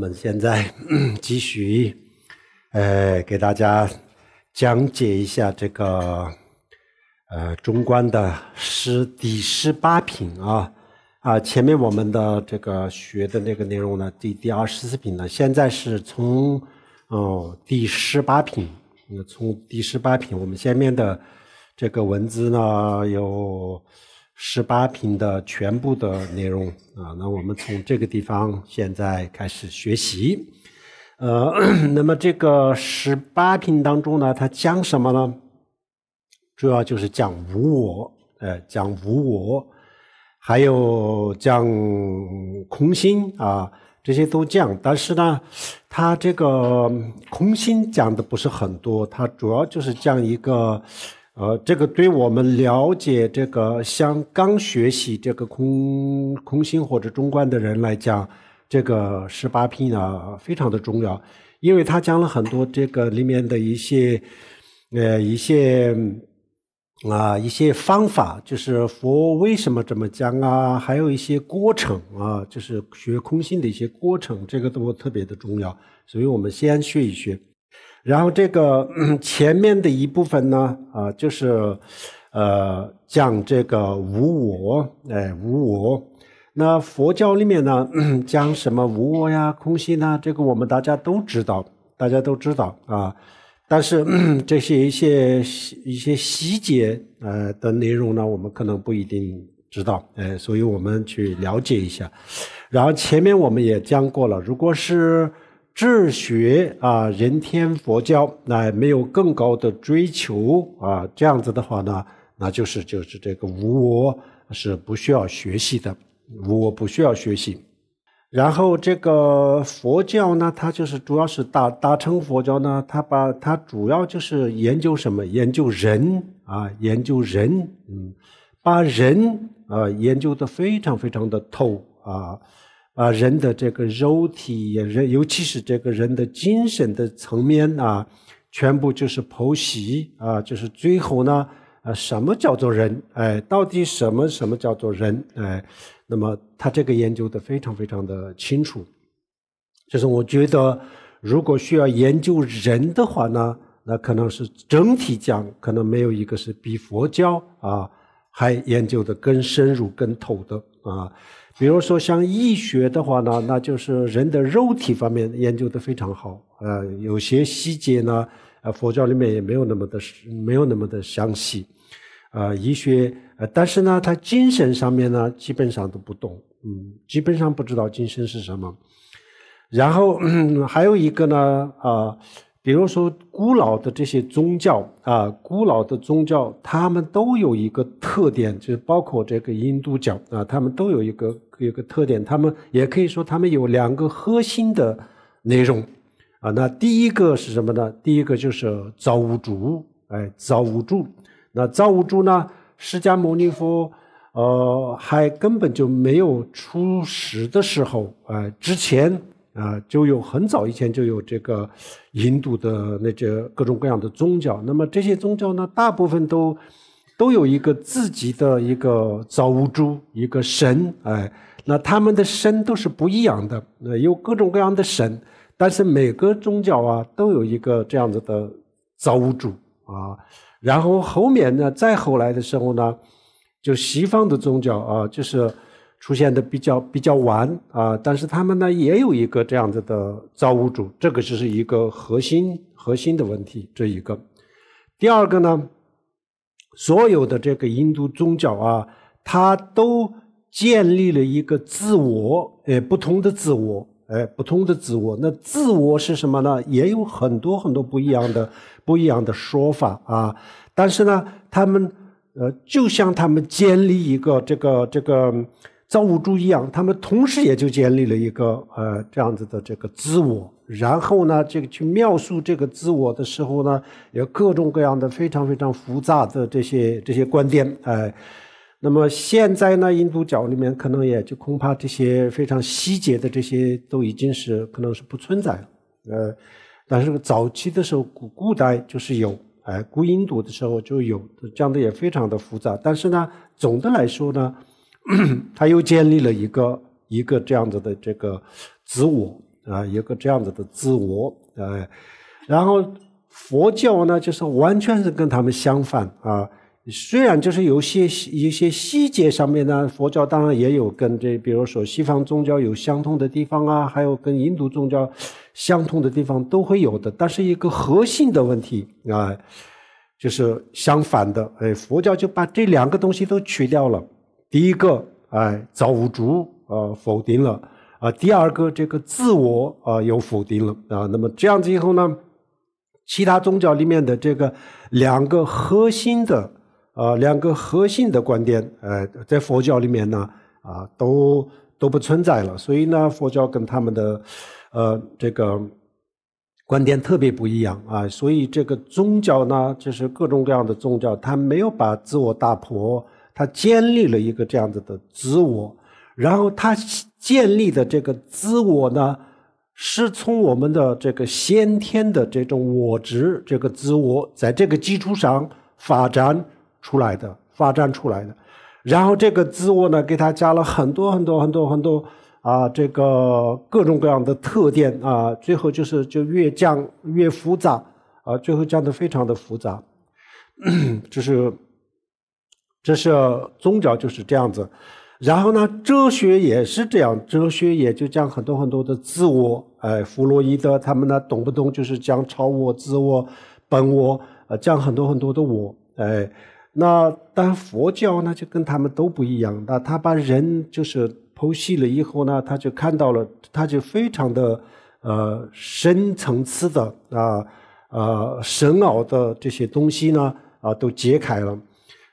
我们现在继续呃，给大家讲解一下这个呃，中观的诗第十八品啊啊，前面我们的这个学的那个内容呢，第第二十四品呢，现在是从哦第十八品，从第十八品，我们下面的这个文字呢有。十八品的全部的内容啊，那我们从这个地方现在开始学习。呃，那么这个十八品当中呢，它讲什么呢？主要就是讲无我，呃，讲无我，还有讲空心啊，这些都讲。但是呢，它这个空心讲的不是很多，它主要就是讲一个。呃，这个对我们了解这个，像刚学习这个空空心或者中观的人来讲，这个十八品啊非常的重要，因为他讲了很多这个里面的一些呃一些啊一些方法，就是佛为什么这么讲啊，还有一些过程啊，就是学空心的一些过程，这个都特别的重要，所以我们先学一学。然后这个前面的一部分呢，啊，就是，呃，讲这个无我，哎，无我。那佛教里面呢，讲什么无我呀、空性呢？这个我们大家都知道，大家都知道啊。但是这些一些一些细节，呃，的内容呢，我们可能不一定知道，哎，所以我们去了解一下。然后前面我们也讲过了，如果是。治学啊，人天佛教那没有更高的追求啊，这样子的话呢，那就是就是这个我，是不需要学习的，我不需要学习。然后这个佛教呢，它就是主要是大大乘佛教呢，它把它主要就是研究什么？研究人啊，研究人，嗯，把人啊研究的非常非常的透啊。啊，人的这个肉体人，尤其是这个人的精神的层面啊，全部就是剖析啊，就是最后呢，啊，什么叫做人？哎，到底什么什么叫做人？哎，那么他这个研究的非常非常的清楚。就是我觉得，如果需要研究人的话呢，那可能是整体讲，可能没有一个是比佛教啊还研究的更深入、更透的啊。比如说像医学的话呢，那就是人的肉体方面研究的非常好，呃，有些细节呢，呃，佛教里面也没有那么的没有那么的详细，呃，医学，呃，但是呢，他精神上面呢，基本上都不懂，嗯，基本上不知道精神是什么，然后还有一个呢，啊。比如说，古老的这些宗教啊，古老的宗教，他们都有一个特点，就是包括这个印度教啊，他们都有一个一个特点，他们也可以说，他们有两个核心的内容啊。那第一个是什么呢？第一个就是造物主，哎，造物主。那造物主呢？释迦牟尼佛，呃，还根本就没有出世的时候，哎，之前。啊，就有很早以前就有这个印度的那些各种各样的宗教。那么这些宗教呢，大部分都都有一个自己的一个造物主，一个神，哎，那他们的神都是不一样的，呃、有各种各样的神。但是每个宗教啊，都有一个这样子的造物主啊。然后后面呢，再后来的时候呢，就西方的宗教啊，就是。出现的比较比较晚啊，但是他们呢也有一个这样子的造物主，这个就是一个核心核心的问题。这一个，第二个呢，所有的这个印度宗教啊，它都建立了一个自我，哎，不同的自我，哎，不同的自我。那自我是什么呢？也有很多很多不一样的不一样的说法啊。但是呢，他们呃，就像他们建立一个这个这个。造物主一样，他们同时也就建立了一个呃这样子的这个自我。然后呢，这个去描述这个自我的时候呢，有各种各样的非常非常复杂的这些这些观点。哎，那么现在呢，印度教里面可能也就恐怕这些非常细节的这些都已经是可能是不存在了。呃，但是早期的时候古古代就是有，哎，古印度的时候就有，讲的也非常的复杂。但是呢，总的来说呢。他又建立了一个一个这样子的这个自我啊，一个这样子的自我啊。然后佛教呢，就是完全是跟他们相反啊。虽然就是有些一些细节上面呢，佛教当然也有跟这，比如说西方宗教有相通的地方啊，还有跟印度宗教相通的地方都会有的。但是一个核心的问题啊，就是相反的。哎，佛教就把这两个东西都取掉了。第一个，哎，造物主啊，否定了啊；第二个，这个自我啊，又否定了啊。那么这样子以后呢，其他宗教里面的这个两个核心的啊，两个核心的观点，呃，在佛教里面呢，啊，都都不存在了。所以呢，佛教跟他们的呃这个观点特别不一样啊。所以这个宗教呢，就是各种各样的宗教，它没有把自我打破。他建立了一个这样子的自我，然后他建立的这个自我呢，是从我们的这个先天的这种我执这个自我在这个基础上发展出来的，发展出来的，然后这个自我呢，给他加了很多很多很多很多啊，这个各种各样的特点啊，最后就是就越降越复杂啊，最后降得非常的复杂，就是。这是宗教就是这样子，然后呢，哲学也是这样，哲学也就讲很多很多的自我，哎，弗洛伊德他们呢，懂不懂就是讲超我、自我、本我，呃，讲很多很多的我，哎，那但佛教呢，就跟他们都不一样，那他把人就是剖析了以后呢，他就看到了，他就非常的呃深层次的啊，呃，深奥的这些东西呢，啊，都揭开了。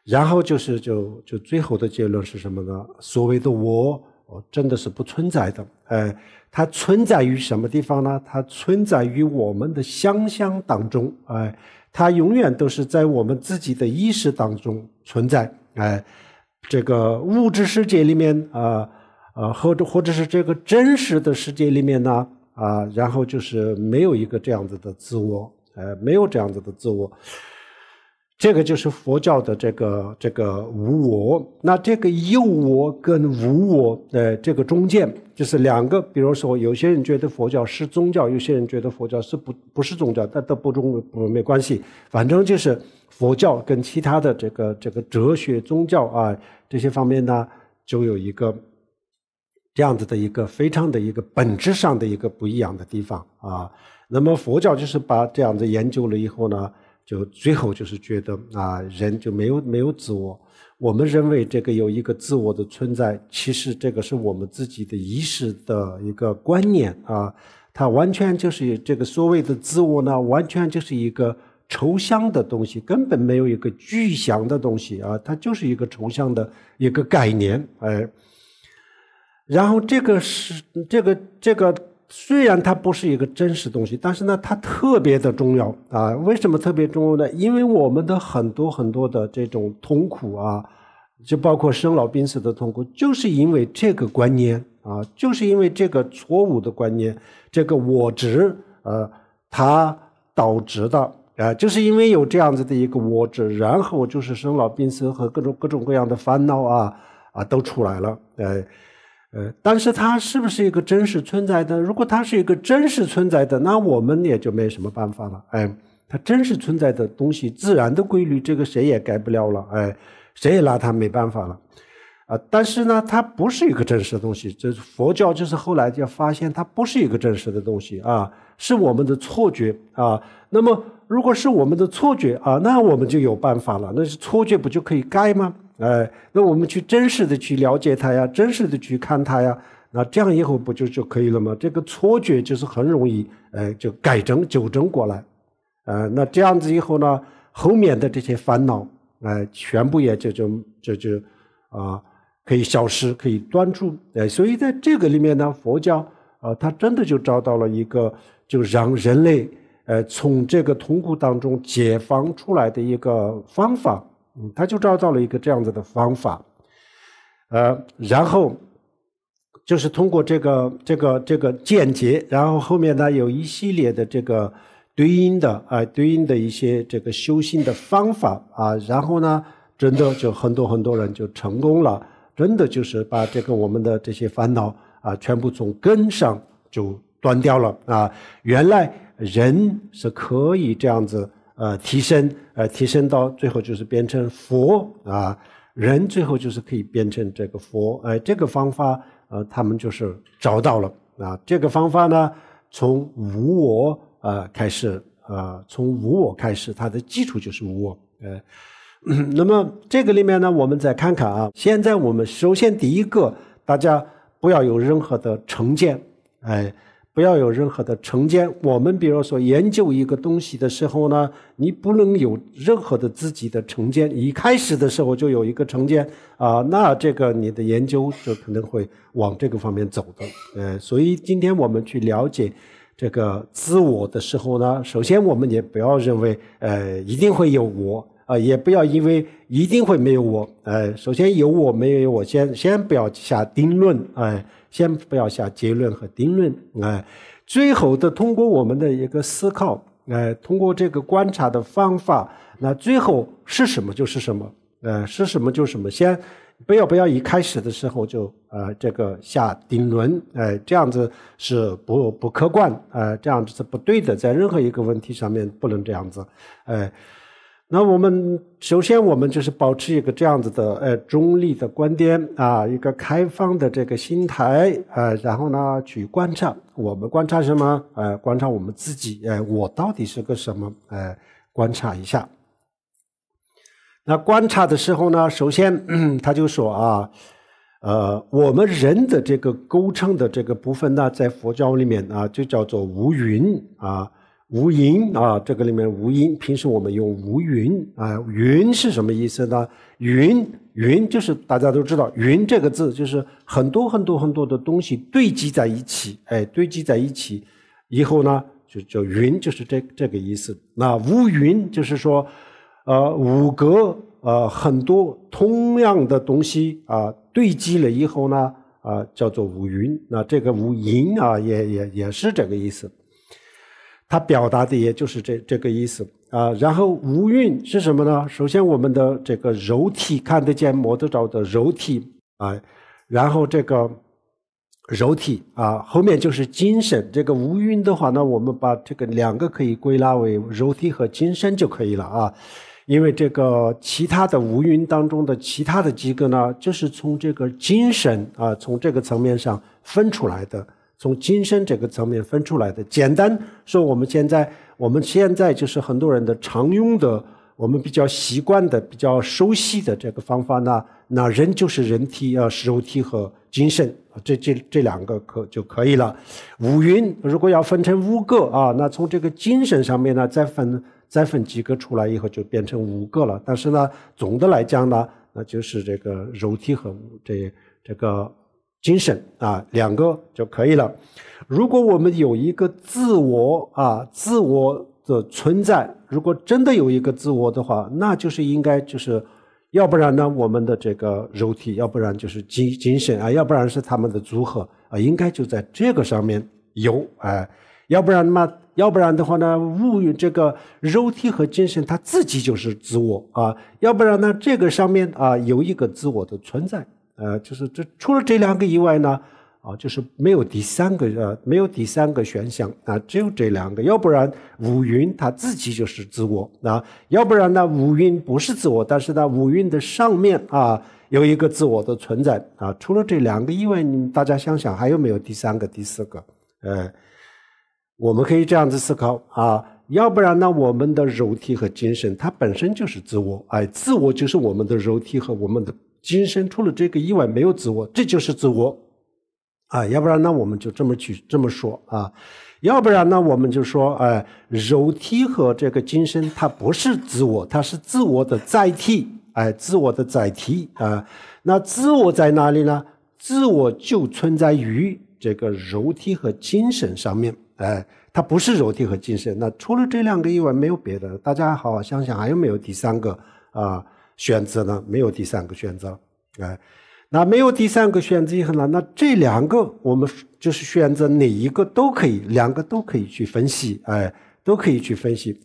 然后就是就就最后的结论是什么呢？所谓的我，真的是不存在的。哎，它存在于什么地方呢？它存在于我们的想象当中。哎，它永远都是在我们自己的意识当中存在。哎，这个物质世界里面啊啊，或者或者是这个真实的世界里面呢啊，然后就是没有一个这样子的自我。哎，没有这样子的自我。这个就是佛教的这个这个无我，那这个有我跟无我，的这个中间就是两个。比如说，有些人觉得佛教是宗教，有些人觉得佛教是不不是宗教，但都不中不没关系。反正就是佛教跟其他的这个这个哲学、宗教啊这些方面呢，就有一个这样子的一个非常的一个本质上的一个不一样的地方啊。那么佛教就是把这样子研究了以后呢。就最后就是觉得啊，人就没有没有自我。我们认为这个有一个自我的存在，其实这个是我们自己的意识的一个观念啊。它完全就是这个所谓的自我呢，完全就是一个抽象的东西，根本没有一个具象的东西啊。它就是一个抽象的一个概念哎。然后这个是这个这个。虽然它不是一个真实东西，但是呢，它特别的重要啊！为什么特别重要呢？因为我们的很多很多的这种痛苦啊，就包括生老病死的痛苦，就是因为这个观念啊，就是因为这个错误的观念，这个我执呃，它导致的啊，就是因为有这样子的一个我执，然后就是生老病死和各种各种各样的烦恼啊啊都出来了，呃，但是它是不是一个真实存在的？如果它是一个真实存在的，那我们也就没什么办法了。哎，它真实存在的东西，自然的规律，这个谁也改不了了。哎，谁也拿它没办法了。啊，但是呢，它不是一个真实的东西。这佛教就是后来就发现它不是一个真实的东西啊，是我们的错觉啊。那么，如果是我们的错觉啊，那我们就有办法了。那是错觉，不就可以盖吗？哎，那我们去真实的去了解它呀，真实的去看它呀，那这样以后不就就可以了吗？这个错觉就是很容易，哎，就改正纠正过来。呃，那这样子以后呢，后面的这些烦恼，哎，全部也就就就就啊，可以消失，可以断除。哎，所以在这个里面呢，佛教啊，它真的就找到了一个，就让人类，呃，从这个痛苦当中解放出来的一个方法。嗯，他就找到了一个这样子的方法，呃，然后就是通过这个、这个、这个间接，然后后面呢有一系列的这个对应的啊，对应的一些这个修行的方法啊，然后呢，真的就很多很多人就成功了，真的就是把这个我们的这些烦恼啊，全部从根上就断掉了啊，原来人是可以这样子。呃，提升，呃，提升到最后就是变成佛啊，人最后就是可以变成这个佛，哎，这个方法，呃，他们就是找到了啊，这个方法呢，从无我，呃，开始，呃，从无我开始，它的基础就是无我，哎，那么这个里面呢，我们再看看啊，现在我们首先第一个，大家不要有任何的成见，哎。不要有任何的成见。我们比如说研究一个东西的时候呢，你不能有任何的自己的成见。一开始的时候就有一个成见啊，那这个你的研究就可能会往这个方面走的。呃，所以今天我们去了解这个自我的时候呢，首先我们也不要认为呃一定会有我啊，也不要因为一定会没有我。呃，首先有我没有我，先先不要下定论，哎。先不要下结论和定论，哎，最后的通过我们的一个思考，哎，通过这个观察的方法，那最后是什么就是什么，呃，是什么就什么。先不要不要一开始的时候就呃这个下定论，哎，这样子是不不客观，哎，这样子是不对的，在任何一个问题上面不能这样子，哎。那我们首先我们就是保持一个这样子的，呃，中立的观点啊，一个开放的这个心态啊，然后呢去观察。我们观察什么？呃，观察我们自己，呃，我到底是个什么？呃，观察一下。那观察的时候呢，首先他就说啊，呃，我们人的这个构成的这个部分呢，在佛教里面啊，就叫做无云啊。无云啊，这个里面无云。平时我们用无云啊，云是什么意思呢？云云就是大家都知道，云这个字就是很多很多很多的东西堆积在一起，哎，堆积在一起以后呢，就叫云，就是这这个意思。那无云就是说，呃，五格呃很多同样的东西啊堆积了以后呢，啊叫做无云。那这个无云啊，也也也是这个意思。他表达的也就是这这个意思啊。然后无蕴是什么呢？首先，我们的这个肉体看得见、摸得着的肉体啊，然后这个肉体啊，后面就是精神。这个无蕴的话，那我们把这个两个可以归纳为肉体和精神就可以了啊。因为这个其他的无云当中的其他的几个呢，就是从这个精神啊，从这个层面上分出来的。从精神这个层面分出来的，简单说，我们现在我们现在就是很多人的常用的，我们比较习惯的、比较熟悉的这个方法呢，那人就是人体啊，肉体和精神这这这两个可就可以了。五蕴如果要分成五个啊，那从这个精神上面呢，再分再分几个出来以后，就变成五个了。但是呢，总的来讲呢，那就是这个肉体和这这个。精神啊，两个就可以了。如果我们有一个自我啊，自我的存在，如果真的有一个自我的话，那就是应该就是要不然呢，我们的这个肉体，要不然就是精精神啊，要不然是他们的组合啊，应该就在这个上面有哎，要不然嘛，要不然的话呢，物这个肉体和精神，它自己就是自我啊，要不然呢，这个上面啊有一个自我的存在。呃，就是这除了这两个以外呢，啊，就是没有第三个，呃，没有第三个选项啊，只有这两个。要不然五蕴它自己就是自我啊，要不然呢五蕴不是自我，但是呢五蕴的上面啊有一个自我的存在啊。除了这两个以外，你大家想想还有没有第三个、第四个？呃，我们可以这样子思考啊，要不然呢我们的肉体和精神它本身就是自我，哎，自我就是我们的肉体和我们的。今生除了这个以外没有自我，这就是自我啊！要不然那我们就这么去这么说啊，要不然那我们就说，哎，肉体和这个精神它不是自我，它是自我的载体，哎，自我的载体啊。那自我在哪里呢？自我就存在于这个肉体和精神上面，哎，它不是肉体和精神。那除了这两个以外没有别的，大家好好想想，还有没有第三个啊？选择呢？没有第三个选择，哎，那没有第三个选择以后呢？那这两个我们就是选择哪一个都可以，两个都可以去分析，哎，都可以去分析。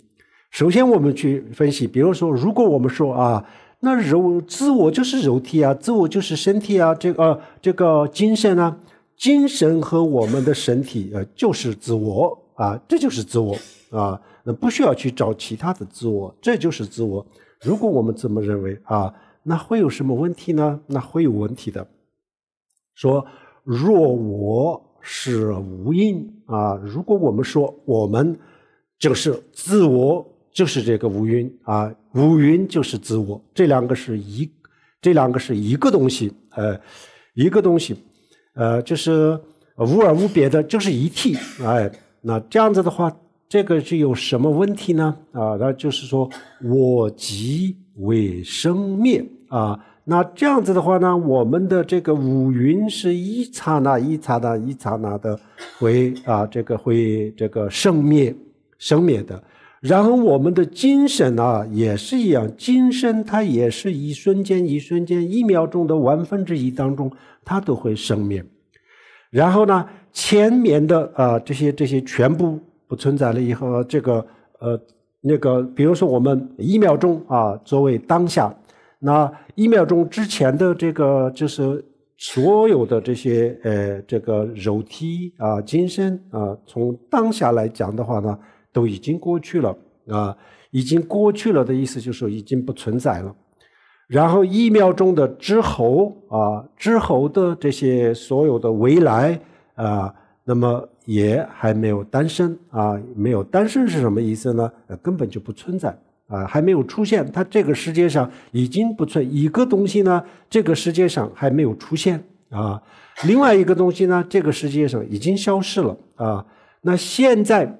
首先我们去分析，比如说，如果我们说啊，那柔自我就是肉体啊，自我就是身体啊，这个这个精神啊，精神和我们的身体呃，就是自我啊，这就是自我啊，那不需要去找其他的自我，这就是自我。如果我们这么认为啊，那会有什么问题呢？那会有问题的。说若我是无因啊，如果我们说我们就是自我，就是这个无因啊，无因就是自我，这两个是一，这两个是一个东西，呃，一个东西，呃，就是无而无别的，就是一体。哎，那这样子的话。这个是有什么问题呢？啊，那就是说我即为生灭啊。那这样子的话呢，我们的这个五云是一刹那、一刹那、一刹那的会啊，这个会这个生灭生灭的。然后我们的精神啊，也是一样，精神它也是一瞬间、一瞬间、一秒钟的万分之一当中，它都会生灭。然后呢，前面的啊，这些这些全部。不存在了以后，这个呃，那个，比如说我们一秒钟啊，作为当下，那一秒钟之前的这个，就是所有的这些呃，这个肉体啊，精神啊，从当下来讲的话呢，都已经过去了啊，已经过去了的意思就是已经不存在了。然后一秒钟的之后啊，之后的这些所有的未来啊，那么。也还没有单身啊？没有单身是什么意思呢？呃，根本就不存在啊，还没有出现。它这个世界上已经不存一个东西呢，这个世界上还没有出现啊。另外一个东西呢，这个世界上已经消失了啊。那现在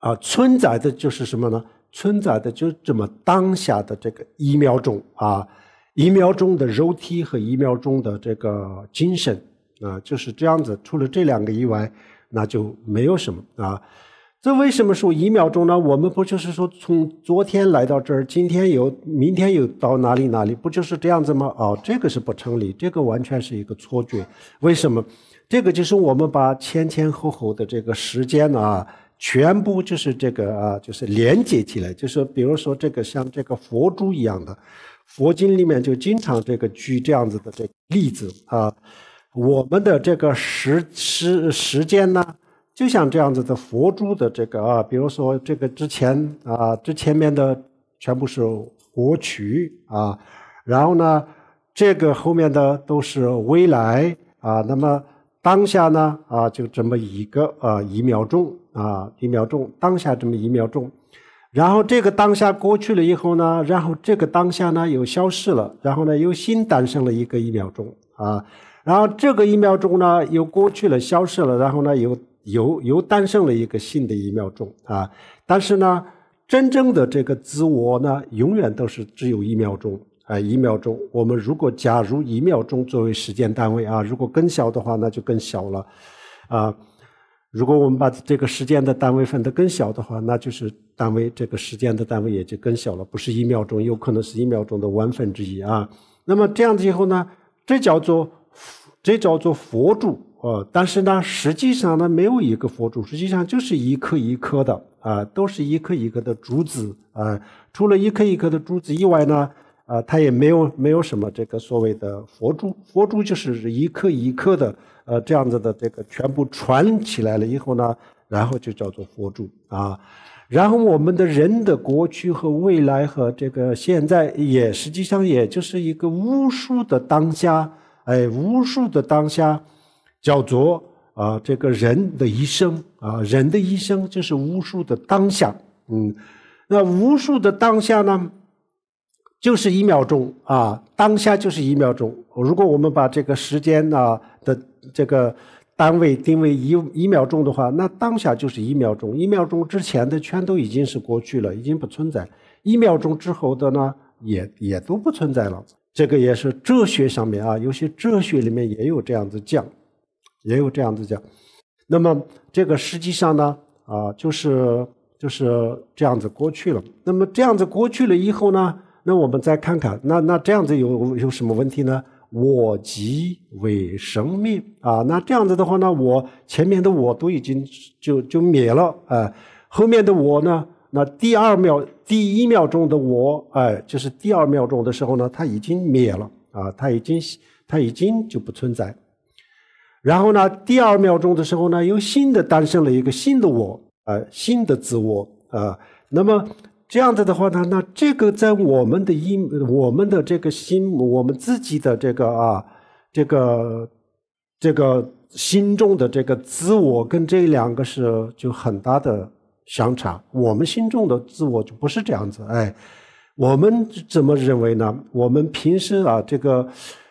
啊，存在的就是什么呢？存在的就这么当下的这个一秒钟啊，一秒钟的肉体和一秒钟的这个精神。啊，就是这样子。除了这两个以外，那就没有什么啊。这为什么说一秒钟呢？我们不就是说从昨天来到这儿，今天有，明天有到哪里哪里，不就是这样子吗？哦，这个是不成立，这个完全是一个错觉。为什么？这个就是我们把前前后后的这个时间啊，全部就是这个啊，就是连接起来，就是比如说这个像这个佛珠一样的，佛经里面就经常这个举这样子的这例子啊。我们的这个时时时间呢，就像这样子的佛珠的这个啊，比如说这个之前啊，这前面的全部是过去啊，然后呢，这个后面的都是未来啊，那么当下呢啊，就这么一个啊一秒钟啊一秒钟当下这么一秒钟，然后这个当下过去了以后呢，然后这个当下呢又消失了，然后呢又新诞生了一个一秒钟啊。然后这个一秒钟呢又过去了，消失了，然后呢又又又诞生了一个新的一秒钟啊！但是呢，真正的这个自我呢，永远都是只有一秒钟啊！一秒钟，我们如果假如一秒钟作为时间单位啊，如果更小的话，那就更小了啊！如果我们把这个时间的单位分得更小的话，那就是单位这个时间的单位也就更小了，不是一秒钟，有可能是一秒钟的万分之一啊！那么这样子以后呢，这叫做。这叫做佛珠啊，但是呢，实际上呢，没有一个佛珠，实际上就是一颗一颗的啊，都是一颗一颗的珠子啊。除了一颗一颗的珠子以外呢，啊，它也没有没有什么这个所谓的佛珠。佛珠就是一颗一颗的，呃，这样子的这个全部串起来了以后呢，然后就叫做佛珠啊。然后我们的人的过去和未来和这个现在，也实际上也就是一个巫术的当下。哎，无数的当下，叫做啊，这个人的一生啊，人的一生就是无数的当下。嗯，那无数的当下呢，就是一秒钟啊，当下就是一秒钟。如果我们把这个时间啊的这个单位定为一一秒钟的话，那当下就是一秒钟，一秒钟之前的全都已经是过去了，已经不存在；一秒钟之后的呢，也也都不存在了。这个也是哲学上面啊，有些哲学里面也有这样子讲，也有这样子讲。那么这个实际上呢，啊，就是就是这样子过去了。那么这样子过去了以后呢，那我们再看看，那那这样子有有什么问题呢？我即为生命啊，那这样子的话呢，我前面的我都已经就就灭了啊，后面的我呢？那第二秒，第一秒钟的我，哎，就是第二秒钟的时候呢，它已经灭了啊，它已经，它已经就不存在。然后呢，第二秒钟的时候呢，又新的诞生了一个新的我，啊，新的自我啊。那么这样子的话呢，那这个在我们的一我们的这个心，我们自己的这个啊，这个这个心中的这个自我，跟这两个是就很大的。相差，我们心中的自我就不是这样子，哎，我们怎么认为呢？我们平时啊，这个，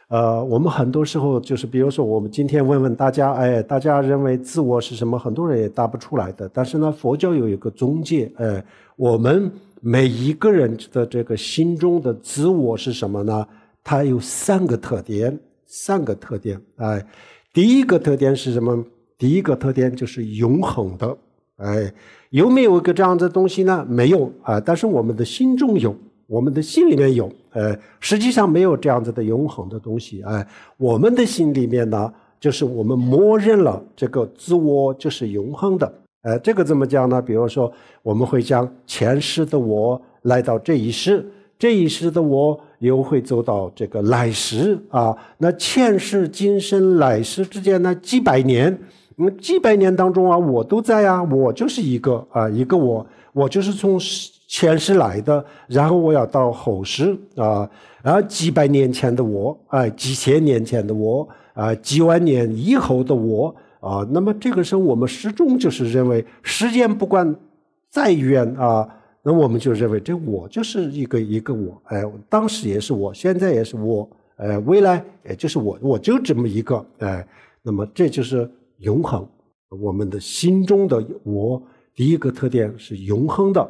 呃，我们很多时候就是，比如说，我们今天问问大家，哎，大家认为自我是什么？很多人也答不出来的。但是呢，佛教有一个中介，哎，我们每一个人的这个心中的自我是什么呢？它有三个特点，三个特点，哎，第一个特点是什么？第一个特点就是永恒的。哎，有没有一个这样的东西呢？没有啊，但是我们的心中有，我们的心里面有，呃，实际上没有这样子的永恒的东西。哎，我们的心里面呢，就是我们默认了这个自我就是永恒的。呃，这个怎么讲呢？比如说，我们会将前世的我来到这一世，这一世的我又会走到这个来世啊。那前世、今生、来世之间呢，几百年。那么几百年当中啊，我都在啊，我就是一个啊，一个我，我就是从前世来的，然后我要到后世啊，然后几百年前的我，哎，几千年前的我，啊，几万年以后的我，啊，那么这个时候我们始终就是认为，时间不管再远啊，那我们就认为这我就是一个一个我，哎，当时也是我，现在也是我，哎，未来也就是我，我就这么一个，哎，那么这就是。永恒，我们的心中的我，第一个特点是永恒的。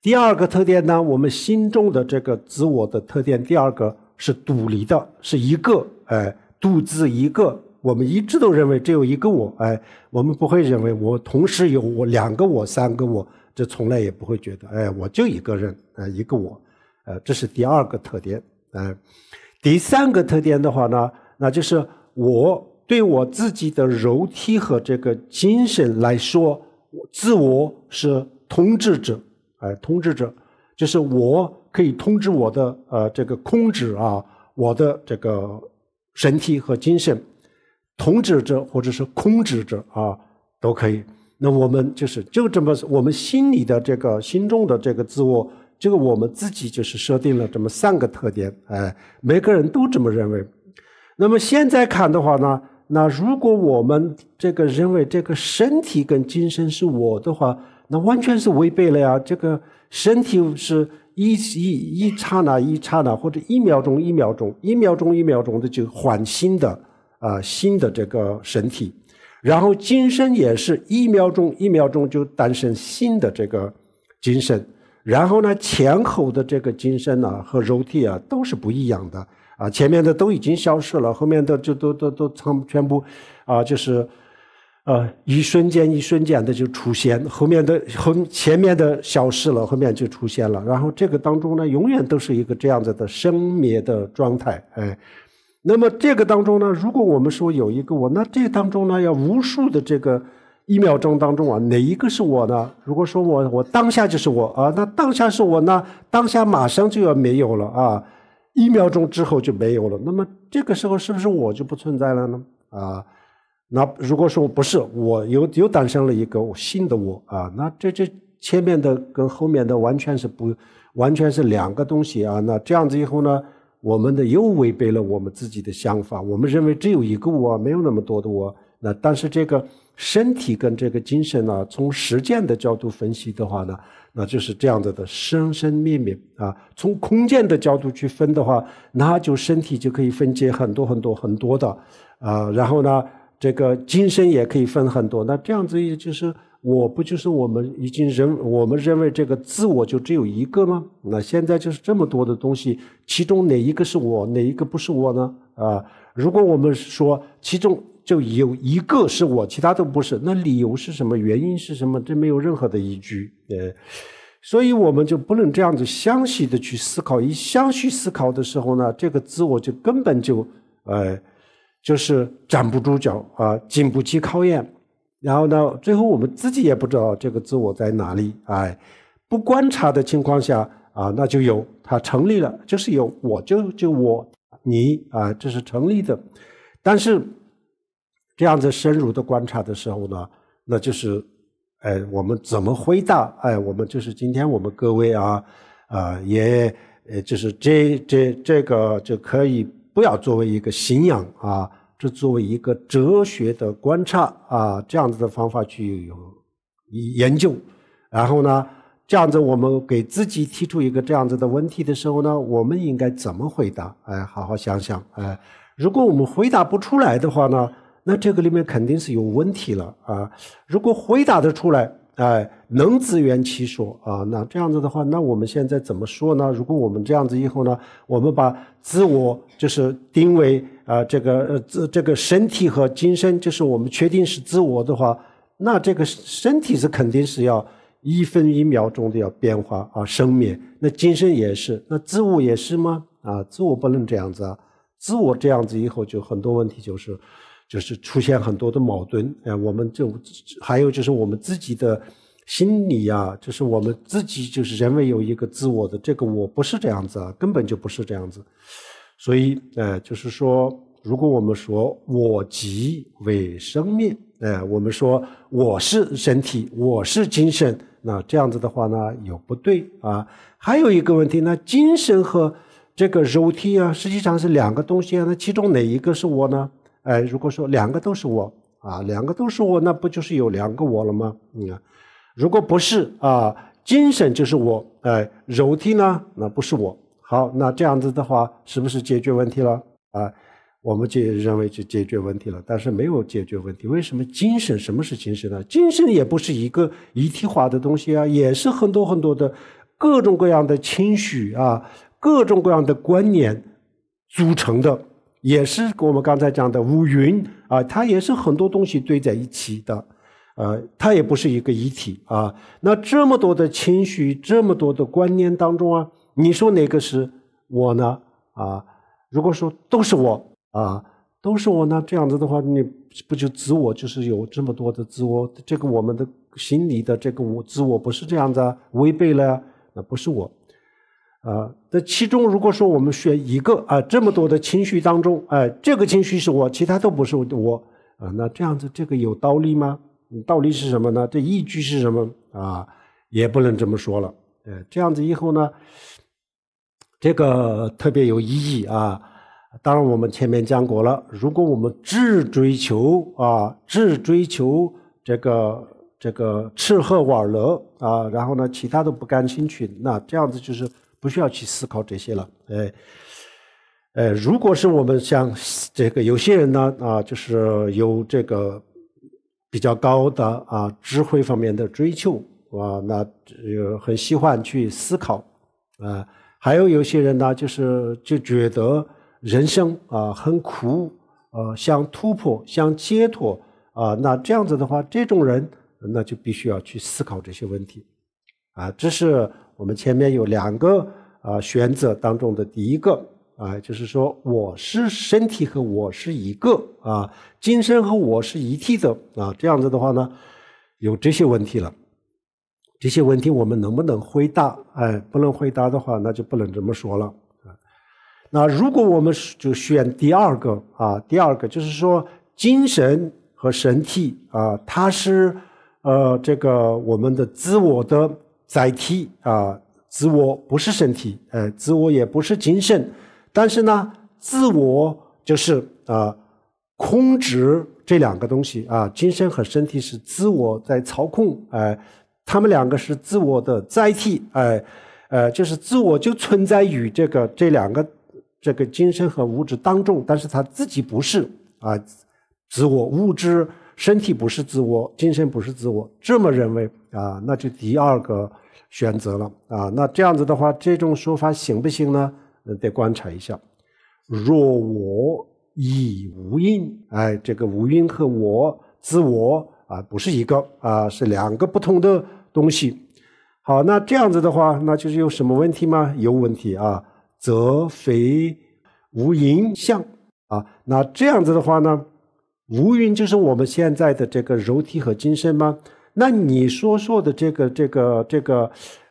第二个特点呢，我们心中的这个自我的特点，第二个是独立的，是一个，哎，独自一个。我们一直都认为只有一个我，哎，我们不会认为我同时有我两个我、三个我，这从来也不会觉得，哎，我就一个人，哎，一个我，呃，这是第二个特点。哎，第三个特点的话呢，那就是我。对我自己的肉体和这个精神来说，自我是统治者，哎，统治者就是我可以统治我的呃这个控制啊，我的这个身体和精神，统治者或者是控制者啊都可以。那我们就是就这么，我们心里的这个心中的这个自我，这个我们自己就是设定了这么三个特点，哎，每个人都这么认为。那么现在看的话呢？那如果我们这个认为这个身体跟精神是我的话，那完全是违背了呀。这个身体是一一一刹那一刹那，或者一秒钟一秒钟一秒钟一秒钟的就换新的啊新的这个身体，然后精神也是一秒钟一秒钟就诞生新的这个精神，然后呢前后的这个精神啊和肉体啊都是不一样的。啊，前面的都已经消失了，后面的就都都都全部，啊，就是，呃，一瞬间一瞬间的就出现，后面的后前面的消失了，后面就出现了，然后这个当中呢，永远都是一个这样子的生灭的状态，哎，那么这个当中呢，如果我们说有一个我，那这当中呢，要无数的这个一秒钟当中啊，哪一个是我呢？如果说我我当下就是我啊，那当下是我，那当下马上就要没有了啊。一秒钟之后就没有了，那么这个时候是不是我就不存在了呢？啊，那如果说不是，我又又诞生了一个新的我啊，那这这前面的跟后面的完全是不完全是两个东西啊？那这样子以后呢，我们的又违背了我们自己的想法，我们认为只有一个我，没有那么多的我。那但是这个身体跟这个精神呢，从实践的角度分析的话呢？那就是这样子的生生灭灭啊，从空间的角度去分的话，那就身体就可以分解很多很多很多的啊，然后呢，这个精神也可以分很多。那这样子也就是，我不就是我们已经认我们认为这个自我就只有一个吗？那现在就是这么多的东西，其中哪一个是我，哪一个不是我呢？啊，如果我们说其中。就有一个是我，其他都不是。那理由是什么？原因是什么？这没有任何的依据。呃，所以我们就不能这样子详细的去思考。一详细思考的时候呢，这个自我就根本就呃，就是站不住脚啊，经不起考验。然后呢，最后我们自己也不知道这个自我在哪里。哎，不观察的情况下啊，那就有它成立了，就是有我就就我你啊，这是成立的。但是。这样子深入的观察的时候呢，那就是，哎，我们怎么回答？哎，我们就是今天我们各位啊，啊也，呃，就是这这这个就可以不要作为一个信仰啊，就作为一个哲学的观察啊，这样子的方法去有研究。然后呢，这样子我们给自己提出一个这样子的问题的时候呢，我们应该怎么回答？哎，好好想想。哎，如果我们回答不出来的话呢？那这个里面肯定是有问题了啊！如果回答的出来，哎，能自圆其说啊，那这样子的话，那我们现在怎么说呢？如果我们这样子以后呢，我们把自我就是定为啊，这个呃，这这个身体和精神，就是我们确定是自我的话，那这个身体是肯定是要一分一秒钟的要变化啊，生灭。那精神也是，那自我也是吗？啊，自我不能这样子啊，自我这样子以后就很多问题就是。就是出现很多的矛盾，哎，我们就还有就是我们自己的心理啊，就是我们自己就是认为有一个自我的这个我不是这样子啊，根本就不是这样子。所以，呃，就是说，如果我们说我即为生命，呃，我们说我是身体，我是精神，那这样子的话呢，有不对啊。还有一个问题，那精神和这个肉体啊，实际上是两个东西啊，那其中哪一个是我呢？哎，如果说两个都是我啊，两个都是我，那不就是有两个我了吗？你看，如果不是啊，精神就是我，哎，肉体呢，那不是我。好，那这样子的话，是不是解决问题了？啊，我们就认为就解决问题了，但是没有解决问题。为什么精神？什么是精神呢？精神也不是一个一体化的东西啊，也是很多很多的各种各样的情绪啊，各种各样的观念组成的。也是跟我们刚才讲的五云啊，它也是很多东西堆在一起的，呃，它也不是一个一体啊。那这么多的情绪，这么多的观念当中啊，你说哪个是我呢？啊，如果说都是我啊，都是我那这样子的话，你不就自我就是有这么多的自我？这个我们的心理的这个我自我不是这样子，违背了，那不是我。啊，那其中如果说我们选一个啊，这么多的情绪当中，哎，这个情绪是我，其他都不是我啊。那这样子，这个有道理吗？你道理是什么呢？这依据是什么啊？也不能这么说了。哎，这样子以后呢，这个特别有意义啊。当然，我们前面讲过了，如果我们只追求啊，只追求这个这个吃喝玩乐啊，然后呢，其他都不感兴趣，那这样子就是。不需要去思考这些了，哎，呃，如果是我们像这个有些人呢啊，就是有这个比较高的啊智慧方面的追求啊，那有很喜欢去思考啊，还有有些人呢，就是就觉得人生啊很苦，啊，想突破，想解脱啊，那这样子的话，这种人那就必须要去思考这些问题啊，这是。我们前面有两个啊选择当中的第一个啊，就是说我是身体和我是一个啊，精神和我是一体的啊，这样子的话呢，有这些问题了。这些问题我们能不能回答？哎，不能回答的话，那就不能这么说了。那如果我们就选第二个啊，第二个就是说精神和身体啊，它是呃这个我们的自我的。载体啊，自我不是身体，哎，自我也不是精神，但是呢，自我就是啊，控制这两个东西啊，精神和身体是自我在操控，哎，他们两个是自我的载体，哎，呃，就是自我就存在于这个这两个这个精神和物质当中，但是它自己不是啊，自我物质身体不是自我，精神不是自我，这么认为啊，那就第二个。选择了啊，那这样子的话，这种说法行不行呢？嗯，得观察一下。若我以无因，哎，这个无因和我自我啊，不是一个啊，是两个不同的东西。好，那这样子的话，那就是有什么问题吗？有问题啊，则非无因像啊。那这样子的话呢，无因就是我们现在的这个肉体和精神吗？那你说说的这个这个这个，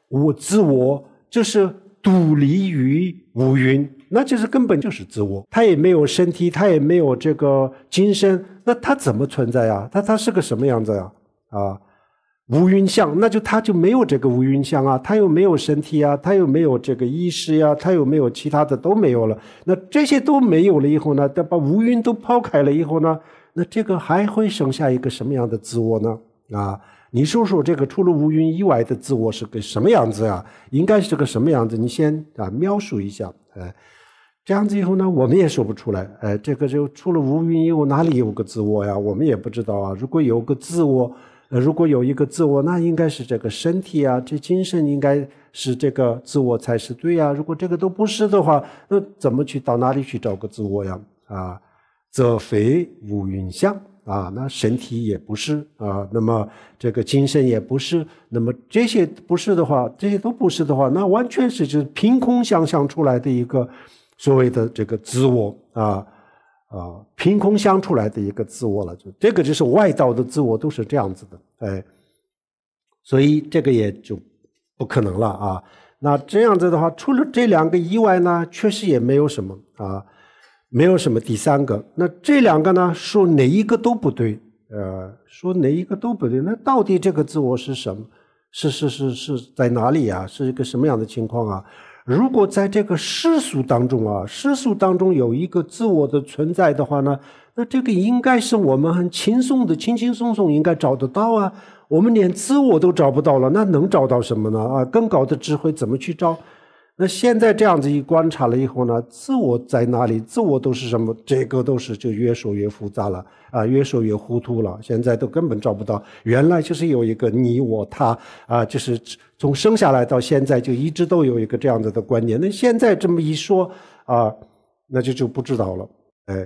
我自我就是独立于无云，那就是根本就是自我。他也没有身体，他也没有这个精神，那他怎么存在啊？他他是个什么样子呀？啊，无云相，那就他就没有这个无云相啊。他又没有身体啊，他又没有这个意识呀，他又没有其他的都没有了。那这些都没有了以后呢？把无云都抛开了以后呢？那这个还会剩下一个什么样的自我呢？啊，你说说这个除了乌云以外的自我是个什么样子呀？应该是个什么样子？你先啊描述一下，哎，这样子以后呢，我们也说不出来。哎，这个就除了乌云以外，哪里有个自我呀？我们也不知道啊。如果有个自我，呃，如果有一个自我，那应该是这个身体啊，这精神应该是这个自我才是对呀。如果这个都不是的话，那怎么去到哪里去找个自我呀？啊，则非乌云相。啊，那身体也不是啊，那么这个精神也不是，那么这些不是的话，这些都不是的话，那完全是就是凭空想象出来的一个所谓的这个自我啊啊，凭空想出来的一个自我了，就这个就是外道的自我都是这样子的，哎，所以这个也就不可能了啊。那这样子的话，除了这两个以外呢，确实也没有什么啊。没有什么第三个，那这两个呢？说哪一个都不对，呃，说哪一个都不对。那到底这个自我是什么？是是是是在哪里啊？是一个什么样的情况啊？如果在这个世俗当中啊，世俗当中有一个自我的存在的话呢，那这个应该是我们很轻松的，轻轻松松应该找得到啊。我们连自我都找不到了，那能找到什么呢？啊，更高的智慧怎么去找？那现在这样子一观察了以后呢，自我在哪里？自我都是什么？这个都是就越说越复杂了啊，越说越糊涂了。现在都根本找不到，原来就是有一个你我他啊，就是从生下来到现在就一直都有一个这样子的观念。那现在这么一说啊，那就就不知道了，哎。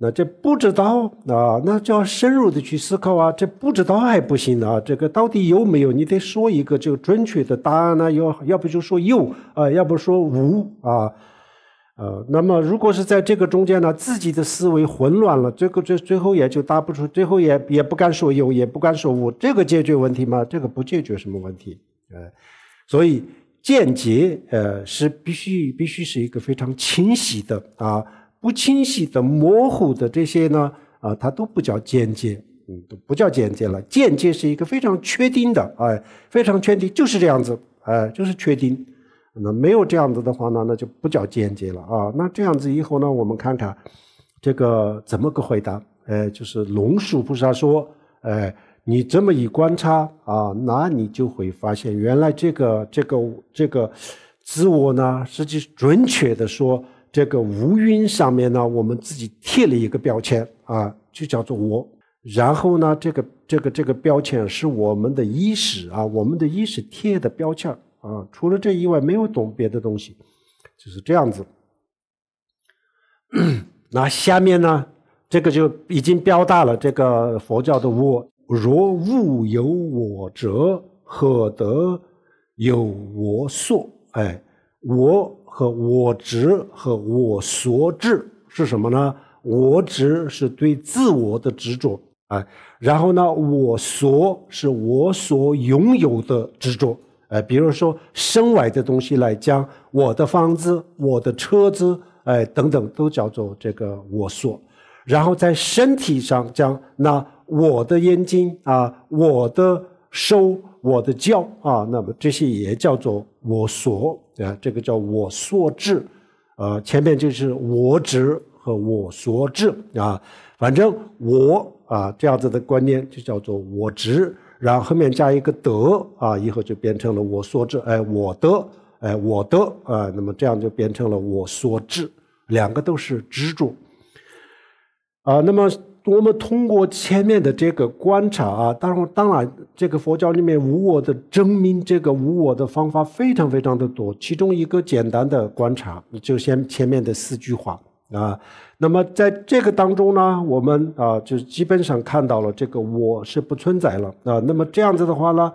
那这不知道啊，那就要深入的去思考啊。这不知道还不行啊，这个到底有没有？你得说一个就准确的答案呢？要要不就说有啊，要不说无啊？呃，那么如果是在这个中间呢，自己的思维混乱了，这个最最后也就答不出，最后也也不敢说有，也不敢说无，这个解决问题吗？这个不解决什么问题？呃，所以见解呃是必须必须是一个非常清晰的啊。不清晰的、模糊的这些呢，啊，它都不叫间接，嗯，都不叫间接了。间接是一个非常确定的，哎，非常确定，就是这样子，哎，就是确定。那没有这样子的话呢，那就不叫间接了啊。那这样子以后呢，我们看看这个怎么个回答。哎，就是龙树菩萨说，哎，你这么一观察啊，那你就会发现，原来这个这个这个自我呢，实际准确的说。这个无云上面呢，我们自己贴了一个标签啊，就叫做“我”。然后呢，这个这个这个标签是我们的衣食啊，我们的衣食贴的标签啊。除了这以外，没有懂别的东西，就是这样子。那下面呢，这个就已经标大了这个佛教的“我”。若物有我者，何得有我所？哎，我。和我执和我所执是什么呢？我执是对自我的执着，哎，然后呢，我所是我所拥有的执着，哎，比如说身外的东西来讲，我的房子、我的车子，哎，等等，都叫做这个我所。然后在身体上讲，那我的眼睛啊，我的手、我的脚啊，那么这些也叫做我所。对啊，这个叫我所执，呃，前面就是我执和我所执啊，反正我啊这样子的观念就叫做我执，然后后面加一个德啊，以后就变成了我所执，哎，我的，哎，我的，啊，那么这样就变成了我所执，两个都是执着，啊，那么。我们通过前面的这个观察啊，当然，当然，这个佛教里面无我的证明，这个无我的方法非常非常的多。其中一个简单的观察，就先前面的四句话啊。那么在这个当中呢，我们啊，就基本上看到了这个我是不存在了啊。那么这样子的话呢，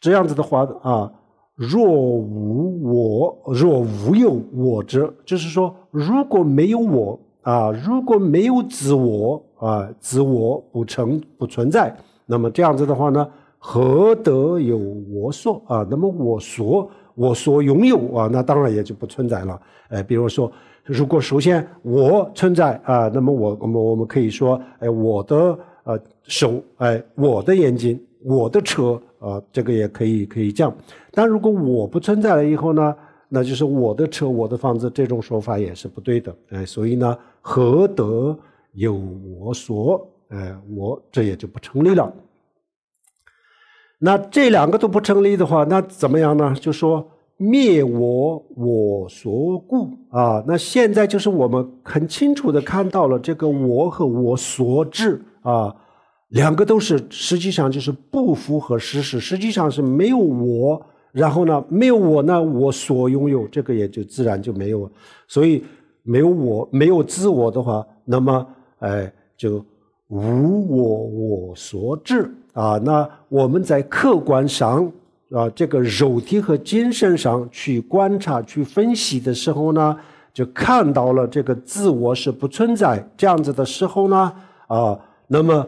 这样子的话啊，若无我，若无有我者，就是说，如果没有我啊，如果没有自我。啊，自我不成不存在，那么这样子的话呢，何得有我所啊？那么我所我所拥有啊，那当然也就不存在了。哎，比如说，如果首先我存在啊，那么我我们我们可以说，哎，我的呃手，哎，我的眼睛，我的车啊，这个也可以可以这样。但如果我不存在了以后呢，那就是我的车、我的房子，这种说法也是不对的。哎，所以呢，何德有我所，呃，我这也就不成立了。那这两个都不成立的话，那怎么样呢？就说灭我我所故啊。那现在就是我们很清楚的看到了这个我和我所执啊，两个都是实际上就是不符合事实，实际上是没有我。然后呢，没有我呢，我所拥有这个也就自然就没有了。所以没有我没有自我的话，那么。哎，就无我我所执啊！那我们在客观上啊，这个肉体和精神上去观察、去分析的时候呢，就看到了这个自我是不存在这样子的时候呢啊，那么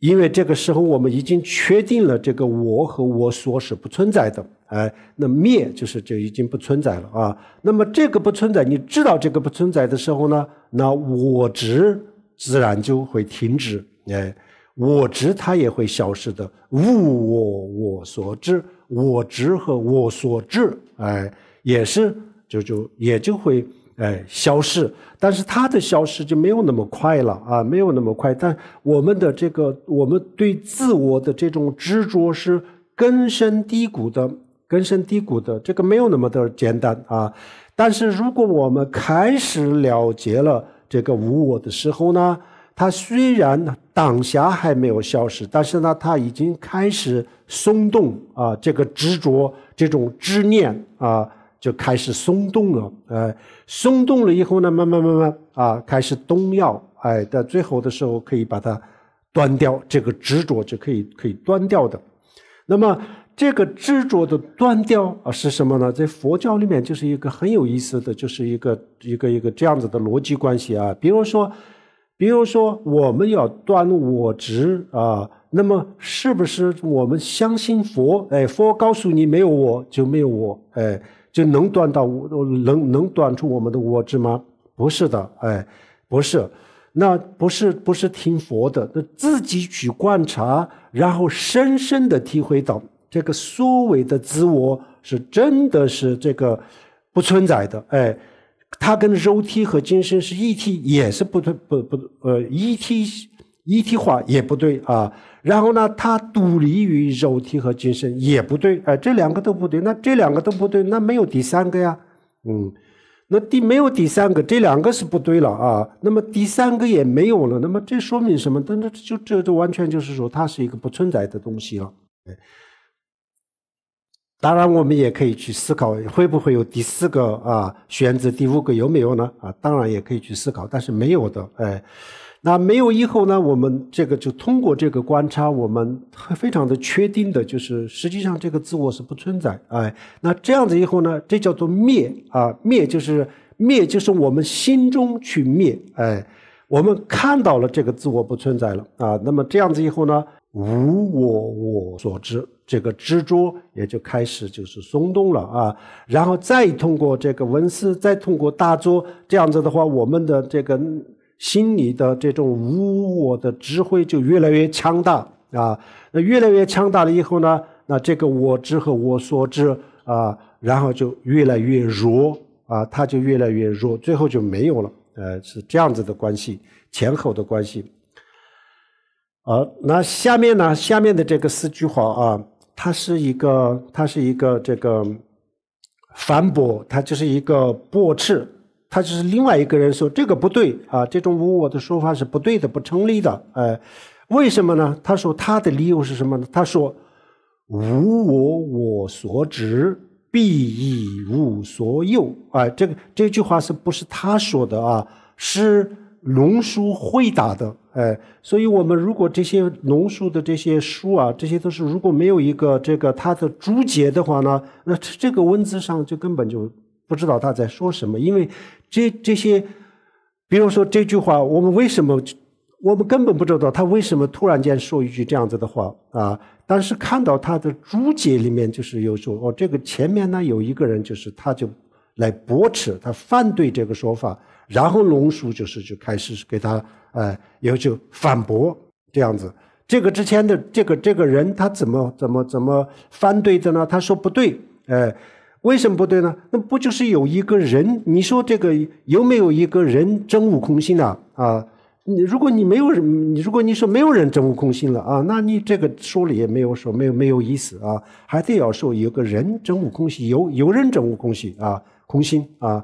因为这个时候我们已经确定了这个我和我所是不存在的，哎，那灭就是就已经不存在了啊。那么这个不存在，你知道这个不存在的时候呢，那我执。自然就会停止，哎，我执它也会消失的。物我我所知，我执和我所知，哎，也是就就也就会哎消失。但是它的消失就没有那么快了啊，没有那么快。但我们的这个，我们对自我的这种执着是根深蒂固的，根深蒂固的。这个没有那么的简单啊。但是如果我们开始了解了。这个无我的时候呢，它虽然呢，挡还没有消失，但是呢，它已经开始松动啊，这个执着这种执念啊，就开始松动了，呃，松动了以后呢，慢慢慢慢啊，开始动摇，哎，在最后的时候可以把它端掉，这个执着就可以可以端掉的，那么。这个执着的断掉啊是什么呢？在佛教里面就是一个很有意思的，就是一个一个一个这样子的逻辑关系啊。比如说，比如说我们要断我执啊，那么是不是我们相信佛？哎，佛告诉你没有我就没有我，哎，就能断到我能能断出我们的我执吗？不是的，哎，不是，那不是不是听佛的，那自己去观察，然后深深的体会到。这个所谓的自我是真的是这个不存在的，哎，它跟肉体和精神是一体，也是不对，不不呃一体，一体化也不对啊。然后呢，它独立于肉体和精神也不对，哎，这两个都不对。那这两个都不对，那没有第三个呀？嗯，那第没有第三个，这两个是不对了啊。那么第三个也没有了，那么这说明什么？那那就这就完全就是说，它是一个不存在的东西了，哎。当然，我们也可以去思考，会不会有第四个啊？选择第五个有没有呢？啊，当然也可以去思考，但是没有的，哎。那没有以后呢？我们这个就通过这个观察，我们非常的确定的就是，实际上这个自我是不存在，哎。那这样子以后呢？这叫做灭啊，灭就是灭，就是我们心中去灭，哎，我们看到了这个自我不存在了啊。那么这样子以后呢？无我我所知，这个执着也就开始就是松动了啊，然后再通过这个文思，再通过大作，这样子的话，我们的这个心里的这种无我的智慧就越来越强大啊。那越来越强大了以后呢，那这个我知和我所知啊，然后就越来越弱啊，它就越来越弱，最后就没有了。呃，是这样子的关系，前后的关系。呃，那下面呢？下面的这个四句话啊，它是一个，它是一个这个反驳，它就是一个驳斥，它就是另外一个人说这个不对啊，这种无我的说法是不对的，不成立的。哎，为什么呢？他说他的理由是什么呢？他说无我我所执，必以无所有。哎，这个这句话是不是他说的啊？是。农书会打的，哎，所以我们如果这些农书的这些书啊，这些都是如果没有一个这个它的注解的话呢，那这个文字上就根本就不知道他在说什么，因为这这些，比如说这句话，我们为什么我们根本不知道他为什么突然间说一句这样子的话啊？但是看到他的注解里面，就是有种哦，这个前面呢有一个人，就是他就来驳斥他反对这个说法。然后龙叔就是就开始给他，呃，要求反驳这样子。这个之前的这个这个人他怎么怎么怎么翻对的呢？他说不对，哎，为什么不对呢？那不就是有一个人？你说这个有没有一个人真悟空心的啊？你如果你没有，人，你如果你说没有人真悟空心了啊，那你这个说了也没有说没有没有意思啊，还得要说有个人真悟空心，有有人真悟空心啊，空心啊。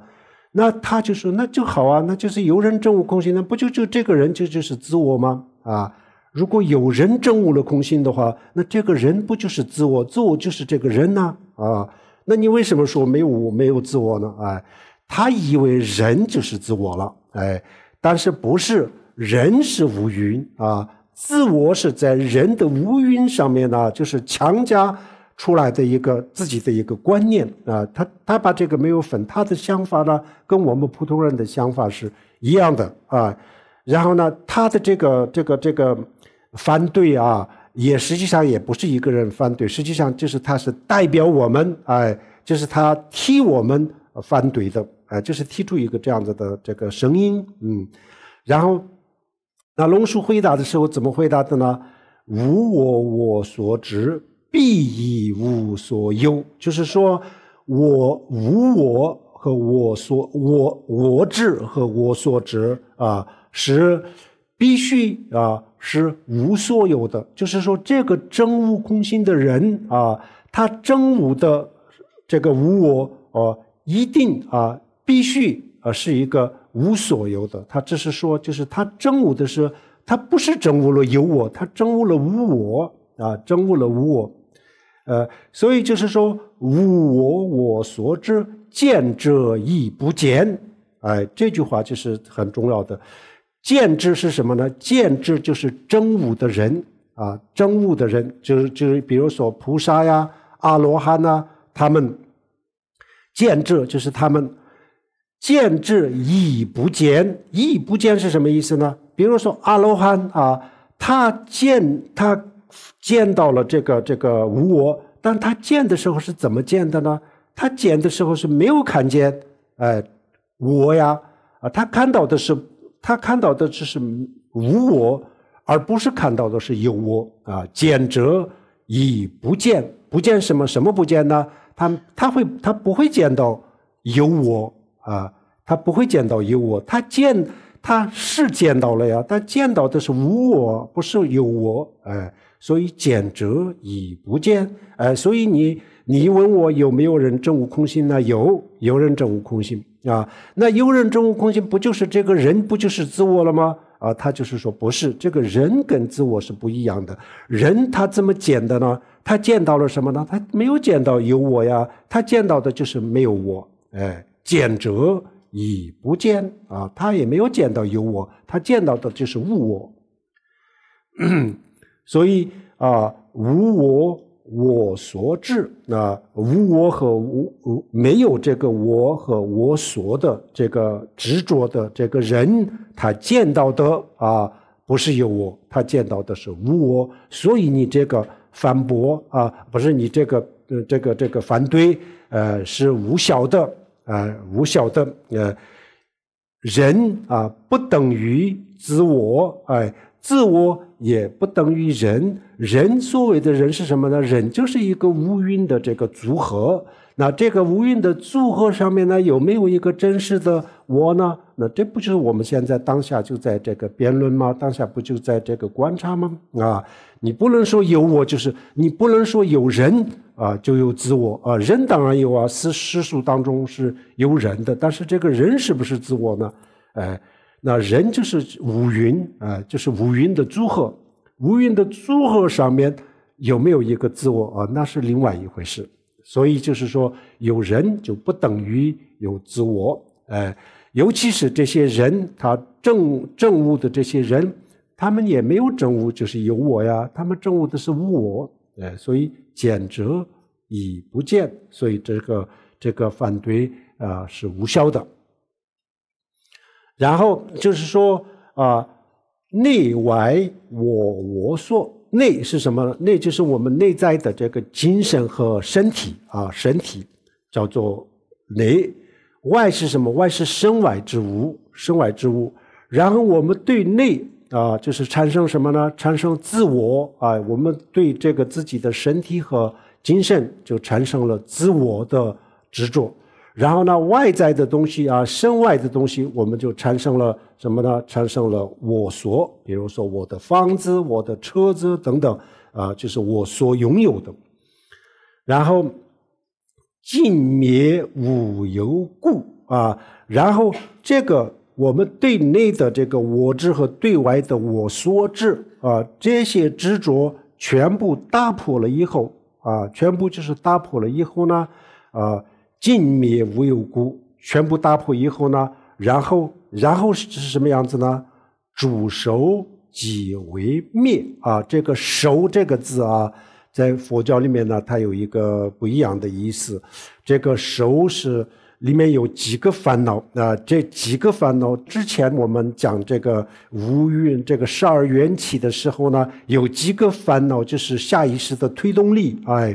那他就说，那就好啊，那就是由人证悟空性，那不就就这个人就就是自我吗？啊，如果有人证悟了空性的话，那这个人不就是自我，自我就是这个人呢？啊，那你为什么说没有我、没有自我呢？哎，他以为人就是自我了，哎，但是不是人是无云啊？自我是在人的无云上面呢，就是强加。出来的一个自己的一个观念啊，他他把这个没有粉，他的想法呢跟我们普通人的想法是一样的啊。然后呢，他的这个这个这个反对啊，也实际上也不是一个人反对，实际上就是他是代表我们，哎，就是他替我们反对的，哎，就是提出一个这样子的这个声音，嗯。然后那龙叔回答的时候怎么回答的呢？无我我所执。必以无所有，就是说，我无我和我所我我智和我所执啊，是必须啊，是无所有的。就是说，这个真悟空心的人啊，他真悟的这个无我啊，一定啊，必须啊，是一个无所有的。他只是说，就是他真悟的是，他不是真悟了有我，他真悟了无我啊，真悟了无我。呃，所以就是说，无我，我所知见者亦不见。哎，这句话就是很重要的。见之是什么呢？见之就是真悟的人啊，真悟的人就是就是，比如说菩萨呀、阿罗汉啊，他们见这就是他们见之亦不见，亦不见是什么意思呢？比如说阿罗汉啊，他见他。见到了这个这个无我，但他见的时候是怎么见的呢？他见的时候是没有看见哎，我呀啊，他看到的是他看到的只是无我，而不是看到的是有我啊。见者已不见，不见什么什么不见呢？他他会他不会见到有我啊，他不会见到有我。他见他是见到了呀，但见到的是无我不是有我哎。所以简者以不见，呃，所以你你问我有没有人证悟空性呢？有，有人证悟空性啊。那有人证悟空性，不就是这个人不就是自我了吗？啊，他就是说不是，这个人跟自我是不一样的。人他怎么见的呢？他见到了什么呢？他没有见到有我呀，他见到的就是没有我。哎，见者以不见啊，他也没有见到有我，他见到的就是无我。所以啊，无我我所知，那无我和无无没有这个我和我所的这个执着的这个人，他见到的啊不是有我，他见到的是无我。所以你这个反驳啊，不是你这个呃这个这个反对，呃是无效的，呃无效的呃人啊不等于自我，哎自我。也不等于人，人所谓的人是什么呢？人就是一个无蕴的这个组合。那这个无蕴的组合上面呢，有没有一个真实的我呢？那这不就是我们现在当下就在这个辩论吗？当下不就在这个观察吗？啊，你不能说有我，就是你不能说有人啊就有自我啊，人当然有啊，是十数当中是有人的，但是这个人是不是自我呢？哎。那人就是五云啊，就是五云的组合。五云的组合上面有没有一个自我啊？那是另外一回事。所以就是说，有人就不等于有自我。哎，尤其是这些人，他证证悟的这些人，他们也没有证悟，就是有我呀。他们证悟的是无我。哎，所以简则已不见，所以这个这个反对啊是无效的。然后就是说啊，内外我我所内是什么呢？内就是我们内在的这个精神和身体啊，身体叫做内。外是什么？外是身外之物，身外之物。然后我们对内啊，就是产生什么呢？产生自我啊，我们对这个自己的身体和精神就产生了自我的执着。然后呢，外在的东西啊，身外的东西，我们就产生了什么呢？产生了我所，比如说我的房子、我的车子等等，啊，就是我所拥有的。然后，尽灭五有故啊，然后这个我们对内的这个我执和对外的我所执啊，这些执着全部打破了以后啊，全部就是打破了以后呢，啊。净灭无有故，全部打破以后呢，然后然后是什么样子呢？煮熟即为灭啊！这个“熟”这个字啊，在佛教里面呢，它有一个不一样的意思。这个“熟”是里面有几个烦恼啊？这几个烦恼之前我们讲这个无运这个十二缘起的时候呢，有几个烦恼就是下意识的推动力，哎。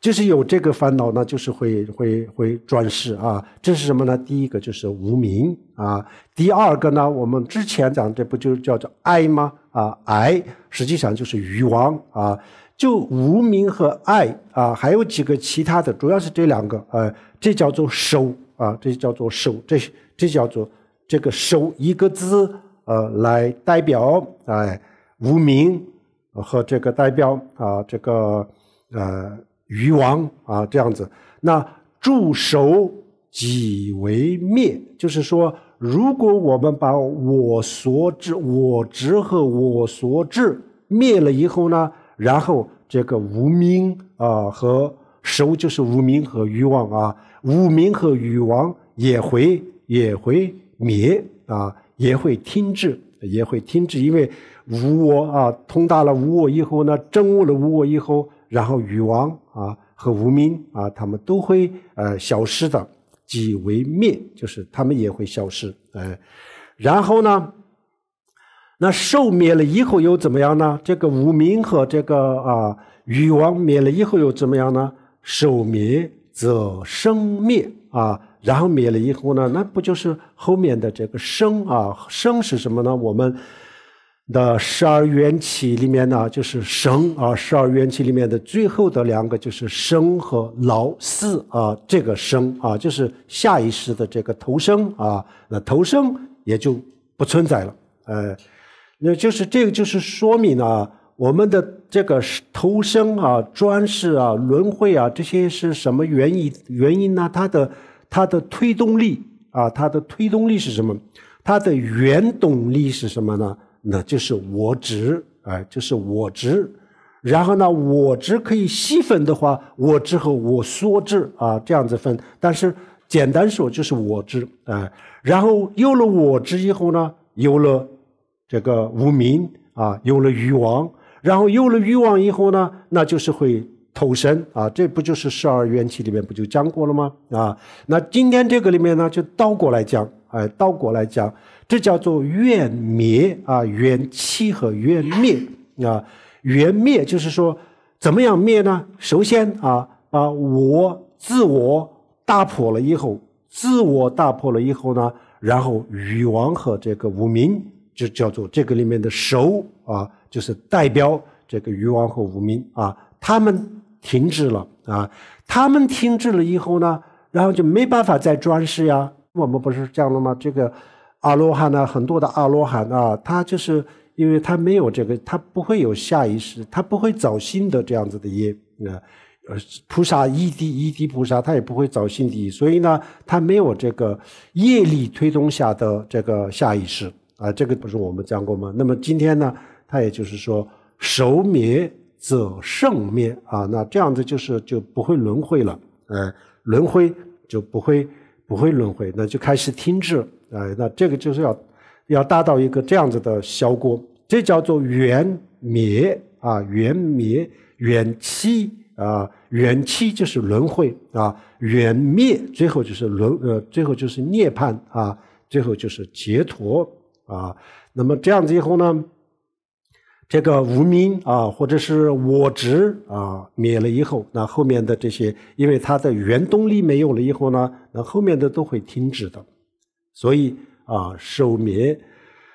就是有这个烦恼呢，就是会会会转世啊。这是什么呢？第一个就是无名啊。第二个呢，我们之前讲这不就叫做爱吗？啊，爱实际上就是欲望啊。就无名和爱啊，还有几个其他的，主要是这两个。呃，这叫做收啊，这叫做收，这这叫做这个收一个字呃来代表哎无名和这个代表啊这个呃。鱼王啊，这样子。那助守己为灭，就是说，如果我们把我所知、我执和我所知灭了以后呢，然后这个无名啊和守就是无名和欲望啊，无名和欲望也会也会灭啊，也会停止，也会停止，因为无我啊，通达了无我以后呢，证悟了无我以后，然后欲望。啊，和无名啊，他们都会呃消失的，即为灭，就是他们也会消失。哎，然后呢，那受灭了以后又怎么样呢？这个无名和这个啊欲望灭了以后又怎么样呢？受灭则生灭啊，然后灭了以后呢，那不就是后面的这个生啊？生是什么呢？我们。的十二缘起里面呢，就是生啊，十二缘起里面的最后的两个就是生和老死啊，这个生啊，就是下意识的这个投生啊，那投生也就不存在了，哎，那就是这个就是说明了我们的这个投生啊、转世啊、轮回啊这些是什么原因原因呢？它的它的推动力啊，它的推动力是什么？它的原动力是什么呢？那就是我执，哎，就是我执，然后呢，我执可以细分的话，我执和我所执啊，这样子分。但是简单说就是我执，哎，然后有了我执以后呢，有了这个无名啊，有了欲望，然后有了欲望以后呢，那就是会投生啊，这不就是十二缘起里面不就讲过了吗？啊，那今天这个里面呢，就倒过来讲，哎，倒过来讲。这叫做愿灭啊，愿起和愿灭啊，愿灭就是说，怎么样灭呢？首先啊，把我自我打破了以后，自我打破了以后呢，然后欲望和这个无名就叫做这个里面的“首啊，就是代表这个欲望和无名啊，他们停止了啊，他们停止了以后呢，然后就没办法再装饰呀。我们不是讲了吗？这个。阿罗汉呢，很多的阿罗汉啊，他就是因为他没有这个，他不会有下意识，他不会找新的这样子的业啊。呃，菩萨一滴一滴菩萨，他也不会找新的，所以呢，他没有这个业力推动下的这个下意识啊。这个不是我们讲过吗？那么今天呢，他也就是说，熟灭则胜灭啊，那这样子就是就不会轮回了，嗯，轮回就不会不会轮回，那就开始停止。哎，那这个就是要要达到一个这样子的效果，这叫做缘灭啊，缘灭，缘气啊，缘气就是轮回啊，缘灭最后就是轮呃，最后就是涅槃啊，最后就是解脱啊。那么这样子以后呢，这个无名啊，或者是我执啊，灭了以后，那后面的这些，因为它的原动力没有了以后呢，那后面的都会停止的。所以啊，受灭，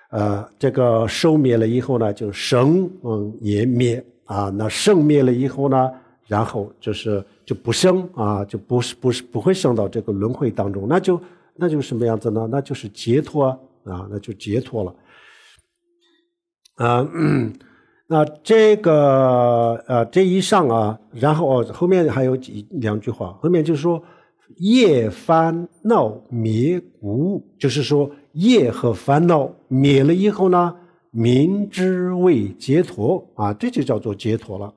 呃，这个受灭了以后呢，就生，嗯，也灭啊，那生灭了以后呢，然后就是就不生啊，就不是不是不会生到这个轮回当中，那就那就什么样子呢？那就是解脱啊，那就解脱了。啊，那这个呃这一上啊，然后后面还有几两句话，后面就是说。夜烦恼灭故，就是说夜和烦恼灭了以后呢，民之为解脱啊，这就叫做解脱了。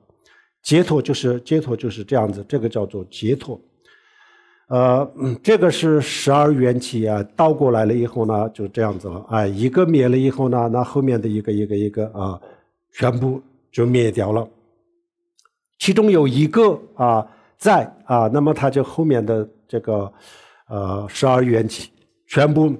解脱就是解脱就是这样子，这个叫做解脱。呃，这个是十二缘起啊，倒过来了以后呢，就这样子了。哎，一个灭了以后呢，那后面的一个一个一个啊，全部就灭掉了。其中有一个啊在啊，那么它就后面的。这个呃十二元起，全部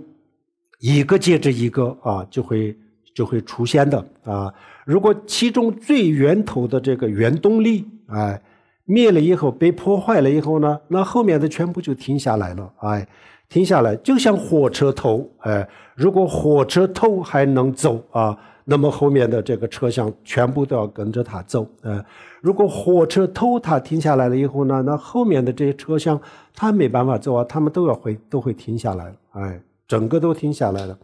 一个接着一个啊，就会就会出现的啊。如果其中最源头的这个原动力哎灭了以后被破坏了以后呢，那后面的全部就停下来了哎，停下来就像火车头哎，如果火车头还能走啊。那么后面的这个车厢全部都要跟着他走，呃，如果火车头它停下来了以后呢，那后面的这些车厢它没办法走啊，他们都要回，都会停下来，哎，整个都停下来了。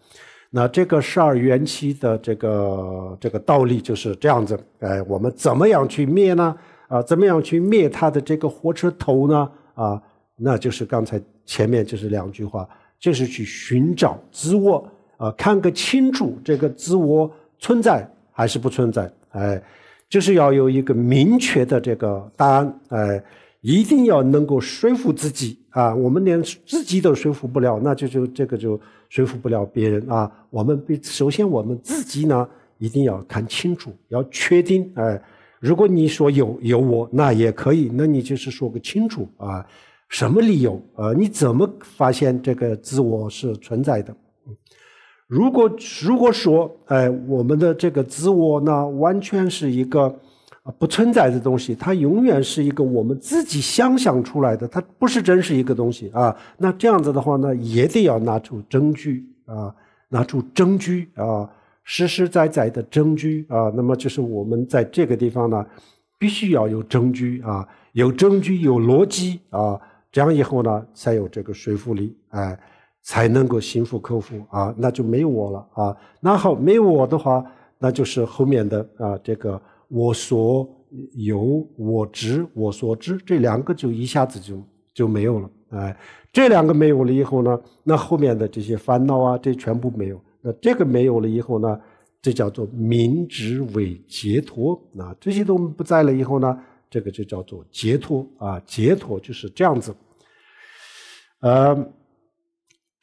那这个十二元期的这个这个道理就是这样子，哎，我们怎么样去灭呢？啊，怎么样去灭他的这个火车头呢？啊，那就是刚才前面就是两句话，就是去寻找自我，啊，看个清楚这个自我。存在还是不存在？哎，就是要有一个明确的这个答案。哎，一定要能够说服自己啊。我们连自己都说服不了，那就就这个就说服不了别人啊。我们必首先我们自己呢，一定要看清楚，要确定。哎，如果你说有有我，那也可以，那你就是说个清楚啊，什么理由？呃，你怎么发现这个自我是存在的？如果如果说，哎，我们的这个自我呢，完全是一个不存在的东西，它永远是一个我们自己想象出来的，它不是真实一个东西啊。那这样子的话呢，也得要拿出证据啊，拿出证据啊，实实在在的证据啊。那么就是我们在这个地方呢，必须要有证据啊，有证据，有逻辑啊，这样以后呢，才有这个说服力，哎。才能够心服口服啊，那就没我了啊。那好，没我的话，那就是后面的啊，这个我所有、我执、我所知这两个就一下子就就没有了。哎，这两个没有了以后呢，那后面的这些烦恼啊，这全部没有。那这个没有了以后呢，这叫做明知为解脱。啊，这些都不在了以后呢，这个就叫做解脱啊。解脱就是这样子，嗯。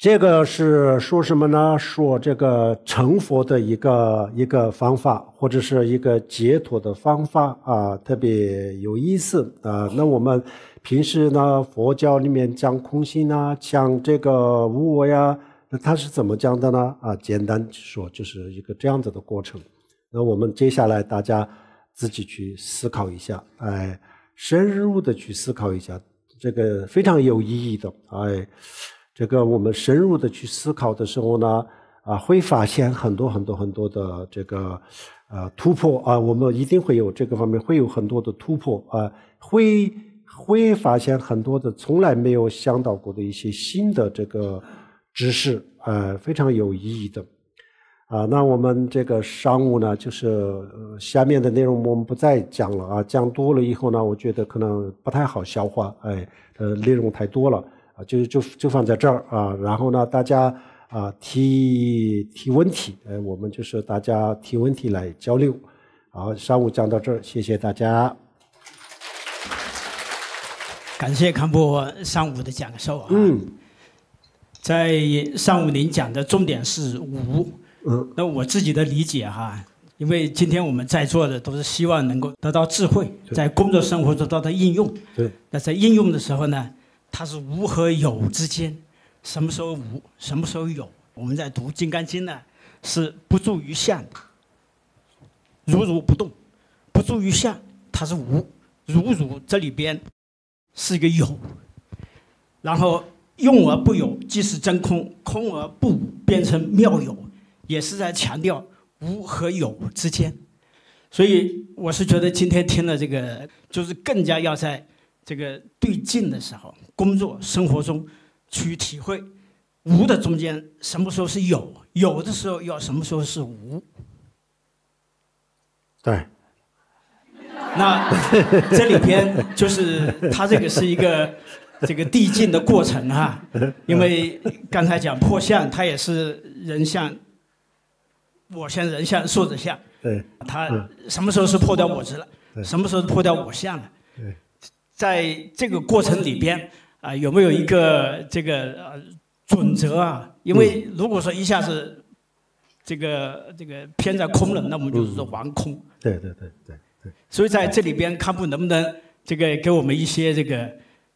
这个是说什么呢？说这个成佛的一个一个方法，或者是一个解脱的方法啊，特别有意思啊。那我们平时呢，佛教里面讲空性啊，讲这个无我呀，它是怎么讲的呢？啊，简单说就是一个这样子的过程。那我们接下来大家自己去思考一下，哎，深入的去思考一下，这个非常有意义的，哎。这个我们深入的去思考的时候呢，啊，会发现很多很多很多的这个呃突破啊，我们一定会有这个方面会有很多的突破啊，会会发现很多的从来没有想到过的一些新的这个知识啊，非常有意义的啊。那我们这个商务呢，就是下面的内容我们不再讲了啊，讲多了以后呢，我觉得可能不太好消化，哎，呃，内容太多了。就就就放在这儿啊，然后呢，大家啊提提问题，呃，我们就是大家提问题来交流。好，上午讲到这儿，谢谢大家。感谢康波上午的讲授啊。嗯。在上午您讲的重点是五。嗯。那我自己的理解哈，因为今天我们在座的都是希望能够得到智慧，在工作生活中得到应用。对。那在应用的时候呢？它是无和有之间，什么时候无，什么时候有？我们在读《金刚经》呢，是不住于相，如如不动，不住于相，它是无；如如这里边是一个有，然后用而不有，即是真空；空而不无，变成妙有，也是在强调无和有之间。所以我是觉得今天听了这个，就是更加要在。这个对境的时候，工作生活中去体会无的中间，什么时候是有，有的时候要什么时候是无。对。那这里边就是他这个是一个 这个递进的过程哈，因为刚才讲破相，他也是人相、我相、人相、数字相。对。他什么时候是破掉我执了？什么时候破掉我相了？在这个过程里边，啊，有没有一个这个呃准则啊？因为如果说一下子，这个这个偏在空了，那我们就是说玩空。对对对对对。所以在这里边，看不能不能这个给我们一些这个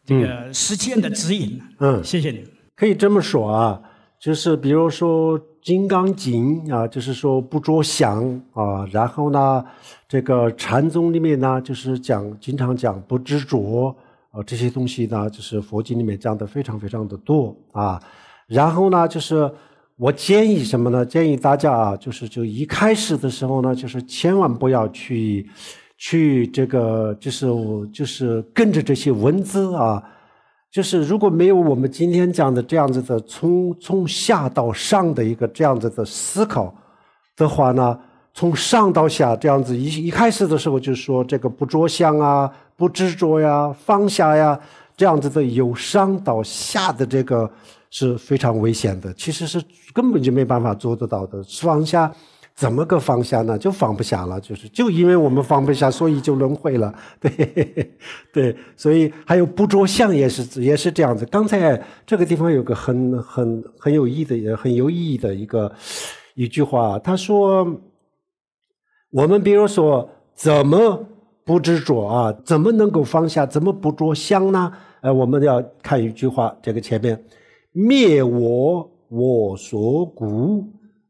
这个实践的指引。嗯，谢谢你。可以这么说啊，就是比如说。金刚经啊，就是说不着想啊，然后呢，这个禅宗里面呢，就是讲经常讲不执着啊，这些东西呢，就是佛经里面讲的非常非常的多啊。然后呢，就是我建议什么呢？建议大家啊，就是就一开始的时候呢，就是千万不要去去这个，就是就是跟着这些文字啊。就是如果没有我们今天讲的这样子的从从下到上的一个这样子的思考的话呢，从上到下这样子一一开始的时候就说这个不着相啊，不执着呀，放下呀，这样子的由上到下的这个是非常危险的，其实是根本就没办法做得到的，放下。怎么个放下呢？就放不下了，就是就因为我们放不下，所以就轮回了。对对，所以还有不着相也是也是这样子。刚才这个地方有个很很很有意的很有意义的一个一句话，他说：我们比如说怎么不执着啊？怎么能够放下？怎么不着相呢？哎，我们要看一句话，这个前面灭我我所骨。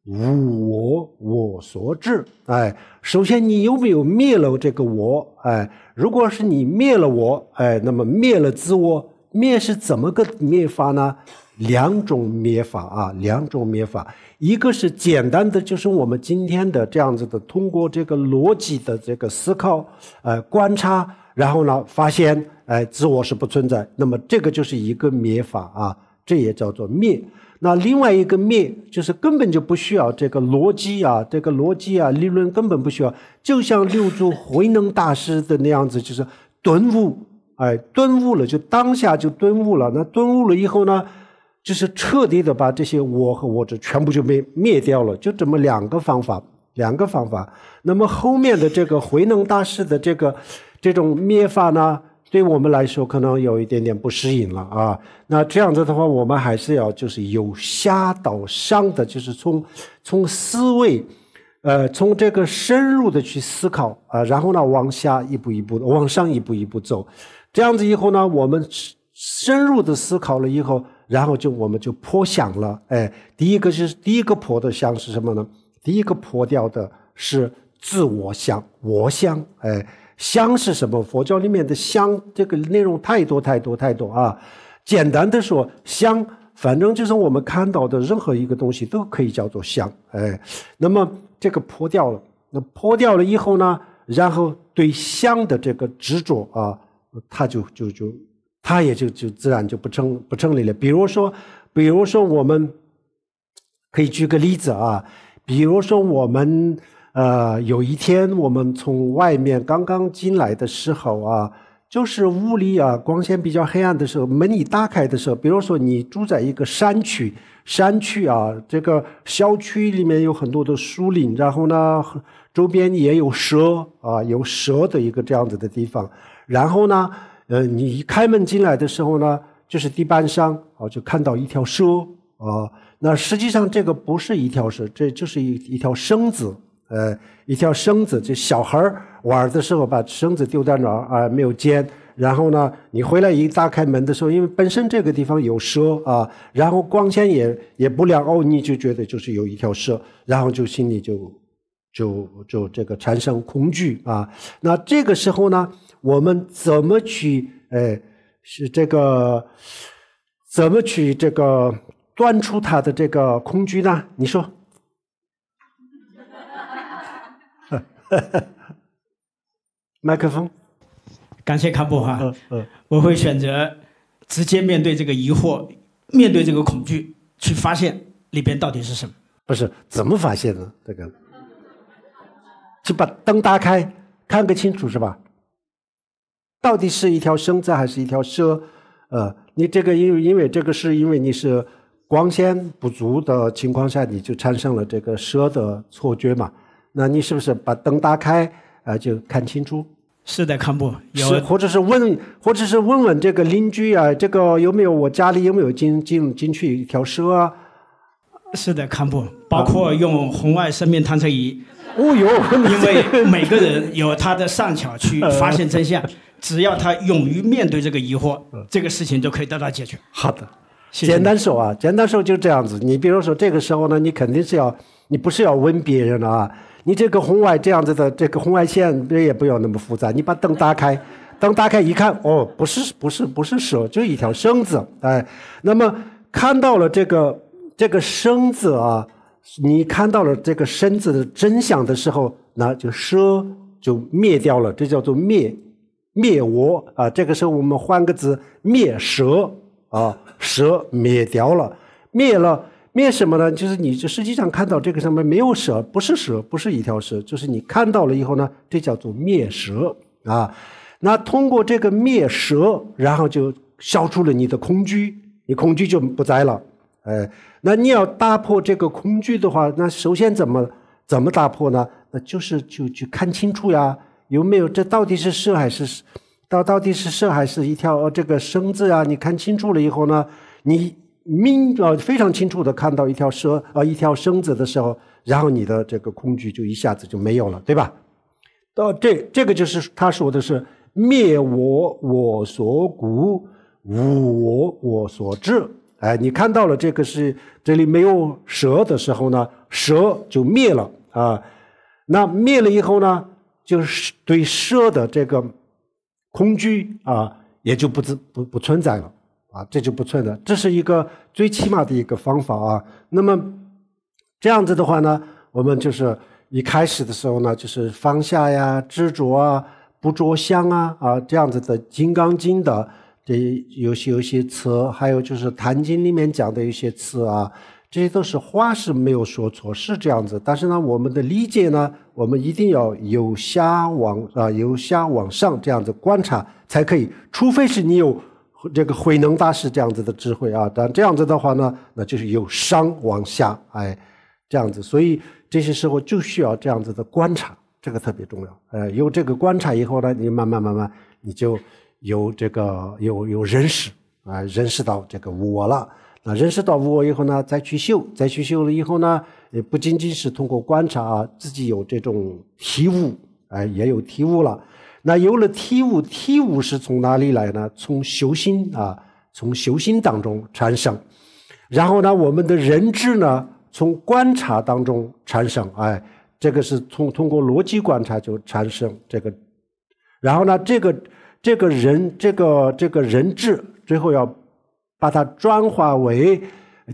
无我，我所至。哎，首先你有没有灭了这个我？哎，如果是你灭了我，哎，那么灭了自我，灭是怎么个灭法呢？两种灭法啊，两种灭法。一个是简单的，就是我们今天的这样子的，通过这个逻辑的这个思考、呃观察，然后呢发现，哎，自我是不存在。那么这个就是一个灭法啊。这也叫做灭。那另外一个灭，就是根本就不需要这个逻辑啊，这个逻辑啊，理论根本不需要。就像六祖慧能大师的那样子，就是顿悟，哎，顿悟了就当下就顿悟了。那顿悟了以后呢，就是彻底的把这些我和我执全部就被灭掉了。就这么两个方法，两个方法。那么后面的这个慧能大师的这个这种灭法呢？对我们来说，可能有一点点不适应了啊。那这样子的话，我们还是要就是由下到上的，就是从从思维，呃，从这个深入的去思考啊，然后呢，往下一步一步的，往上一步一步走。这样子以后呢，我们深入的思考了以后，然后就我们就破想了。哎，第一个是第一个破的相是什么呢？第一个破掉的是自我相，我相，哎。香是什么？佛教里面的香，这个内容太多太多太多啊！简单的说，香，反正就是我们看到的任何一个东西都可以叫做香，哎。那么这个破掉了，那破掉了以后呢？然后对香的这个执着啊，它就就就，它也就就自然就不成不成立了。比如说，比如说我们可以举个例子啊，比如说我们。呃，有一天我们从外面刚刚进来的时候啊，就是屋里啊光线比较黑暗的时候，门一打开的时候，比如说你住在一个山区，山区啊，这个小区里面有很多的树林，然后呢，周边也有蛇啊，有蛇的一个这样子的地方，然后呢，呃，你一开门进来的时候呢，就是地板上啊，就看到一条蛇啊，那实际上这个不是一条蛇，这就是一一条绳子。呃，一条绳子，这小孩儿玩的时候把绳子丢在哪儿啊？没有尖。然后呢，你回来一打开门的时候，因为本身这个地方有蛇啊，然后光线也也不亮哦，你就觉得就是有一条蛇，然后就心里就就就这个产生恐惧啊。那这个时候呢，我们怎么去呃是这个怎么去这个钻出他的这个恐惧呢？你说。麦克风，感谢卡伯哈。我会选择直接面对这个疑惑，面对这个恐惧，去发现里边到底是什么。不是怎么发现呢？这个就把灯打开，看个清楚是吧？到底是一条生子还是一条蛇？呃，你这个因因为这个是因为你是光线不足的情况下，你就产生了这个蛇的错觉嘛。那你是不是把灯打开啊？就看清楚。是的，看不。有，或者是问，或者是问问这个邻居啊，这个有没有我家里有没有进进进去一条蛇？啊？是的，看不。包括用红外生命探测仪。哦哟。因为每个人有他的善巧去发现真相，只要他勇于面对这个疑惑，这个事情就可以得到解决。好的，简单说啊，简单说就这样子。你比如说这个时候呢，你肯定是要，你不是要问别人了啊。你这个红外这样子的这个红外线，别也不要那么复杂。你把灯打开，灯打开一看，哦，不是，不是，不是蛇，就一条绳子。哎，那么看到了这个这个绳子啊，你看到了这个绳子的真相的时候，那就蛇就灭掉了，这叫做灭灭我啊。这个时候我们换个字，灭蛇啊，蛇灭掉了，灭了。灭什么呢？就是你这实际上看到这个上面没有蛇，不是蛇，不是一条蛇，就是你看到了以后呢，这叫做灭蛇啊。那通过这个灭蛇，然后就消除了你的恐惧，你恐惧就不在了。哎，那你要打破这个恐惧的话，那首先怎么怎么打破呢？那就是就去看清楚呀，有没有这到底是蛇还是，到到底是蛇还是一条这个生字呀？你看清楚了以后呢，你。明着非常清楚的看到一条蛇啊一条绳子的时候，然后你的这个恐惧就一下子就没有了，对吧？到这这个就是他说的是灭我我所无我我所知。哎，你看到了这个是这里没有蛇的时候呢，蛇就灭了啊。那灭了以后呢，就是对蛇的这个恐惧啊，也就不知不不存在了。啊，这就不错的，这是一个最起码的一个方法啊。那么这样子的话呢，我们就是一开始的时候呢，就是放下呀、执着啊、不着相啊啊这样子的《金刚经》的这有些有些词，还有就是《坛经》里面讲的一些词啊，这些都是话是没有说错，是这样子。但是呢，我们的理解呢，我们一定要由下往啊由下往上这样子观察才可以，除非是你有。这个慧能大师这样子的智慧啊，但这样子的话呢，那就是由上往下，哎，这样子，所以这些时候就需要这样子的观察，这个特别重要。呃，有这个观察以后呢，你慢慢慢慢，你就有这个有有认识啊，认识到这个我了。那认识到我以后呢，再去修，再去修了以后呢，不仅仅是通过观察啊，自己有这种体悟，哎，也有体悟了。那有了体悟，体悟是从哪里来呢？从修心啊，从修心当中产生。然后呢，我们的人智呢，从观察当中产生。哎，这个是从通过逻辑观察就产生这个。然后呢，这个这个人，这个这个人智，最后要把它转化为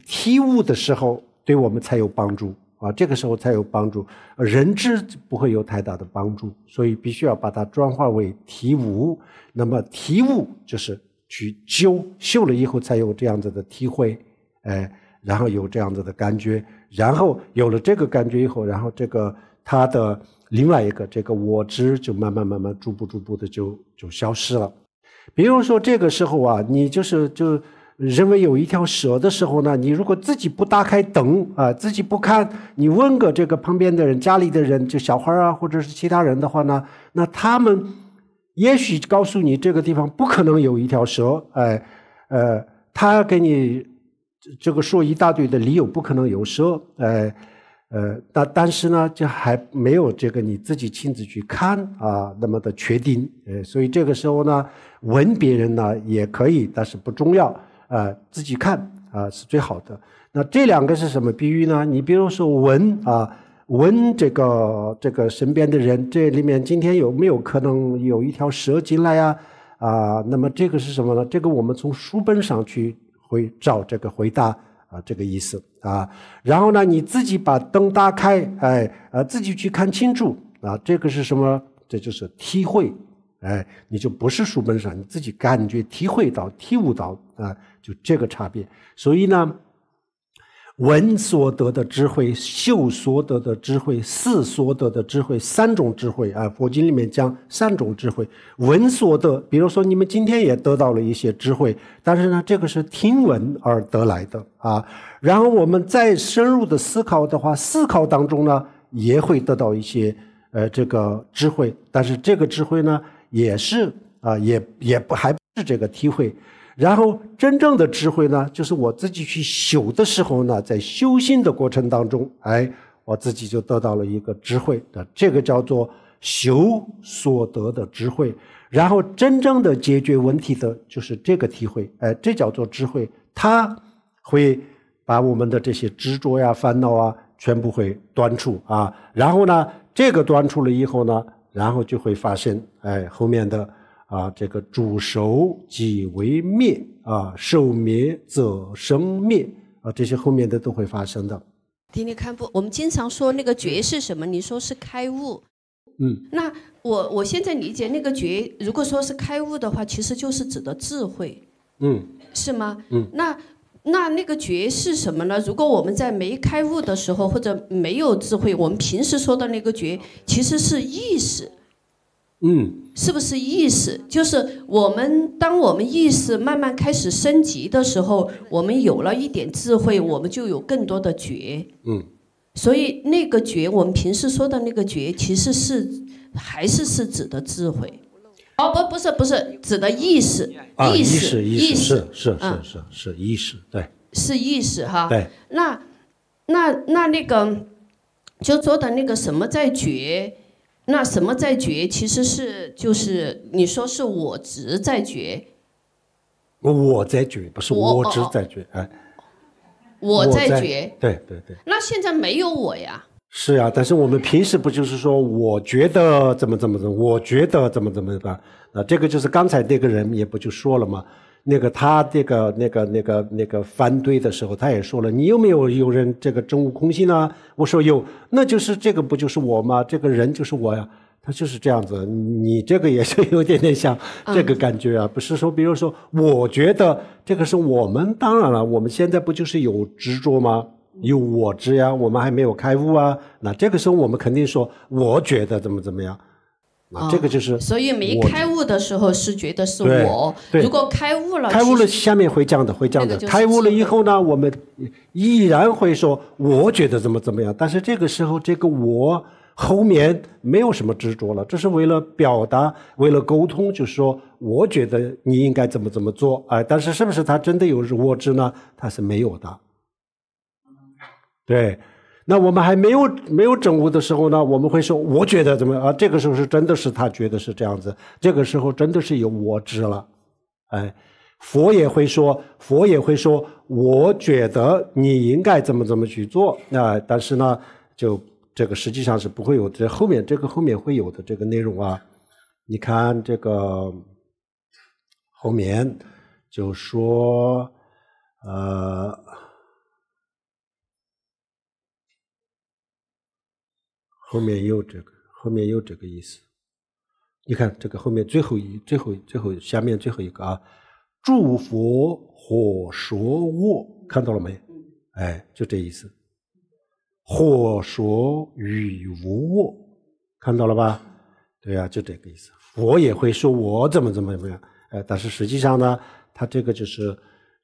体悟的时候，对我们才有帮助。啊，这个时候才有帮助。人知不会有太大的帮助，所以必须要把它转化为体悟。那么体悟就是去修修了以后才有这样子的体会，哎，然后有这样子的感觉，然后有了这个感觉以后，然后这个它的另外一个这个我知就慢慢慢慢逐步逐步的就就消失了。比如说这个时候啊，你就是就。认为有一条蛇的时候呢，你如果自己不打开灯啊，自己不看，你问个这个旁边的人、家里的人，就小孩啊，或者是其他人的话呢，那他们也许告诉你这个地方不可能有一条蛇，哎，呃，他给你这个说一大堆的理由，不可能有蛇，呃，呃，但但是呢，就还没有这个你自己亲自去看啊那么的确定，呃，所以这个时候呢，问别人呢也可以，但是不重要。啊，自己看啊是最好的。那这两个是什么比喻呢？你比如说闻啊，闻这个这个身边的人，这里面今天有没有可能有一条蛇进来呀？啊，那么这个是什么呢？这个我们从书本上去回找这个回答啊，这个意思啊。然后呢，你自己把灯打开，哎，呃，自己去看清楚啊，这个是什么？这就是体会。哎，你就不是书本上你自己感觉体会到、体悟到啊，就这个差别。所以呢，闻所得的智慧、修所得的智慧、思所得的智慧，三种智慧啊，佛经里面讲三种智慧。闻所得，比如说你们今天也得到了一些智慧，但是呢，这个是听闻而得来的啊。然后我们再深入的思考的话，思考当中呢，也会得到一些呃这个智慧，但是这个智慧呢。也是啊，也也不还不是这个体会，然后真正的智慧呢，就是我自己去修的时候呢，在修心的过程当中，哎，我自己就得到了一个智慧的，这个叫做修所得的智慧。然后真正的解决问题的，就是这个体会，哎，这叫做智慧，它会把我们的这些执着呀、烦恼啊，全部会端出啊。然后呢，这个端出了以后呢。然后就会发生，哎，后面的啊，这个煮熟即为灭啊，受灭则生灭啊，这些后面的都会发生的。迪尼堪布，我们经常说那个觉是什么？你说是开悟，嗯，那我我现在理解那个觉，如果说是开悟的话，其实就是指的智慧，嗯，是吗？嗯，那。那那个觉是什么呢？如果我们在没开悟的时候或者没有智慧，我们平时说的那个觉其实是意识，嗯，是不是意识？就是我们当我们意识慢慢开始升级的时候，我们有了一点智慧，我们就有更多的觉，嗯，所以那个觉我们平时说的那个觉，其实是还是是指的智慧。哦不不是不是指的意思意思意思是是是是是意思对是意思哈对那那那那个就做的那个什么在觉那什么在觉其实是就是你说是我执在觉我在觉不是我执在觉哎我在觉对对对那现在没有我呀。是呀，但是我们平时不就是说，我觉得怎么怎么怎么，我觉得怎么怎么的，啊，这个就是刚才那个人也不就说了吗？那个他这个那个那个那个反对的时候，他也说了，你有没有有人这个真空性呢？我说有，那就是这个不就是我吗？这个人就是我呀，他就是这样子，你这个也是有点点像这个感觉啊，不是说比如说，我觉得这个是我们当然了，我们现在不就是有执着吗？有我知呀，我们还没有开悟啊。那这个时候我们肯定说，我觉得怎么怎么样。那这个就是。所以没开悟的时候是觉得是我。对如果开悟了。开悟了，下面会降的，会降的。开悟了以后呢，我们依然会说，我觉得怎么怎么样。但是这个时候，这个我后面没有什么执着了，这是为了表达，为了沟通，就是说，我觉得你应该怎么怎么做啊。但是是不是他真的有我知呢？他是没有的。对，那我们还没有没有证悟的时候呢，我们会说，我觉得怎么啊？这个时候是真的是他觉得是这样子，这个时候真的是有我知了，哎，佛也会说，佛也会说，我觉得你应该怎么怎么去做。那但是呢，就这个实际上是不会有这后面这个后面会有的这个内容啊。你看这个后面就说，呃。后面有这个，后面有这个意思。你看这个后面最后一、最后、最后下面最后一个啊，诸佛火说我看到了没？哎，就这意思。火说与无我看到了吧？对呀，就这个意思。我也会说我怎么怎么样。哎，但是实际上呢，他这个就是。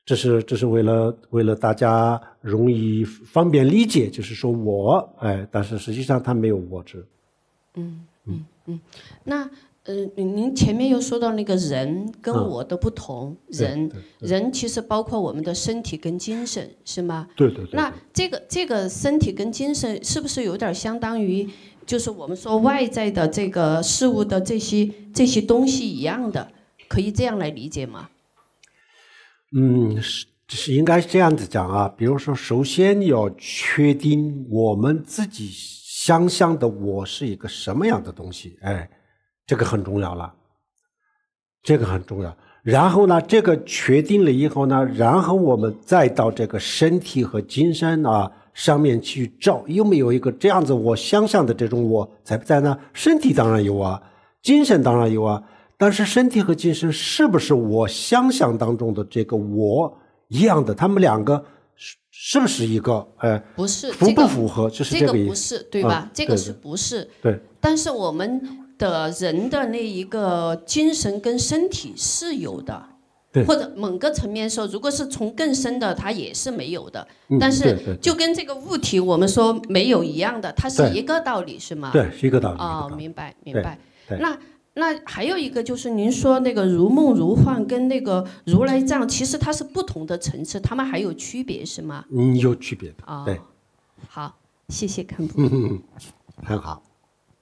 这是这是为了为了大家容易方便理解，就是说我哎，但是实际上他没有我这。嗯嗯嗯。那呃，您前面又说到那个人跟我的不同，人人其实包括我们的身体跟精神，是吗？对对对。那这个这个身体跟精神是不是有点相当于，就是我们说外在的这个事物的这些这些东西一样的，可以这样来理解吗？嗯，是是应该这样子讲啊。比如说，首先要确定我们自己想象的我是一个什么样的东西，哎，这个很重要了，这个很重要。然后呢，这个确定了以后呢，然后我们再到这个身体和精神啊上面去照有没有一个这样子我想象的这种我在不在呢？身体当然有啊，精神当然有啊。但是身体和精神是不是我想象当中的这个我一样的？他们两个是是不是一个？哎，不是，符不符合？就是这个不是对吧？这个是不是？对。但是我们的人的那一个精神跟身体是有的，对。或者某个层面说，如果是从更深的，它也是没有的。但是就跟这个物体，我们说没有一样的，它是一个道理是吗？对，是一个道理。哦，明白明白。那。那还有一个就是您说那个如梦如幻跟那个如来藏，其实它是不同的层次，它们还有区别是吗？嗯，有区别。啊，对，好，谢谢看嗯。嗯，很好。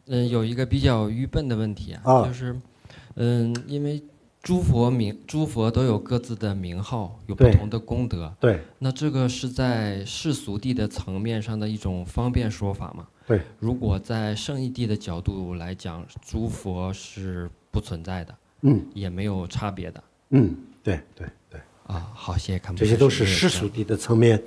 嗯，有一个比较愚笨的问题啊，就是，嗯，因为诸佛名，诸佛都有各自的名号，有不同的功德。对。那这个是在世俗地的层面上的一种方便说法吗？对，如果在圣义地的角度来讲，诸佛是不存在的，嗯，也没有差别的，嗯，对对对，啊，好，谢谢看。这些都是世俗地的层面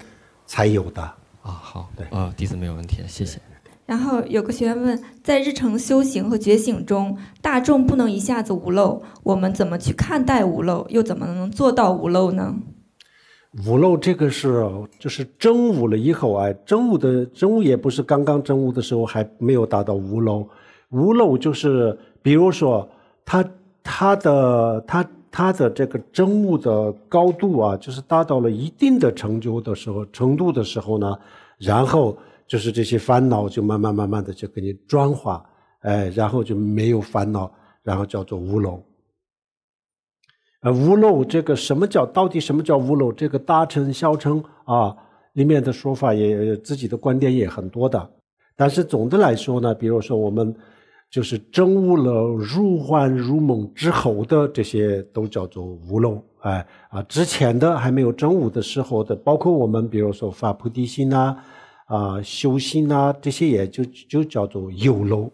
才有的，啊，好，对，啊，弟子没有问题，谢谢。然后有个学员问，在日常修行和觉醒中，大众不能一下子无漏，我们怎么去看待无漏，又怎么能做到无漏呢？无漏这个是，就是真悟了以后，哎，真悟的真悟也不是刚刚真悟的时候，还没有达到无漏。无漏就是，比如说，他他的他他的这个真悟的高度啊，就是达到了一定的成就的时候，程度的时候呢，然后就是这些烦恼就慢慢慢慢的就给你转化，哎，然后就没有烦恼，然后叫做无漏。呃，无漏这个什么叫？到底什么叫无漏？这个大乘、小乘啊，里面的说法也自己的观点也很多的。但是总的来说呢，比如说我们就是征悟了如幻如梦之后的这些，都叫做无漏，哎啊，之前的还没有征悟的时候的，包括我们比如说发菩提心呐，啊修心呐，这些也就就叫做有漏。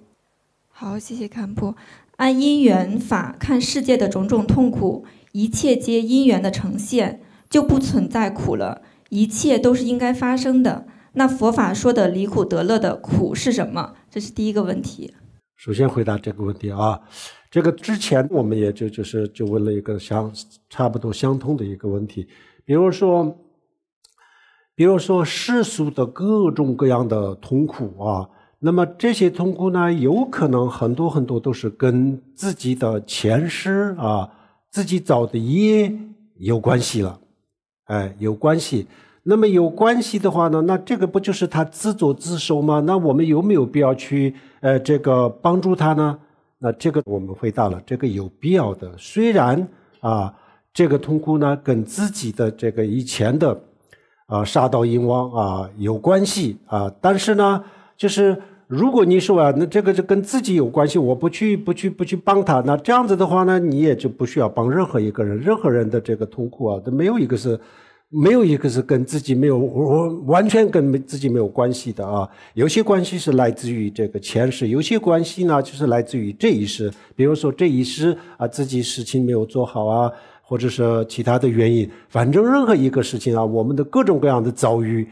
好，谢谢堪布。按因缘法看世界的种种痛苦，一切皆因缘的呈现，就不存在苦了，一切都是应该发生的。那佛法说的离苦得乐的苦是什么？这是第一个问题。首先回答这个问题啊，这个之前我们也就就是就问了一个相差不多相通的一个问题，比如说，比如说世俗的各种各样的痛苦啊。那么这些痛苦呢，有可能很多很多都是跟自己的前世啊，自己造的业有关系了，哎，有关系。那么有关系的话呢，那这个不就是他自作自受吗？那我们有没有必要去呃这个帮助他呢？那这个我们回答了，这个有必要的。虽然啊，这个痛苦呢跟自己的这个以前的啊杀盗淫王啊有关系啊，但是呢，就是。如果你说啊，那这个是跟自己有关系，我不去不去不去帮他，那这样子的话呢，你也就不需要帮任何一个人，任何人的这个痛苦啊，都没有一个是，没有一个是跟自己没有，我完全跟自己没有关系的啊。有些关系是来自于这个前世，有些关系呢就是来自于这一世。比如说这一世啊，自己事情没有做好啊，或者是其他的原因，反正任何一个事情啊，我们的各种各样的遭遇。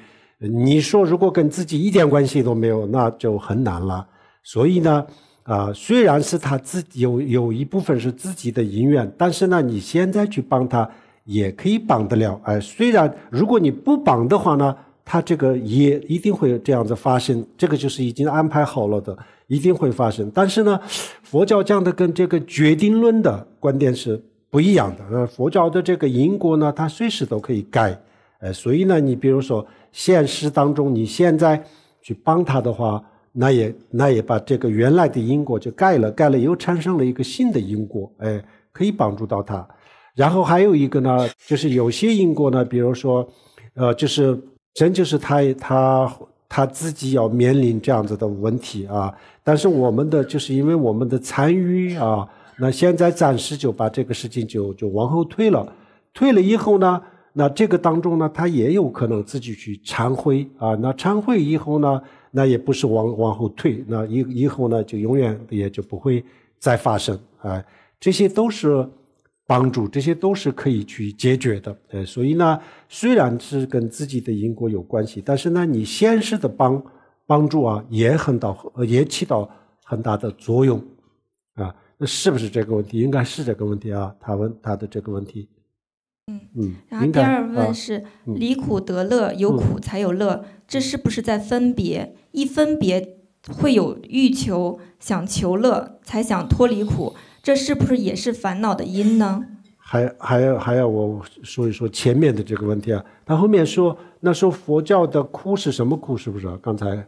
你说，如果跟自己一点关系都没有，那就很难了。所以呢，啊，虽然是他自己有有一部分是自己的因缘，但是呢，你现在去帮他也可以帮得了。哎，虽然如果你不帮的话呢，他这个也一定会这样子发生。这个就是已经安排好了的，一定会发生。但是呢，佛教讲的跟这个决定论的观点是不一样的。那佛教的这个因果呢，它随时都可以改。呃，所以呢，你比如说。现实当中，你现在去帮他的话，那也那也把这个原来的因果就盖了，盖了又产生了一个新的因果，哎，可以帮助到他。然后还有一个呢，就是有些因果呢，比如说，呃，就是真就是他他他自己要面临这样子的问题啊。但是我们的就是因为我们的参与啊，那现在暂时就把这个事情就就往后推了，推了以后呢。那这个当中呢，他也有可能自己去忏悔啊。那忏悔以后呢，那也不是往往后退，那以以后呢，就永远也就不会再发生啊。这些都是帮助，这些都是可以去解决的。呃，所以呢，虽然是跟自己的因国有关系，但是呢，你现实的帮帮助啊，也很到也起到很大的作用啊。那是不是这个问题？应该是这个问题啊。他问他的这个问题。嗯，然后第二问是：离苦得乐，有苦才有乐，这是不是在分别？一分别会有欲求，想求乐，才想脱离苦，这是不是也是烦恼的因呢？还还要还要我说一说前面的这个问题啊。他后面说，那说佛教的哭是什么哭？是不是刚才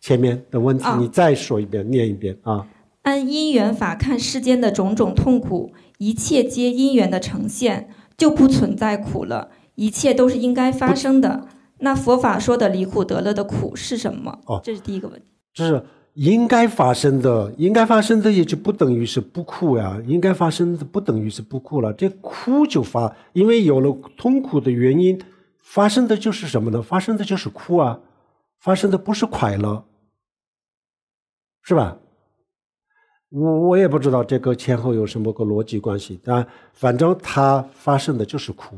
前面的问题？你再说一遍，念一遍啊。按因缘法看世间的种种痛苦，一切皆因缘的呈现，就不存在苦了，一切都是应该发生的。那佛法说的离苦得乐的苦是什么？哦，这是第一个问题，就是应该发生的，应该发生的也就不等于是不苦呀，应该发生的不等于是不苦了，这苦就发，因为有了痛苦的原因，发生的就是什么呢？发生的就是苦啊，发生的不是快乐，是吧？我我也不知道这个前后有什么个逻辑关系，但反正他发生的就是哭，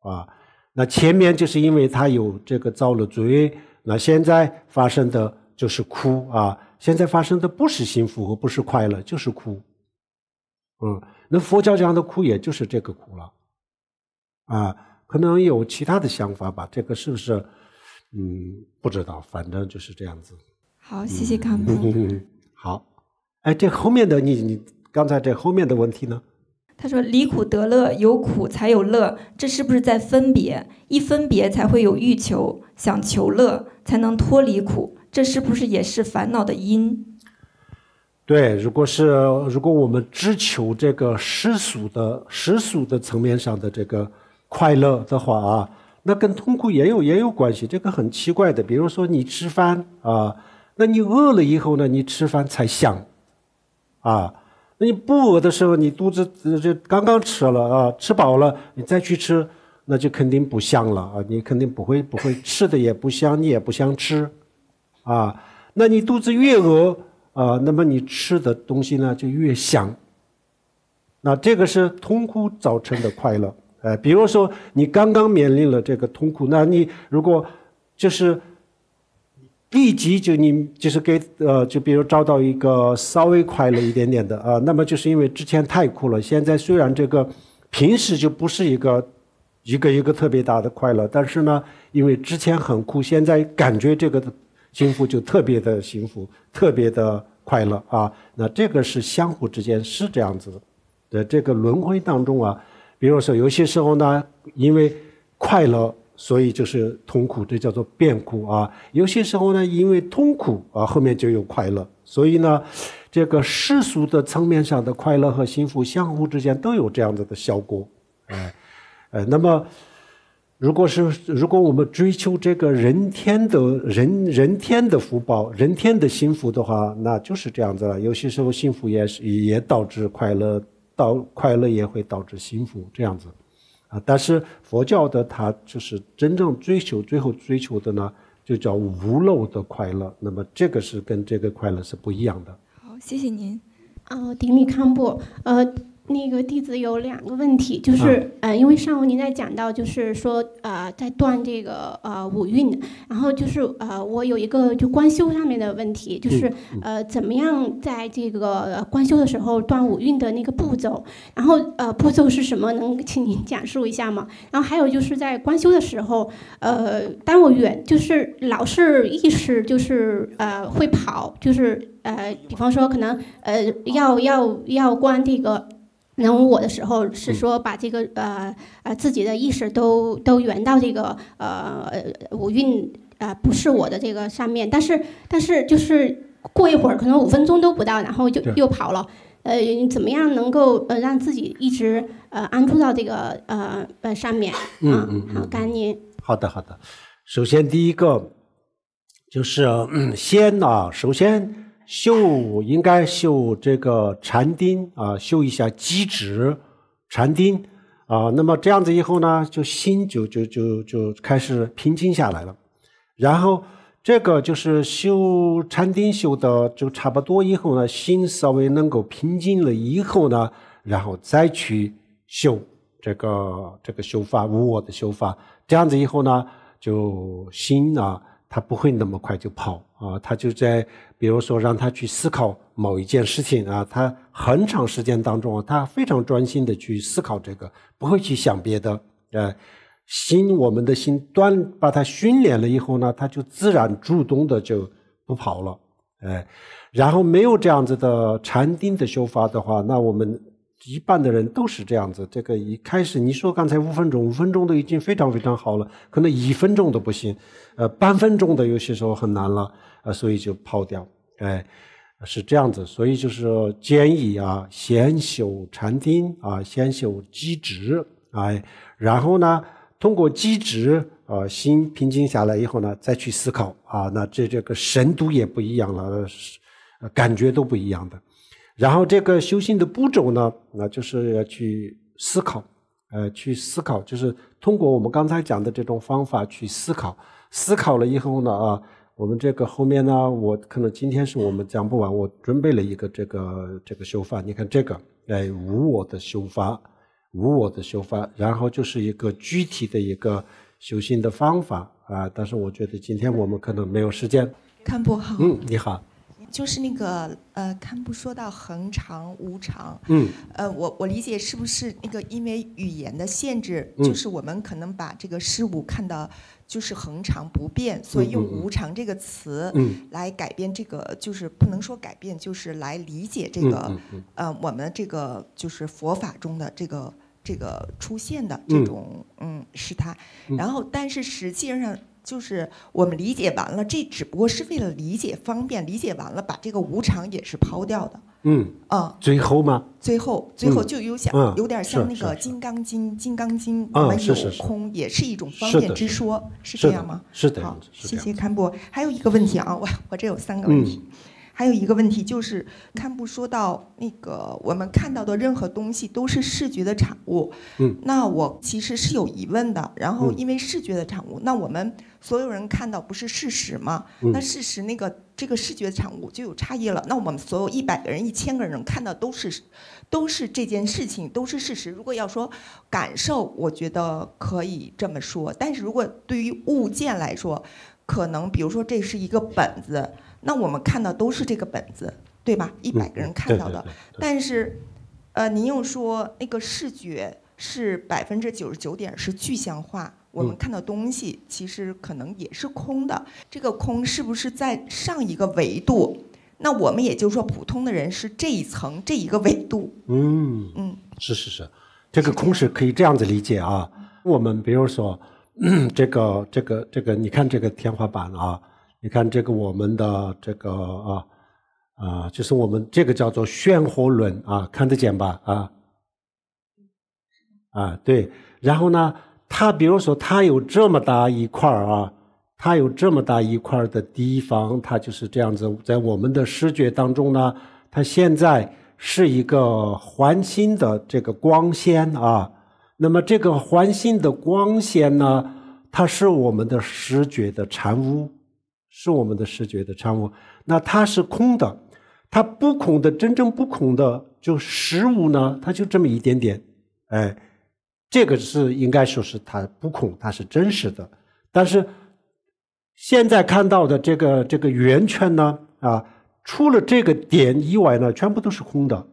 啊，那前面就是因为他有这个造了罪，那现在发生的就是哭啊，现在发生的不是幸福，和不是快乐，就是哭，嗯，那佛教讲的哭也就是这个哭了，啊，可能有其他的想法吧，这个是不是，嗯，不知道，反正就是这样子。好，谢谢康嗯，好。哎，这后面的你，你刚才这后面的问题呢？他说：“离苦得乐，有苦才有乐，这是不是在分别？一分别才会有欲求，想求乐才能脱离苦，这是不是也是烦恼的因？”对，如果是如果我们只求这个世俗的、世俗的层面上的这个快乐的话啊，那跟痛苦也有也有关系。这个很奇怪的，比如说你吃饭啊，那你饿了以后呢，你吃饭才想啊，那你不饿的时候，你肚子就刚刚吃了啊，吃饱了你再去吃，那就肯定不香了啊，你肯定不会不会吃的也不香，你也不想吃，啊，那你肚子越饿啊，那么你吃的东西呢就越香。那这个是痛苦造成的快乐，哎，比如说你刚刚面临了这个痛苦，那你如果就是。立即就你就是给呃，就比如找到一个稍微快乐一点点的啊，那么就是因为之前太苦了，现在虽然这个平时就不是一个一个一个特别大的快乐，但是呢，因为之前很苦，现在感觉这个幸福就特别的幸福，特别的快乐啊。那这个是相互之间是这样子的，这个轮回当中啊，比如说有些时候呢，因为快乐。所以就是痛苦，这叫做变苦啊。有些时候呢，因为痛苦啊，后面就有快乐。所以呢，这个世俗的层面上的快乐和幸福，相互之间都有这样子的效果。哎，呃，那么如果是如果我们追求这个人天的人人天的福报、人天的幸福的话，那就是这样子了。有些时候幸福也是也导致快乐，导快乐也会导致幸福，这样子。啊，但是佛教的它就是真正追求，最后追求的呢，就叫无漏的快乐。那么这个是跟这个快乐是不一样的。好，谢谢您。啊，顶礼康布。呃。那个弟子有两个问题，就是嗯，因为上午您在讲到就是说，呃，在断这个呃五运，然后就是呃，我有一个就关修上面的问题，就是呃，怎么样在这个关修的时候断五运的那个步骤，然后呃步骤是什么？能请您讲述一下吗？然后还有就是在关修的时候，呃，当我远就是老是意识就是呃会跑，就是呃，比方说可能呃要要要关这个。能我的时候是说把这个呃呃自己的意识都都圆到这个呃五运啊不是我的这个上面，但是但是就是过一会儿可能五分钟都不到，然后就又跑了。呃，怎么样能够呃让自己一直呃安住到这个呃呃上面嗯好，恩您。好的好的，首先第一个就是先啊，首先。修应该修这个禅定啊，修一下机址禅定啊，那么这样子以后呢，就心就就就就开始平静下来了。然后这个就是修禅定修的就差不多以后呢，心稍微能够平静了以后呢，然后再去修这个这个修法无我的修法，这样子以后呢，就心啊它不会那么快就跑。啊，他就在，比如说让他去思考某一件事情啊，他很长时间当中啊，他非常专心的去思考这个，不会去想别的，呃，心我们的心锻，把它训练了以后呢，他就自然主动的就不跑了，哎，然后没有这样子的禅定的修法的话，那我们。一半的人都是这样子，这个一开始你说刚才五分钟，五分钟都已经非常非常好了，可能一分钟都不行，呃，半分钟的有些时候很难了，呃，所以就抛掉，哎，是这样子，所以就是建议啊，先修禅定啊，先修基质哎，然后呢，通过基质，呃，心平静下来以后呢，再去思考啊，那这这个深度也不一样了，感觉都不一样的。然后这个修心的步骤呢，那就是要去思考，呃，去思考，就是通过我们刚才讲的这种方法去思考。思考了以后呢，啊，我们这个后面呢，我可能今天是我们讲不完，我准备了一个这个这个修法，你看这个，哎，无我的修法，无我的修法，然后就是一个具体的一个修心的方法啊。但是我觉得今天我们可能没有时间，看不好。嗯，你好。就是那个呃，堪布说到恒常无常，嗯，呃，我我理解是不是那个因为语言的限制，就是我们可能把这个事物看到就是恒常不变，所以用无常这个词，嗯，来改变这个，就是不能说改变，就是来理解这个，嗯呃，我们这个就是佛法中的这个这个出现的这种嗯，是他。然后但是实际上。就是我们理解完了，这只不过是为了理解方便。理解完了，把这个无常也是抛掉的。嗯啊，最后吗？最后，最后就有像有点像那个《金刚经》，《金刚经》嘛，有空也是一种方便之说，是这样吗？是的。好，谢谢堪布。还有一个问题啊，我我这有三个问题。还有一个问题就是，看不说到那个我们看到的任何东西都是视觉的产物。嗯。那我其实是有疑问的，然后因为视觉的产物，那我们所有人看到不是事实吗？嗯。那事实那个这个视觉产物就有差异了。那我们所有一百个人、一千个人看到都是，都是这件事情都是事实。如果要说感受，我觉得可以这么说。但是如果对于物件来说，可能比如说这是一个本子。那我们看到都是这个本子，对吧？一百个人看到的，但是，呃，您又说那个视觉是百分之九十九点是具象化，我们看到东西其实可能也是空的。这个空是不是在上一个维度？那我们也就是说，普通的人是这一层这一个维度。嗯嗯，是是是，这个空是可以这样子理解啊。我们比如说这个这个这个，你看这个天花板啊。你看这个我们的这个啊啊，就是我们这个叫做漩涡轮啊，看得见吧？啊啊，对。然后呢，它比如说它有这么大一块啊，它有这么大一块的地方，它就是这样子在我们的视觉当中呢，它现在是一个环形的这个光纤啊。那么这个环形的光纤呢，它是我们的视觉的产物。是我们的视觉的产物，那它是空的，它不空的，真正不空的就实物呢，它就这么一点点，哎，这个是应该说是它不空，它是真实的。但是现在看到的这个这个圆圈呢，啊，除了这个点以外呢，全部都是空的，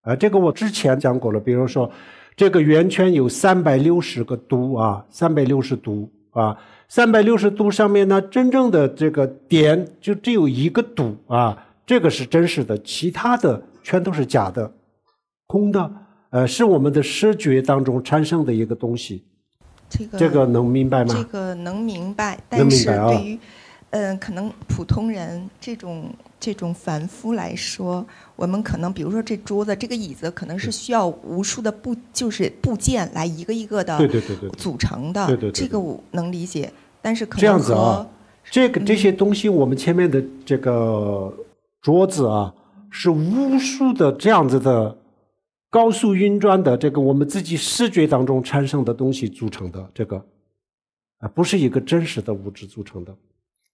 啊，这个我之前讲过了，比如说这个圆圈有三百六十个度啊，三百六十度啊。三百六十度上面呢，真正的这个点就只有一个堵啊，这个是真实的，其他的全都是假的、空的，呃，是我们的视觉当中产生的一个东西。这个这个能明白吗？这个能明白，但是对于，嗯，可能普通人这种。这种凡夫来说，我们可能，比如说这桌子、这个椅子，可能是需要无数的部，就是部件来一个一个的组成的。对对对对。组成的。对对对。这个我能理解，但是可能这样子啊，这个这些东西，我们前面的这个桌子啊，是无数的这样子的高速运转的这个我们自己视觉当中产生的东西组成的这个，啊，不是一个真实的物质组成的。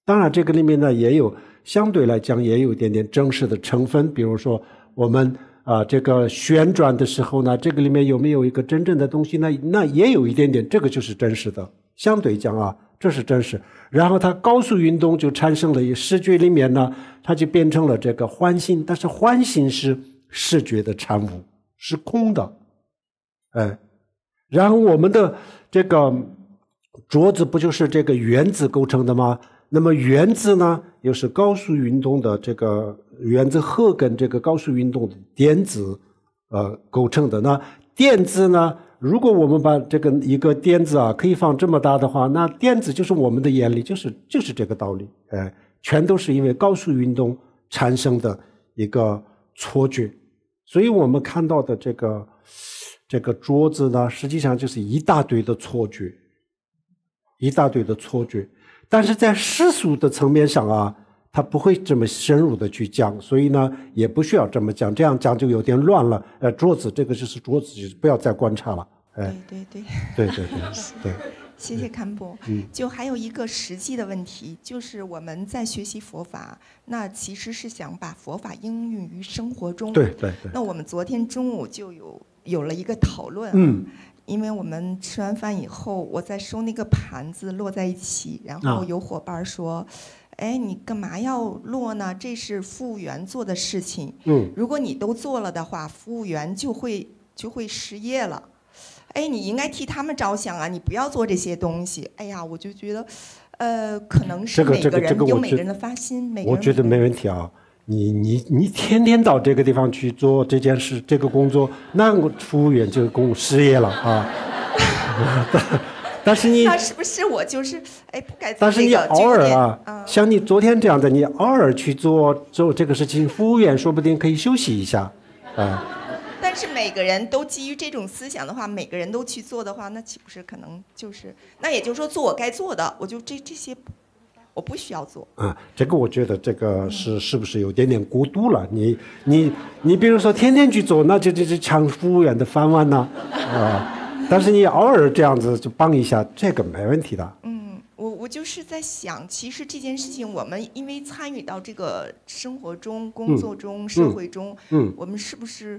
当然，这个里面呢也有相对来讲也有一点点真实的成分，比如说我们啊这个旋转的时候呢，这个里面有没有一个真正的东西呢？那也有一点点，这个就是真实的。相对讲啊，这是真实。然后它高速运动就产生了视觉里面呢，它就变成了这个幻心，但是幻心是视觉的产物，是空的。哎，然后我们的这个桌子不就是这个原子构成的吗？那么原子呢，又是高速运动的这个原子核跟这个高速运动的电子呃构成的。那电子呢，如果我们把这个一个电子啊可以放这么大的话，那电子就是我们的眼里就是就是这个道理哎，全都是因为高速运动产生的一个错觉，所以我们看到的这个这个桌子呢，实际上就是一大堆的错觉，一大堆的错觉。但是在世俗的层面上啊，他不会这么深入的去讲，所以呢，也不需要这么讲，这样讲就有点乱了。呃，桌子这个就是桌子，就不要再观察了。对对对对对对对。谢谢坎布。嗯。就还有一个实际的问题，就是我们在学习佛法，那其实是想把佛法应用于生活中。对对对。那我们昨天中午就有有了一个讨论。嗯。因为我们吃完饭以后，我在收那个盘子摞在一起，然后有伙伴说：“哎，你干嘛要摞呢？这是服务员做的事情。如果你都做了的话，服务员就会就会失业了。哎，你应该替他们着想啊，你不要做这些东西。哎呀，我就觉得，呃，可能是每个人有每个人的发心，每个人。我觉得没问题啊。你你你天天到这个地方去做这件事、这个工作，那服务员就我失业了啊！但是你那是不是我就是哎不该？但是你偶尔啊，像你昨天这样的，你偶尔去做做这个事情，服务员说不定可以休息一下啊。但是每个人都基于这种思想的话，每个人都去做的话，那岂不是可能就是那也就是说，做我该做的，我就这这些。我不需要做啊，这个我觉得这个是是不是有点点过度了？你你你，比如说天天去做，那就就就抢服务员的饭碗呢，啊！但是你偶尔这样子就帮一下，这个没问题的。嗯，我我就是在想，其实这件事情，我们因为参与到这个生活中、工作中、社会中，嗯，我们是不是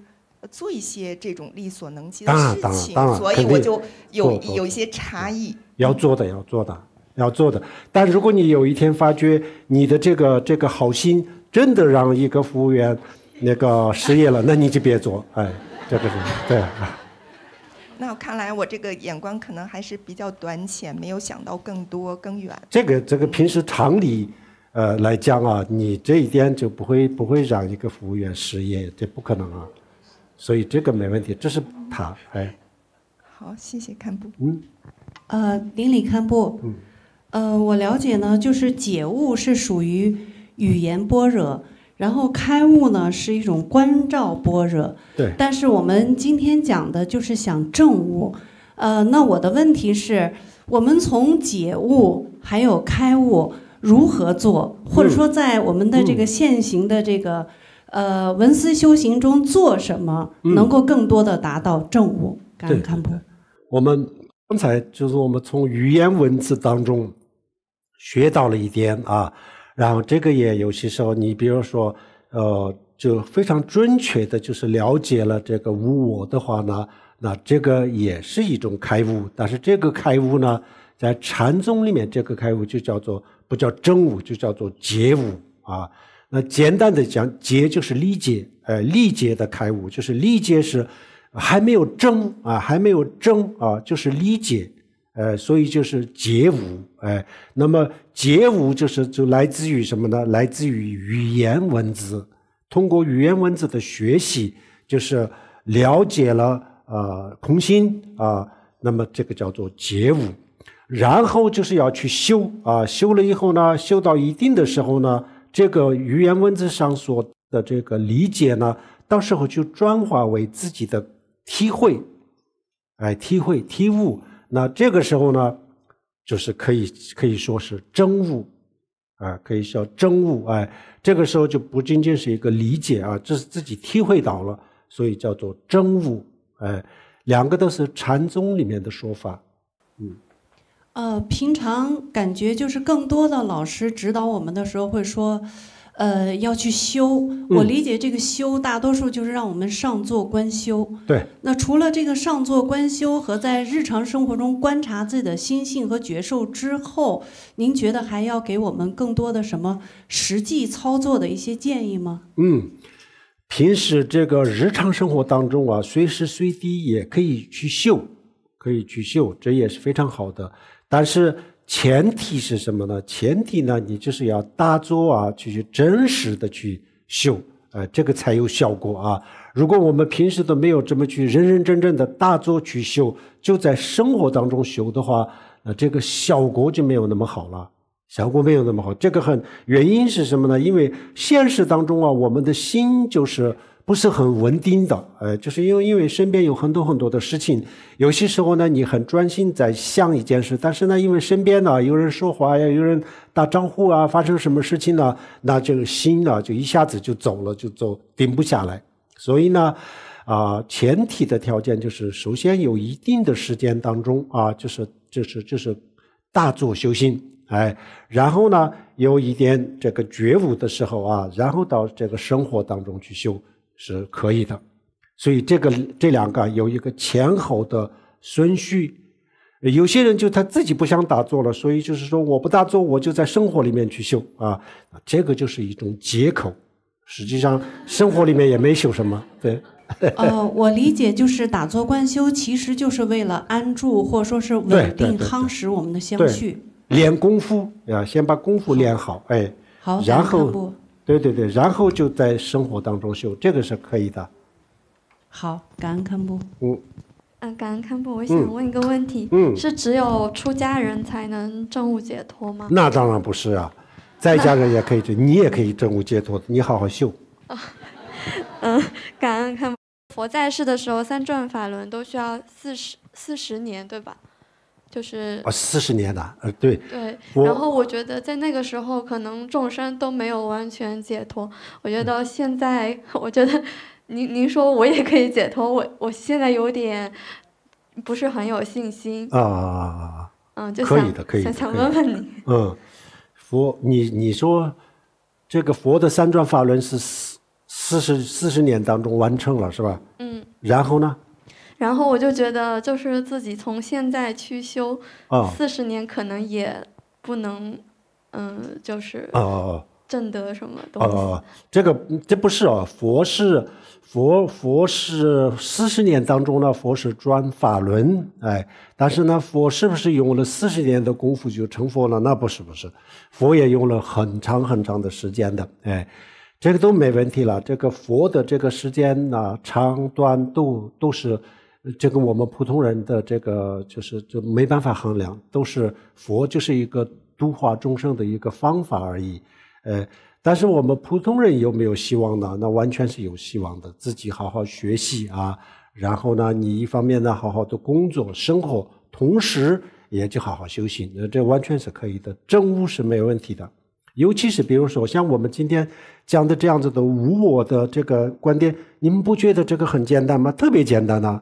做一些这种力所能及的事情？所以我就有有一些差异。要做的，要做的。要做的，但如果你有一天发觉你的这个这个好心真的让一个服务员那个失业了，那你就别做，哎，个是，对啊。那看来我这个眼光可能还是比较短浅，没有想到更多更远。这个这个平时常理，呃来讲啊，你这一点就不会不会让一个服务员失业，这不可能啊，所以这个没问题，这是他，哎。好，谢谢堪布。嗯。呃，顶礼堪布。嗯。呃，我了解呢，就是解悟是属于语言般若，然后开悟呢是一种观照般若。对。但是我们今天讲的就是想证悟。呃，那我的问题是，我们从解悟还有开悟如何做，或者说在我们的这个现行的这个呃文思修行中做什么，能够更多的达到正悟？甘堪布，我们。刚才就是我们从语言文字当中学到了一点啊，然后这个也有些时候，你比如说，呃，就非常准确的，就是了解了这个无我的话呢，那这个也是一种开悟，但是这个开悟呢，在禅宗里面，这个开悟就叫做不叫真悟，就叫做解悟啊。那简单的讲，解就是理解，呃，理解的开悟就是理解是。还没有争啊，还没有争啊，就是理解，呃，所以就是结悟，哎，那么结悟就是就来自于什么呢？来自于语言文字，通过语言文字的学习，就是了解了呃空心啊，那么这个叫做结悟，然后就是要去修啊，修了以后呢，修到一定的时候呢，这个语言文字上所的这个理解呢，到时候就转化为自己的。体会，哎，体会、体悟，那这个时候呢，就是可以可以说是真悟，啊，可以叫真悟，哎，这个时候就不仅仅是一个理解啊，这是自己体会到了，所以叫做真悟，哎，两个都是禅宗里面的说法，嗯，呃，平常感觉就是更多的老师指导我们的时候会说。呃，要去修，我理解这个修，大多数就是让我们上座观修。对。那除了这个上座观修和在日常生活中观察自己的心性和觉受之后，您觉得还要给我们更多的什么实际操作的一些建议吗？嗯，平时这个日常生活当中啊，随时随地也可以去修，可以去修，这也是非常好的。但是。前提是什么呢？前提呢，你就是要大作啊，去真实的去修，哎，这个才有效果啊。如果我们平时都没有这么去，认认真真的大作去修，就在生活当中修的话，那这个效果就没有那么好了，效果没有那么好。这个很原因是什么呢？因为现实当中啊，我们的心就是。不是很稳定的，呃，就是因为因为身边有很多很多的事情，有些时候呢，你很专心在想一件事，但是呢，因为身边呢有人说话呀，有人打招呼啊，发生什么事情呢，那这个心呢就一下子就走了，就走停不下来。所以呢，啊，前提的条件就是首先有一定的时间当中啊，就是就是就是大做修心，哎，然后呢有一点这个觉悟的时候啊，然后到这个生活当中去修。是可以的，所以这个这两个有一个前后的顺序。有些人就他自己不想打坐了，所以就是说我不打坐，我就在生活里面去修啊，这个就是一种借口。实际上生活里面也没修什么，对。呃，我理解就是打坐观修，其实就是为了安住，或说是稳定、夯实我们的相续，练功夫啊，先把功夫练好，哎，好，然后。对对对，然后就在生活当中修，这个是可以的。好，感恩堪布。嗯嗯，感恩堪布，我想问一个问题。嗯，是只有出家人才能证悟解脱吗？那当然不是啊，在家人也可以你也可以证悟解脱，你好好修。嗯，感恩堪布。佛在世的时候，三转法轮都需要四十四十年，对吧？就是啊，四十年的，呃，对对。然后我觉得在那个时候，可能众生都没有完全解脱。我觉得现在，我觉得您您说我也可以解脱，我我现在有点不是很有信心啊。嗯，可以的，可以。想想问问你，嗯，佛，你你说这个佛的三转法轮是四四十四十年当中完成了，是吧？嗯。然后呢？然后我就觉得，就是自己从现在去修四十年，可能也不能，嗯，就是，哦哦，证得什么东西？哦，这个这不是哦，佛是佛，佛是四十年当中呢，佛是转法轮，哎，但是呢，佛是不是用了四十年的功夫就成佛了？那不是，不是，佛也用了很长很长的时间的，哎，这个都没问题了。这个佛的这个时间呢，长短都都是。这个我们普通人的这个就是就没办法衡量，都是佛就是一个度化众生的一个方法而已。呃，但是我们普通人有没有希望呢？那完全是有希望的，自己好好学习啊，然后呢，你一方面呢，好好的工作生活，同时也就好好修行，那这完全是可以的，证悟是没有问题的。尤其是比如说像我们今天讲的这样子的无我的这个观点，你们不觉得这个很简单吗？特别简单啊。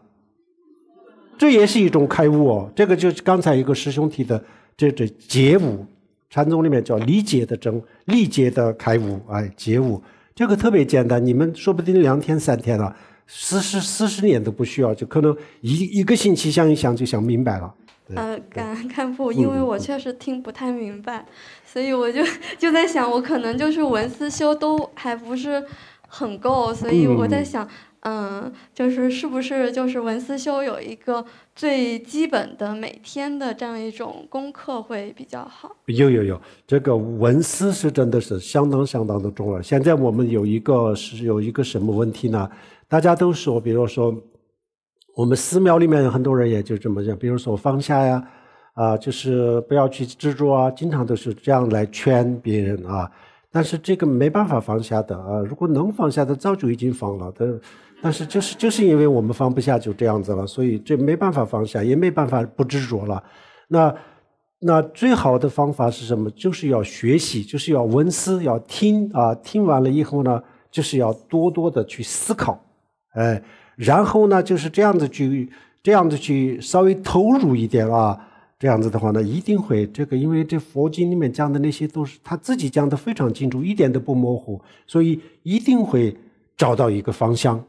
这也是一种开悟哦，这个就是刚才一个师兄提的，这这解悟，禅宗里面叫理解的真，理解的开悟，哎，解悟，这个特别简单，你们说不定两天三天了，四十四十年都不需要，就可能一一个星期想一想就想明白了。呃，感恩看布，因为我确实听不太明白，所以我就 就在想，我可能就是文思修都还不是很够，所以我在想。嗯，就是是不是就是文思修有一个最基本的每天的这样一种功课会比较好？有有有，这个文思是真的是相当相当的重要。现在我们有一个是有一个什么问题呢？大家都说，比如说我们寺庙里面有很多人也就这么讲，比如说放下呀，啊，就是不要去执着啊，经常都是这样来劝别人啊。但是这个没办法放下的啊，如果能放下的，早就已经放了的。但是就是就是因为我们放不下就这样子了，所以这没办法放下，也没办法不执着了。那那最好的方法是什么？就是要学习，就是要闻思，要听啊。听完了以后呢，就是要多多的去思考，哎，然后呢就是这样子去这样子去稍微投入一点啊。这样子的话呢，一定会这个，因为这佛经里面讲的那些都是他自己讲的非常清楚，一点都不模糊，所以一定会找到一个方向。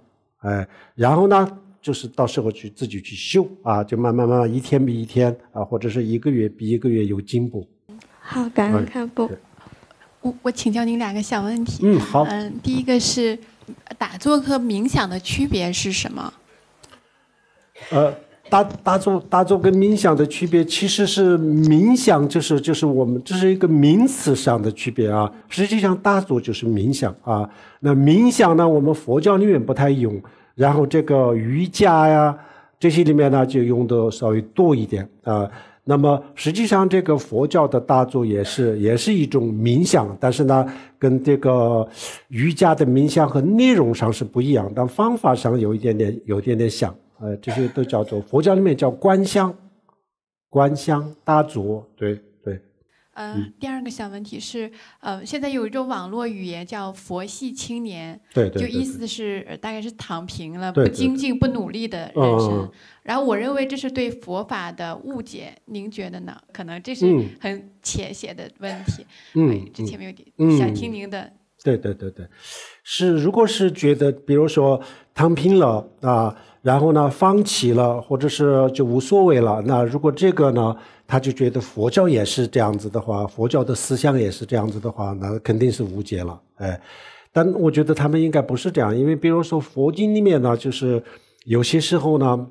哎，然后呢，就是到时候去自己去修啊，就慢慢慢慢一天比一天啊，或者是一个月比一个月有进步。好，感恩看不。我我请教您两个小问题。嗯，好。嗯，第一个是打坐和冥想的区别是什么？呃，打打坐，打坐跟冥想的区别，其实是冥想就是就是我们这是一个名词上的区别啊。实际上打坐就是冥想啊。那冥想呢，我们佛教里面不太用。然后这个瑜伽呀，这些里面呢就用的稍微多一点啊。那么实际上这个佛教的大作也是也是一种冥想，但是呢，跟这个瑜伽的冥想和内容上是不一样，但方法上有一点点、有一点点像。呃，这些都叫做佛教里面叫观香，观香大作，对。嗯，第二个小问题是，呃，现在有一种网络语言叫“佛系青年”，对，对就意思是大概是躺平了，不精进、不努力的人生。然后我认为这是对佛法的误解，您觉得呢？可能这是很浅显的问题，嗯，之前没有点，想听您的。对对对对，是如果是觉得比如说躺平了啊，然后呢放弃了，或者是就无所谓了，那如果这个呢？他就觉得佛教也是这样子的话，佛教的思想也是这样子的话，那肯定是无解了，哎。但我觉得他们应该不是这样，因为比如说佛经里面呢，就是有些时候呢，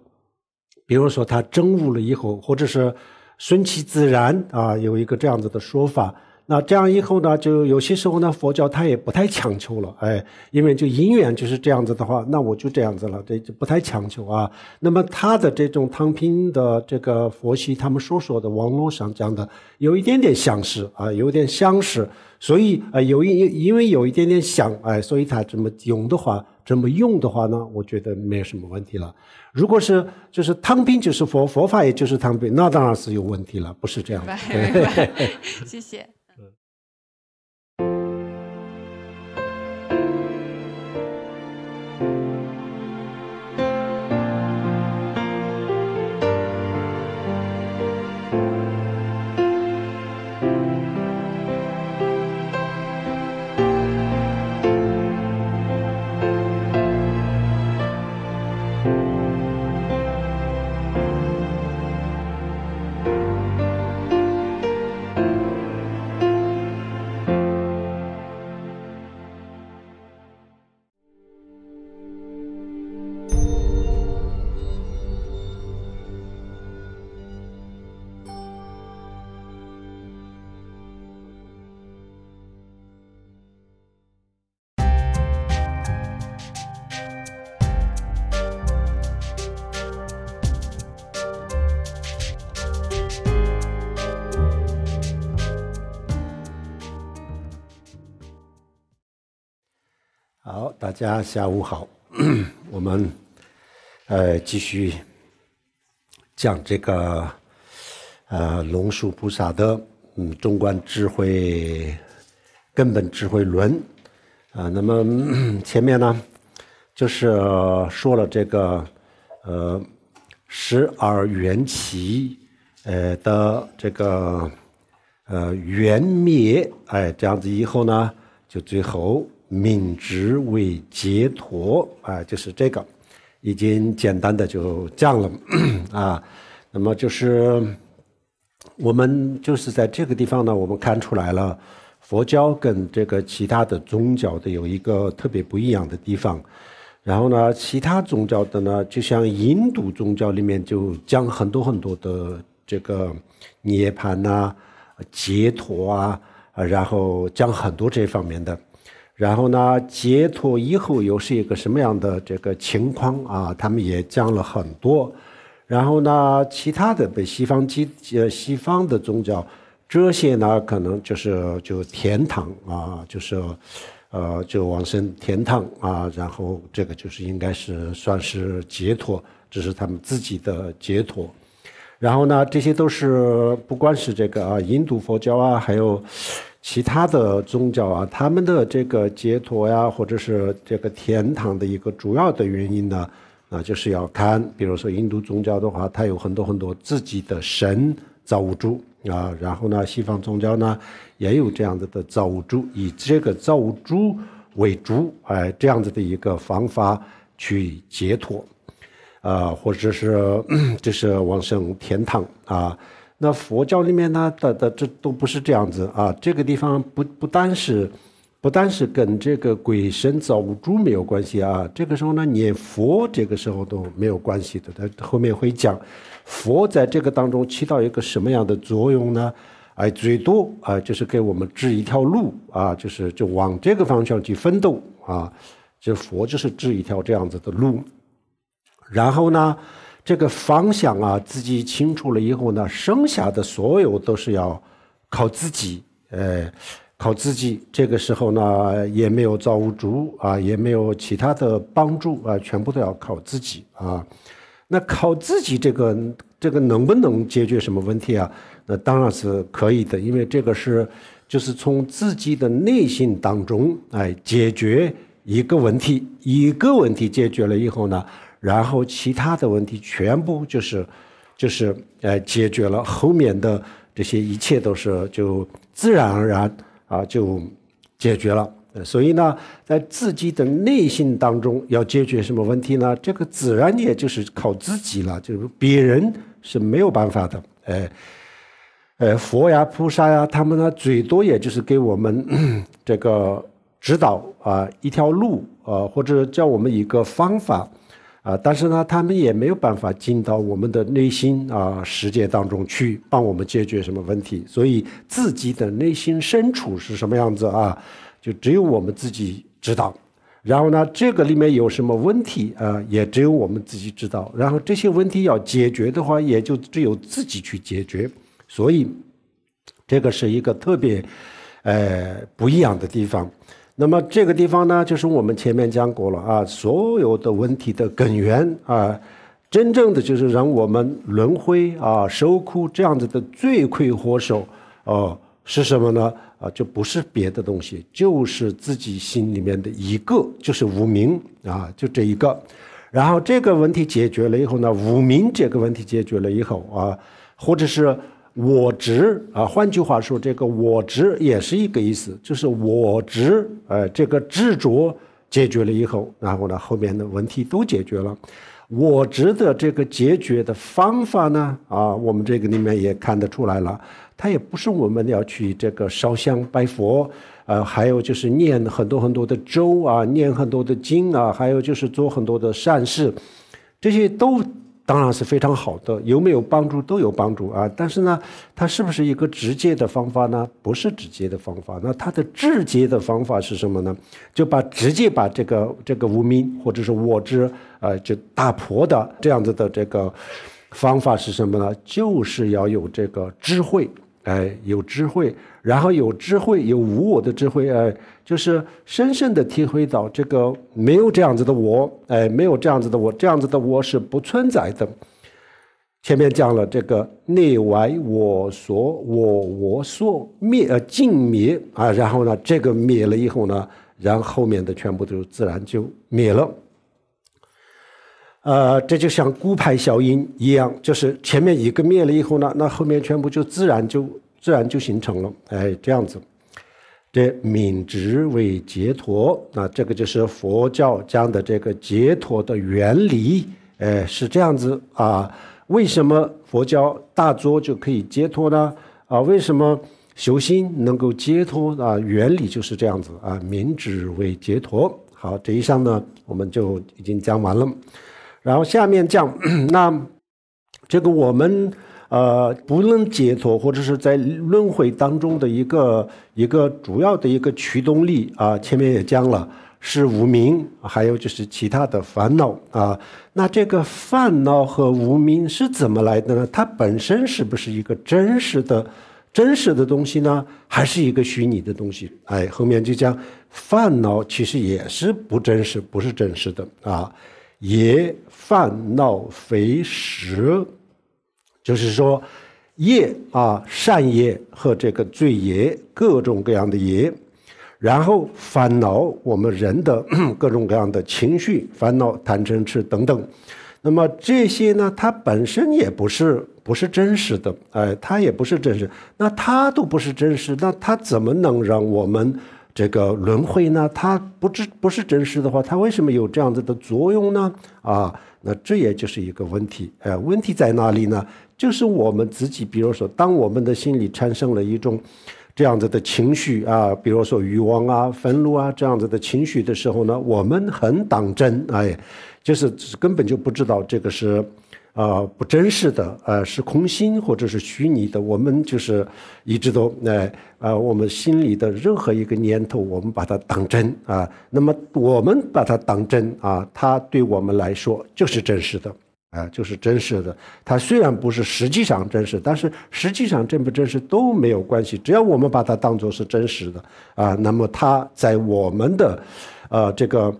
比如说他证悟了以后，或者是顺其自然啊，有一个这样子的说法。那这样以后呢，就有些时候呢，佛教它也不太强求了，哎，因为就因缘就是这样子的话，那我就这样子了，这就不太强求啊。那么他的这种汤兵的这个佛系，他们所说的网络上讲的有一点点相似啊，有点相似，所以啊，有一因因为有一点点像，哎，所以他怎么用的话，怎么用的话呢？我觉得没有什么问题了。如果是就是汤兵就是佛，佛法也就是汤兵，那当然是有问题了，不是这样的。谢谢。大家下午好，我们呃继续讲这个呃龙树菩萨的嗯中观智慧根本智慧论啊。那么前面呢就是说了这个呃十二缘起呃的这个呃缘灭哎，这样子以后呢就最后。敏直为解脱啊，就是这个，已经简单的就讲了 啊。那么就是我们就是在这个地方呢，我们看出来了，佛教跟这个其他的宗教的有一个特别不一样的地方。然后呢，其他宗教的呢，就像印度宗教里面就讲很多很多的这个涅槃啊、解脱啊，然后讲很多这方面的。然后呢，解脱以后又是一个什么样的这个情况啊？他们也讲了很多。然后呢，其他的被西方基呃西方的宗教，这些呢可能就是就天堂啊，就是，呃就往生天堂啊。然后这个就是应该是算是解脱，这是他们自己的解脱。然后呢，这些都是不管是这个啊印度佛教啊，还有。其他的宗教啊，他们的这个解脱呀，或者是这个天堂的一个主要的原因呢，啊，就是要看，比如说印度宗教的话，它有很多很多自己的神造物主啊，然后呢，西方宗教呢也有这样子的造物主，以这个造物主为主，哎，这样子的一个方法去解脱，啊，或者是这是往生天堂啊。那佛教里面呢，的的这都不是这样子啊。这个地方不不单是，不单是跟这个鬼神造物主没有关系啊。这个时候呢，念佛这个时候都没有关系的。他后面会讲，佛在这个当中起到一个什么样的作用呢？哎，最多啊，就是给我们指一条路啊，就是就往这个方向去奋斗啊。这佛就是指一条这样子的路，然后呢？这个方向啊，自己清楚了以后呢，剩下的所有都是要靠自己，呃，靠自己。这个时候呢，也没有造物主啊，也没有其他的帮助啊，全部都要靠自己啊。那靠自己，这个这个能不能解决什么问题啊？那当然是可以的，因为这个是就是从自己的内心当中哎解决一个问题，一个问题解决了以后呢。然后其他的问题全部就是，就是呃解决了，后面的这些一切都是就自然而然啊就解决了。所以呢，在自己的内心当中要解决什么问题呢？这个自然也就是靠自己了，就是别人是没有办法的。哎，呃，佛呀菩萨呀，他们呢最多也就是给我们 这个指导啊一条路啊，或者教我们一个方法。啊，但是呢，他们也没有办法进到我们的内心啊世界当中去帮我们解决什么问题。所以，自己的内心深处是什么样子啊，就只有我们自己知道。然后呢，这个里面有什么问题啊，也只有我们自己知道。然后这些问题要解决的话，也就只有自己去解决。所以，这个是一个特别呃不一样的地方。那么这个地方呢，就是我们前面讲过了啊，所有的问题的根源啊，真正的就是让我们轮回啊、受苦这样子的罪魁祸首哦，是什么呢？啊，就不是别的东西，就是自己心里面的一个，就是无名啊，就这一个。然后这个问题解决了以后呢，无名这个问题解决了以后啊，或者是。我执啊，换句话说，这个我执也是一个意思，就是我执，呃，这个执着解决了以后，然后呢，后面的问题都解决了。我执的这个解决的方法呢，啊，我们这个里面也看得出来了，它也不是我们要去这个烧香拜佛，呃，还有就是念很多很多的咒啊，念很多的经啊，还有就是做很多的善事，这些都。当然是非常好的，有没有帮助都有帮助啊！但是呢，它是不是一个直接的方法呢？不是直接的方法。那它的直接的方法是什么呢？就把直接把这个这个无名或者是我之啊，就打破的这样子的这个方法是什么呢？就是要有这个智慧，哎，有智慧。然后有智慧，有无我的智慧，哎，就是深深的体会到这个没有这样子的我，哎，没有这样子的我，这样子的我是不存在的。前面讲了这个内外我所、我我所灭，呃，尽灭啊。然后呢，这个灭了以后呢，然后后面的全部都自然就灭了。呃，这就像孤牌效应一样，就是前面一个灭了以后呢，那后面全部就自然就。自然就形成了，哎，这样子，这敏执为解脱，那这个就是佛教讲的这个解脱的原理，哎，是这样子啊？为什么佛教大作就可以解脱呢？啊？为什么修心能够解脱啊？原理就是这样子啊？敏执为解脱。好，这一项呢，我们就已经讲完了。然后下面讲，那这个我们。呃，不论解脱或者是在轮回当中的一个一个主要的一个驱动力啊，前面也讲了，是无名，还有就是其他的烦恼啊。那这个烦恼和无名是怎么来的呢？它本身是不是一个真实的、真实的东西呢？还是一个虚拟的东西？哎，后面就讲，烦恼其实也是不真实，不是真实的啊，也烦恼非实。就是说，业啊，善业和这个罪业，各种各样的业，然后烦恼，我们人的 各种各样的情绪、烦恼、贪嗔痴等等，那么这些呢，它本身也不是不是真实的，哎，它也不是真实。那它都不是真实，那它怎么能让我们这个轮回呢？它不知不是真实的话，它为什么有这样子的作用呢？啊？那这也就是一个问题，呃，问题在哪里呢？就是我们自己，比如说，当我们的心里产生了一种这样子的情绪啊，比如说欲望啊、愤怒啊这样子的情绪的时候呢，我们很当真，哎，就是根本就不知道这个是。啊，不真实的，呃，是空心或者是虚拟的。我们就是一直都，呃啊，我们心里的任何一个念头，我们把它当真啊。那么我们把它当真啊，它对我们来说就是真实的，啊，就是真实的。它虽然不是实际上真实，但是实际上真不真实都没有关系。只要我们把它当作是真实的啊，那么它在我们的，呃，这个。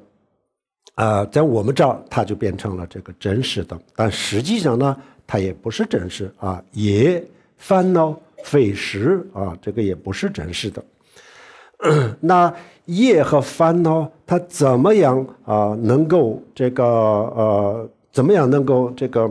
啊，在我们这儿，它就变成了这个真实的，但实际上呢，它也不是真实啊，也烦恼、非实啊，这个也不是真实的。那业和烦恼，它怎么样啊？能够这个呃，怎么样能够这个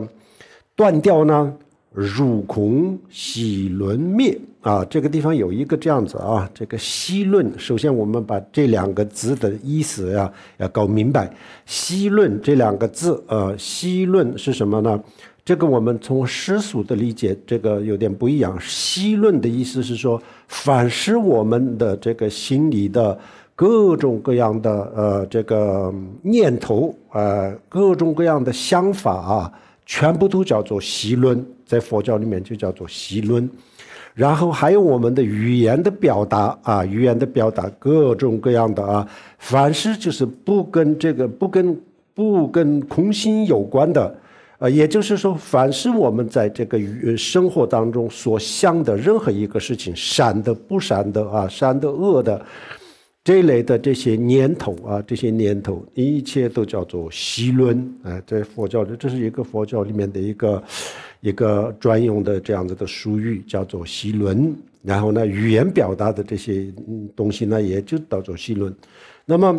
断掉呢？汝恐喜论灭啊！这个地方有一个这样子啊，这个西论。首先，我们把这两个字的意思呀要搞明白。西论这两个字，呃，西论是什么呢？这个我们从世俗的理解，这个有点不一样。西论的意思是说，反思我们的这个心理的各种各样的呃这个念头，呃，各种各样的想法啊，全部都叫做息论。在佛教里面就叫做习论，然后还有我们的语言的表达啊，语言的表达各种各样的啊，凡是就是不跟这个不跟不跟空心有关的，啊，也就是说，凡是我们在这个语生活当中所想的任何一个事情，善的不善的啊，善的恶的。这类的这些念头啊，这些念头，一切都叫做“习论”。哎，在佛教里，这是一个佛教里面的一个一个专用的这样子的术语，叫做“习论”。然后呢，语言表达的这些东西呢，也就叫做“习论”。那么，“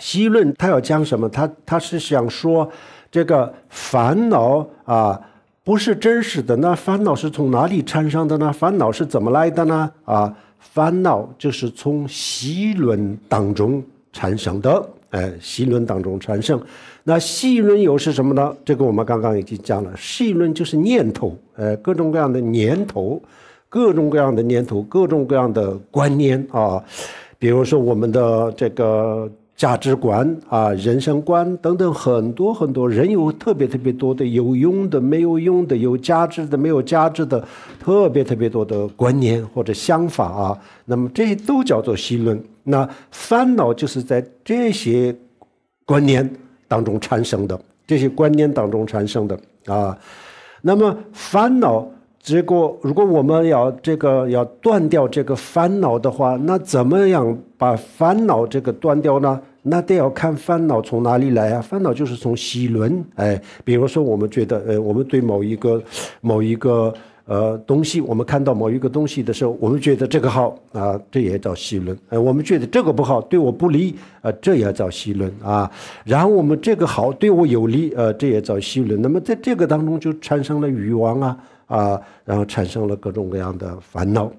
习论”它要讲什么？它它是想说这个烦恼啊，不是真实的。那烦恼是从哪里产生的呢？烦恼是怎么来的呢？啊？烦恼就是从习论当中产生的，哎，习论当中产生。那习论又是什么呢？这个我们刚刚已经讲了，习论就是念头，哎，各种各样的念头，各种各样的念头，各种各样的观念啊，比如说我们的这个。价值观啊，人生观等等，很多很多人有特别特别多的有用的、没有用的、有价值的、没有价值的，特别特别多的观念或者想法啊。那么这些都叫做心论。那烦恼就是在这些观念当中产生的，这些观念当中产生的啊。那么烦恼这个，如果我们要这个要断掉这个烦恼的话，那怎么样把烦恼这个断掉呢？那得要看烦恼从哪里来啊？烦恼就是从喜轮，哎，比如说我们觉得呃，我们对某一个某一个呃东西，我们看到某一个东西的时候，我们觉得这个好啊，这也叫喜轮。哎，我们觉得这个不好，对我不利啊，这也叫喜轮啊。然后我们这个好对我有利啊，这也叫喜轮。那么在这个当中就产生了欲望啊啊，然后产生了各种各样的烦恼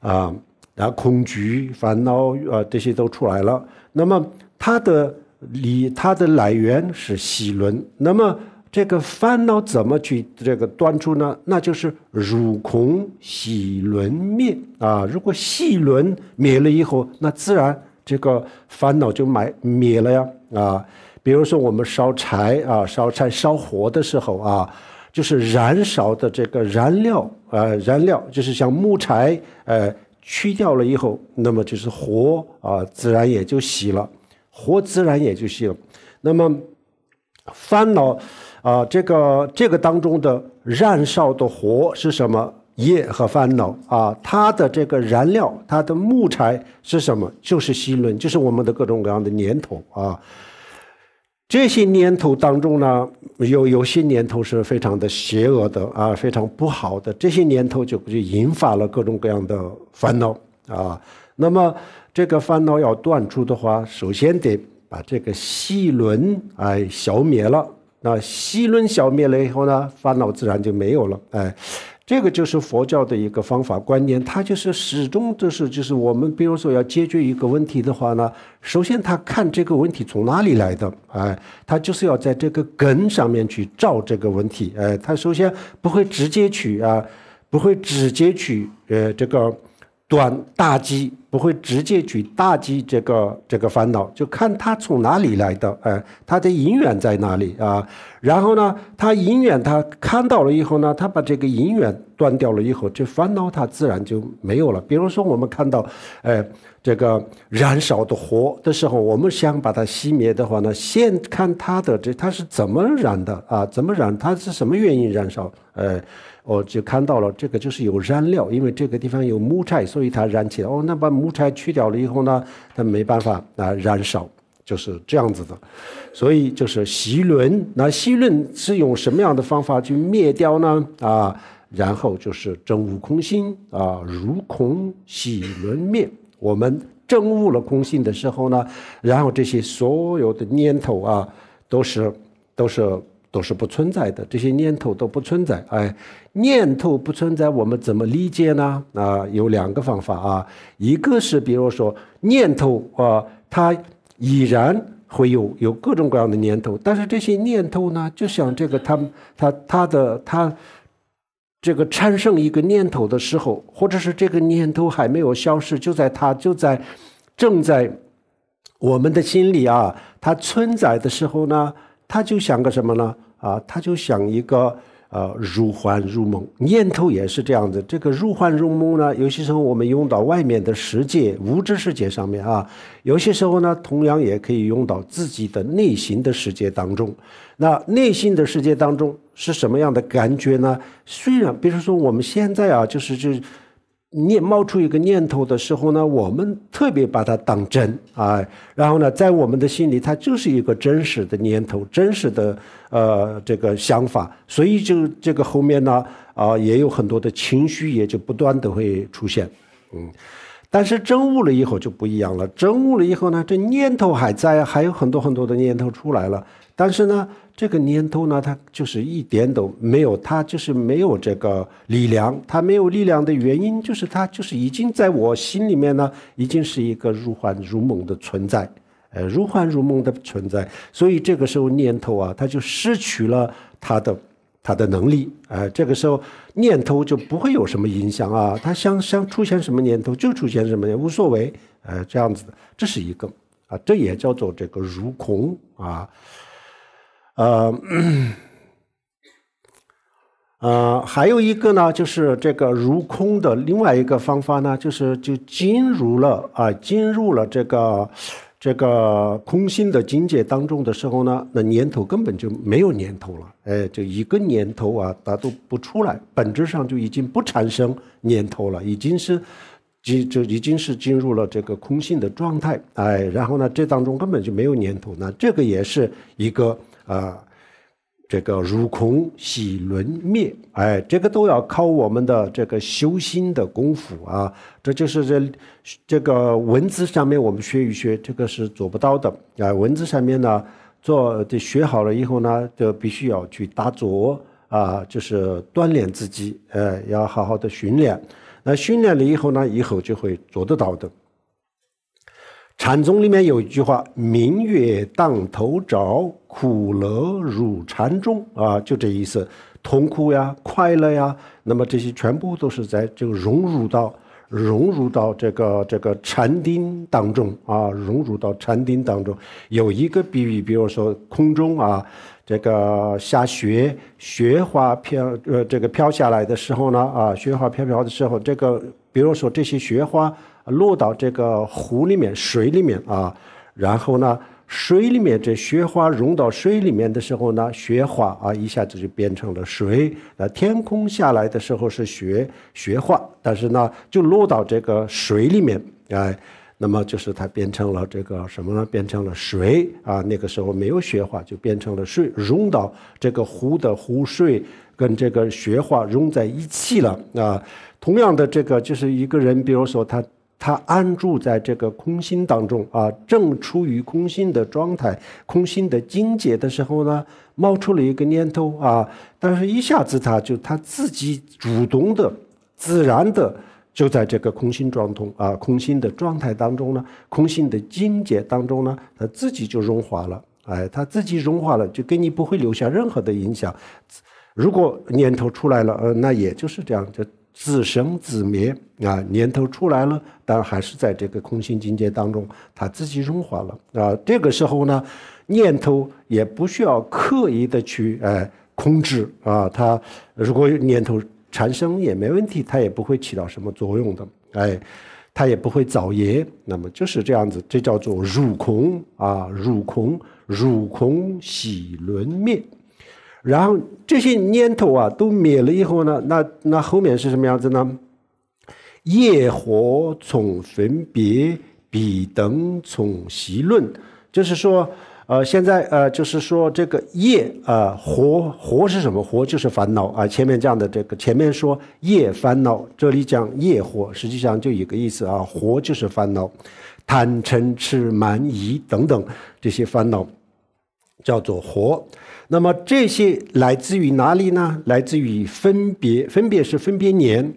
啊，然后恐惧、烦恼啊这些都出来了。那么它的理，它的来源是细轮。那么这个烦恼怎么去这个断除呢？那就是如空细轮灭啊！如果细轮灭了以后，那自然这个烦恼就埋灭了呀啊！比如说我们烧柴啊，烧柴烧火的时候啊，就是燃烧的这个燃料啊，燃料就是像木柴呃。去掉了以后，那么就是火啊，自然也就熄了；火自然也就熄了。那么，烦恼啊，这个这个当中的燃烧的火是什么？业和烦恼啊，它的这个燃料，它的木材是什么？就是习轮，就是我们的各种各样的念头啊。这些年头当中呢，有有些年头是非常的邪恶的啊，非常不好的。这些年头就就引发了各种各样的烦恼啊。那么这个烦恼要断除的话，首先得把这个细轮哎消灭了。那细轮消灭了以后呢，烦恼自然就没有了哎。这个就是佛教的一个方法观念，它就是始终就是就是我们比如说要解决一个问题的话呢，首先他看这个问题从哪里来的，哎，他就是要在这个根上面去照这个问题，哎，他首先不会直接去啊，不会直接去，呃，这个。断大机，不会直接去大击这个这个烦恼，就看他从哪里来的，哎，他的因缘在哪里啊？然后呢，他因缘他看到了以后呢，他把这个因缘断掉了以后，这烦恼他自然就没有了。比如说我们看到，哎。这个燃烧的火的时候，我们想把它熄灭的话呢，先看它的这它是怎么燃的啊？怎么燃？它是什么原因燃烧？呃，我就看到了，这个就是有燃料，因为这个地方有木柴，所以它燃起来。哦，那把木柴去掉了以后呢，它没办法啊燃烧，就是这样子的。所以就是息轮，那息轮是用什么样的方法去灭掉呢？啊，然后就是真悟空心啊，如空喜轮灭。我们证悟了空性的时候呢，然后这些所有的念头啊，都是，都是，都是不存在的。这些念头都不存在，哎，念头不存在，我们怎么理解呢？啊，有两个方法啊，一个是比如说念头啊，它已然会有有各种各样的念头，但是这些念头呢，就像这个，它它它的它。这个产生一个念头的时候，或者是这个念头还没有消失，就在它就在正在我们的心里啊，它存在的时候呢，它就像个什么呢？啊，它就像一个呃，如幻如梦。念头也是这样子。这个如幻如梦呢，有些时候我们用到外面的世界、无知世界上面啊，有些时候呢，同样也可以用到自己的内心的世界当中。那内心的世界当中。是什么样的感觉呢？虽然，比如说我们现在啊，就是就念冒出一个念头的时候呢，我们特别把它当真啊，然后呢，在我们的心里，它就是一个真实的念头，真实的呃这个想法，所以就这个后面呢啊，也有很多的情绪也就不断的会出现，嗯，但是真悟了以后就不一样了，真悟了以后呢，这念头还在，还有很多很多的念头出来了。但是呢，这个念头呢，它就是一点都没有，它就是没有这个力量。它没有力量的原因，就是它就是已经在我心里面呢，已经是一个如幻如梦的存在，呃，如幻如梦的存在。所以这个时候念头啊，它就失去了它的它的能力，呃，这个时候念头就不会有什么影响啊。它想想出现什么念头就出现什么念无所谓，呃，这样子的，这是一个啊，这也叫做这个如空啊。呃，呃，还有一个呢，就是这个如空的另外一个方法呢，就是就进入了啊，进入了这个这个空性的境界当中的时候呢，那念头根本就没有念头了，哎，就一个念头啊，它都不出来，本质上就已经不产生念头了，已经是就就已经是进入了这个空性的状态，哎，然后呢，这当中根本就没有念头，那这个也是一个。啊，这个入空喜轮灭，哎，这个都要靠我们的这个修心的功夫啊。这就是这这个文字上面我们学一学，这个是做不到的啊。文字上面呢，做这学好了以后呢，就必须要去打坐啊，就是锻炼自己，呃，要好好的训练。那训练了以后呢，以后就会做得到的。禅宗里面有一句话：“明月当头照，苦乐入禅中。”啊，就这意思，痛苦呀，快乐呀，那么这些全部都是在这个融入到融入到这个这个禅定当中啊，融入到禅定当中。有一个比喻，比如说空中啊，这个下雪，雪花飘呃，这个飘下来的时候呢啊，雪花飘飘的时候，这个比如说这些雪花。落到这个湖里面、水里面啊，然后呢，水里面这雪花融到水里面的时候呢，雪花啊一下子就变成了水啊。天空下来的时候是雪、雪花，但是呢，就落到这个水里面哎，那么就是它变成了这个什么呢？变成了水啊。那个时候没有雪花，就变成了水，融到这个湖的湖水跟这个雪花融在一起了啊。同样的，这个就是一个人，比如说他。他安住在这个空心当中啊，正处于空心的状态，空心的境界的时候呢，冒出了一个念头啊，但是一下子他就他自己主动的、自然的就在这个空心状通啊、空心的状态当中呢、空心的境界当中呢，他自己就融化了。哎，他自己融化了，就给你不会留下任何的影响。如果念头出来了，呃，那也就是这样就自生自灭啊，念头出来了，但还是在这个空性境界当中，它自己融化了啊。这个时候呢，念头也不需要刻意的去哎控制啊。它如果念头产生也没问题，它也不会起到什么作用的，哎，它也不会造业。那么就是这样子，这叫做入空啊，入空，入空喜轮灭。然后这些念头啊都灭了以后呢，那那后面是什么样子呢？业火从分别彼等从习论，就是说，呃，现在呃，就是说这个业啊，活活是什么？活就是烦恼啊。前面讲的这个，前面说业烦恼，这里讲业火，实际上就一个意思啊，活就是烦恼，贪嗔痴慢疑等等这些烦恼。叫做活，那么这些来自于哪里呢？来自于分别，分别是分别念，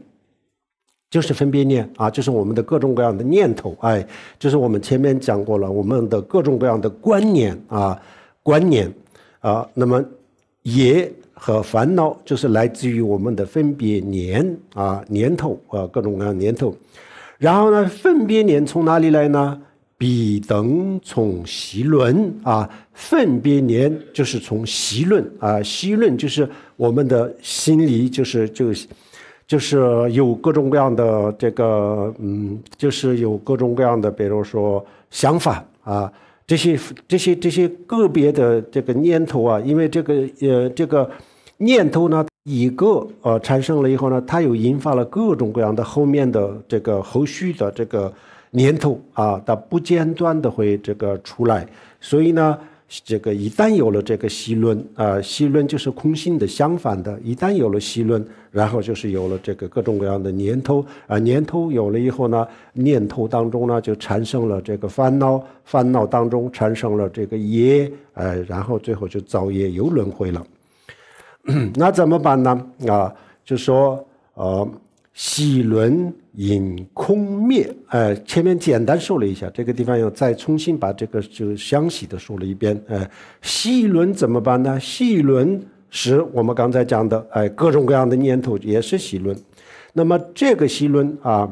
就是分别念啊，就是我们的各种各样的念头，哎，就是我们前面讲过了，我们的各种各样的观念啊，观念啊，那么也和烦恼就是来自于我们的分别念啊，念头啊，各种各样的念头，然后呢，分别念从哪里来呢？彼等从习论啊，分别年就是从习论啊，习论就是我们的心理，就是就，就是有各种各样的这个，嗯，就是有各种各样的，比如说想法啊，这些这些这些个别的这个念头啊，因为这个呃，这个念头呢，一个呃，产生了以后呢，它又引发了各种各样的后面的这个后续的这个。念头啊，它不间断的会这个出来，所以呢，这个一旦有了这个息轮啊，息轮就是空性的相反的，一旦有了息轮，然后就是有了这个各种各样的念头啊，念头有了以后呢，念头当中呢就产生了这个烦恼，烦恼当中产生了这个业，呃，然后最后就造业又轮回了，那怎么办呢？啊，就说呃，喜轮。隐空灭，哎，前面简单说了一下，这个地方要再重新把这个就详细的说了一遍，哎，息论怎么办呢？息论是我们刚才讲的，哎，各种各样的念头也是息论，那么这个息论啊，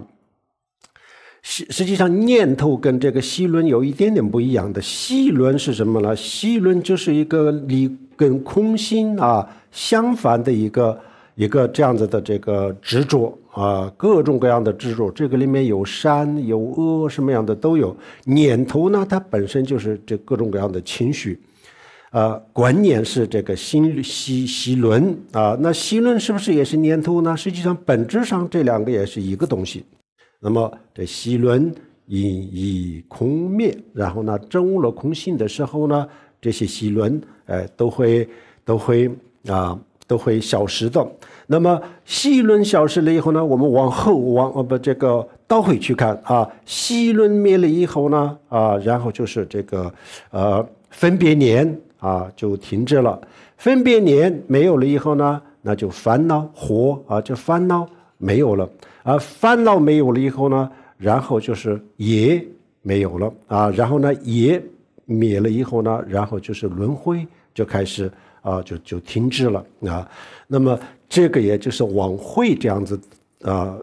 实实际上念头跟这个息论有一点点不一样的，息论是什么呢？息论就是一个离跟空心啊相反的一个。一个这样子的这个执着啊，各种各样的执着，这个里面有善有恶什么样的都有。念头呢，它本身就是这各种各样的情绪，啊，观念是这个心息息轮啊，那息轮是不是也是念头呢？实际上本质上这两个也是一个东西。那么这息轮隐以空灭，然后呢，证悟了空性的时候呢，这些息轮呃都会都会啊。都会消失的。那么，第轮消失了以后呢？我们往后往啊不，这个倒回去看啊，第轮灭了以后呢啊，然后就是这个呃分别年啊就停止了。分别年没有了以后呢，那就烦恼火啊，就烦恼没有了。啊烦恼没有了以后呢，然后就是也没有了啊。然后呢，也灭了以后呢，然后就是轮回就开始。啊，就就停滞了啊。那么这个也就是往回这样子啊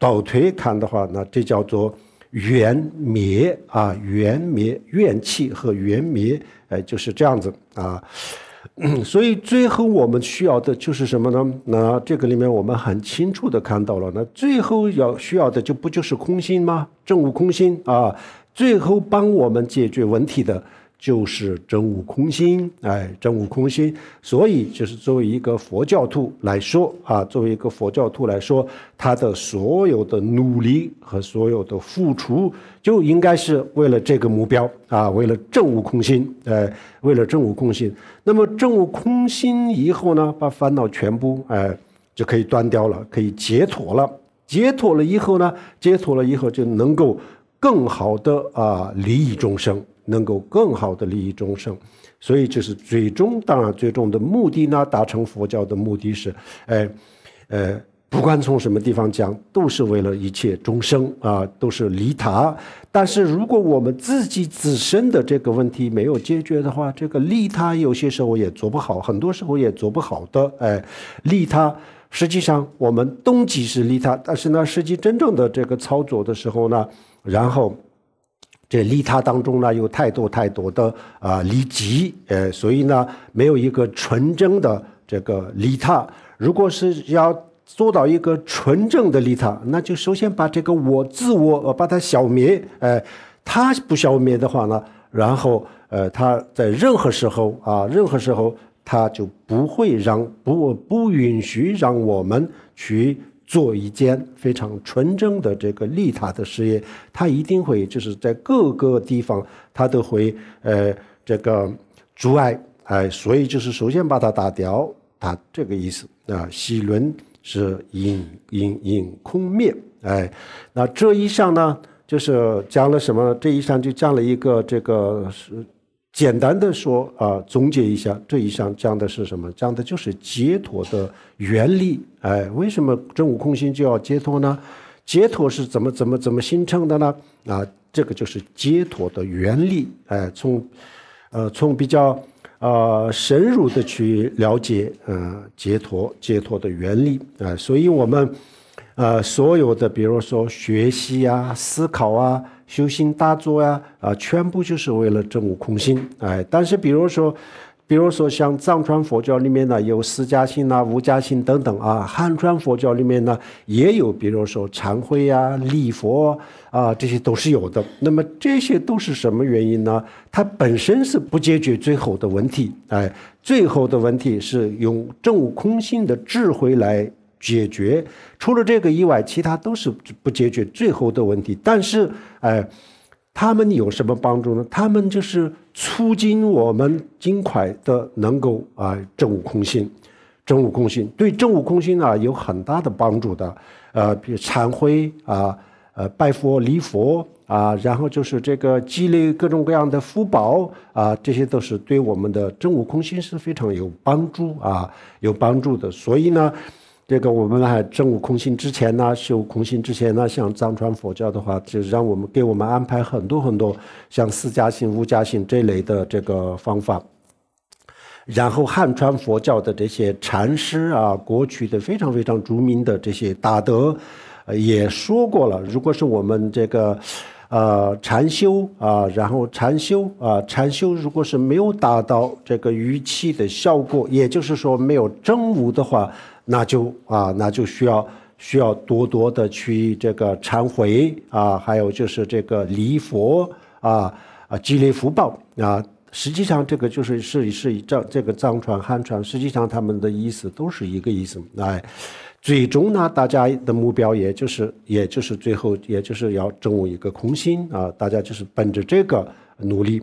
倒推看的话，那这叫做元灭啊，元灭怨气和元灭，哎就是这样子啊。所以最后我们需要的就是什么呢？那这个里面我们很清楚的看到了，那最后要需要的就不就是空心吗？正悟空心啊，最后帮我们解决问题的。就是真悟空心，哎，真悟空心，所以就是作为一个佛教徒来说啊，作为一个佛教徒来说，他的所有的努力和所有的付出，就应该是为了这个目标啊，为了证悟空心，哎，为了证悟空心。那么证悟空心以后呢，把烦恼全部哎就可以断掉了，可以解脱了，解脱了以后呢，解脱了以后就能够更好的啊利益众生。能够更好的利益众生，所以这是最终，当然最终的目的呢，达成佛教的目的是，哎，呃，不管从什么地方讲，都是为了一切众生啊，都是利他。但是如果我们自己自身的这个问题没有解决的话，这个利他有些时候也做不好，很多时候也做不好的。哎，利他实际上我们动机是利他，但是呢，实际真正的这个操作的时候呢，然后。这利他当中呢，有太多太多的啊利己，呃，所以呢，没有一个纯正的这个利他。如果是要做到一个纯正的利他，那就首先把这个我、自我呃把它消灭。呃，它不消灭的话呢，然后呃，它在任何时候啊，任何时候它就不会让不不允许让我们去。做一件非常纯正的这个利他的事业，他一定会就是在各个地方，他都会呃这个阻碍，哎，所以就是首先把它打掉，他这个意思啊。喜轮是引引引空灭，哎，那这一项呢，就是讲了什么？这一项就讲了一个这个是。简单的说啊，总结一下这一章讲的是什么？讲的就是解脱的原理。哎，为什么真悟空心就要解脱呢？解脱是怎么怎么怎么形成的呢？啊，这个就是解脱的原理。哎，从，呃，从比较啊深入的去了解嗯解脱解脱的原理啊，所以我们呃所有的，比如说学习啊、思考啊。修心大作呀，啊，全部就是为了证悟空性，哎，但是比如说，比如说像藏传佛教里面呢有释迦心呐、无迦心等等啊，汉传佛教里面呢也有，比如说禅悔呀、礼佛啊，这些都是有的。那么这些都是什么原因呢？它本身是不解决最后的问题，哎，最后的问题是用证悟空性的智慧来解决。除了这个以外，其他都是不解决最后的问题，但是。哎，他们有什么帮助呢？他们就是促进我们尽快的能够啊证悟空性，证悟空性对证悟空性呢有很大的帮助的。呃，比如忏悔啊，呃，拜佛礼佛啊，然后就是这个积累各种各样的福报啊，这些都是对我们的证悟空性是非常有帮助啊，有帮助的。所以呢。这个我们还正悟空性之前呢，修空性之前呢，像藏传佛教的话，就让我们给我们安排很多很多，像四加心、五加心这类的这个方法。然后汉传佛教的这些禅师啊，过去的非常非常著名的这些大德，也说过了，如果是我们这个，呃，禅修啊，然后禅修啊，禅修如果是没有达到这个预期的效果，也就是说没有真悟的话。那就啊，那就需要需要多多的去这个忏悔啊，还有就是这个礼佛啊啊积累福报啊。实际上这个就是是是藏这个藏传汉传，实际上他们的意思都是一个意思。哎，最终呢，大家的目标也就是也就是最后也就是要证悟一个空心啊。大家就是奔着这个努力。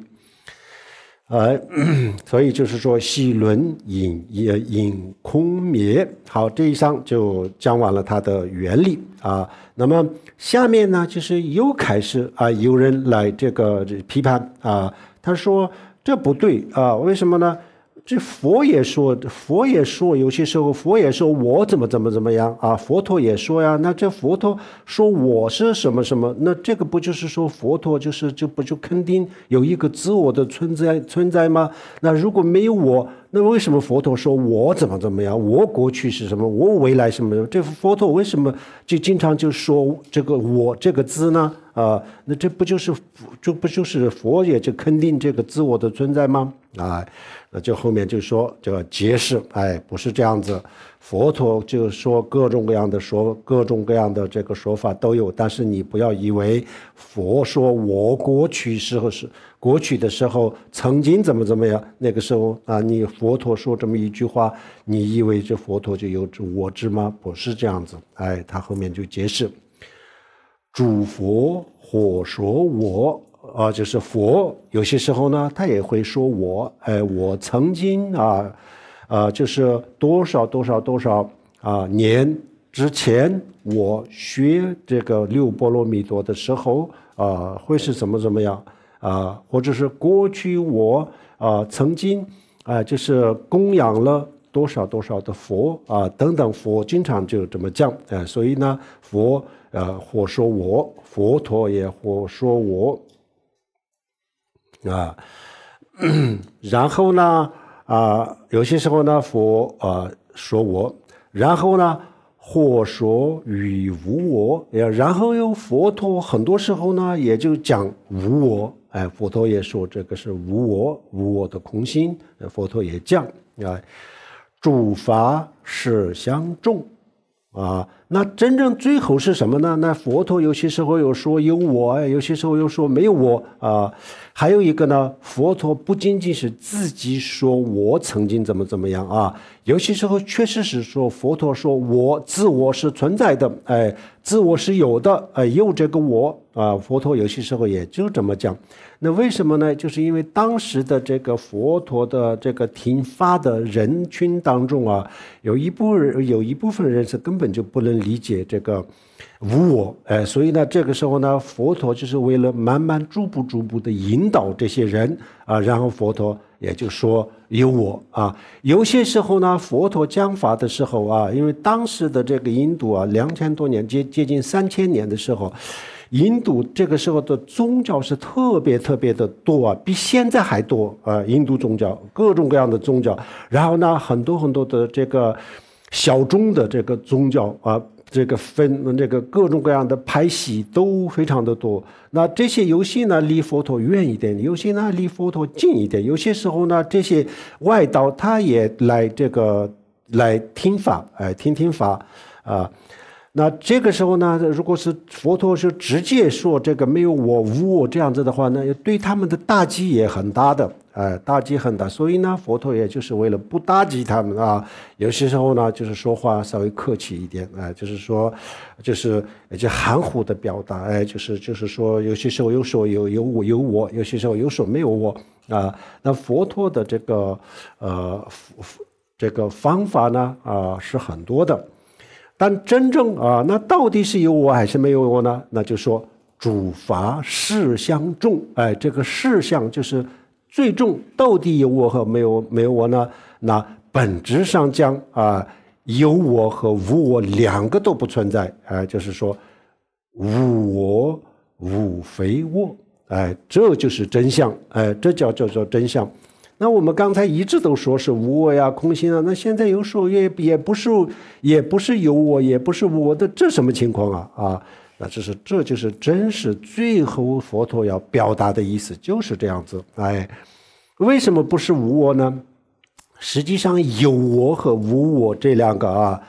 呃，所以就是说，喜轮隐也隐空灭。好，这一章就讲完了它的原理啊。那么下面呢，就是又开始啊，有人来这个批判啊，他说这不对啊，为什么呢？这佛也说，佛也说，有些时候佛也说我怎么怎么怎么样啊！佛陀也说呀，那这佛陀说我是什么什么？那这个不就是说佛陀就是就不就肯定有一个自我的存在存在吗？那如果没有我，那为什么佛陀说我怎么怎么样？我过去是什么？我未来什么？这佛陀为什么就经常就说这个“我”这个字呢？啊，那这不就是就不就是佛也就肯定这个自我的存在吗？啊！那就后面就说个解释，哎，不是这样子。佛陀就说各种各样的说，各种各样的这个说法都有，但是你不要以为佛说我过去时候是过去的时候曾经怎么怎么样，那个时候啊，你佛陀说这么一句话，你以为这佛陀就有我知吗？不是这样子，哎，他后面就解释，主佛或说我。啊，就是佛，有些时候呢，他也会说我，哎，我曾经啊，呃，就是多少多少多少啊年之前，我学这个六波罗蜜多的时候啊，会是怎么怎么样啊，或者是过去我啊曾经啊，就是供养了多少多少的佛啊，等等，佛经常就这么讲，哎，所以呢，佛呃，或说我佛陀也或说我。啊，然后呢？啊，有些时候呢，佛呃说我，然后呢，或说与无我，然后又佛陀很多时候呢，也就讲无我。哎，佛陀也说这个是无我，无我的空心。佛陀也讲啊，诸法实相众。啊，那真正最后是什么呢？那佛陀有些时候又说有我，有些时候又说没有我啊。还有一个呢，佛陀不仅仅是自己说我曾经怎么怎么样啊，有些时候确实是说佛陀说我自我是存在的，哎，自我是有的，哎，有这个我啊。佛陀有些时候也就这么讲。那为什么呢？就是因为当时的这个佛陀的这个停发的人群当中啊，有一部分有一部分人是根本就不能理解这个无我，哎，所以呢，这个时候呢，佛陀就是为了慢慢逐步逐步的引导这些人啊，然后佛陀也就说有我啊。有些时候呢，佛陀讲法的时候啊，因为当时的这个印度啊，两千多年，接接近三千年的时候。印度这个时候的宗教是特别特别的多啊，比现在还多啊！印度宗教各种各样的宗教，然后呢，很多很多的这个小众的这个宗教啊，这个分这个各种各样的派系都非常的多。那这些游戏呢，离佛陀远一点；有些呢，离佛陀近一点。有些时候呢，这些外道他也来这个来听法，哎，听听法，啊。那这个时候呢，如果是佛陀是直接说这个没有我无我这样子的话呢，对他们的打击也很大的，呃，打击很大。所以呢，佛陀也就是为了不打击他们啊，有些时候呢，就是说话稍微客气一点，哎，就是说，就是也就含糊的表达，哎，就是就是说，有些时候有说有有我有我，有些时候有说没有我啊。那佛陀的这个呃，这个方法呢，啊，是很多的。但真正啊，那到底是有我还是没有我呢？那就说主法事相重，哎，这个事相就是最重。到底有我和没有没有我呢？那本质上讲啊，有我和无我两个都不存在，哎，就是说无我无非我，哎，这就是真相，哎，这叫叫做真相。那我们刚才一直都说是无我呀、空心啊，那现在时候也也不是，也不是有我，也不是我的，这什么情况啊？啊，那这是，这就是真实最后佛陀要表达的意思，就是这样子。哎，为什么不是无我呢？实际上有我和无我这两个啊，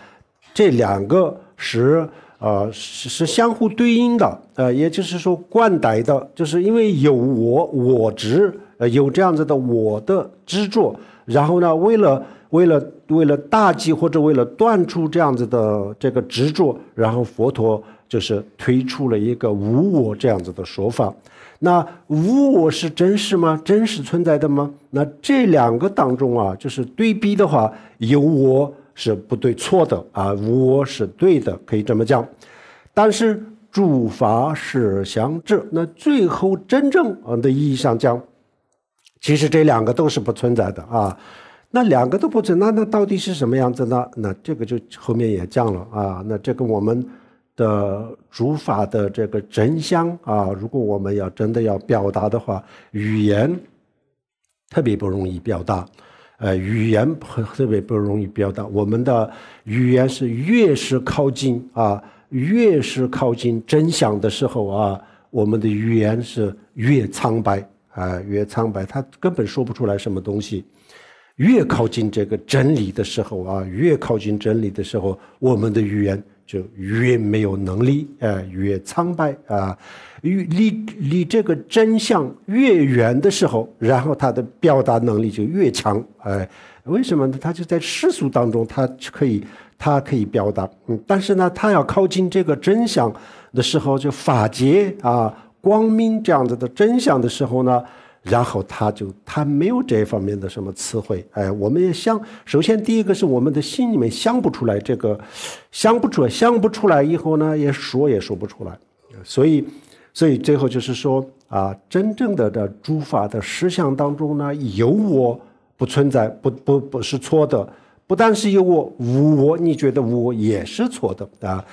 这两个是呃是是相互对应的，呃，也就是说惯逮的，就是因为有我，我执。呃，有这样子的我的执着，然后呢，为了为了为了大计或者为了断除这样子的这个执着，然后佛陀就是推出了一个无我这样子的说法。那无我是真实吗？真实存在的吗？那这两个当中啊，就是对比的话，有我是不对错的啊，无我是对的，可以这么讲。但是诸法是相知，那最后真正嗯的意义上讲。其实这两个都是不存在的啊，那两个都不存，那那到底是什么样子呢？那这个就后面也讲了啊，那这个我们的主法的这个真相啊，如果我们要真的要表达的话，语言特别不容易表达，呃，语言特别不容易表达。我们的语言是越是靠近啊，越是靠近真相的时候啊，我们的语言是越苍白。啊，越苍白，他根本说不出来什么东西。越靠近这个真理的时候啊，越靠近真理的时候，我们的语言就越没有能力。哎，越苍白啊，越离离这个真相越远的时候，然后他的表达能力就越强。哎，为什么呢？他就在世俗当中，他可以，他可以表达。嗯，但是呢，他要靠近这个真相的时候，就法界啊。光明这样子的真相的时候呢，然后他就他没有这方面的什么词汇，哎，我们也想，首先第一个是我们的心里面想不出来这个，想不出来，想不出来以后呢，也说也说不出来，所以，所以最后就是说啊，真正的的诸法的实相当中呢，有我不存在，不不不是错的，不但是有我，无我，你觉得无也是错的啊。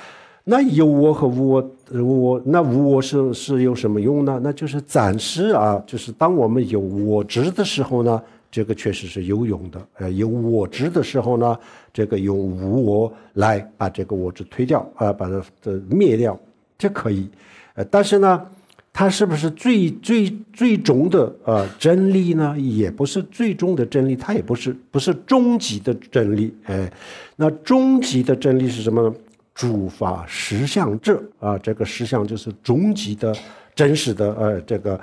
那有我和无我，无我那无我是是有什么用呢？那就是暂时啊，就是当我们有我执的时候呢，这个确实是有用的。呃，有我执的时候呢，这个用无我来把这个我执推掉啊，把它的灭掉，这可以。呃，但是呢，它是不是最最最终的呃真理呢？也不是最终的真理，它也不是不是终极的真理。哎，那终极的真理是什么呢？诸法实相者啊，这个实相就是终极的、真实的，呃，这个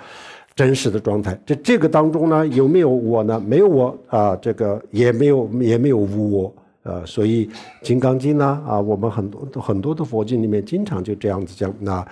真实的状态。这这个当中呢，有没有我呢？没有我啊，这个也没有，也没有无我啊。所以《金刚经》呢，啊，我们很多很多的佛经里面经常就这样子讲。那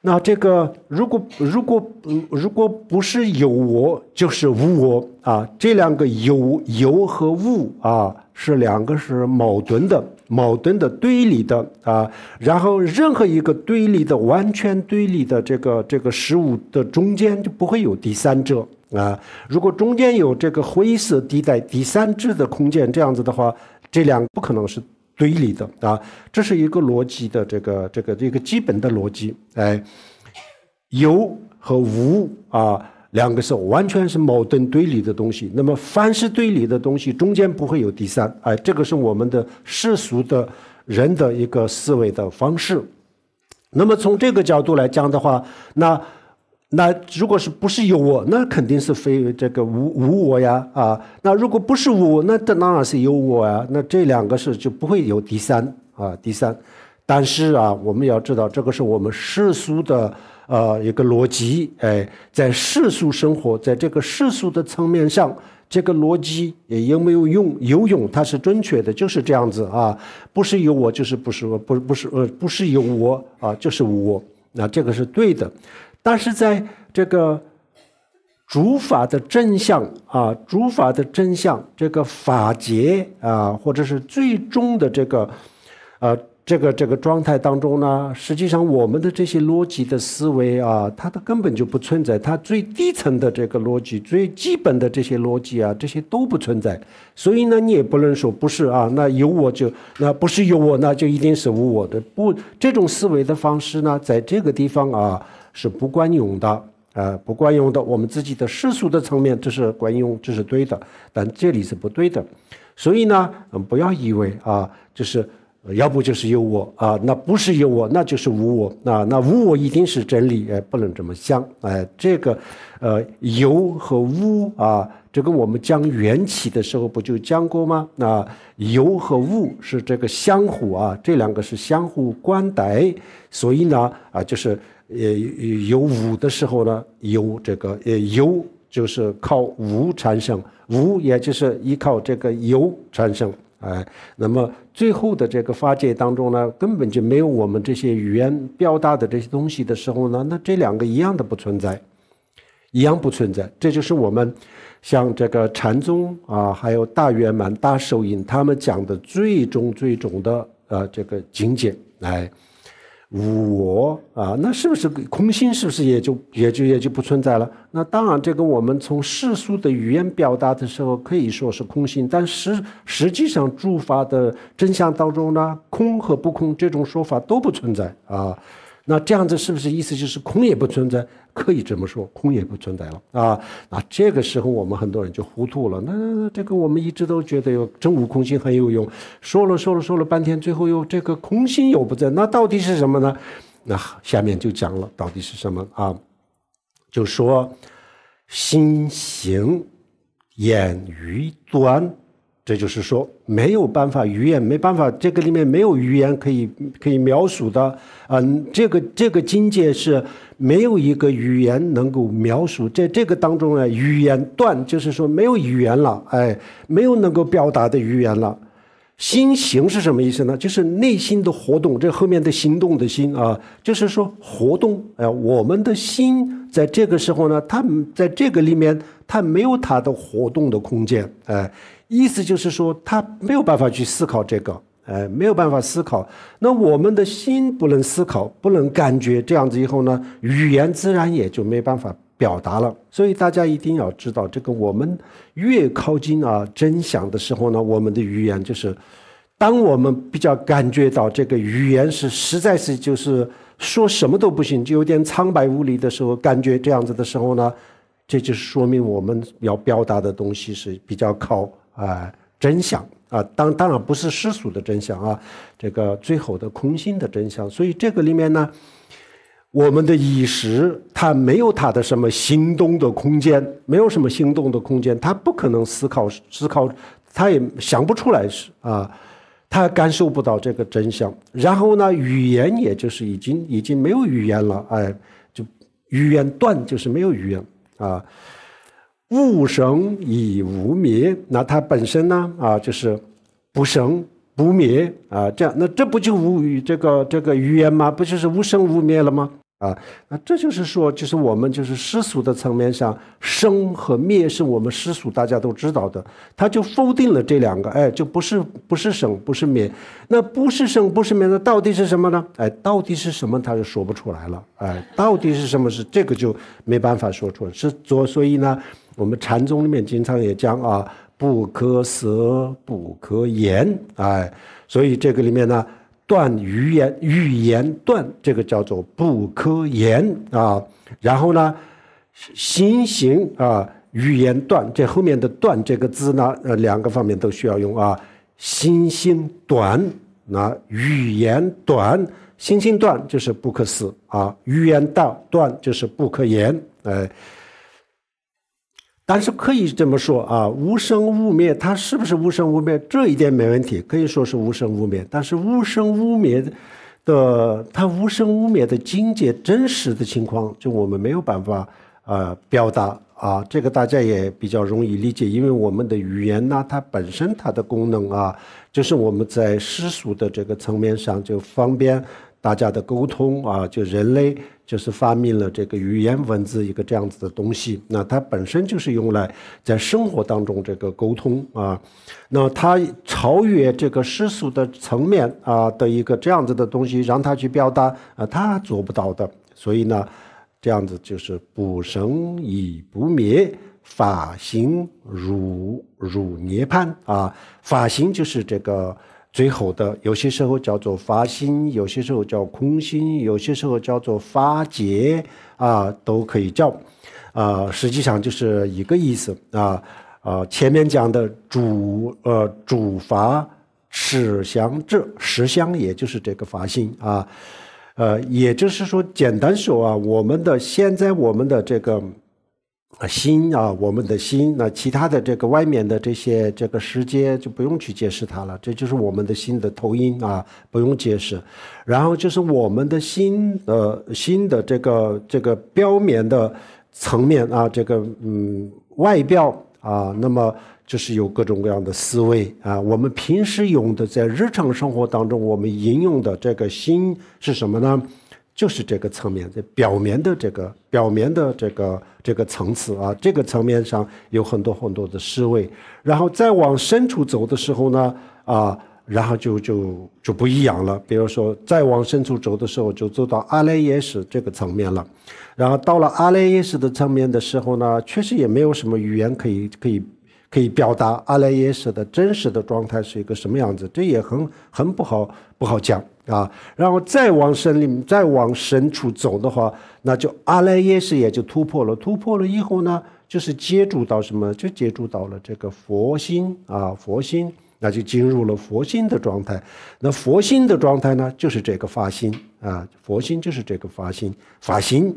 那这个，如果如果如果不是有我，就是无我啊。这两个有有和无啊，是两个是矛盾的。矛盾的对立的啊，然后任何一个对立的完全对立的这个这个事物的中间就不会有第三者啊。如果中间有这个灰色地带、第三者的空间，这样子的话，这两个不可能是对立的啊。这是一个逻辑的这个这个这个基本的逻辑，哎，有和无啊。两个是完全是矛盾对立的东西。那么，凡是对立的东西，中间不会有第三。哎，这个是我们的世俗的人的一个思维的方式。那么，从这个角度来讲的话，那那如果是不是有我，那肯定是非这个无无我呀，啊。那如果不是我，那当然是有我呀。那这两个是就不会有第三啊，第三。但是啊，我们要知道，这个是我们世俗的。呃，一个逻辑，哎，在世俗生活，在这个世俗的层面上，这个逻辑也有没有用？有用，它是正确的，就是这样子啊，不是有我，就是不是，不不是呃，不是有我啊，就是我，那这个是对的。但是在这个主法的真相啊，主法的真相，这个法结啊，或者是最终的这个，呃。这个这个状态当中呢，实际上我们的这些逻辑的思维啊，它的根本就不存在，它最低层的这个逻辑、最基本的这些逻辑啊，这些都不存在。所以呢，你也不能说不是啊，那有我就那不是有我，那就一定是无我的。不，这种思维的方式呢，在这个地方啊是不管用的，呃，不管用的。我们自己的世俗的层面这是管用，这是对的，但这里是不对的。所以呢，不要以为啊，就是。要不就是有我啊，那不是有我，那就是无我。啊，那无我一定是真理，哎，不能这么想，哎，这个，呃，有和无啊，这跟我们讲缘起的时候不就讲过吗？那有和无是这个相互啊，这两个是相互关待。所以呢，啊，就是呃有无的时候呢，有这个呃有就是靠无产生，无也就是依靠这个有产生。哎，那么最后的这个发界当中呢，根本就没有我们这些语言表达的这些东西的时候呢，那这两个一样的不存在，一样不存在。这就是我们像这个禅宗啊，还有大圆满、大手印，他们讲的最终最终的呃这个境界来。我啊，那是不是空心？是不是也就也就也就不存在了？那当然，这个我们从世俗的语言表达的时候可以说是空心，但是实际上诸法的真相当中呢，空和不空这种说法都不存在啊。那这样子是不是意思就是空也不存在？可以这么说，空也不存在了啊那这个时候，我们很多人就糊涂了。那这个，我们一直都觉得有真悟空心很有用，说了说了说了半天，最后又这个空心又不在，那到底是什么呢？那下面就讲了，到底是什么啊？就说心行眼于端。这就是说，没有办法语言，没办法这个里面没有语言可以可以描述的。嗯，这个这个境界是没有一个语言能够描述。在这个当中呢，语言断，就是说没有语言了，哎，没有能够表达的语言了。心行是什么意思呢？就是内心的活动，这后面的行动的心啊，就是说活动。哎，我们的心在这个时候呢，它在这个里面，它没有它的活动的空间，哎。意思就是说，他没有办法去思考这个，哎，没有办法思考。那我们的心不能思考，不能感觉，这样子以后呢，语言自然也就没办法表达了。所以大家一定要知道，这个我们越靠近啊真相的时候呢，我们的语言就是，当我们比较感觉到这个语言是实在是就是说什么都不行，就有点苍白无力的时候，感觉这样子的时候呢，这就说明我们要表达的东西是比较靠啊，真相啊，当当然不是世俗的真相啊，这个最后的空性的真相。所以这个里面呢，我们的意识它没有它的什么心动的空间，没有什么心动的空间，它不可能思考思考，它也想不出来是啊，它感受不到这个真相。然后呢，语言也就是已经已经没有语言了，哎，就语言断就是没有语言啊。无生以无灭，那它本身呢？啊，就是不生不灭啊，这样，那这不就无语这个这个语言吗？不就是无生无灭了吗？啊，那这就是说，就是我们就是世俗的层面上，生和灭是我们世俗大家都知道的，他就否定了这两个，哎，就不是不是生不是灭，那不是生不是灭，那到底是什么呢？哎，到底是什么？他就说不出来了，哎，到底是什么是这个就没办法说出来是所所以呢？我们禅宗里面经常也讲啊，不可舌，不可言，哎，所以这个里面呢，断语言，语言断，这个叫做不可言啊。然后呢，心行啊，语言断，这后面的“断”这个字呢，呃，两个方面都需要用啊，心心短。那语言短，心心断就是不可思啊，语言道断就是不可言，哎。但是可以这么说啊，无生无灭，它是不是无生无灭？这一点没问题，可以说是无生无灭。但是无生无灭的，它无生无灭的境界真实的情况，就我们没有办法啊表达啊。这个大家也比较容易理解，因为我们的语言呢，它本身它的功能啊，就是我们在世俗的这个层面上就方便。大家的沟通啊，就人类就是发明了这个语言文字一个这样子的东西，那它本身就是用来在生活当中这个沟通啊。那它超越这个世俗的层面啊的一个这样子的东西，让它去表达啊，它做不到的。所以呢，这样子就是不生亦不灭，法行如如涅槃啊。法行就是这个。最后的，有些时候叫做发心，有些时候叫空心，有些时候叫做发结啊，都可以叫，啊，实际上就是一个意思啊啊，前面讲的主呃主法十相者，十相也就是这个发心啊，呃，也就是说，简单说啊，我们的现在我们的这个。啊，心啊，我们的心，那其他的这个外面的这些这个时间就不用去解释它了，这就是我们的心的投影啊，不用解释。然后就是我们的心呃，心的这个这个表面的层面啊，这个嗯外表啊，那么就是有各种各样的思维啊。我们平时用的，在日常生活当中我们应用的这个心是什么呢？就是这个层面，在表面的这个表面的这个这个层次啊，这个层面上有很多很多的思维。然后再往深处走的时候呢，啊，然后就就就不一样了。比如说，再往深处走的时候，就走到阿赖耶识这个层面了。然后到了阿赖耶识的层面的时候呢，确实也没有什么语言可以可以可以表达阿赖耶识的真实的状态是一个什么样子，这也很很不好不好讲。啊，然后再往深里、再往深处走的话，那就阿赖耶识也就突破了。突破了以后呢，就是接触到什么，就接触到了这个佛心啊，佛心，那就进入了佛心的状态。那佛心的状态呢，就是这个法心啊，佛心就是这个法心，法心。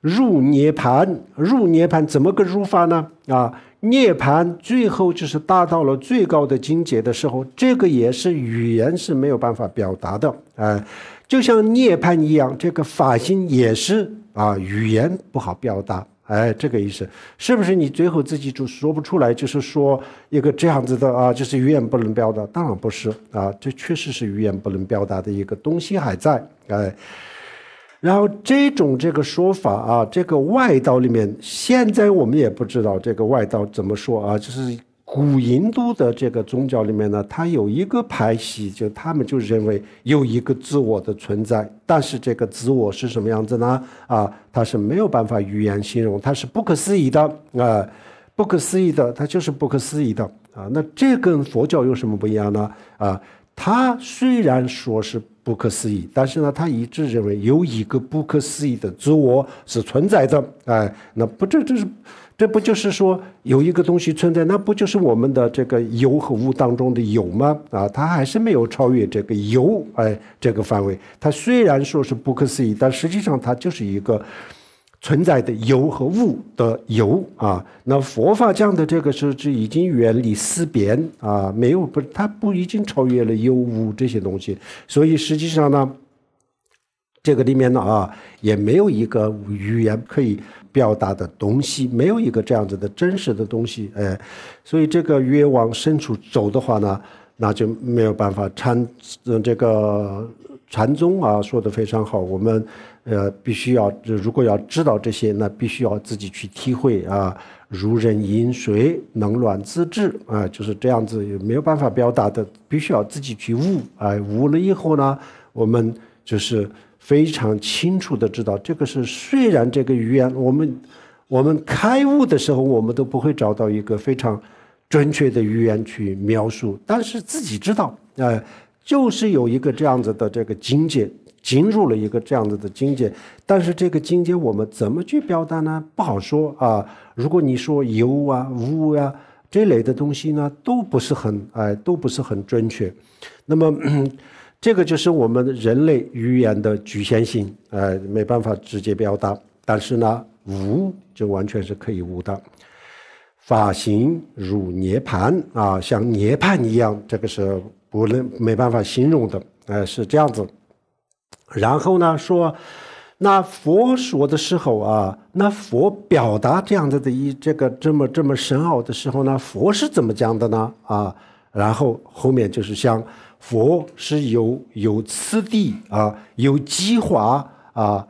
入涅盘，入涅盘怎么个入法呢？啊，涅槃最后就是达到了最高的境界的时候，这个也是语言是没有办法表达的，哎，就像涅槃一样，这个法心也是啊，语言不好表达，哎，这个意思是不是？你最后自己就说不出来，就是说一个这样子的啊，就是语言不能表达，当然不是啊，这确实是语言不能表达的一个东西还在，哎。然后这种这个说法啊，这个外道里面，现在我们也不知道这个外道怎么说啊。就是古印度的这个宗教里面呢，它有一个派系，就他们就认为有一个自我的存在。但是这个自我是什么样子呢？啊，它是没有办法语言形容，它是不可思议的啊，不可思议的，它就是不可思议的啊。那这跟佛教有什么不一样呢？啊，它虽然说是。不可思议，但是呢，他一直认为有一个不可思议的自我是存在的。哎，那不这这是，这不就是说有一个东西存在，那不就是我们的这个有和无当中的有吗？啊，他还是没有超越这个有，哎，这个范围。他虽然说是不可思议，但实际上他就是一个。存在的有和物的有啊，那佛法讲的这个是已经远离思辨啊，没有不，它不已经超越了有无这些东西，所以实际上呢，这个里面呢啊，也没有一个语言可以表达的东西，没有一个这样子的真实的东西，哎，所以这个越往深处走的话呢，那就没有办法参，嗯，这个禅宗啊说的非常好，我们。呃，必须要如果要知道这些，那必须要自己去体会啊，如人饮水，冷暖自知啊，就是这样子也没有办法表达的，必须要自己去悟啊，悟了以后呢，我们就是非常清楚的知道，这个是虽然这个语言，我们我们开悟的时候，我们都不会找到一个非常准确的语言去描述，但是自己知道，哎，就是有一个这样子的这个境界。进入了一个这样子的境界，但是这个境界我们怎么去表达呢？不好说啊。如果你说有啊、无啊这类的东西呢，都不是很哎，都不是很准确。那么 这个就是我们人类语言的局限性，哎，没办法直接表达。但是呢，无就完全是可以无的。法形如涅槃啊，像涅槃一样，这个是不能没办法形容的。哎，是这样子。然后呢？说，那佛说的时候啊，那佛表达这样子的一这个这么这么深奥的时候呢，佛是怎么讲的呢？啊，然后后面就是像佛是有有次第啊，有计划啊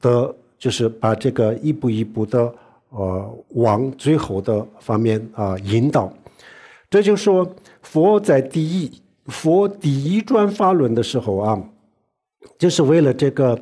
的，就是把这个一步一步的呃往最后的方面啊引导。这就说佛在第一佛第一转法轮的时候啊。就是为了这个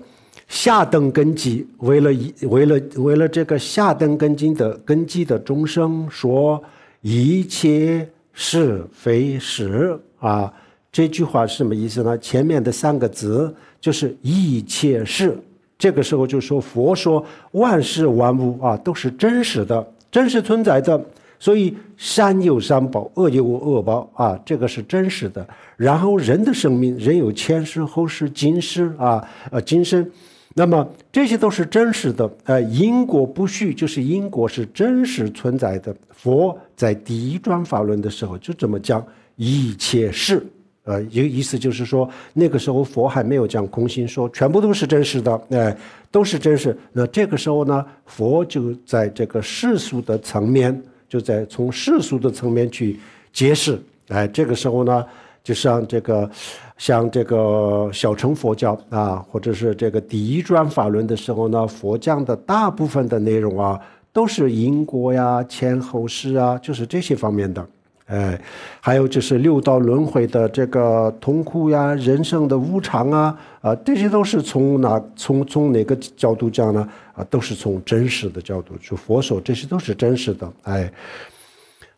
下等根基，为了一为了为了这个下等根基的根基的众生说一切是非实啊，这句话是什么意思呢？前面的三个字就是一切是，这个时候就说佛说万事万物啊都是真实的，真实存在的。所以善有善报，恶有恶报啊，这个是真实的。然后人的生命，人有前世、后世、今世啊，呃，今生，那么这些都是真实的。呃，因果不续，就是因果是真实存在的。佛在第一转法轮的时候就这么讲，一切事，呃，意意思就是说，那个时候佛还没有讲空心，说全部都是真实的，哎，都是真实。那这个时候呢，佛就在这个世俗的层面。就在从世俗的层面去揭示，哎，这个时候呢，就像这个，像这个小乘佛教啊，或者是这个《第一转法轮的时候呢，佛教的大部分的内容啊，都是因果呀、前后世啊，就是这些方面的，哎，还有就是六道轮回的这个痛苦呀、人生的无常啊，啊，这些都是从哪从从哪个角度讲呢？啊，都是从真实的角度，就佛说这些都是真实的，哎，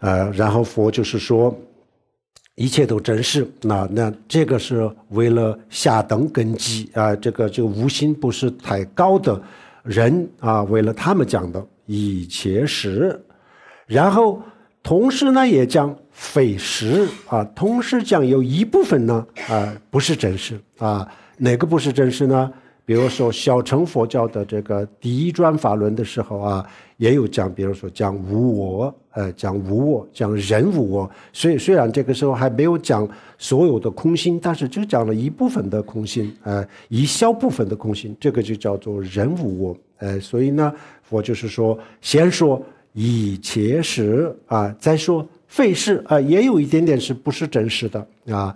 呃，然后佛就是说，一切都真实，那那这个是为了下等根基啊，这个这个无心不是太高的，人啊，为了他们讲的以切实，然后同时呢也讲非实啊，同时讲有一部分呢啊不是真实啊，哪个不是真实呢？比如说小乘佛教的这个第一转法轮的时候啊，也有讲，比如说讲无我，呃，讲无我，讲人无我。所以虽然这个时候还没有讲所有的空心，但是就讲了一部分的空心，呃，一小部分的空心，这个就叫做人无我。呃，所以呢，我就是说，先说以切实啊，再说废事啊，也有一点点是不是真实的啊，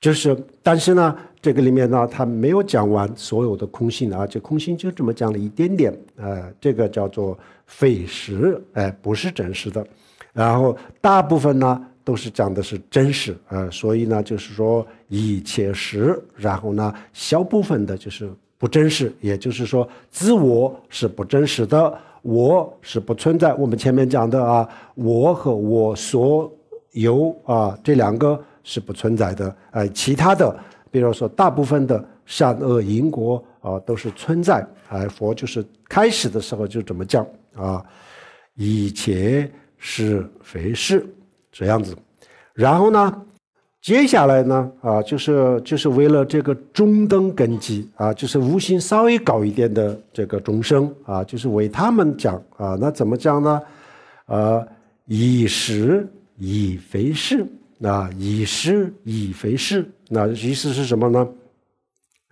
就是，但是呢。这个里面呢，他没有讲完所有的空性啊，这空性就这么讲了一点点啊。这个叫做非实，哎，不是真实。的，然后大部分呢都是讲的是真实啊，所以呢就是说一切实，然后呢小部分的就是不真实，也就是说自我是不真实的，我是不存在。我们前面讲的啊，我和我所有啊这两个是不存在的，呃，其他的。比如说，大部分的善恶因果啊，都是存在。哎，佛就是开始的时候就怎么讲啊？以前是非是这样子。然后呢，接下来呢，啊，就是就是为了这个中等根基啊，就是悟性稍微高一点的这个众生啊，就是为他们讲啊。那怎么讲呢？呃，以时、以非是那以实以非实，那意思是什么呢？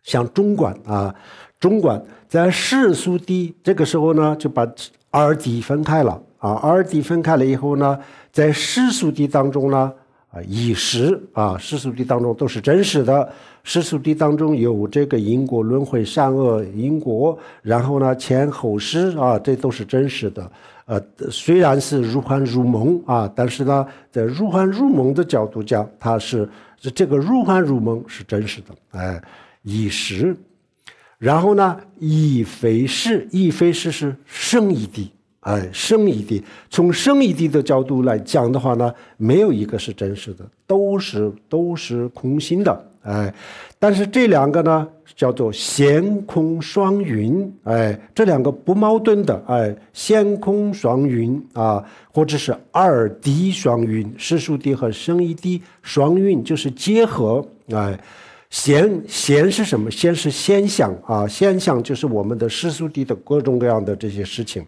像中管啊，中管在世俗谛这个时候呢，就把二地分开了啊。二地分开了以后呢，在世俗谛当中呢，啊以实啊，世俗谛当中都是真实的。世俗谛当中有这个因果轮回、善恶因果，然后呢前后世啊，这都是真实的。呃，虽然是如幻如梦啊，但是呢，在如幻如梦的角度讲，它是这这个如幻如梦是真实的，哎，以实，然后呢，以非是，以非是是生一地，哎，生一地。从生一地的角度来讲的话呢，没有一个是真实的，都是都是空心的。哎，但是这两个呢，叫做闲空双云，哎，这两个不矛盾的，哎，闲空双云啊，或者是二低双云，诗书低和声一低双云就是结合，哎，闲闲是什么？闲是现象啊，现象就是我们的诗书低的各种各样的这些事情，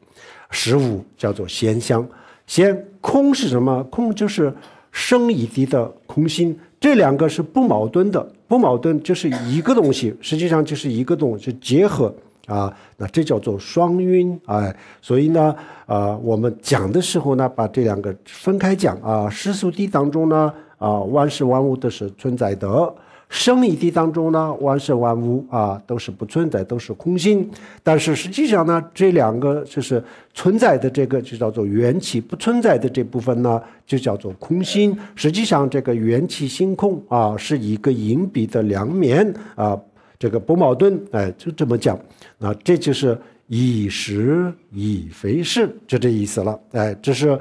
十五叫做闲香，闲空是什么？空就是生一低的空心。这两个是不矛盾的，不矛盾就是一个东西，实际上就是一个东西结合啊，那这叫做双晕，啊。所以呢，呃，我们讲的时候呢，把这两个分开讲啊。时速低当中呢，啊，万事万物都是存在的。生与地当中呢，万事万物啊都是不存在，都是空心。但是实际上呢，这两个就是存在的这个就叫做元气，不存在的这部分呢就叫做空心。实际上这个元气星空啊是一个银币的两面啊，这个不矛盾。哎，就这么讲，那这就是以实以非是，就这意思了。哎，这是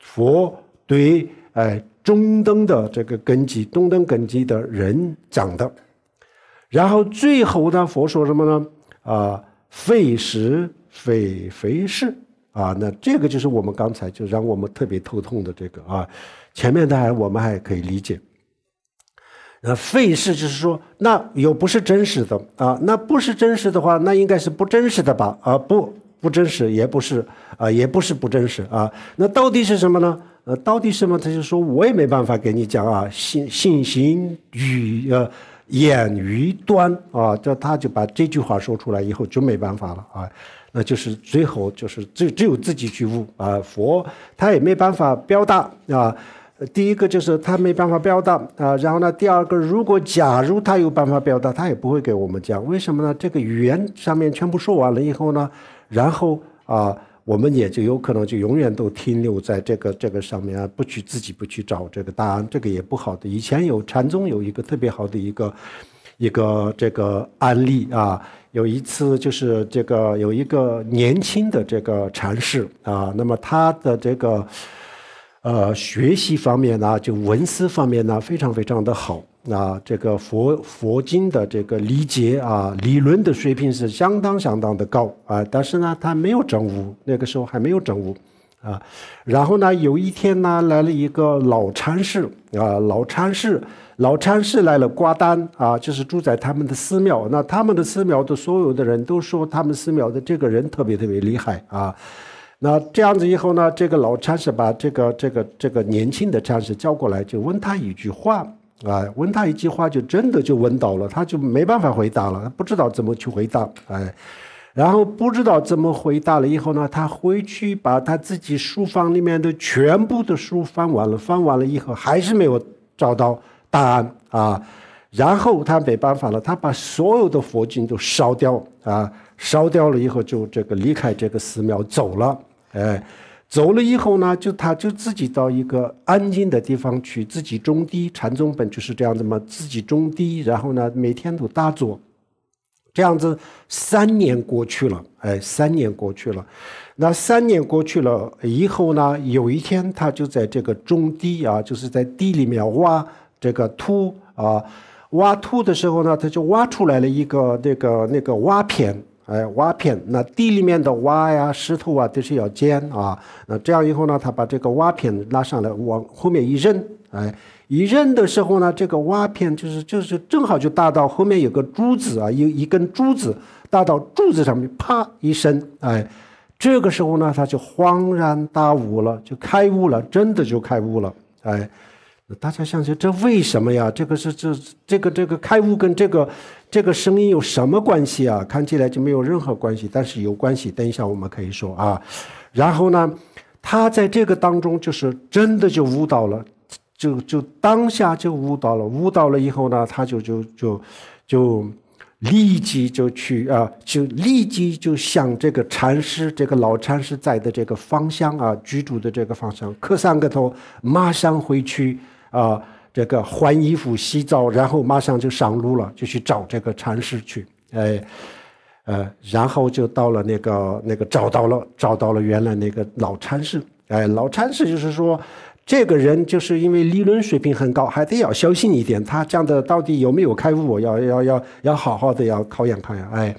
佛对哎。中登的这个根基，中登根基的人长的，然后最后呢，佛说什么呢？啊，废时废废事啊！那这个就是我们刚才就让我们特别头痛的这个啊。前面的还我们还可以理解，那废事就是说，那又不是真实的啊。那不是真实的话，那应该是不真实的吧？啊，不不真实，也不是啊，也不是不真实啊。那到底是什么呢？呃，到底什么？他就说我也没办法给你讲啊，信心行呃，眼于端啊，这他就把这句话说出来以后就没办法了啊，那就是最后就是只只有自己去悟啊，佛他也没办法表达啊，第一个就是他没办法表达啊，然后呢，第二个如果假如他有办法表达，他也不会给我们讲，为什么呢？这个语言上面全部说完了以后呢，然后啊。我们也就有可能就永远都停留在这个这个上面啊，不去自己不去找这个答案，这个也不好的。以前有禅宗有一个特别好的一个，一个这个案例啊，有一次就是这个有一个年轻的这个禅师啊，那么他的这个，呃，学习方面呢，就文思方面呢，非常非常的好。那这个佛佛经的这个理解啊，理论的水平是相当相当的高啊，但是呢，他没有证悟，那个时候还没有证悟啊。然后呢，有一天呢，来了一个老禅师啊，老禅师，老禅师来了挂单啊，就是住在他们的寺庙。那他们的寺庙的所有的人都说，他们寺庙的这个人特别特别厉害啊。那这样子以后呢，这个老禅师把这个这个这个年轻的禅师叫过来，就问他一句话。啊，问他一句话就真的就问到了，他就没办法回答了，他不知道怎么去回答，哎，然后不知道怎么回答了以后呢，他回去把他自己书房里面的全部的书翻完了，翻完了以后还是没有找到答案啊，然后他没办法了，他把所有的佛经都烧掉啊，烧掉了以后就这个离开这个寺庙走了，哎。走了以后呢，就他就自己到一个安静的地方去，自己种地。禅宗本就是这样子嘛，自己种地，然后呢，每天都打坐，这样子三年过去了，哎，三年过去了，那三年过去了以后呢，有一天他就在这个种地啊，就是在地里面挖这个土啊，挖土的时候呢，他就挖出来了一个那个那个瓦片。哎，瓦片，那地里面的瓦呀、石头啊，都是要捡啊。那这样以后呢，他把这个瓦片拉上来，往后面一扔，哎，一扔的时候呢，这个瓦片就是就是正好就搭到后面有个柱子啊，有一根柱子搭到柱子上面，啪一声，哎，这个时候呢，他就恍然大悟了，就开悟了，真的就开悟了，哎。大家想想，这为什么呀？这个是这这个这个开悟跟这个这个声音有什么关系啊？看起来就没有任何关系，但是有关系。等一下我们可以说啊。然后呢，他在这个当中就是真的就悟到了，就就当下就悟到了。悟到了以后呢，他就就就就立即就去啊，就立即就向这个禅师，这个老禅师在的这个方向啊，居住的这个方向磕三个头，马上回去。啊，这个换衣服、洗澡，然后马上就上路了，就去找这个禅师去，哎，呃，然后就到了那个那个，找到了，找到了原来那个老禅师，哎，老禅师就是说，这个人就是因为理论水平很高，还得要小心一点，他讲的到底有没有开悟，要要要要好好的要考验考验，哎，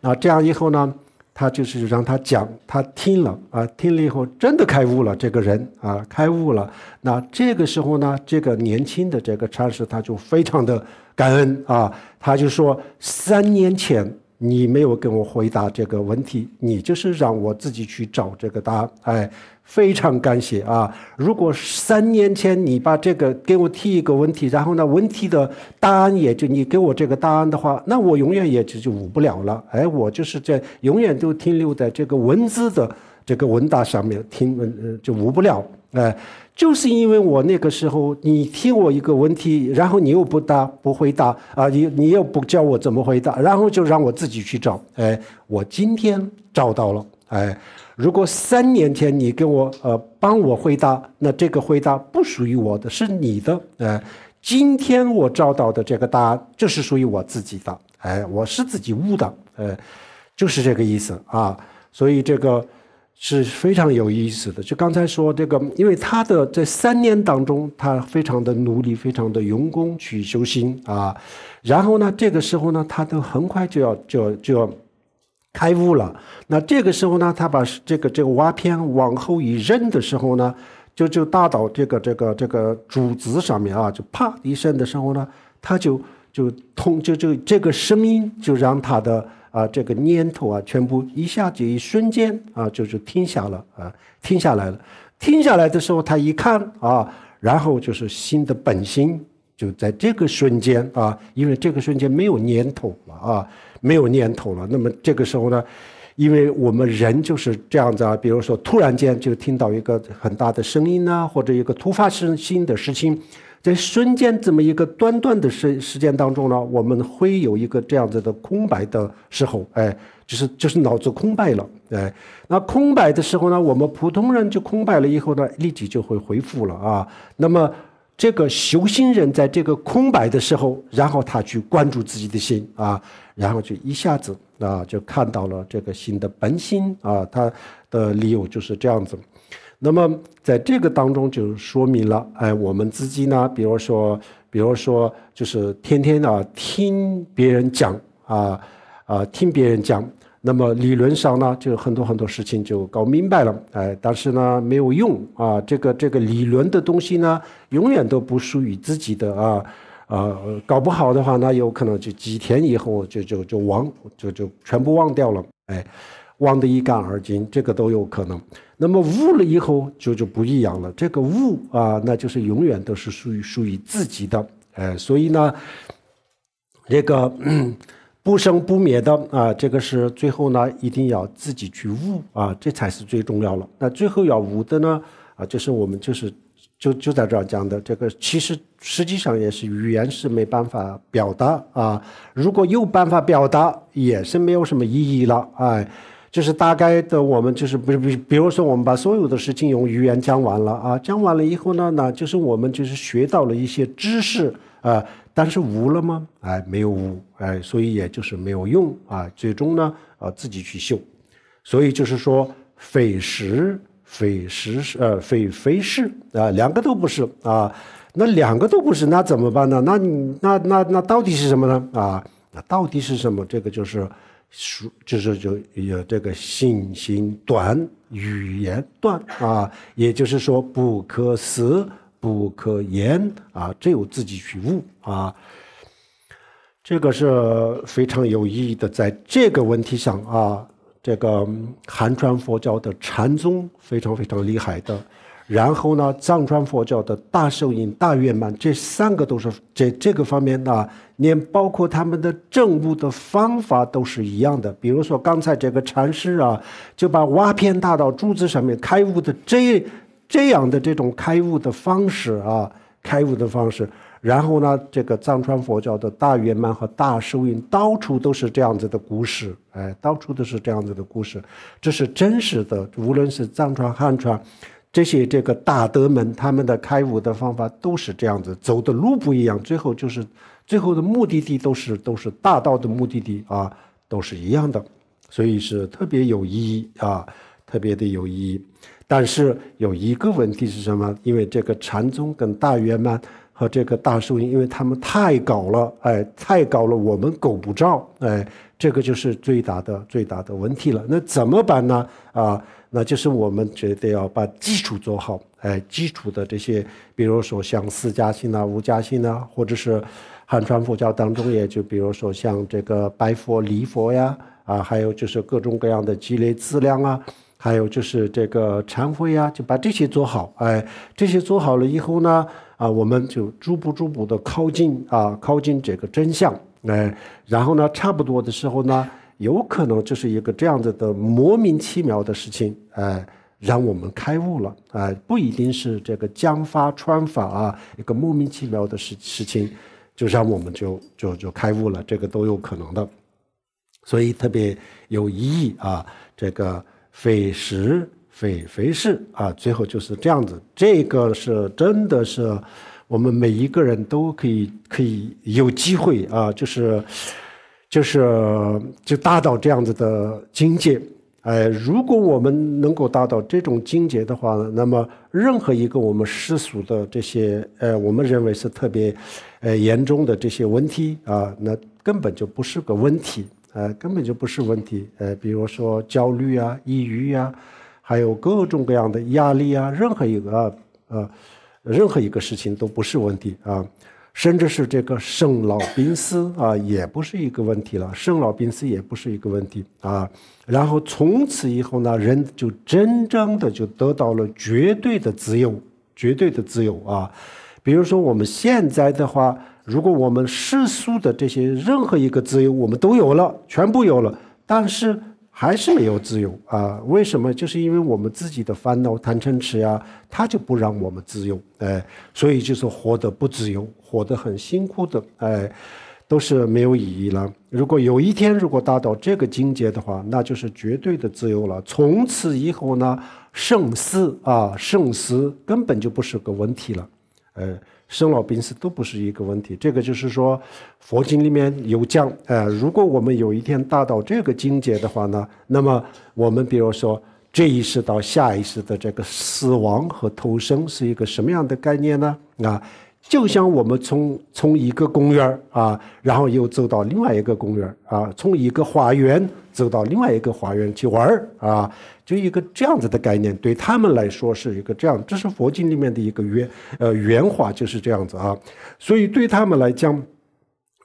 那这样以后呢？他就是让他讲，他听了啊，听了以后真的开悟了。这个人啊，开悟了。那这个时候呢，这个年轻的这个禅师他就非常的感恩啊，他就说：三年前你没有跟我回答这个问题，你就是让我自己去找这个答案。哎。非常感谢啊！如果三年前你把这个给我提一个问题，然后呢，问题的答案也就你给我这个答案的话，那我永远也就就捂不了了。哎，我就是在永远都停留在这个文字的这个文档上面听，呃，就捂不了。哎，就是因为我那个时候你提我一个问题，然后你又不答不回答啊，你你又不教我怎么回答，然后就让我自己去找。哎，我今天找到了。哎。如果三年前你跟我呃帮我回答，那这个回答不属于我的，是你的。呃，今天我找到的这个答案，就是属于我自己的。哎，我是自己悟的。呃，就是这个意思啊。所以这个是非常有意思的。就刚才说这个，因为他的在三年当中，他非常的努力，非常的用功去修心啊。然后呢，这个时候呢，他都很快就要就要就要。开悟了，那这个时候呢，他把这个这个瓦片往后一扔的时候呢，就就打到这个这个这个竹子上面啊，就啪一声的时候呢，他就就通，就就这个声音就让他的啊这个念头啊全部一下子一瞬间啊就就停下了啊，停下来了。停下来的时候，他一看啊，然后就是心的本心。就在这个瞬间啊，因为这个瞬间没有念头了啊。没有念头了，那么这个时候呢？因为我们人就是这样子啊，比如说突然间就听到一个很大的声音啊，或者一个突发性新的事情，在瞬间这么一个短短的时时间当中呢，我们会有一个这样子的空白的时候，哎，就是就是脑子空白了，哎，那空白的时候呢，我们普通人就空白了以后呢，立即就会恢复了啊，那么。这个修心人在这个空白的时候，然后他去关注自己的心啊，然后就一下子啊，就看到了这个心的本心啊。他的理由就是这样子。那么在这个当中就说明了，哎，我们自己呢，比如说，比如说，就是天天啊听别人讲啊，啊，听别人讲。那么理论上呢，就很多很多事情就搞明白了，哎，但是呢没有用啊。这个这个理论的东西呢，永远都不属于自己的啊，呃，搞不好的话，那有可能就几天以后就就就忘，就就全部忘掉了，哎，忘得一干二净，这个都有可能。那么悟了以后就就不一样了，这个悟啊，那就是永远都是属于属于自己的，哎，所以呢，这个。不生不灭的啊，这个是最后呢，一定要自己去悟啊，这才是最重要了。那最后要悟的呢，啊，就是我们就是就就在这儿讲的这个，其实实际上也是语言是没办法表达啊。如果有办法表达，也是没有什么意义了。哎，就是大概的，我们就是比比，比如说我们把所有的事情用语言讲完了啊，讲完了以后呢，那就是我们就是学到了一些知识啊。但是无了吗？哎，没有无，哎，所以也就是没有用啊。最终呢，啊，自己去修，所以就是说，非实，非实，呃，非非是啊，两个都不是啊。那两个都不是，那怎么办呢？那你，那那那到底是什么呢？啊，那到底是什么？这个就是属，就是就有这个信心短，语言断啊，也就是说不可思。不可言啊，只有自己去悟啊。这个是非常有意义的，在这个问题上啊，这个寒传佛教的禅宗非常非常厉害的。然后呢，藏传佛教的大圣印、大圆满这三个都是这这个方面呢，连包括他们的证悟的方法都是一样的。比如说刚才这个禅师啊，就把瓦片大到珠子上面开悟的这。这样的这种开悟的方式啊，开悟的方式，然后呢，这个藏传佛教的大圆满和大收音，到处都是这样子的故事，哎，到处都是这样子的故事，这是真实的。无论是藏传、汉传，这些这个大德们他们的开悟的方法都是这样子，走的路不一样，最后就是最后的目的地都是都是大道的目的地啊，都是一样的，所以是特别有意义啊，特别的有意义。但是有一个问题是什么？因为这个禅宗跟大圆满和这个大寿因为他们太高了，哎，太高了，我们够不着，哎，这个就是最大的最大的问题了。那怎么办呢？啊，那就是我们觉得要把基础做好，哎，基础的这些，比如说像四家心呐、五家心呐，或者是汉传佛教当中，也就比如说像这个白佛、礼佛呀，啊，还有就是各种各样的积累资粮啊。还有就是这个忏悔呀，就把这些做好，哎，这些做好了以后呢，啊，我们就逐步逐步的靠近啊，靠近这个真相，哎，然后呢，差不多的时候呢，有可能就是一个这样子的莫名其妙的事情，哎，让我们开悟了，啊，不一定是这个将法穿法啊，一个莫名其妙的事事情，就让我们就就就开悟了，这个都有可能的，所以特别有意义啊，这个。匪实，匪非是啊，最后就是这样子。这个是真的是我们每一个人都可以可以有机会啊，就是就是就达到这样子的境界。哎，如果我们能够达到这种境界的话呢，那么任何一个我们世俗的这些，呃，我们认为是特别，呃，严重的这些问题啊，那根本就不是个问题。呃，根本就不是问题。呃，比如说焦虑啊、抑郁啊，还有各种各样的压力啊，任何一个呃，任何一个事情都不是问题啊。甚至是这个生老病死啊，也不是一个问题了。生老病死也不是一个问题啊。然后从此以后呢，人就真正的就得到了绝对的自由，绝对的自由啊。比如说我们现在的话。如果我们世俗的这些任何一个自由，我们都有了，全部有了，但是还是没有自由啊？为什么？就是因为我们自己的烦恼、贪嗔痴呀，他就不让我们自由。哎，所以就是活得不自由，活得很辛苦的。哎，都是没有意义了。如果有一天如果达到这个境界的话，那就是绝对的自由了。从此以后呢，生死啊，生死根本就不是个问题了。哎。生老病死都不是一个问题，这个就是说，佛经里面有讲，呃，如果我们有一天达到这个境界的话呢，那么我们比如说这一世到下一世的这个死亡和投生是一个什么样的概念呢？啊，就像我们从从一个公园啊，然后又走到另外一个公园啊，从一个花园走到另外一个花园去玩啊。就一个这样子的概念，对他们来说是一个这样，这是佛经里面的一个原呃，圆滑就是这样子啊。所以对他们来讲，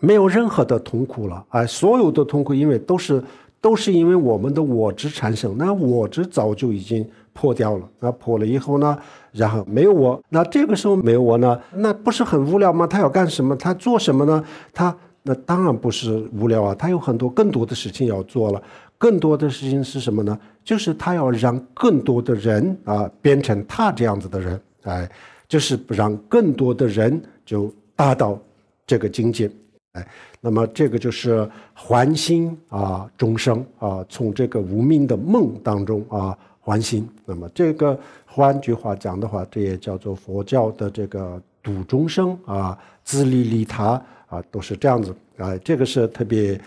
没有任何的痛苦了啊，所有的痛苦，因为都是都是因为我们的我执产生。那我执早就已经破掉了，那破了以后呢，然后没有我，那这个时候没有我呢，那不是很无聊吗？他要干什么？他做什么呢？他那当然不是无聊啊，他有很多更多的事情要做了。更多的事情是什么呢？就是他要让更多的人啊变成他这样子的人，哎，就是让更多的人就达到这个境界，哎，那么这个就是还心啊，终生啊，从这个无名的梦当中啊还心。那么这个换句话讲的话，这也叫做佛教的这个度终生啊，自利利他啊，都是这样子啊，这个是特别。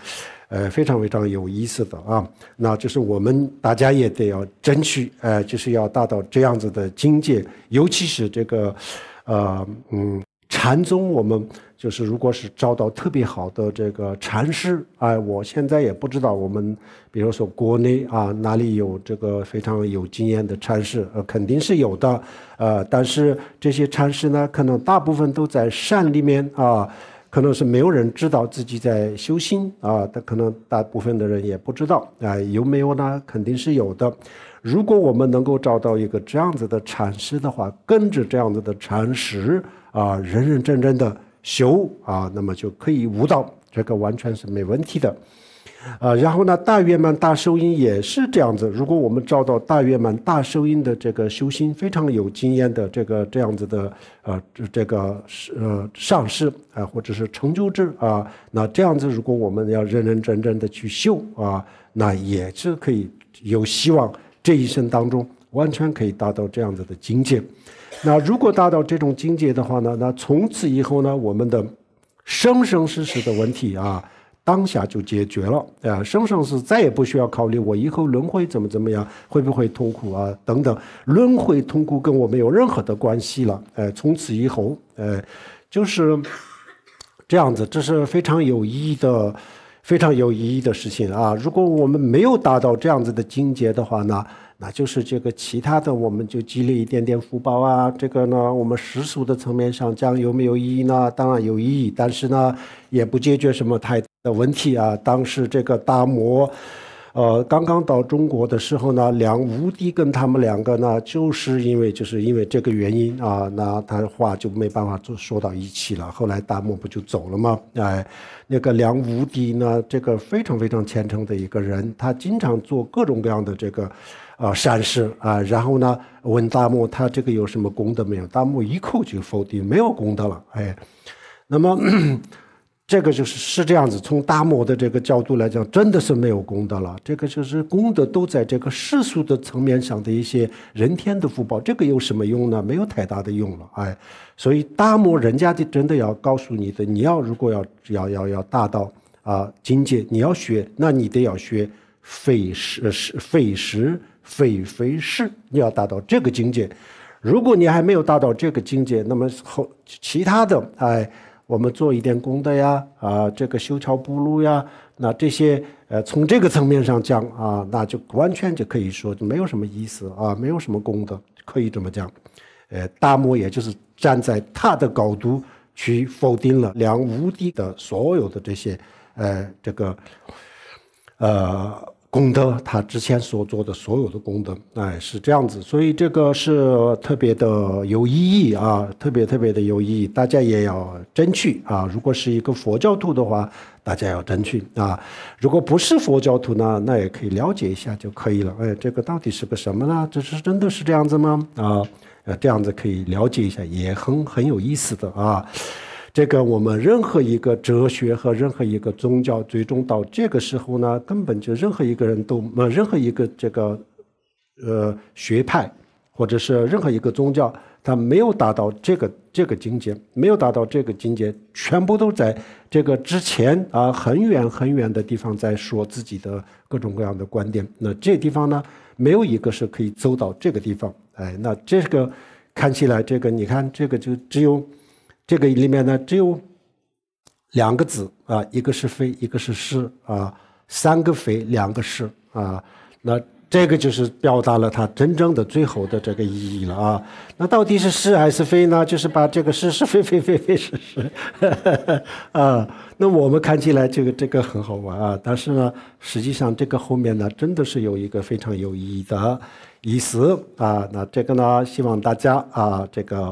呃，非常非常有意思的啊，那就是我们大家也得要争取，呃，就是要达到这样子的境界，尤其是这个，呃，嗯，禅宗，我们就是如果是招到特别好的这个禅师，哎，我现在也不知道我们，比如说国内啊，哪里有这个非常有经验的禅师，呃，肯定是有的，呃，但是这些禅师呢，可能大部分都在山里面啊。可能是没有人知道自己在修心啊，但可能大部分的人也不知道啊，有没有呢？肯定是有的。如果我们能够找到一个这样子的禅师的话，跟着这样子的禅师啊，认认真真的修啊，那么就可以悟道，这个完全是没问题的。啊，然后呢，大圆满大收音也是这样子。如果我们找到大圆满大收音的这个修心非常有经验的这个这样子的呃，这个是呃上师啊，或者是成就者啊，那这样子，如果我们要认认真真的去修啊，那也是可以有希望这一生当中完全可以达到这样子的境界。那如果达到这种境界的话呢，那从此以后呢，我们的生生世世的问题啊。当下就解决了，啊，生生是再也不需要考虑我以后轮回怎么怎么样，会不会痛苦啊等等，轮回痛苦跟我没有任何的关系了，哎，从此以后，哎，就是这样子，这是非常有意义的，非常有意义的事情啊。如果我们没有达到这样子的境界的话呢，那就是这个其他的我们就积累一点点福报啊，这个呢我们世俗的层面上讲有没有意义呢？当然有意义，但是呢也不解决什么太。问题啊！当时这个达摩，呃，刚刚到中国的时候呢，梁无帝跟他们两个呢，就是因为就是因为这个原因啊，那他话就没办法就说到一起了。后来达摩不就走了吗？哎，那个梁无帝呢，这个非常非常虔诚的一个人，他经常做各种各样的这个，呃，善事啊。然后呢，问大摩他这个有什么功德没有？大摩一口就否定，没有功德了。哎，那么。这个就是是这样子，从达摩的这个角度来讲，真的是没有功德了。这个就是功德都在这个世俗的层面上的一些人天的福报，这个有什么用呢？没有太大的用了，哎。所以达摩人家就真的要告诉你的，你要如果要要要要达到啊境界，你要学，那你得要学非是是非是非非是，你要达到这个境界。如果你还没有达到这个境界，那么后其他的哎。我们做一点功德呀，啊，这个修桥补路呀，那这些，呃，从这个层面上讲啊，那就完全就可以说，就没有什么意思啊，没有什么功德，可以这么讲。呃，大摩也就是站在他的高度去否定了武无的所有的这些，呃，这个，呃。功德，他之前所做的所有的功德，哎，是这样子，所以这个是特别的有意义啊，特别特别的有意义，大家也要争取啊。如果是一个佛教徒的话，大家要争取啊。如果不是佛教徒呢，那也可以了解一下就可以了。哎，这个到底是个什么呢？这是真的是这样子吗？啊，这样子可以了解一下，也很很有意思的啊。这个我们任何一个哲学和任何一个宗教，最终到这个时候呢，根本就任何一个人都没任何一个这个呃学派，或者是任何一个宗教，它没有达到这个这个境界，没有达到这个境界，全部都在这个之前啊，很远很远的地方在说自己的各种各样的观点。那这地方呢，没有一个是可以走到这个地方。哎，那这个看起来，这个你看，这个就只有。这个里面呢，只有两个字啊，一个是非，一个是是啊，三个非，两个是啊，那这个就是表达了它真正的最后的这个意义了啊。那到底是是还是非呢？就是把这个是是非非非非是是 啊。那我们看起来这个这个很好玩啊，但是呢，实际上这个后面呢，真的是有一个非常有意义的意思啊。那这个呢，希望大家啊，这个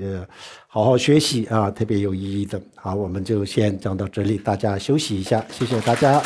也。好好学习啊，特别有意义的。好，我们就先讲到这里，大家休息一下，谢谢大家。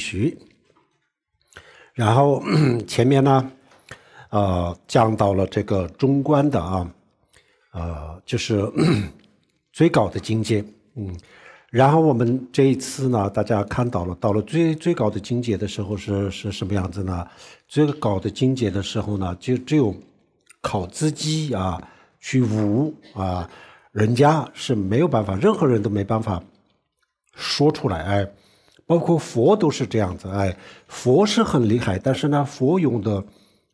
徐，然后 前面呢，呃，降到了这个中观的啊，呃，就是 最高的境界，嗯，然后我们这一次呢，大家看到了，到了最最高的境界的时候是是什么样子呢？最高的境界的时候呢，就只有靠自己啊去悟啊，人家是没有办法，任何人都没办法说出来，哎。包括佛都是这样子，哎，佛是很厉害，但是呢，佛用的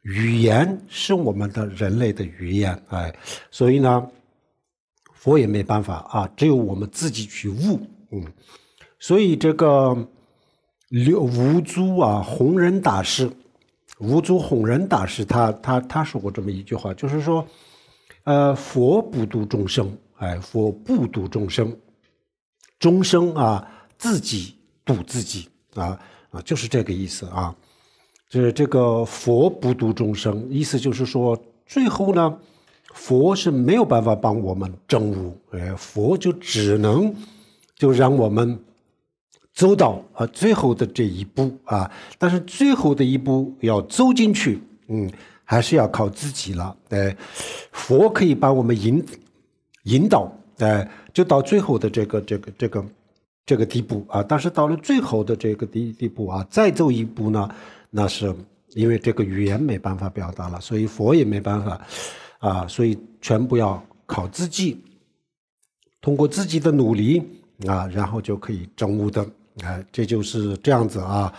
语言是我们的人类的语言，哎，所以呢，佛也没办法啊，只有我们自己去悟，嗯，所以这个，六无诸啊，弘仁大师，无诸弘仁大师，他他他说过这么一句话，就是说，呃，佛不度众生，哎，佛不度众生，众生啊自己。渡自己啊啊，就是这个意思啊，就是这个佛不渡众生，意思就是说，最后呢，佛是没有办法帮我们证悟，哎，佛就只能就让我们走到啊最后的这一步啊，但是最后的一步要走进去，嗯，还是要靠自己了，哎，佛可以把我们引引导，哎，就到最后的这个这个这个。这个地步啊，但是到了最后的这个地地步啊，再走一步呢，那是因为这个语言没办法表达了，所以佛也没办法，啊，所以全部要靠自己，通过自己的努力啊，然后就可以证悟的，哎，这就是这样子啊。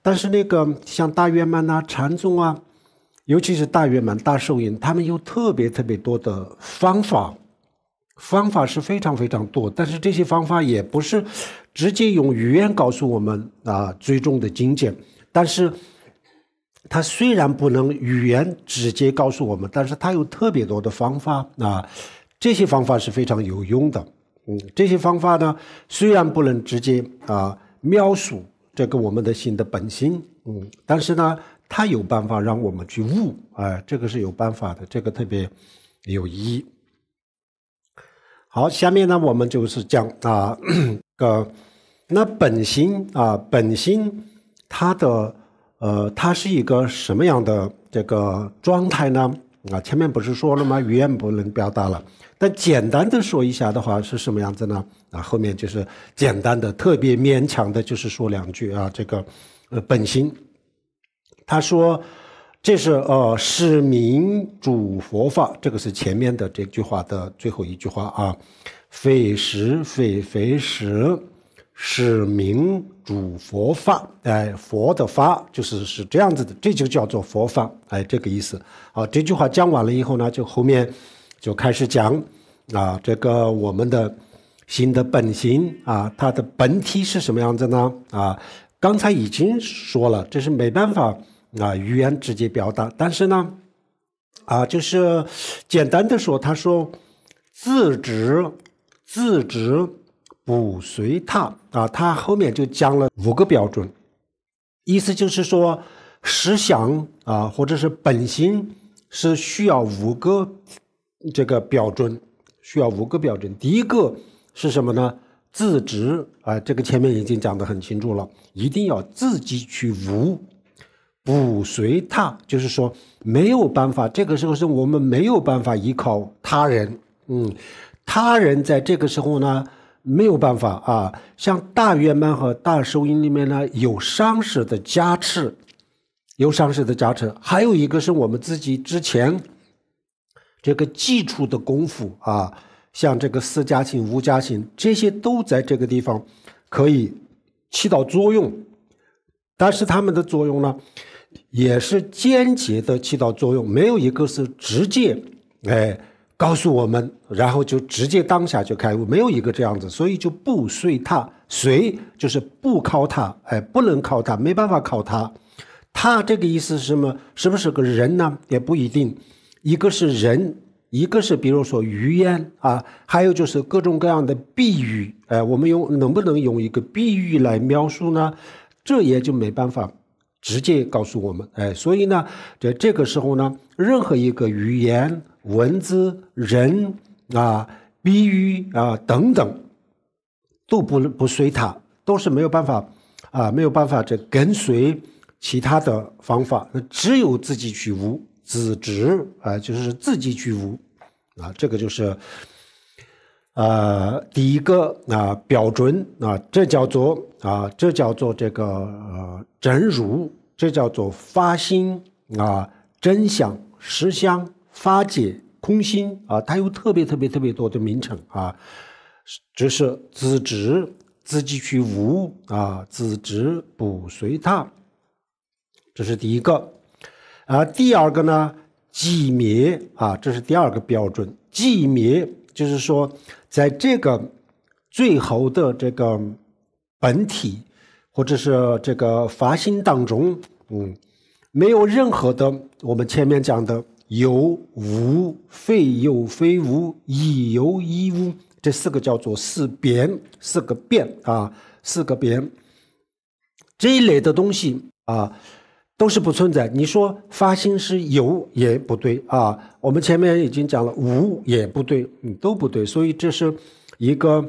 但是那个像大圆满啊、禅宗啊，尤其是大圆满、大寿印，他们有特别特别多的方法。方法是非常非常多，但是这些方法也不是直接用语言告诉我们啊，最终的境界。但是它虽然不能语言直接告诉我们，但是它有特别多的方法啊，这些方法是非常有用的。嗯，这些方法呢虽然不能直接啊描述这个我们的心的本心，嗯，但是呢它有办法让我们去悟啊，这个是有办法的，这个特别有意义。好，下面呢，我们就是讲啊，个那本心啊，本心它的呃，它是一个什么样的这个状态呢？啊，前面不是说了吗？语言不能表达了。那简单的说一下的话是什么样子呢？啊，后面就是简单的，特别勉强的，就是说两句啊，这个呃，本心，他说。这是呃，是民主佛法，这个是前面的这句话的最后一句话啊。非实非非实，是民主佛法。哎，佛的法就是是这样子的，这就叫做佛法。哎，这个意思。好，这句话讲完了以后呢，就后面就开始讲啊，这个我们的心的本性啊，它的本体是什么样子呢？啊，刚才已经说了，这是没办法。啊，语言直接表达，但是呢，啊，就是简单的说，他说自知自知不随他啊，他后面就讲了五个标准，意思就是说实相啊，或者是本心是需要五个这个标准，需要五个标准。第一个是什么呢？自知啊，这个前面已经讲的很清楚了，一定要自己去悟。补随他，就是说没有办法。这个时候是我们没有办法依靠他人，嗯，他人在这个时候呢没有办法啊。像大圆满和大收音里面呢有伤势的加持，有伤势的加持，还有一个是我们自己之前这个基础的功夫啊，像这个四加行、五加行，这些都在这个地方可以起到作用，但是他们的作用呢？也是间接的起到作用，没有一个是直接，哎，告诉我们，然后就直接当下就开悟，没有一个这样子，所以就不随他，随就是不靠他，哎，不能靠他，没办法靠他。他这个意思是什么？是不是个人呢？也不一定，一个是人，一个是比如说语言啊，还有就是各种各样的比喻，哎，我们用能不能用一个比喻来描述呢？这也就没办法。直接告诉我们，哎，所以呢，在这个时候呢，任何一个语言、文字、人啊、比喻啊等等，都不不随他，都是没有办法啊，没有办法这跟随其他的方法，只有自己去悟，自知啊，就是自己去悟啊，这个就是。呃，第一个啊标准啊，这叫做啊，这叫做这个真如，这叫做发心啊，真相实相发解空心啊，它有特别特别特别多的名称啊。这是自知自己去悟啊，自知不随他。这是第一个啊，第二个呢寂灭啊，这是第二个标准。寂灭就是说。在这个最后的这个本体，或者是这个法心当中，嗯，没有任何的我们前面讲的有无、非有非无、一有亦无这四个叫做四变，四个变啊，四个变这一类的东西啊。都是不存在。你说发心是有也不对啊，我们前面已经讲了无也不对，你都不对，所以这是一个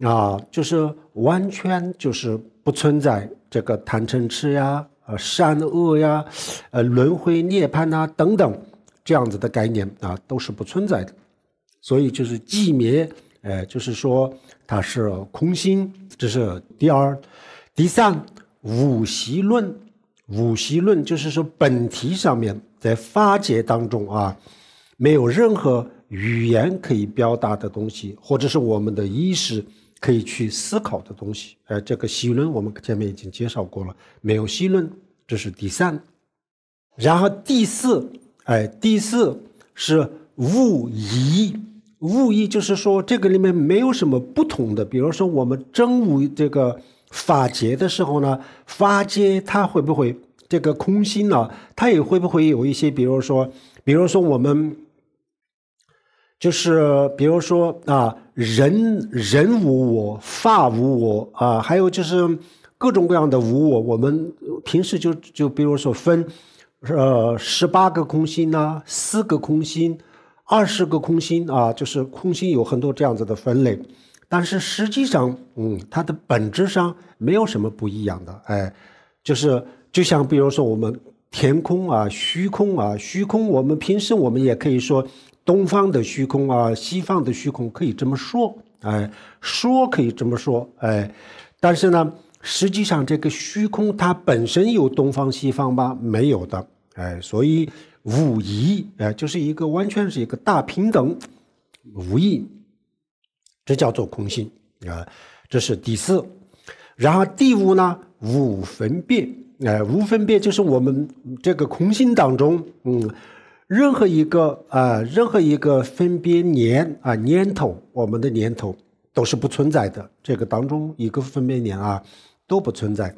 啊，就是完全就是不存在这个贪嗔痴呀、呃善恶呀、呃轮回涅槃呐等等这样子的概念啊，都是不存在的。所以就是寂灭，呃，就是说它是空心，这是第二、第三五习论。五习论就是说，本体上面在发掘当中啊，没有任何语言可以表达的东西，或者是我们的意识可以去思考的东西。哎，这个习论我们前面已经介绍过了，没有习论，这是第三。然后第四，哎，第四是物疑。物疑就是说，这个里面没有什么不同的，比如说我们真无这个。法界的时候呢，法界它会不会这个空心呢，它也会不会有一些，比如说，比如说我们就是比如说啊，人人无我，法无我啊，还有就是各种各样的无我。我们平时就就比如说分，呃，十八个空心呐，四个空心，二十个空心啊，就是空心有很多这样子的分类。但是实际上，嗯，它的本质上没有什么不一样的，哎，就是就像比如说我们天空啊、虚空啊、虚空，我们平时我们也可以说东方的虚空啊、西方的虚空，可以这么说，哎，说可以这么说，哎，但是呢，实际上这个虚空它本身有东方西方吗？没有的，哎，所以无异，哎，就是一个完全是一个大平等，无意，这叫做空性啊，这是第四。然后第五呢？无分别，呃，无分别就是我们这个空性当中，嗯，任何一个啊，任何一个分别念啊，念头，我们的念头都是不存在的。这个当中一个分别念啊，都不存在。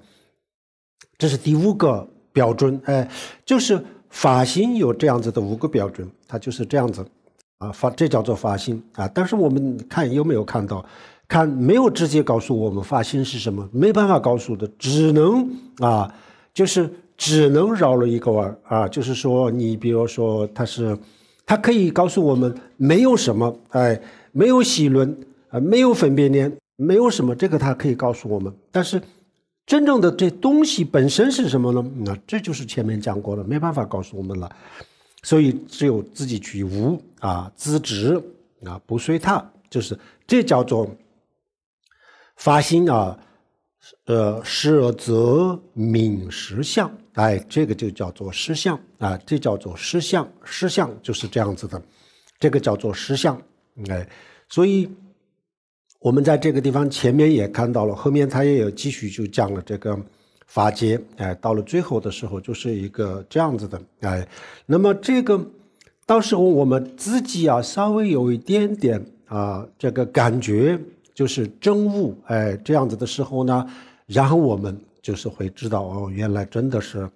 这是第五个标准，哎，就是法型有这样子的五个标准，它就是这样子。啊，发这叫做发心啊，但是我们看有没有看到，看没有直接告诉我们发心是什么，没办法告诉的，只能啊，就是只能绕了一个弯啊，就是说你比如说它是，它可以告诉我们没有什么，哎，没有喜轮啊，没有分别念，没有什么，这个它可以告诉我们，但是真正的这东西本身是什么呢？那这就是前面讲过的，没办法告诉我们了，所以只有自己去悟。啊，资直啊，不随他，就是这叫做发心啊，呃，失而则泯实相，哎，这个就叫做失相啊，这叫做失相，失相就是这样子的，这个叫做失相，哎，所以我们在这个地方前面也看到了，后面他也有继续就讲了这个法界，哎，到了最后的时候就是一个这样子的，哎，那么这个。到时候我们自己啊，稍微有一点点啊，这个感觉就是真悟，哎，这样子的时候呢，然后我们就是会知道哦，原来真的是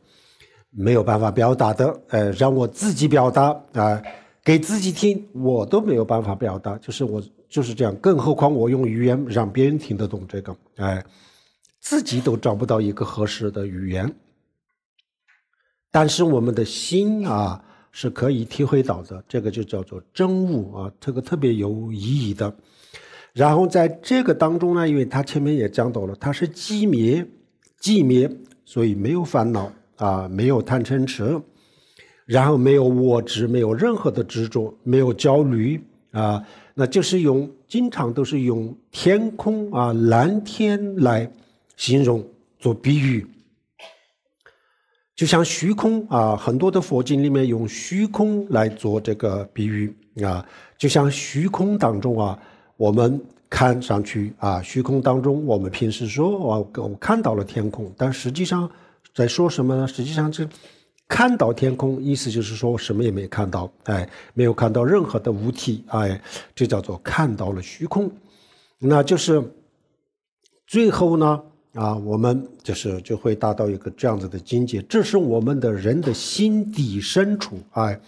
没有办法表达的，哎，让我自己表达啊，给自己听，我都没有办法表达，就是我就是这样，更何况我用语言让别人听得懂这个，哎，自己都找不到一个合适的语言，但是我们的心啊。是可以体会到的，这个就叫做真悟啊，这个特别有意义的。然后在这个当中呢，因为他前面也讲到了，他是寂灭、寂灭，所以没有烦恼啊，没有贪嗔痴，然后没有我执，没有任何的执着，没有焦虑啊，那就是用经常都是用天空啊、蓝天来形容、做比喻。就像虚空啊，很多的佛经里面用虚空来做这个比喻啊。就像虚空当中啊，我们看上去啊，虚空当中我们平时说我我看到了天空，但实际上在说什么呢？实际上是看到天空，意思就是说什么也没看到，哎，没有看到任何的物体，哎，这叫做看到了虚空。那就是最后呢。啊，我们就是就会达到一个这样子的境界，这是我们的人的心底深处，哎，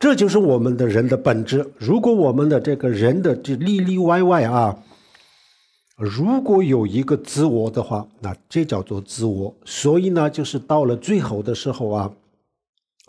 这就是我们的人的本质。如果我们的这个人的这里里外外啊，如果有一个自我的话，那这叫做自我。所以呢，就是到了最后的时候啊，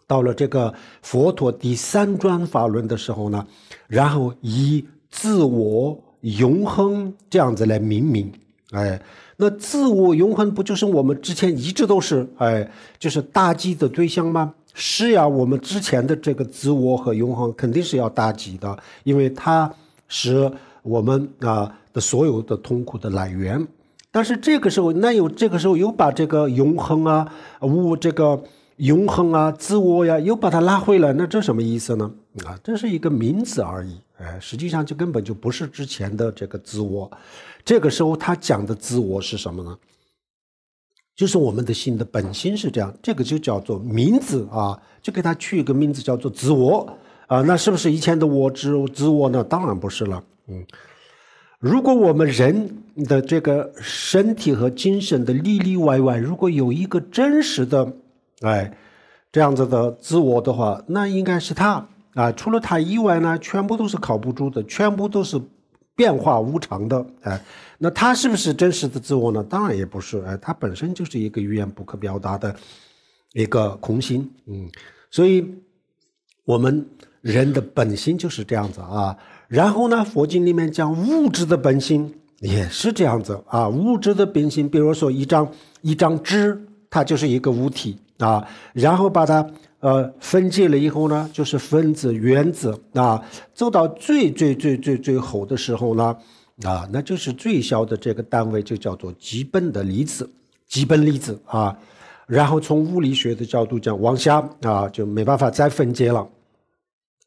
到了这个佛陀第三转法轮的时候呢，然后以自我永恒这样子来命名，哎。那自我永恒不就是我们之前一直都是哎，就是打击的对象吗？是呀，我们之前的这个自我和永恒肯定是要打击的，因为它是我们啊的所有的痛苦的来源。但是这个时候，那有这个时候又把这个永恒啊、物这个永恒啊、自我呀，又把它拉回来，那这什么意思呢？啊，这是一个名字而已，哎，实际上就根本就不是之前的这个自我。这个时候他讲的自我是什么呢？就是我们的心的本心是这样，这个就叫做名字啊，就给他取一个名字叫做自我啊。那是不是以前的我之自我呢？当然不是了。嗯，如果我们人的这个身体和精神的里里外外，如果有一个真实的，哎，这样子的自我的话，那应该是他。啊，除了他以外呢，全部都是靠不住的，全部都是变化无常的。哎，那他是不是真实的自我呢？当然也不是。哎，它本身就是一个语言不可表达的一个空心。嗯，所以我们人的本性就是这样子啊。然后呢，佛经里面讲物质的本性也是这样子啊。物质的本性，比如说一张一张纸，它就是一个物体啊。然后把它。呃，分解了以后呢，就是分子、原子。啊，做到最最最最最后的时候呢，啊，那就是最小的这个单位就叫做基本的粒子，基本粒子啊。然后从物理学的角度讲，往下啊就没办法再分解了。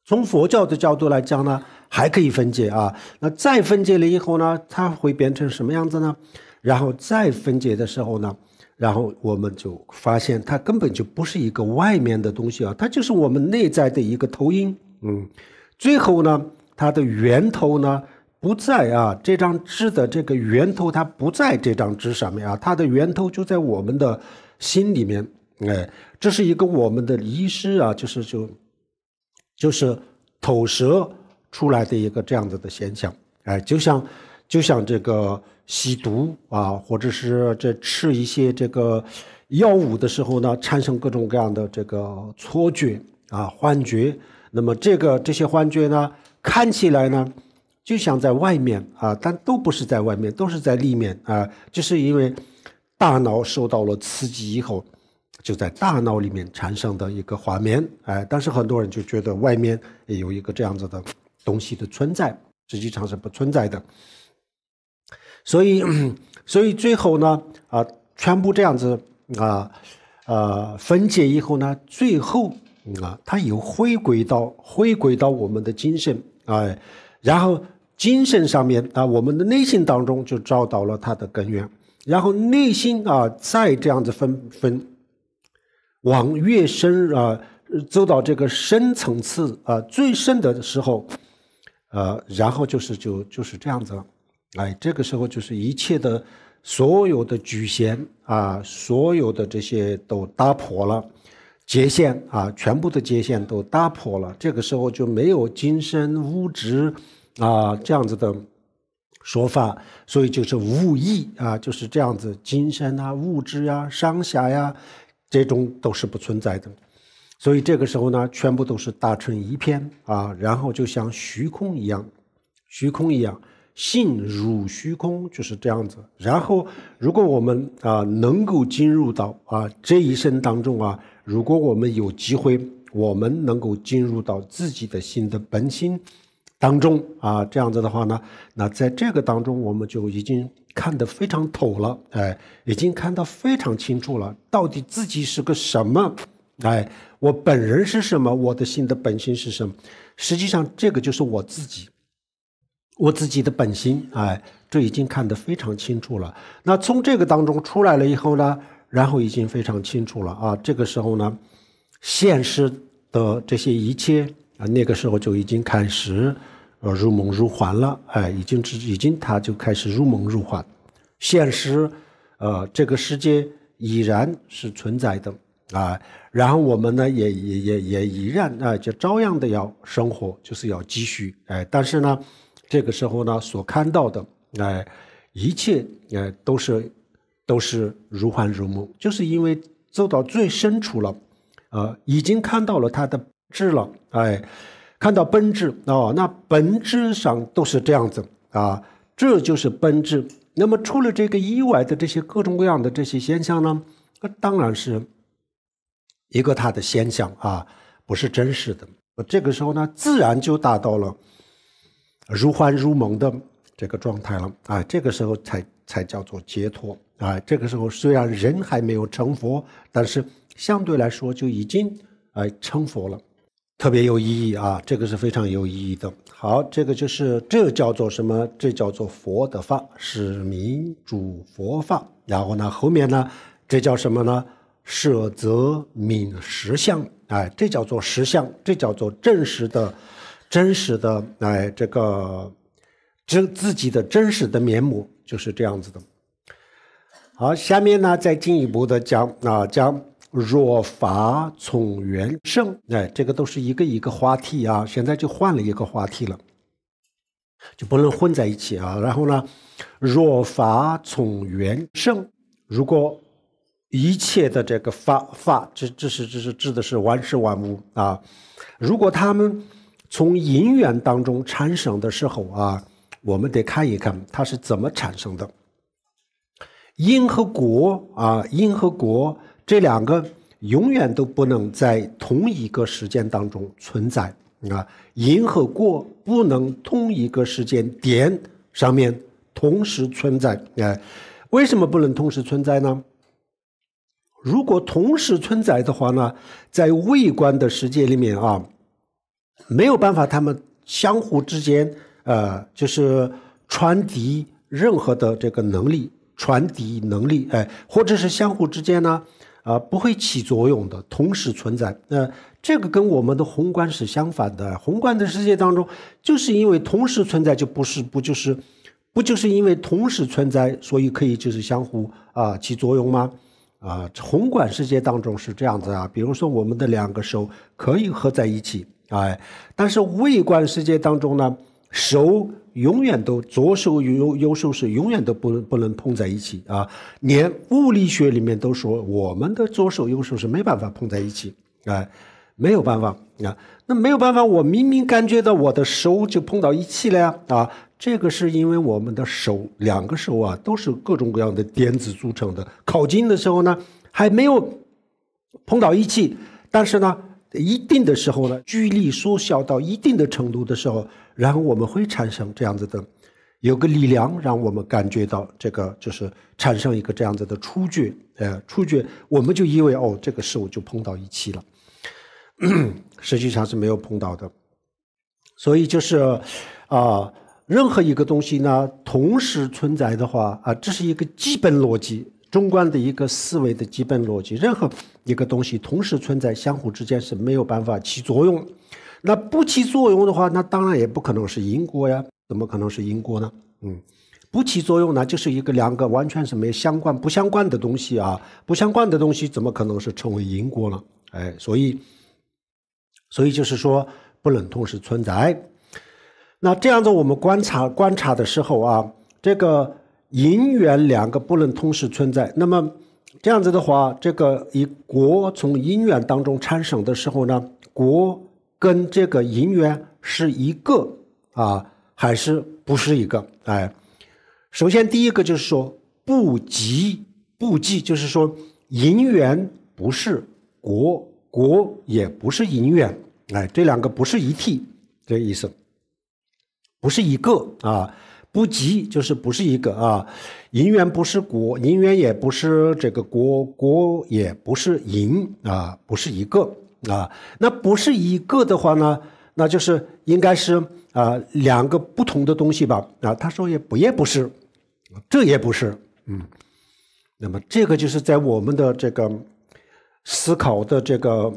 从佛教的角度来讲呢，还可以分解啊。那再分解了以后呢，它会变成什么样子呢？然后再分解的时候呢？然后我们就发现，它根本就不是一个外面的东西啊，它就是我们内在的一个投影。嗯，最后呢，它的源头呢不在啊，这张纸的这个源头它不在这张纸上面啊，它的源头就在我们的心里面。哎，这是一个我们的遗失啊，就是就就是投射出来的一个这样子的现象。哎，就像就像这个。吸毒啊，或者是这吃一些这个药物的时候呢，产生各种各样的这个错觉啊、幻觉。那么这个这些幻觉呢，看起来呢，就像在外面啊，但都不是在外面，都是在里面啊。就是因为大脑受到了刺激以后，就在大脑里面产生的一个画面。哎，但是很多人就觉得外面有一个这样子的东西的存在，实际上是不存在的。所以，所以最后呢，啊，全部这样子啊，呃，分解以后呢，最后啊，它又回归到回归到我们的精神，哎，然后精神上面啊，我们的内心当中就找到了它的根源，然后内心啊，再这样子分分往越深啊，走到这个深层次啊最深的时候，呃，然后就是就就是这样子。了。哎，这个时候就是一切的所有的局限啊，所有的这些都打破了，界限啊，全部的界限都打破了。这个时候就没有精神物质啊这样子的说法，所以就是无意啊，就是这样子，精神啊、物质呀、上下呀，这种都是不存在的。所以这个时候呢，全部都是打成一片啊，然后就像虚空一样，虚空一样。性如虚空就是这样子。然后，如果我们啊能够进入到啊这一生当中啊，如果我们有机会，我们能够进入到自己的心的本心当中啊，这样子的话呢，那在这个当中，我们就已经看得非常透了，哎，已经看得非常清楚了，到底自己是个什么？哎，我本人是什么？我的心的本心是什么？实际上，这个就是我自己。我自己的本心，哎，这已经看得非常清楚了。那从这个当中出来了以后呢，然后已经非常清楚了啊。这个时候呢，现实的这些一切啊，那个时候就已经开始，呃，入梦入幻了，哎，已经只已经它就开始入梦入幻。现实，呃，这个世界已然是存在的啊。然后我们呢，也也也也依然啊，就照样的要生活，就是要继续，哎，但是呢。这个时候呢，所看到的，哎，一切，哎，都是都是如幻如梦，就是因为走到最深处了，啊，已经看到了它的质了，哎，看到本质，哦，那本质上都是这样子啊，这就是本质。那么除了这个以外的这些各种各样的这些现象呢，那当然是一个它的现象啊，不是真实的。这个时候呢，自然就达到了。如幻如梦的这个状态了啊，这个时候才才叫做解脱啊。这个时候虽然人还没有成佛，但是相对来说就已经哎成佛了，特别有意义啊。这个是非常有意义的。好，这个就是这叫做什么？这叫做佛的法，是民主佛法。然后呢，后面呢，这叫什么呢？舍则敏实相哎，这叫做实相，这叫做真实的。真实的哎，这个真自己的真实的面目就是这样子的。好，下面呢再进一步的讲啊，讲若法从缘生，哎，这个都是一个一个话题啊。现在就换了一个话题了，就不能混在一起啊。然后呢，若法从缘生，如果一切的这个法法，这这是这是指的是万事万物啊。如果他们从因缘当中产生的时候啊，我们得看一看它是怎么产生的。因和果啊，因和果这两个永远都不能在同一个时间当中存在啊，因和果不能同一个时间点上面同时存在。哎，为什么不能同时存在呢？如果同时存在的话呢，在微观的世界里面啊。没有办法，他们相互之间，呃，就是传递任何的这个能力，传递能力，哎，或者是相互之间呢，啊，不会起作用的，同时存在。那这个跟我们的宏观是相反的，宏观的世界当中，就是因为同时存在，就不是不就是，不就是因为同时存在，所以可以就是相互啊起作用吗？啊，宏观世界当中是这样子啊，比如说我们的两个手可以合在一起。哎，但是微观世界当中呢，手永远都左手与右右手是永远都不能不能碰在一起啊！连物理学里面都说，我们的左手右手是没办法碰在一起，哎，没有办法啊。那没有办法，我明明感觉到我的手就碰到一起了呀！啊，这个是因为我们的手两个手啊都是各种各样的电子组成的，靠近的时候呢还没有碰到一起，但是呢。一定的时候呢，距离缩小到一定的程度的时候，然后我们会产生这样子的，有个力量让我们感觉到这个就是产生一个这样子的触觉，呃，触觉我们就以为哦，这个事物就碰到一起了，实际上是没有碰到的。所以就是，啊，任何一个东西呢，同时存在的话，啊，这是一个基本逻辑。中观的一个思维的基本逻辑，任何一个东西同时存在，相互之间是没有办法起作用。那不起作用的话，那当然也不可能是因果呀，怎么可能是因果呢？嗯，不起作用呢，就是一个两个完全是没相关、不相关的东西啊，不相关的东西怎么可能是成为因果呢？哎，所以，所以就是说不能同时存在。那这样子，我们观察观察的时候啊，这个。银元两个不能同时存在。那么这样子的话，这个以国从银元当中产生的时候呢，国跟这个银元是一个啊，还是不是一个？哎，首先第一个就是说，不及不即，就是说银元不是国，国也不是银元，哎，这两个不是一体，这意思，不是一个啊。不，及，就是不是一个啊，银元不是国，银元也不是这个国，国也不是银啊，不是一个啊。那不是一个的话呢，那就是应该是啊两个不同的东西吧啊。他说也不也不是，这也不是，嗯。那么这个就是在我们的这个思考的这个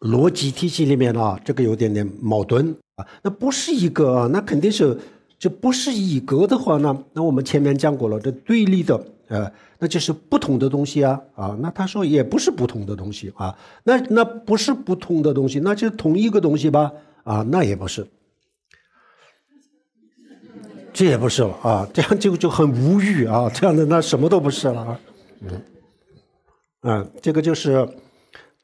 逻辑体系里面啊，这个有点点矛盾啊。那不是一个啊，那肯定是。这不是以格的话呢？那我们前面讲过了，这对立的，呃，那就是不同的东西啊啊。那他说也不是不同的东西啊，那那不是不同的东西，那就是同一个东西吧？啊，那也不是，这也不是了啊。这样就就很无语啊，这样的那什么都不是了啊。嗯，嗯，这个就是。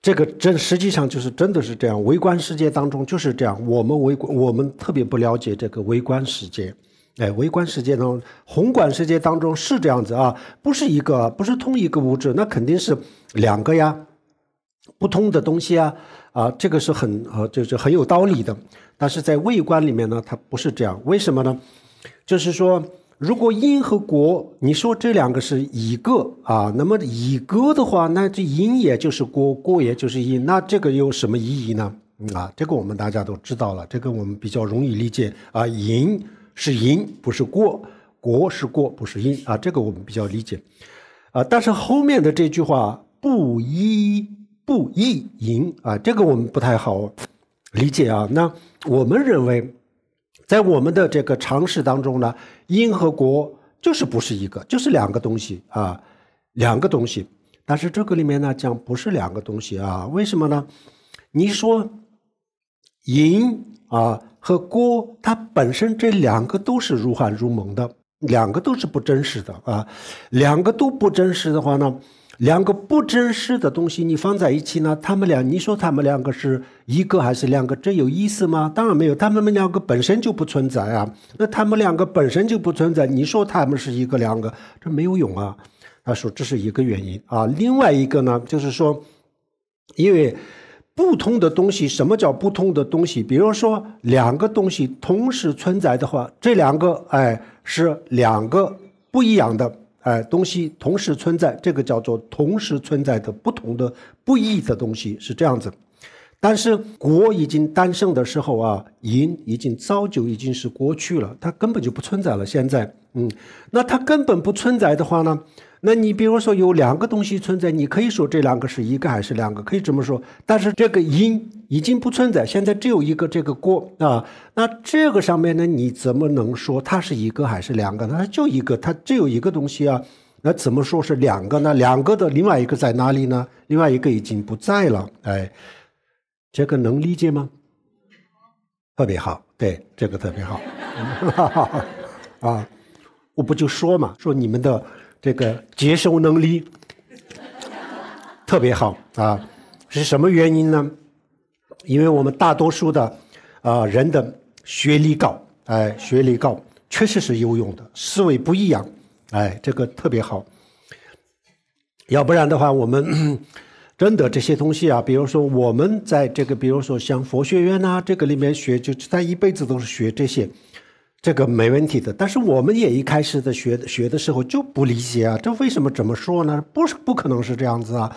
这个真实际上就是真的是这样，微观世界当中就是这样。我们微观我们特别不了解这个微观世界，哎，微观世界当中，宏观世界当中是这样子啊，不是一个不是同一个物质，那肯定是两个呀，不同的东西啊，啊，这个是很呃就是很有道理的。但是在微观里面呢，它不是这样，为什么呢？就是说。如果因和果，你说这两个是一个啊，那么一个的话，那这因也就是果，果也就是因，那这个有什么意义呢？啊，这个我们大家都知道了，这个我们比较容易理解啊。因是因，不是果；果是果，不是因啊。这个我们比较理解啊。但是后面的这句话不一不依因啊，这个我们不太好理解啊。那我们认为。在我们的这个常识当中呢，因和果就是不是一个，就是两个东西啊，两个东西。但是这个里面呢，讲不是两个东西啊，为什么呢？你说因啊和果，它本身这两个都是如幻如梦的，两个都是不真实的啊，两个都不真实的话呢？两个不真实的东西你放在一起呢？他们俩，你说他们两个是一个还是两个？这有意思吗？当然没有，他们两个本身就不存在啊。那他们两个本身就不存在，你说他们是一个两个，这没有用啊。他说这是一个原因啊，另外一个呢，就是说，因为不同的东西，什么叫不同的东西？比如说两个东西同时存在的话，这两个哎是两个不一样的。哎，东西同时存在，这个叫做同时存在的不同的不异的东西是这样子。但是国已经诞生的时候啊，银已经早就已经是过去了，它根本就不存在了。现在，嗯，那它根本不存在的话呢？那你比如说有两个东西存在，你可以说这两个是一个还是两个，可以这么说。但是这个因已经不存在，现在只有一个这个果啊。那这个上面呢，你怎么能说它是一个还是两个？呢？它就一个，它只有一个东西啊。那怎么说是两个呢？两个的另外一个在哪里呢？另外一个已经不在了。哎，这个能理解吗？特别好，对这个特别好。啊，我不就说嘛，说你们的。这个接受能力特别好啊，是什么原因呢？因为我们大多数的啊人的学历高，哎，学历高确实是有用的，思维不一样，哎，这个特别好。要不然的话，我们 真的这些东西啊，比如说我们在这个，比如说像佛学院呐，这个里面学，就他一辈子都是学这些。这个没问题的，但是我们也一开始的学学的时候就不理解啊，这为什么怎么说呢？不是不可能是这样子啊，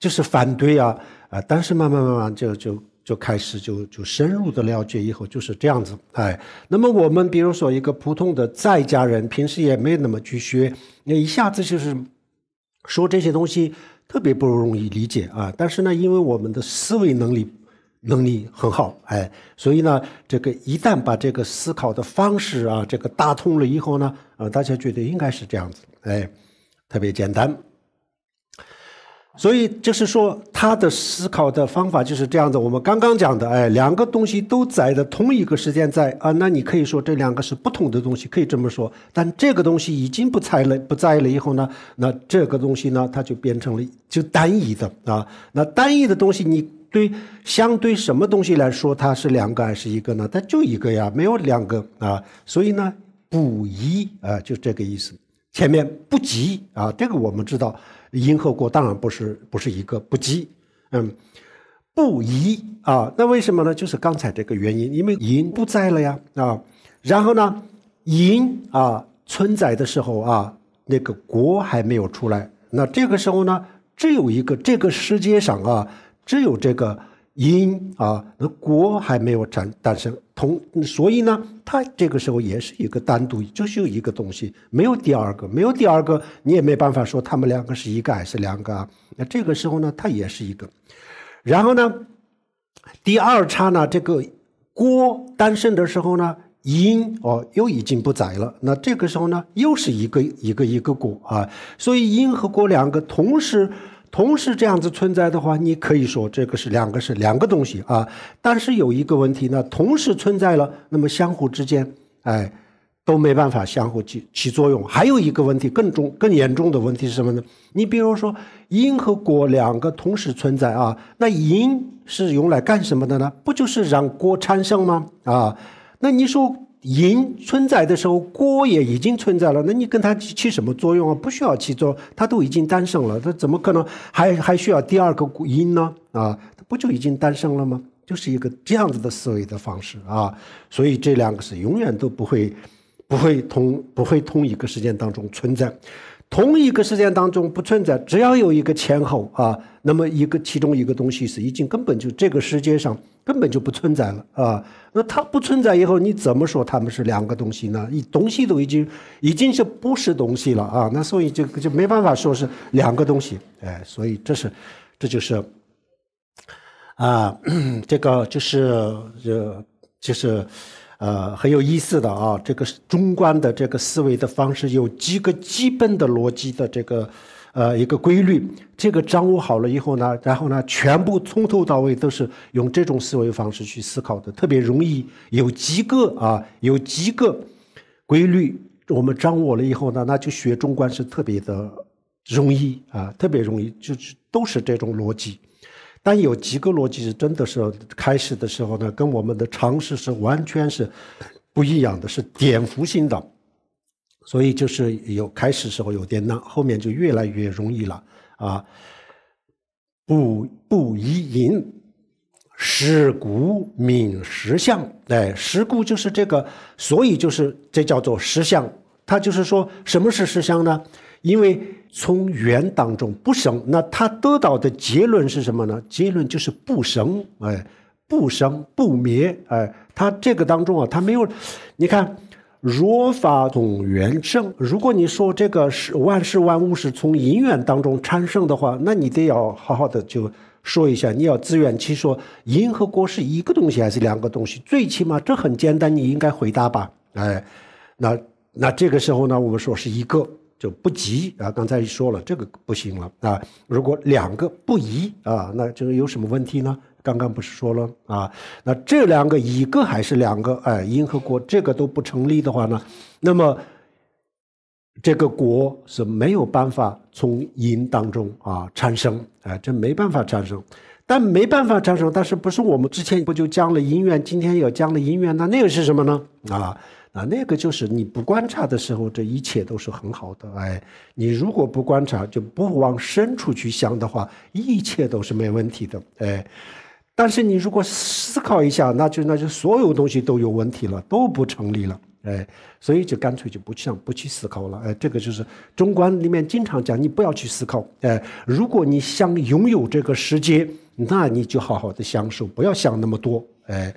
就是反对啊啊！但是慢慢慢慢就就就开始就就深入的了解以后就是这样子哎。那么我们比如说一个普通的在家人，平时也没那么去学，那一下子就是说这些东西特别不容易理解啊。但是呢，因为我们的思维能力。能力很好，哎，所以呢，这个一旦把这个思考的方式啊，这个打通了以后呢，啊，大家觉得应该是这样子，哎，特别简单。所以就是说，他的思考的方法就是这样子。我们刚刚讲的，哎，两个东西都在的同一个时间在啊，那你可以说这两个是不同的东西，可以这么说。但这个东西已经不在了，不在了以后呢，那这个东西呢，它就变成了就单一的啊。那单一的东西你。对，相对什么东西来说，它是两个还是一个呢？它就一个呀，没有两个啊。所以呢，不一啊，就这个意思。前面不急啊，这个我们知道，银和国当然不是不是一个不急。嗯，不一啊。那为什么呢？就是刚才这个原因，因为银不在了呀啊。然后呢，银啊存在的时候啊，那个国还没有出来，那这个时候呢，只有一个这个世界上啊。只有这个因啊，那果还没有成，但是同，所以呢，它这个时候也是一个单独，就是有一个东西，没有第二个，没有第二个，你也没办法说它们两个是一个还是两个啊。那这个时候呢，它也是一个。然后呢，第二叉呢，这个果诞生的时候呢，因哦又已经不在了。那这个时候呢，又是一个一个一个果啊。所以因和果两个同时。同时这样子存在的话，你可以说这个是两个是两个东西啊。但是有一个问题呢，同时存在了，那么相互之间，哎，都没办法相互起起作用。还有一个问题更重、更严重的问题是什么呢？你比如说因和果两个同时存在啊，那因是用来干什么的呢？不就是让果产生吗？啊，那你说？因存在的时候，果也已经存在了。那你跟它起什么作用啊？不需要起作用，它都已经诞生了。它怎么可能还还需要第二个因呢？啊，它不就已经诞生了吗？就是一个这样子的思维的方式啊。所以这两个是永远都不会、不会同、不会同一个时间当中存在。同一个事件当中不存在，只要有一个前后啊，那么一个其中一个东西是已经根本就这个世界上根本就不存在了啊。那它不存在以后，你怎么说它们是两个东西呢？你东西都已经已经就不是东西了啊。那所以就就没办法说是两个东西，哎，所以这是，这就是，啊，这个就是就就是。呃，很有意思的啊，这个中观的这个思维的方式有几个基本的逻辑的这个，呃，一个规律。这个掌握好了以后呢，然后呢，全部从头到尾都是用这种思维方式去思考的，特别容易有几个啊，有几个规律，我们掌握了以后呢，那就学中观是特别的容易啊，特别容易，就是都是这种逻辑。但有几个逻辑是真的时候，开始的时候呢，跟我们的常识是完全是不一样的，是颠覆性的，所以就是有开始时候有点难，后面就越来越容易了啊。不不一淫，识故敏实相，哎，识故就是这个，所以就是这叫做实相，它就是说什么是实相呢？因为。从缘当中不生，那他得到的结论是什么呢？结论就是不生，哎，不生不灭，哎，他这个当中啊，他没有，你看，若法从缘生，如果你说这个是万事万物是从因缘当中产生的话，那你得要好好的就说一下，你要自圆其说，因和果是一个东西还是两个东西？最起码这很简单，你应该回答吧，哎，那那这个时候呢，我们说是一个。就不急啊！刚才说了，这个不行了啊！如果两个不一啊，那这个有什么问题呢？刚刚不是说了啊？那这两个一个还是两个？哎，因和果这个都不成立的话呢？那么这个果是没有办法从因当中啊产生，哎，这没办法产生。但没办法产生，但是不是我们之前不就讲了因缘？今天又讲了因缘，那那个是什么呢？啊？啊，那个就是你不观察的时候，这一切都是很好的。哎，你如果不观察，就不往深处去想的话，一切都是没问题的。哎，但是你如果思考一下，那就那就所有东西都有问题了，都不成立了。哎，所以就干脆就不去想不去思考了。哎，这个就是中观里面经常讲，你不要去思考。哎，如果你想拥有这个世界，那你就好好的享受，不要想那么多。哎。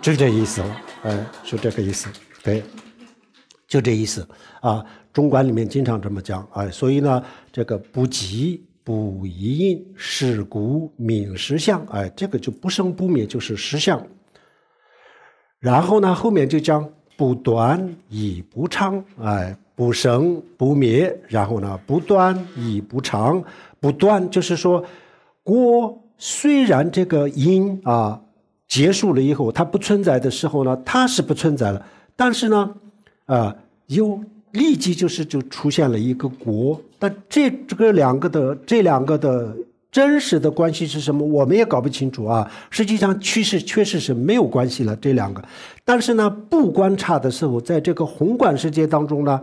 就这意思了，哎，是这个意思，对，就这意思啊。中观里面经常这么讲，哎，所以呢，这个不急不一因是故泯实相，哎，这个就不生不灭就是实相。然后呢，后面就讲不短以不长，哎，不生不灭，然后呢，不短以不长，不短就是说，过虽然这个因啊。结束了以后，它不存在的时候呢，它是不存在了。但是呢，啊，又立即就是就出现了一个国。但这个两个的这两个的真实的关系是什么，我们也搞不清楚啊。实际上趋势确实是没有关系了这两个，但是呢，不观察的时候，在这个宏观世界当中呢，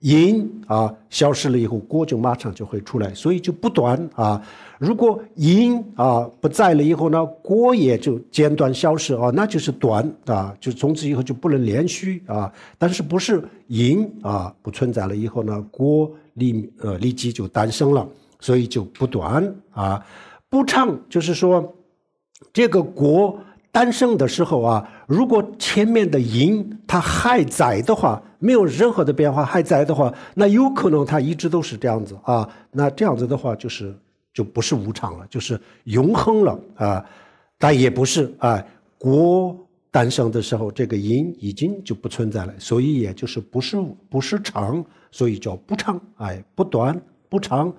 银啊消失了以后，国就马上就会出来，所以就不短啊。如果银啊不在了以后呢，果也就间断消失啊，那就是短啊，就从此以后就不能连续啊。但是不是银啊不存在了以后呢，果立呃立即就诞生了，所以就不短啊，不长就是说，这个国诞生的时候啊，如果前面的银它还在的话，没有任何的变化还在的话，那有可能它一直都是这样子啊，那这样子的话就是。就不是无常了，就是永恒了啊，但也不是啊。国诞生的时候，这个因已经就不存在了，所以也就是不是不是长，所以叫不长，哎，不短不长，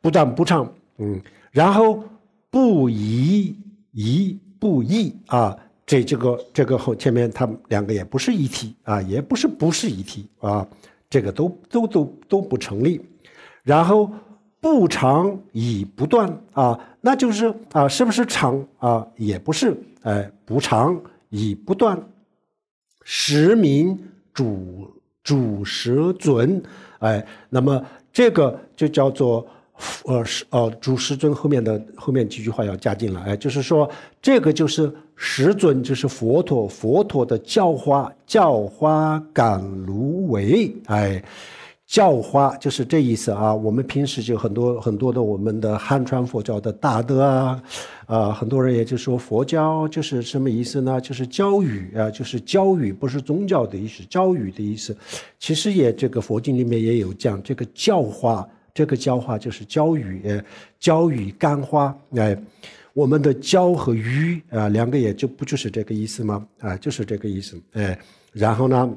不但不长，嗯。然后不一一不异啊，这这个这个后前面他们两个也不是一体啊，也不是不是一体啊，这个都都都都不成立，然后。不长以不断啊，那就是啊，是不是长啊？也不是，哎，不长以不断。实名主主石尊，哎，那么这个就叫做呃呃主石尊后面的后面几句话要加进来，哎，就是说这个就是石尊，就是佛陀，佛陀的教化，教化感如为，哎。教化就是这意思啊！我们平时就很多很多的我们的汉传佛教的大德啊，啊，很多人也就说佛教就是什么意思呢？就是教语啊，就是教语，不是宗教的意思，教语的意思。其实也这个佛经里面也有讲这个教化，这个教化就是教语，教语干花，哎，我们的教和语啊，两个也就不就是这个意思吗？啊，就是这个意思，哎，然后呢？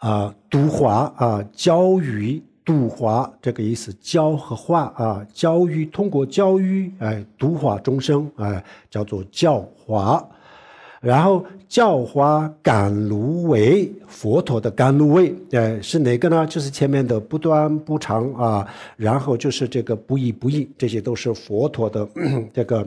啊，读华啊，教育读华这个意思，教和化啊，教育通过教育哎，读华众生哎，叫做教化。然后教化甘露味，佛陀的甘露味哎，是哪个呢？就是前面的不端不长啊，然后就是这个不义不义，这些都是佛陀的 这个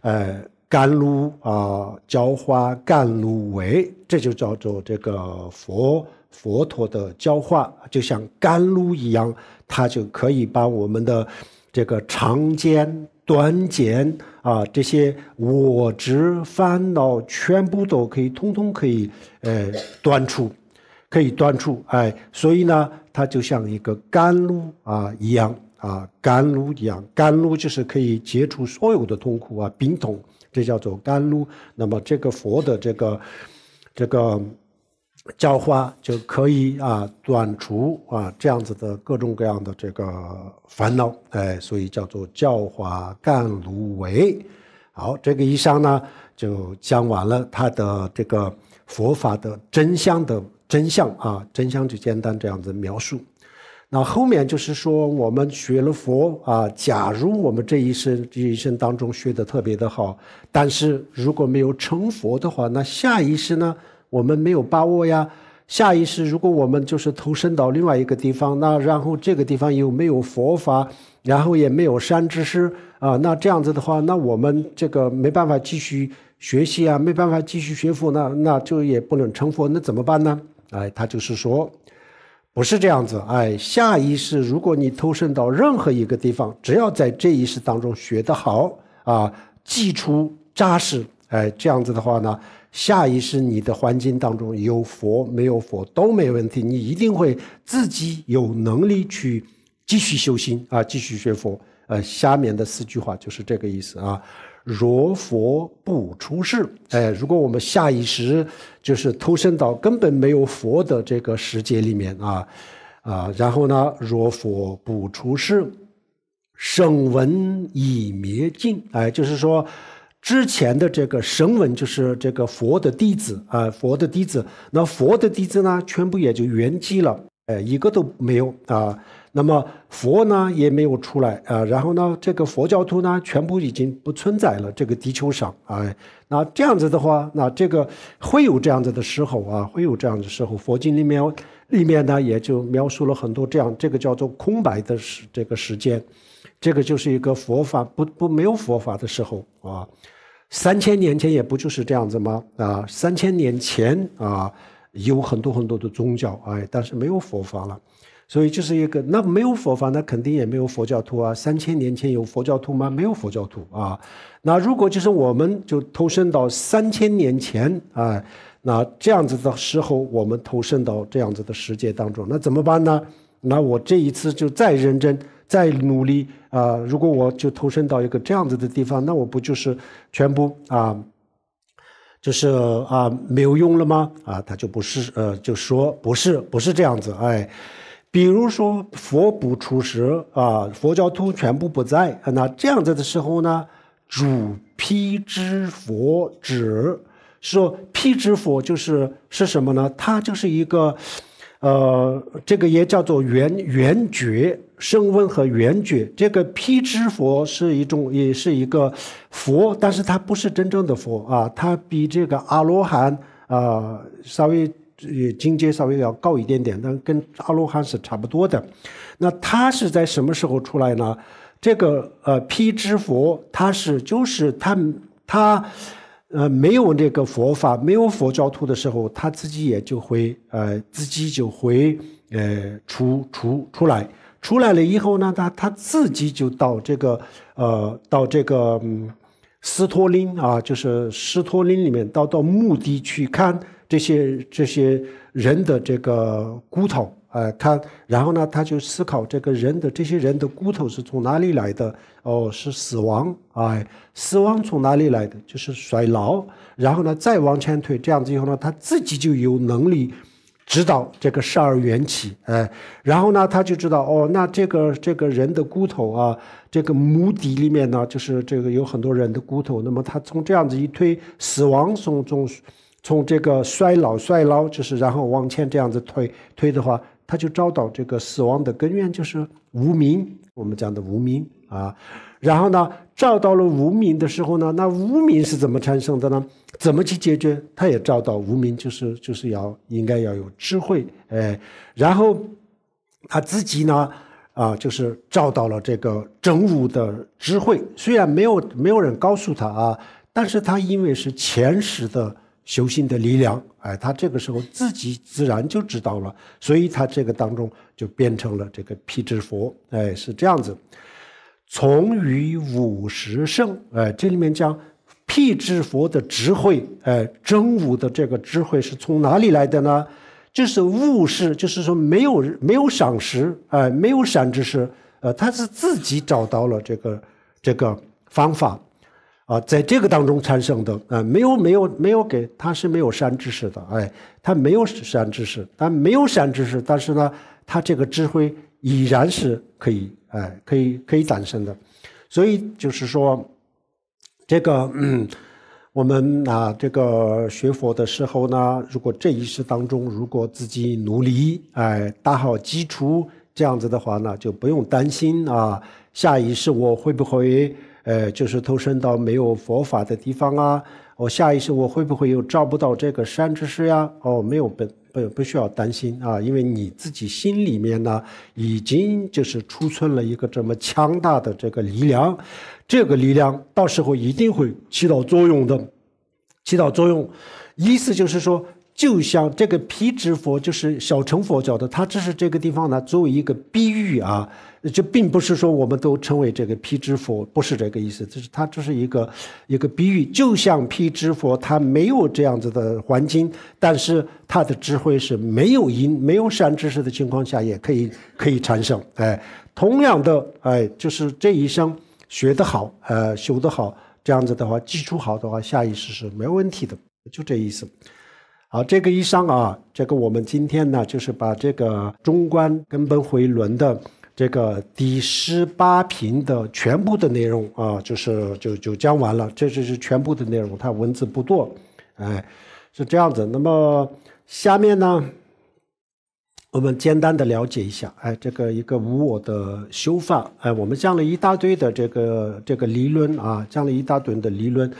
呃甘露啊，教化甘露味，这就叫做这个佛。佛陀的教化就像甘露一样，它就可以把我们的这个长见、短见啊，这些我执、烦恼，全部都可以，通通可以，呃，端出，可以端出，哎，所以呢，它就像一个甘露啊一样啊，甘露一样，甘露就是可以解除所有的痛苦啊，病痛，这叫做甘露。那么这个佛的这个，这个。教化就可以啊断除啊这样子的各种各样的这个烦恼，哎，所以叫做教化甘露为。好，这个以上呢就讲完了他的这个佛法的真相的真相啊，真相就简单这样子描述。那后面就是说我们学了佛啊，假如我们这一生这一生当中学的特别的好，但是如果没有成佛的话，那下一世呢？我们没有把握呀，下意识，如果我们就是投身到另外一个地方，那然后这个地方又没有佛法，然后也没有善知识啊，那这样子的话，那我们这个没办法继续学习啊，没办法继续学佛，那那就也不能成佛，那怎么办呢？哎，他就是说，不是这样子，哎，下意识，如果你投身到任何一个地方，只要在这一世当中学得好啊，基础扎实。哎，这样子的话呢，下意识你的环境当中有佛没有佛都没问题，你一定会自己有能力去继续修心啊，继续学佛。呃，下面的四句话就是这个意思啊。若佛不出世，哎，如果我们下意识就是投身到根本没有佛的这个世界里面啊，啊，然后呢，若佛不出世，声闻已灭尽，哎，就是说。之前的这个神文就是这个佛的弟子啊，佛的弟子，那佛的弟子呢，全部也就圆寂了，哎，一个都没有啊。那么佛呢也没有出来啊。然后呢，这个佛教徒呢，全部已经不存在了这个地球上啊。那这样子的话，那这个会有这样子的时候啊，会有这样的时候。佛经里面里面呢也就描述了很多这样，这个叫做空白的时这个时间，这个就是一个佛法不不没有佛法的时候啊。三千年前也不就是这样子吗？啊，三千年前啊，有很多很多的宗教，哎，但是没有佛法了。所以这是一个，那没有佛法，那肯定也没有佛教徒啊。三千年前有佛教徒吗？没有佛教徒啊。那如果就是我们就投身到三千年前啊，那这样子的时候，我们投身到这样子的世界当中，那怎么办呢？那我这一次就再认真。再努力啊！如果我就投身到一个这样子的地方，那我不就是全部啊，就是啊没有用了吗？啊，他就不是呃，就说不是，不是这样子。哎，比如说佛不出时啊，佛教徒全部不在。那这样子的时候呢，主辟之佛指说辟之佛就是是什么呢？它就是一个呃，这个也叫做圆圆觉。声闻和缘觉，这个辟支佛是一种，也是一个佛，但是它不是真正的佛啊，它比这个阿罗汉啊稍微呃境界稍微要高一点点，但跟阿罗汉是差不多的。那他是在什么时候出来呢？这个呃辟支佛，他是就是他他呃没有这个佛法，没有佛教徒的时候，他自己也就会呃自己就会呃出出出来。出来了以后呢，他他自己就到这个，呃，到这个斯托林啊，就是斯托林里面，到到墓地去看这些这些人的这个骨头，哎，看，然后呢，他就思考这个人的这些人的骨头是从哪里来的？哦，是死亡，哎，死亡从哪里来的？就是衰老，然后呢，再往前推，这样子以后呢，他自己就有能力。直到这个十二缘起，哎，然后呢，他就知道哦，那这个这个人的骨头啊，这个墓底里面呢，就是这个有很多人的骨头。那么他从这样子一推，死亡从从从这个衰老衰老，就是然后往前这样子推推的话，他就找到这个死亡的根源就是无名。我们讲的无名啊。然后呢？照到了无明的时候呢？那无明是怎么产生的呢？怎么去解决？他也照到无明，就是就是要应该要有智慧，哎，然后他自己呢，啊，就是照到了这个真悟的智慧。虽然没有没有人告诉他啊，但是他因为是前世的修行的力量，哎，他这个时候自己自然就知道了，所以他这个当中就变成了这个辟支佛，哎，是这样子。从于五十圣，哎，这里面讲辟支佛的智慧，哎，真武的这个智慧是从哪里来的呢？就是悟是，就是说没有没有赏识，哎，没有善知识，呃，他是自己找到了这个这个方法，啊，在这个当中产生的，啊，没有没有没有给他是没有善知识的，哎，他没有善知识，他没有善知识，但是呢，他这个智慧依然是可以。哎，可以可以产生的，所以就是说，这个嗯、我们啊，这个学佛的时候呢，如果这一世当中如果自己努力，哎，打好基础，这样子的话呢，就不用担心啊，下一世我会不会呃，就是投身到没有佛法的地方啊？我下一世我会不会又找不到这个善知识呀？哦，没有本。不不需要担心啊，因为你自己心里面呢，已经就是储存了一个这么强大的这个力量，这个力量到时候一定会起到作用的，起到作用。意思就是说，就像这个皮脂佛就是小乘佛教的，它只是这个地方呢，作为一个比喻啊。这并不是说我们都称为这个皮之佛，不是这个意思，就是它这是一个一个比喻，就像皮之佛，他没有这样子的环境，但是他的智慧是没有因没有善知识的情况下也可以可以产生，哎，同样的，哎，就是这一生学得好，呃，修得好，这样子的话，基础好的话，下意识是没有问题的，就这意思。好，这个以上啊，这个我们今天呢，就是把这个中观根本回轮的。这个第十八品的全部的内容啊，就是就就讲完了，这就是全部的内容，它文字不多，哎，是这样子。那么下面呢，我们简单的了解一下，哎，这个一个无我的修法，哎，我们讲了一大堆的这个这个理论啊，讲了一大堆的理论。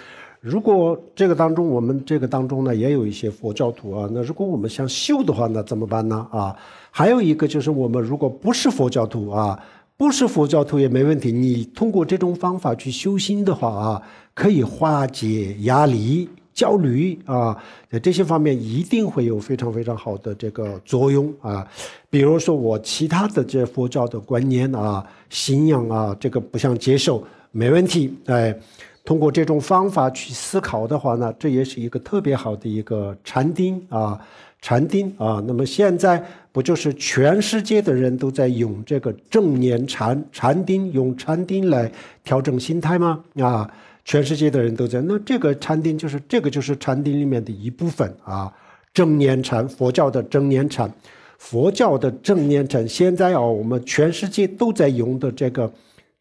如果这个当中，我们这个当中呢，也有一些佛教徒啊。那如果我们想修的话，那怎么办呢？啊，还有一个就是，我们如果不是佛教徒啊，不是佛教徒也没问题。你通过这种方法去修心的话啊，可以化解压力、焦虑啊，在这些方面一定会有非常非常好的这个作用啊。比如说我其他的这佛教的观念啊、信仰啊，这个不想接受，没问题，哎。通过这种方法去思考的话呢，这也是一个特别好的一个禅定啊，禅定啊。那么现在不就是全世界的人都在用这个正念禅禅定，用禅定来调整心态吗？啊，全世界的人都在。那这个禅定就是这个就是禅定里面的一部分啊，正念禅，佛教的正念禅，佛教的正念禅。现在啊，我们全世界都在用的这个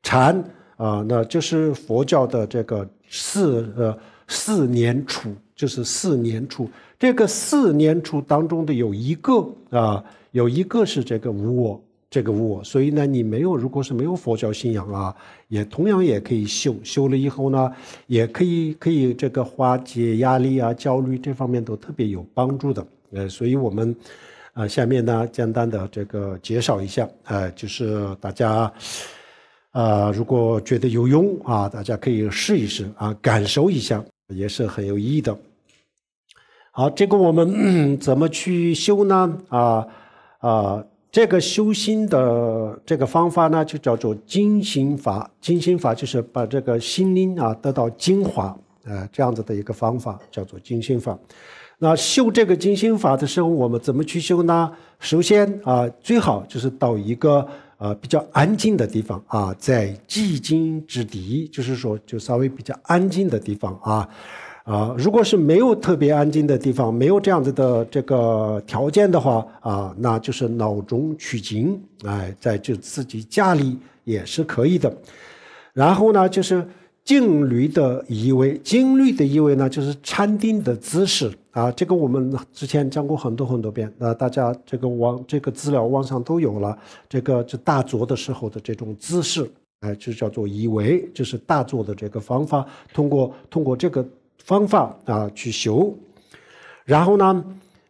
禅。啊，那就是佛教的这个四呃四年处，就是四年处。这个四年处当中的有一个啊，有一个是这个无我，这个无我。所以呢，你没有，如果是没有佛教信仰啊，也同样也可以修，修了以后呢，也可以可以这个化解压力啊、焦虑这方面都特别有帮助的。呃，所以我们，啊，下面呢简单的这个介绍一下，呃，就是大家。呃，如果觉得有用啊，大家可以试一试啊，感受一下，也是很有意义的。好，这个我们 怎么去修呢？啊啊，这个修心的这个方法呢，就叫做精心法。精心法就是把这个心灵啊得到精华，呃，这样子的一个方法叫做精心法。那修这个精心法的时候，我们怎么去修呢？首先啊，最好就是到一个。啊，比较安静的地方啊，在寂静之地，就是说，就稍微比较安静的地方啊。啊，如果是没有特别安静的地方，没有这样子的这个条件的话啊，那就是闹中取静，哎，在就自己家里也是可以的。然后呢，就是。静虑的移位，静虑的移位呢，就是参定的姿势啊。这个我们之前讲过很多很多遍啊，大家这个网这个资料网上都有了。这个就大坐的时候的这种姿势，哎，就叫做移位，就是大坐的这个方法，通过通过这个方法啊去修。然后呢？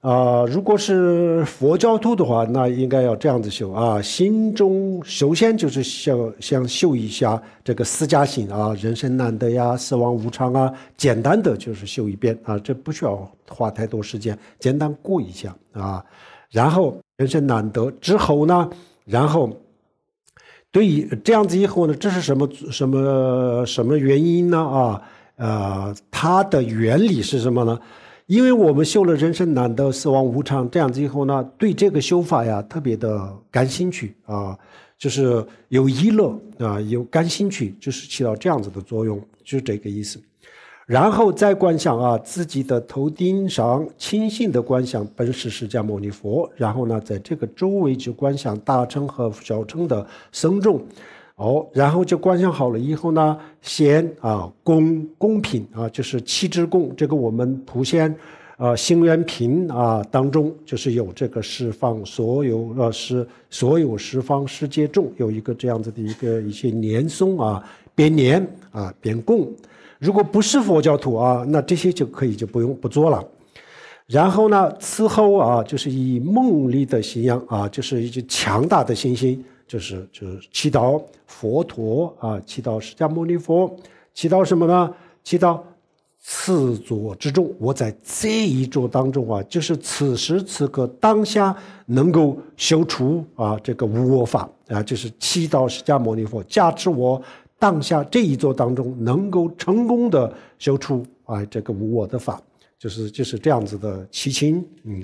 啊，如果是佛教徒的话，那应该要这样子修啊。心中首先就是想想修一下这个四加行啊，人生难得呀，死亡无常啊。简单的就是修一遍啊，这不需要花太多时间，简单过一下啊。然后人生难得之后呢，然后对于这样子以后呢，这是什么什么什么原因呢？啊，呃，它的原理是什么呢？因为我们修了人生难得死亡无常，这样子以后呢，对这个修法呀特别的感兴趣啊，就是有依乐啊，有感兴趣，就是起到这样子的作用，就是这个意思。然后再观想啊，自己的头顶上清醒的观想本是释迦牟尼佛，然后呢，在这个周围就观想大乘和小乘的僧众。哦，然后就观想好了以后呢，先啊供供品啊，就是七支供，这个我们普贤，呃星元瓶啊当中就是有这个释放所有呃是所有十方世界众有一个这样子的一个一些年松啊，边年啊边供，如果不是佛教徒啊，那这些就可以就不用不做了。然后呢，此后啊就是以梦里的形象啊，就是一些强大的信心。就是就是祈祷佛陀啊，祈祷释迦牟尼佛，祈祷什么呢？祈祷四座之众。我在这一座当中啊，就是此时此刻当下能够修除啊这个无我法啊，就是祈祷释迦牟尼佛加持我当下这一座当中能够成功的修除啊这个无我的法，就是就是这样子的祈请，嗯。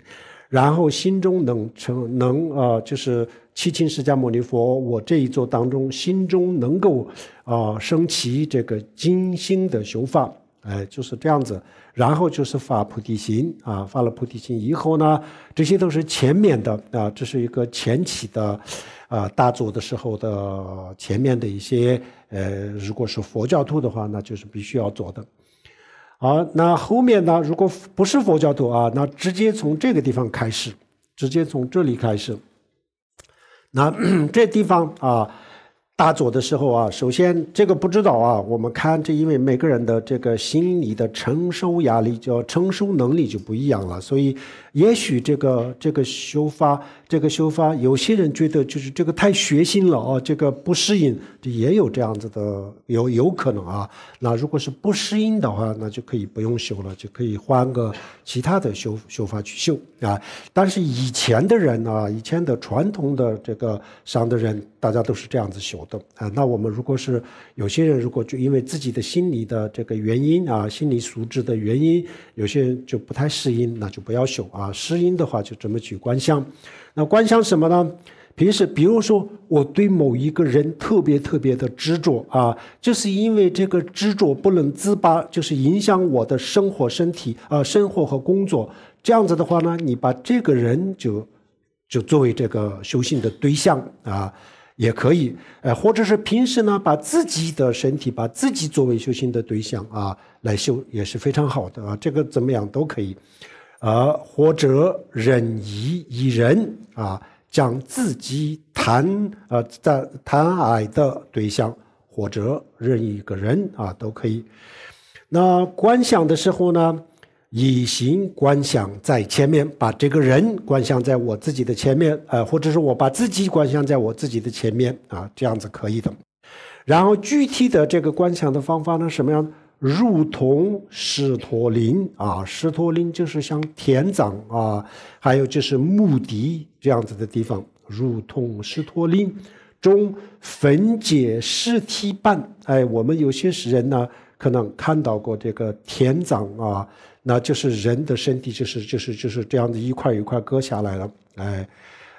然后心中能成能啊，就是七亲释迦牟尼佛，我这一座当中心中能够啊升起这个金星的修法，哎就是这样子。然后就是发菩提心啊，发了菩提心以后呢，这些都是前面的啊，这是一个前期的啊大作的时候的前面的一些呃，如果是佛教徒的话，那就是必须要做的。好，那后面呢？如果不是佛教徒啊，那直接从这个地方开始，直接从这里开始。那 这地方啊，打坐的时候啊，首先这个不知道啊，我们看这，因为每个人的这个心理的承受压力叫承受能力就不一样了，所以。也许这个这个修法，这个修法，有些人觉得就是这个太血腥了啊，这个不适应，这也有这样子的有有可能啊。那如果是不适应的话，那就可以不用修了，就可以换个其他的修修法去修啊。但是以前的人呢，以前的传统的这个商的人，大家都是这样子修的啊。那我们如果是有些人如果就因为自己的心理的这个原因啊，心理素质的原因，有些人就不太适应，那就不要修。啊。啊，诗音的话就怎么去观想？那观想什么呢？平时比如说我对某一个人特别特别的执着啊，就是因为这个执着不能自拔，就是影响我的生活、身体啊，生活和工作。这样子的话呢，你把这个人就就作为这个修行的对象啊，也可以。呃，或者是平时呢，把自己的身体，把自己作为修行的对象啊，来修也是非常好的啊。这个怎么样都可以。而或者任意一人啊，将自己谈呃在谈爱的对象或者任意一个人啊都可以。那观想的时候呢，以形观想在前面，把这个人观想在我自己的前面，呃，或者是我把自己观想在我自己的前面啊，这样子可以的。然后具体的这个观想的方法呢，什么样？如同狮驼林啊，狮驼林就是像田长啊，还有就是墓地这样子的地方。如同狮驼林中分解尸体般。哎，我们有些人呢，可能看到过这个田长啊，那就是人的身体就是就是就是这样子一块一块割下来了，哎。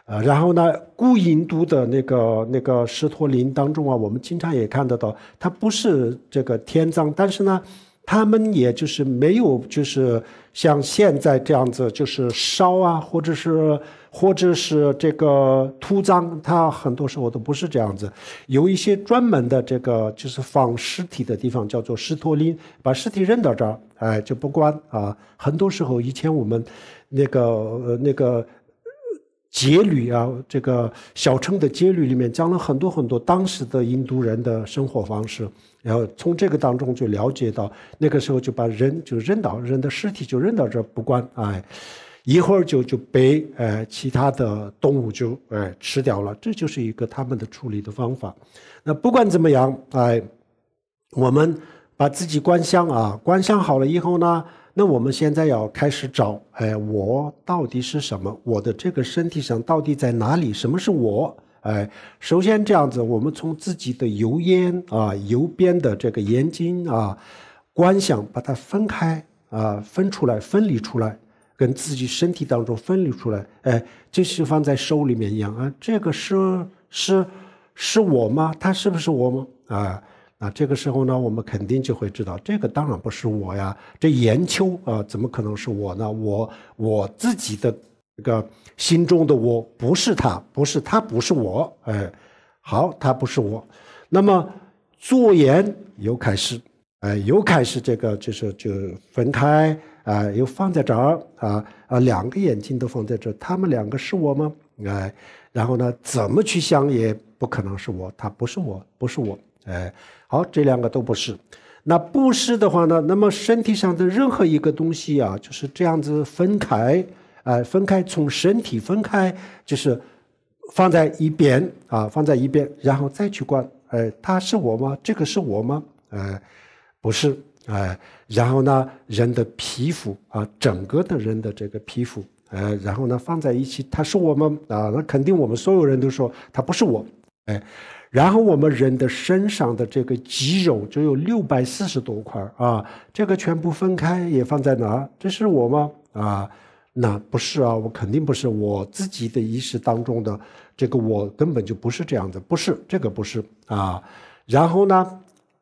呃，然后呢，古印度的那个那个尸陀林当中啊，我们经常也看得到，它不是这个天葬，但是呢，他们也就是没有，就是像现在这样子，就是烧啊，或者是或者是这个土葬，它很多时候都不是这样子，有一些专门的这个就是放尸体的地方，叫做尸陀林，把尸体扔到这儿，哎，就不关啊，很多时候以前我们，那个那个。节律啊，这个小城的节律里面讲了很多很多当时的印度人的生活方式，然后从这个当中就了解到，那个时候就把人就扔到人的尸体就扔到这不管哎，一会儿就就被呃其他的动物就哎吃掉了，这就是一个他们的处理的方法。那不管怎么样哎，我们把自己关箱啊，关箱好了以后呢。那我们现在要开始找，哎，我到底是什么？我的这个身体上到底在哪里？什么是我？哎，首先这样子，我们从自己的油烟啊、油边的这个眼睛啊，观想把它分开啊，分出来、分离出来，跟自己身体当中分离出来，哎，就是放在手里面一样啊。这个是是是我吗？他是不是我吗？啊？啊，这个时候呢，我们肯定就会知道，这个当然不是我呀，这颜秋啊，怎么可能是我呢？我我自己的这个心中的我不是他，不是他，不是我，哎，好，他不是我。那么作言又开始，哎，又开始这个就是就分开啊，又放在这儿啊啊，两个眼睛都放在这，他们两个是我吗？哎，然后呢，怎么去想也不可能是我，他不是我，不是我，哎。好，这两个都不是。那不是的话呢？那么身体上的任何一个东西啊，就是这样子分开，呃，分开从身体分开，就是放在一边啊，放在一边，然后再去观，哎，他是我吗？这个是我吗？哎，不是，哎，然后呢，人的皮肤啊，整个的人的这个皮肤，呃，然后呢放在一起，他是我吗？啊，那肯定我们所有人都说他不是我，哎。然后我们人的身上的这个肌肉就有六百四十多块啊，这个全部分开也放在哪？这是我吗？啊，那不是啊，我肯定不是我自己的意识当中的这个我根本就不是这样的，不是这个不是啊。然后呢，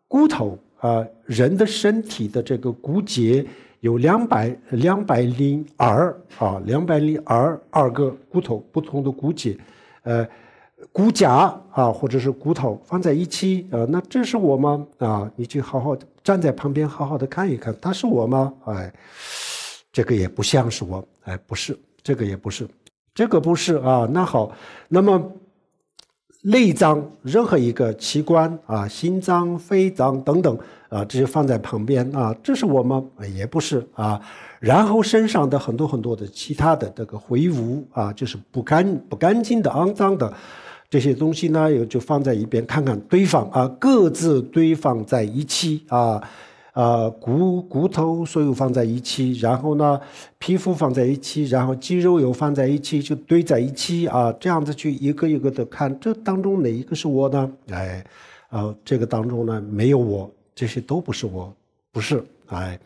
骨头啊，人的身体的这个骨节有两百两百零二啊，两百零二二个骨头，不同的骨节，呃。骨甲啊，或者是骨头放在一起啊，那这是我吗？啊，你去好好站在旁边，好好的看一看，他是我吗？哎，这个也不像是我，哎，不是，这个也不是，这个不是啊。那好，那么内脏，任何一个器官啊，心脏、肺脏等等啊，这些放在旁边啊，这是我吗？也不是啊。然后身上的很多很多的其他的这个秽物啊，就是不干不干净的、肮脏的。这些东西呢，也就放在一边看看堆放啊，各自堆放在一起啊，啊骨骨头所有放在一起，然后呢，皮肤放在一起，然后肌肉又放在一起，就堆在一起啊，这样子去一个一个的看，这当中哪一个是我呢？哎，呃，这个当中呢没有我，这些都不是我，不是，哎。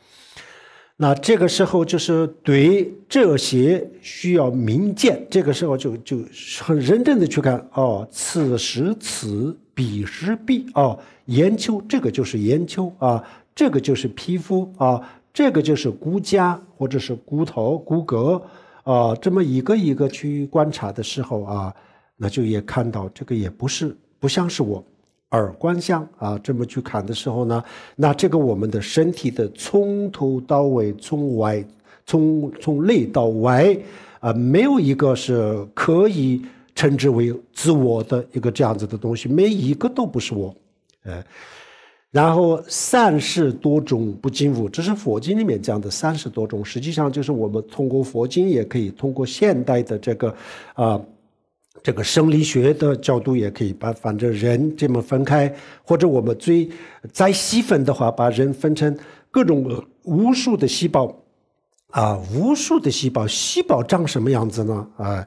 那这个时候就是对这些需要明鉴，这个时候就就很认真的去看哦，此时此彼时彼哦，研究这个就是研究啊，这个就是皮肤啊，这个就是骨架或者是骨头骨骼啊，这么一个一个去观察的时候啊，那就也看到这个也不是不像是我。耳观相啊，这么去看的时候呢，那这个我们的身体的从头到尾，从外从从内到外，啊，没有一个是可以称之为自我的一个这样子的东西，每一个都不是我，呃，然后三十多种不净物，这是佛经里面讲的三十多种，实际上就是我们通过佛经也可以通过现代的这个啊。这个生理学的角度也可以把，反正人这么分开，或者我们最再细分的话，把人分成各种无数的细胞，啊，无数的细胞，细胞长什么样子呢？啊，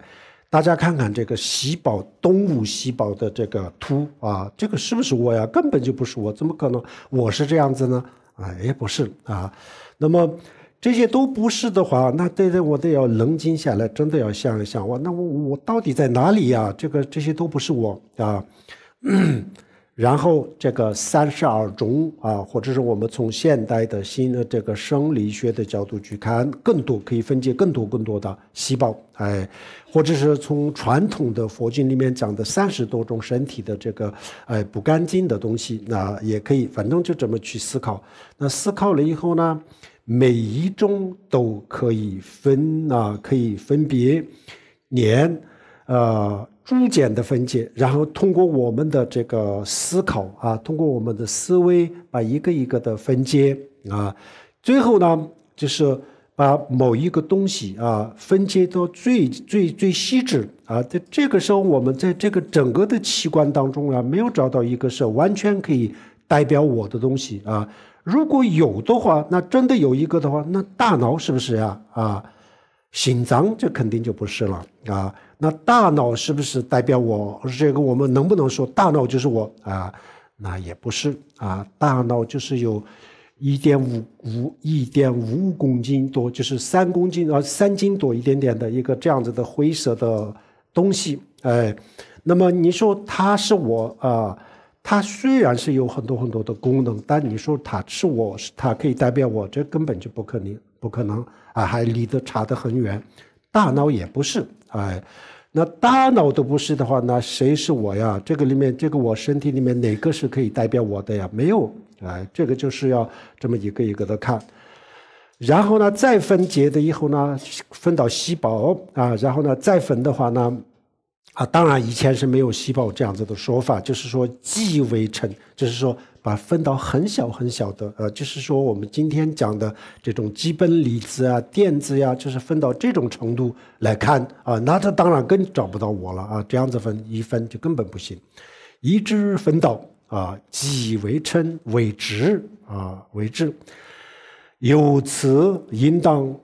大家看看这个细胞动物细胞的这个图啊，这个是不是我呀？根本就不是我，怎么可能我是这样子呢？啊，也不是啊，那么。这些都不是的话，那对对，我都要冷静下来，真的要想一想，我那我我到底在哪里呀？这个这些都不是我啊。然后这个三十二种啊，或者是我们从现代的新的这个生理学的角度去看，更多可以分解更多更多的细胞，哎，或者是从传统的佛经里面讲的三十多种身体的这个哎不干净的东西，那也可以，反正就这么去思考。那思考了以后呢？每一种都可以分啊，可以分别连，呃，逐渐的分解，然后通过我们的这个思考啊，通过我们的思维，把一个一个的分解啊，最后呢，就是把某一个东西啊，分解到最最最细致啊，在这个时候，我们在这个整个的器官当中啊，没有找到一个是完全可以代表我的东西啊。如果有的话，那真的有一个的话，那大脑是不是呀？啊，心脏这肯定就不是了啊。那大脑是不是代表我？这个我们能不能说大脑就是我啊？那也不是啊。大脑就是有，一点五五一点五公斤多，就是三公斤啊三斤多一点点的一个这样子的灰色的东西。哎，那么你说它是我啊？它虽然是有很多很多的功能，但你说它是我是它可以代表我，这根本就不可能，不可能啊，还离得差得很远。大脑也不是哎，那大脑都不是的话，那谁是我呀？这个里面，这个我身体里面哪个是可以代表我的呀？没有哎，这个就是要这么一个一个的看，然后呢，再分解的以后呢，分到细胞啊，然后呢，再分的话呢。啊，当然以前是没有细胞这样子的说法，就是说既微尘，就是说把分到很小很小的，呃，就是说我们今天讲的这种基本粒子啊、电子呀，就是分到这种程度来看啊，那它当然更找不到我了啊，这样子分一分就根本不行，一直分到啊几微尘为值啊为止，有此应当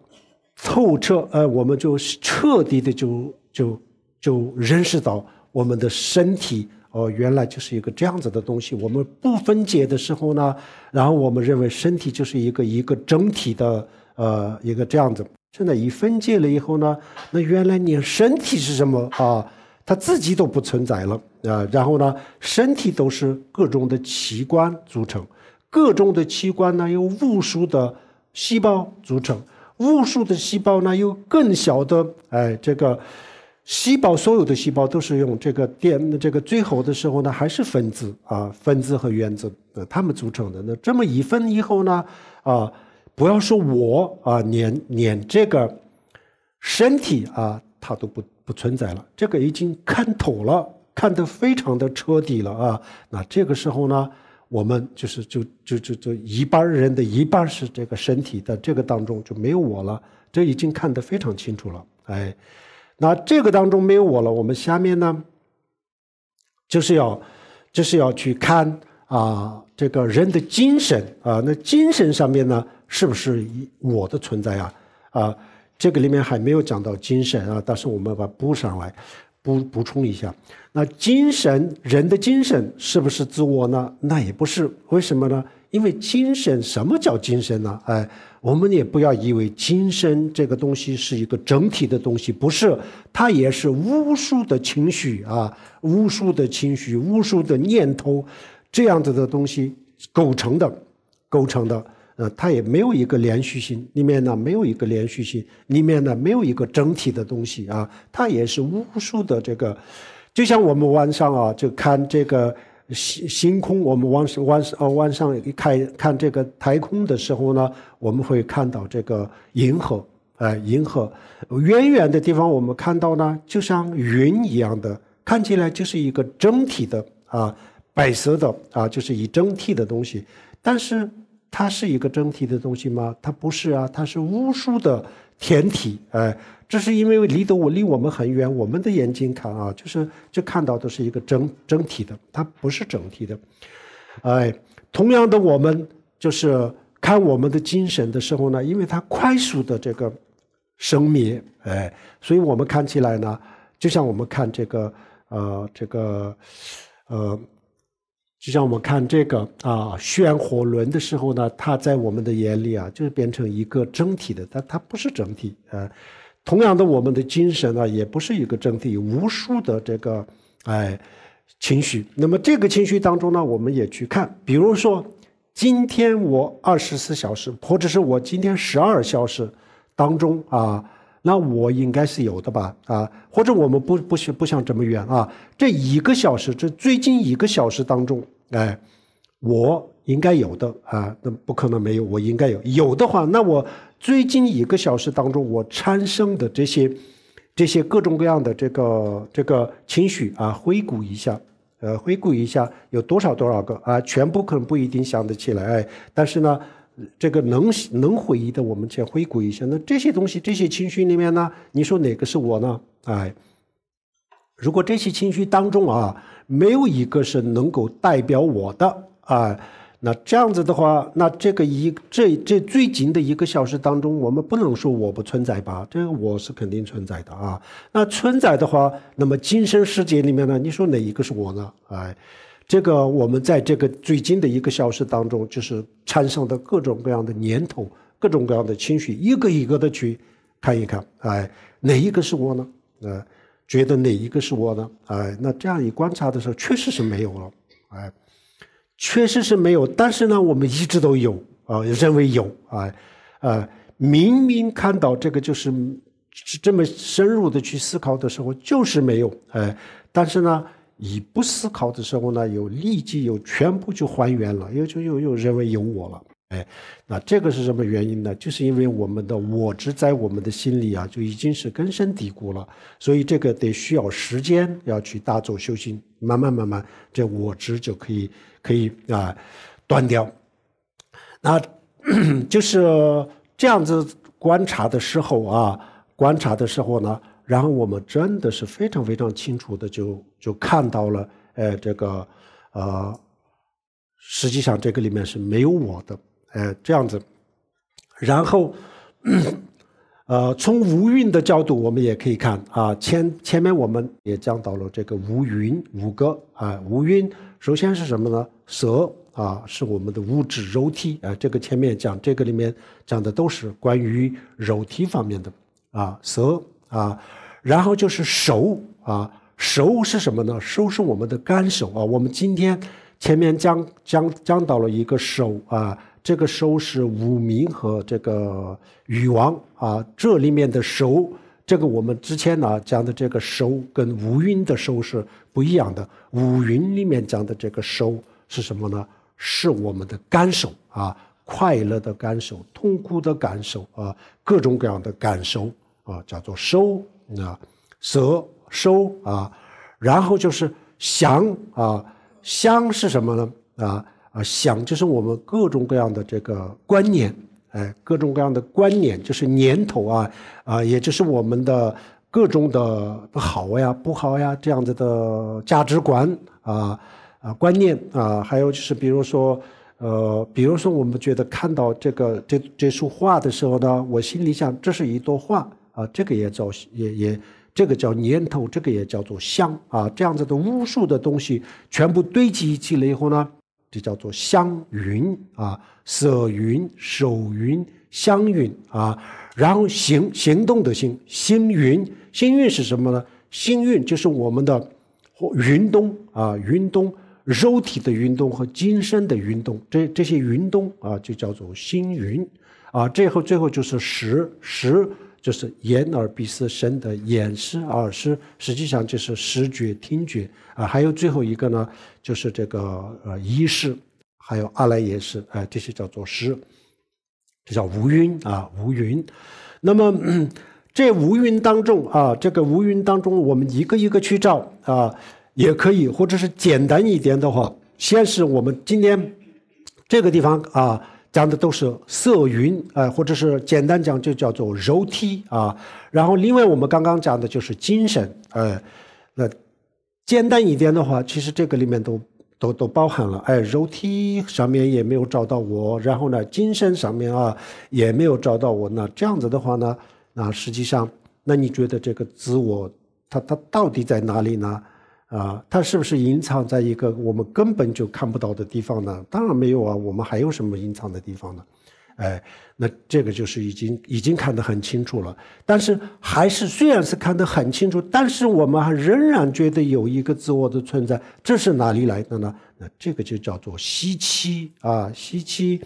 透彻，呃，我们就彻底的就就。就认识到我们的身体哦，原来就是一个这样子的东西。我们不分解的时候呢，然后我们认为身体就是一个一个整体的，呃，一个这样子。现在一分解了以后呢，那原来你身体是什么啊？它自己都不存在了啊。然后呢，身体都是各种的器官组成，各种的器官呢由无数的细胞组成，无数的细胞呢由更小的哎这个。细胞，所有的细胞都是用这个电，这个最后的时候呢，还是分子啊，分子和原子啊，它们组成的。那这么一分以后呢，啊，不要说我啊，连连这个身体啊，它都不不存在了。这个已经看透了，看得非常的彻底了啊。那这个时候呢，我们就是就就就就一半人的一半是这个身体的这个当中就没有我了，这已经看得非常清楚了，哎。那这个当中没有我了，我们下面呢，就是要，就是要去看啊，这个人的精神啊，那精神上面呢，是不是我的存在呀？啊，这个里面还没有讲到精神啊，但是我们把补上来，补补充一下。那精神，人的精神是不是自我呢？那也不是，为什么呢？因为精神，什么叫精神呢？哎，我们也不要以为精神这个东西是一个整体的东西，不是，它也是无数的情绪啊，无数的情绪，无数的念头，这样子的东西构成的，构成的，呃，它也没有一个连续性，里面呢没有一个连续性，里面呢没有一个整体的东西啊，它也是无数的这个，就像我们晚上啊，就看这个。星星空，我们往上、往上、往上一看这个太空的时候呢，我们会看到这个银河，哎，银河，远远的地方我们看到呢，就像云一样的，看起来就是一个整体的啊，白色的啊，就是一整体的东西。但是它是一个整体的东西吗？它不是啊，它是无数的天体，哎。这是因为离得我离我们很远，我们的眼睛看啊，就是就看到的是一个整整体的，它不是整体的。哎，同样的，我们就是看我们的精神的时候呢，因为它快速的这个生灭，哎，所以我们看起来呢，就像我们看这个呃这个呃，就像我们看这个啊旋火轮的时候呢，它在我们的眼里啊，就是变成一个整体的，但它不是整体啊。同样的，我们的精神呢，也不是一个整体，无数的这个哎情绪。那么这个情绪当中呢，我们也去看，比如说今天我二十四小时，或者是我今天十二小时当中啊，那我应该是有的吧？啊，或者我们不不不不想这么远啊，这一个小时，这最近一个小时当中，哎，我。应该有的啊，那不可能没有，我应该有。有的话，那我最近一个小时当中，我产生的这些、这些各种各样的这个这个情绪啊，回顾一下，呃，回顾一下有多少多少个啊，全部可能不一定想得起来，哎，但是呢，这个能能回忆的，我们先回顾一下。那这些东西、这些情绪里面呢，你说哪个是我呢？哎，如果这些情绪当中啊，没有一个是能够代表我的啊。那这样子的话，那这个一这这最近的一个小时当中，我们不能说我不存在吧？这个我是肯定存在的啊。那存在的话，那么今生世界里面呢？你说哪一个是我呢？哎，这个我们在这个最近的一个小时当中，就是产生的各种各样的念头、各种各样的情绪，一个一个的去看一看，哎，哪一个是我呢？哎，觉得哪一个是我呢？哎，那这样一观察的时候，确实是没有了，哎。确实是没有，但是呢，我们一直都有啊，认为有啊，呃，明明看到这个就是这么深入的去思考的时候，就是没有哎，但是呢，以不思考的时候呢，又立即又全部就还原了，又就又又认为有我了哎，那这个是什么原因呢？就是因为我们的我执在我们的心里啊，就已经是根深蒂固了，所以这个得需要时间要去大做修行，慢慢慢慢，这我执就可以。可以啊，断掉。那 就是这样子观察的时候啊，观察的时候呢，然后我们真的是非常非常清楚的，就就看到了，哎，这个呃，实际上这个里面是没有我的，哎，这样子。然后，呃，从无韵的角度，我们也可以看啊，前前面我们也讲到了这个无云五个啊，无云。首先是什么呢？舌啊，是我们的物质肉体啊。这个前面讲，这个里面讲的都是关于肉体方面的啊。舌啊，然后就是手啊，手是什么呢？手是我们的干手啊。我们今天前面讲讲讲到了一个手啊，这个手是五名和这个语王啊。这里面的手，这个我们之前呢讲的这个手跟五蕴的手是。不一样的五云里面讲的这个“收是什么呢？是我们的感受啊，快乐的感受，痛苦的感受啊，各种各样的感受啊，叫做“收啊，“舍收啊，然后就是“想”啊，“想”是什么呢？啊啊，“想”就是我们各种各样的这个观念，哎，各种各样的观念就是念头啊啊，也就是我们的。各种的不好呀、不好呀这样子的价值观啊、啊观念啊，还有就是比如说，呃，比如说我们觉得看到这个这这幅画的时候呢，我心里想，这是一朵花啊，这个也叫也也这个叫念头，这个也叫做香啊，这样子的无数的东西全部堆积起来以后呢，就叫做香云啊，色云、手云、香云啊，然后行行动的行星云。星蕴是什么呢？星蕴就是我们的云东啊，云东肉体的云东和精神的云东，这这些云东啊，就叫做星云啊。最后，最后就是识识，就是眼耳鼻舌身的眼识、耳识，实际上就是视觉、听觉啊。还有最后一个呢，就是这个呃意识，还有阿赖耶识，哎，这些叫做识，这叫无云啊，无云。那么。嗯这无云当中啊，这个无云当中，我们一个一个去照啊，也可以，或者是简单一点的话，先是我们今天这个地方啊讲的都是色云，啊，或者是简单讲就叫做柔梯啊。然后另外我们刚刚讲的就是精神，哎，那简单一点的话，其实这个里面都都都包含了。哎，柔梯上面也没有找到我，然后呢，精神上面啊也没有找到我，那这样子的话呢？那实际上，那你觉得这个自我，它它到底在哪里呢？啊，它是不是隐藏在一个我们根本就看不到的地方呢？当然没有啊，我们还有什么隐藏的地方呢？哎，那这个就是已经已经看得很清楚了。但是还是虽然是看得很清楚，但是我们还仍然觉得有一个自我的存在，这是哪里来的呢？那这个就叫做吸气啊，吸气。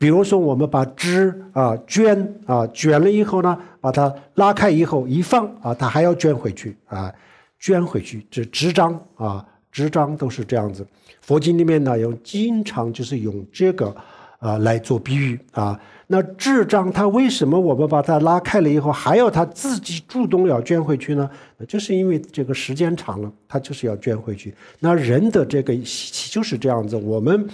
比如说，我们把纸啊卷啊卷了以后呢，把它拉开以后一放啊，它还要卷回去啊，卷回去。这纸张啊，纸张都是这样子。佛经里面呢，有经常就是用这个啊来做比喻啊。那纸张它为什么我们把它拉开了以后还要它自己主动要卷回去呢？就是因为这个时间长了，它就是要卷回去。那人的这个习气就是这样子，我们。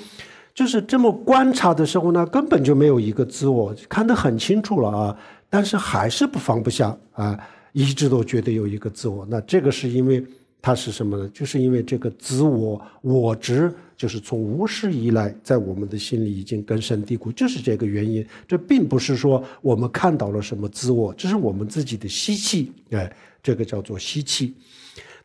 就是这么观察的时候呢，根本就没有一个自我，看得很清楚了啊，但是还是不放不下啊，一直都觉得有一个自我。那这个是因为它是什么呢？就是因为这个自我我执，就是从无始以来，在我们的心里已经根深蒂固，就是这个原因。这并不是说我们看到了什么自我，这是我们自己的吸气，哎，这个叫做吸气。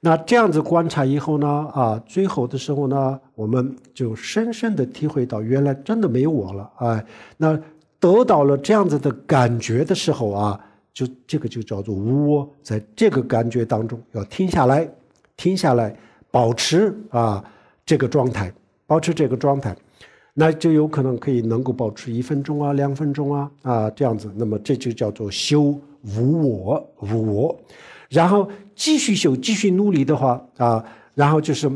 那这样子观察以后呢，啊，最后的时候呢，我们就深深的体会到，原来真的没我了，哎，那得到了这样子的感觉的时候啊，就这个就叫做无我，在这个感觉当中要停下来，停下来，保持啊这个状态，保持这个状态，那就有可能可以能够保持一分钟啊，两分钟啊，啊这样子，那么这就叫做修无我，无我。然后继续修，继续努力的话啊，然后就是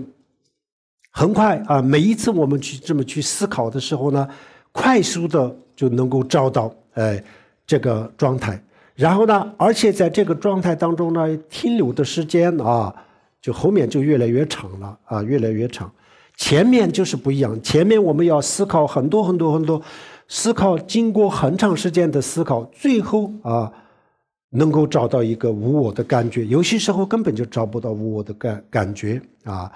很快啊。每一次我们去这么去思考的时候呢，快速的就能够找到哎这个状态。然后呢，而且在这个状态当中呢，停留的时间啊，就后面就越来越长了啊，越来越长。前面就是不一样，前面我们要思考很多很多很多，思考经过很长时间的思考，最后啊。能够找到一个无我的感觉，有些时候根本就找不到无我的感感觉啊。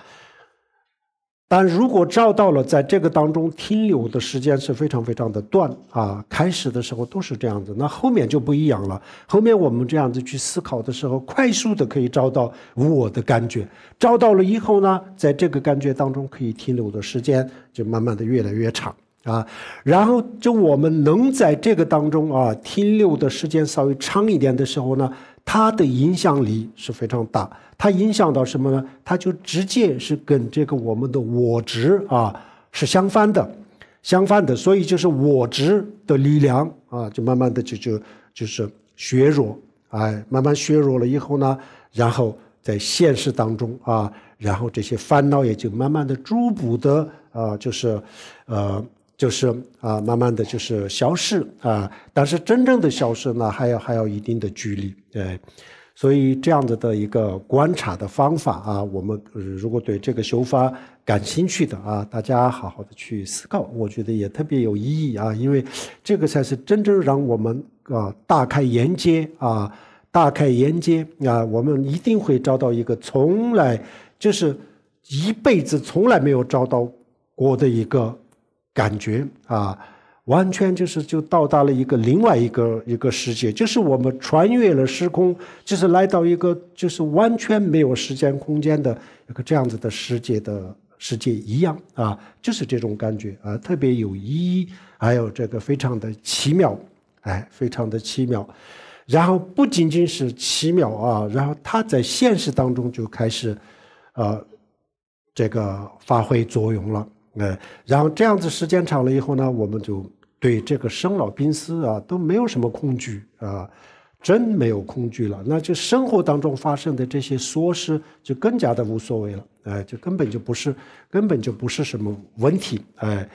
但如果照到了，在这个当中停留的时间是非常非常的短啊。开始的时候都是这样子，那后面就不一样了。后面我们这样子去思考的时候，快速的可以找到无我的感觉，找到了以后呢，在这个感觉当中可以停留的时间就慢慢的越来越长。啊，然后就我们能在这个当中啊停留的时间稍微长一点的时候呢，它的影响力是非常大。它影响到什么呢？它就直接是跟这个我们的我执啊是相反的，相反的。所以就是我执的力量啊，就慢慢的就就就是削弱，哎，慢慢削弱了以后呢，然后在现实当中啊，然后这些烦恼也就慢慢的逐步的啊，就是呃。就是啊，慢慢的就是消失啊，但是真正的消失呢，还要还要一定的距离，对，所以这样子的一个观察的方法啊，我们如果对这个修法感兴趣的啊，大家好好的去思考，我觉得也特别有意义啊，因为这个才是真正让我们啊大开眼界啊，大开眼界啊，我们一定会找到一个从来就是一辈子从来没有找到过的一个。感觉啊，完全就是就到达了一个另外一个一个世界，就是我们穿越了时空，就是来到一个就是完全没有时间空间的一个这样子的世界的世界一样啊，就是这种感觉啊，特别有意义，还有这个非常的奇妙，哎，非常的奇妙。然后不仅仅是奇妙啊，然后它在现实当中就开始，呃，这个发挥作用了。哎，然后这样子时间长了以后呢，我们就对这个生老病死啊都没有什么恐惧啊，真没有恐惧了。那就生活当中发生的这些琐事，就更加的无所谓了。哎，就根本就不是，根本就不是什么问题。哎，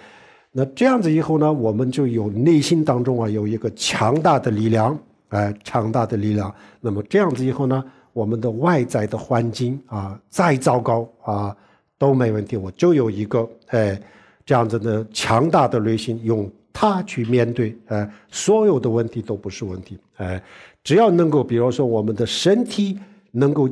那这样子以后呢，我们就有内心当中啊有一个强大的力量，哎，强大的力量。那么这样子以后呢，我们的外在的环境啊再糟糕啊。都没问题，我就有一个哎，这样子的强大的内心，用它去面对哎，所有的问题都不是问题哎，只要能够，比如说我们的身体能够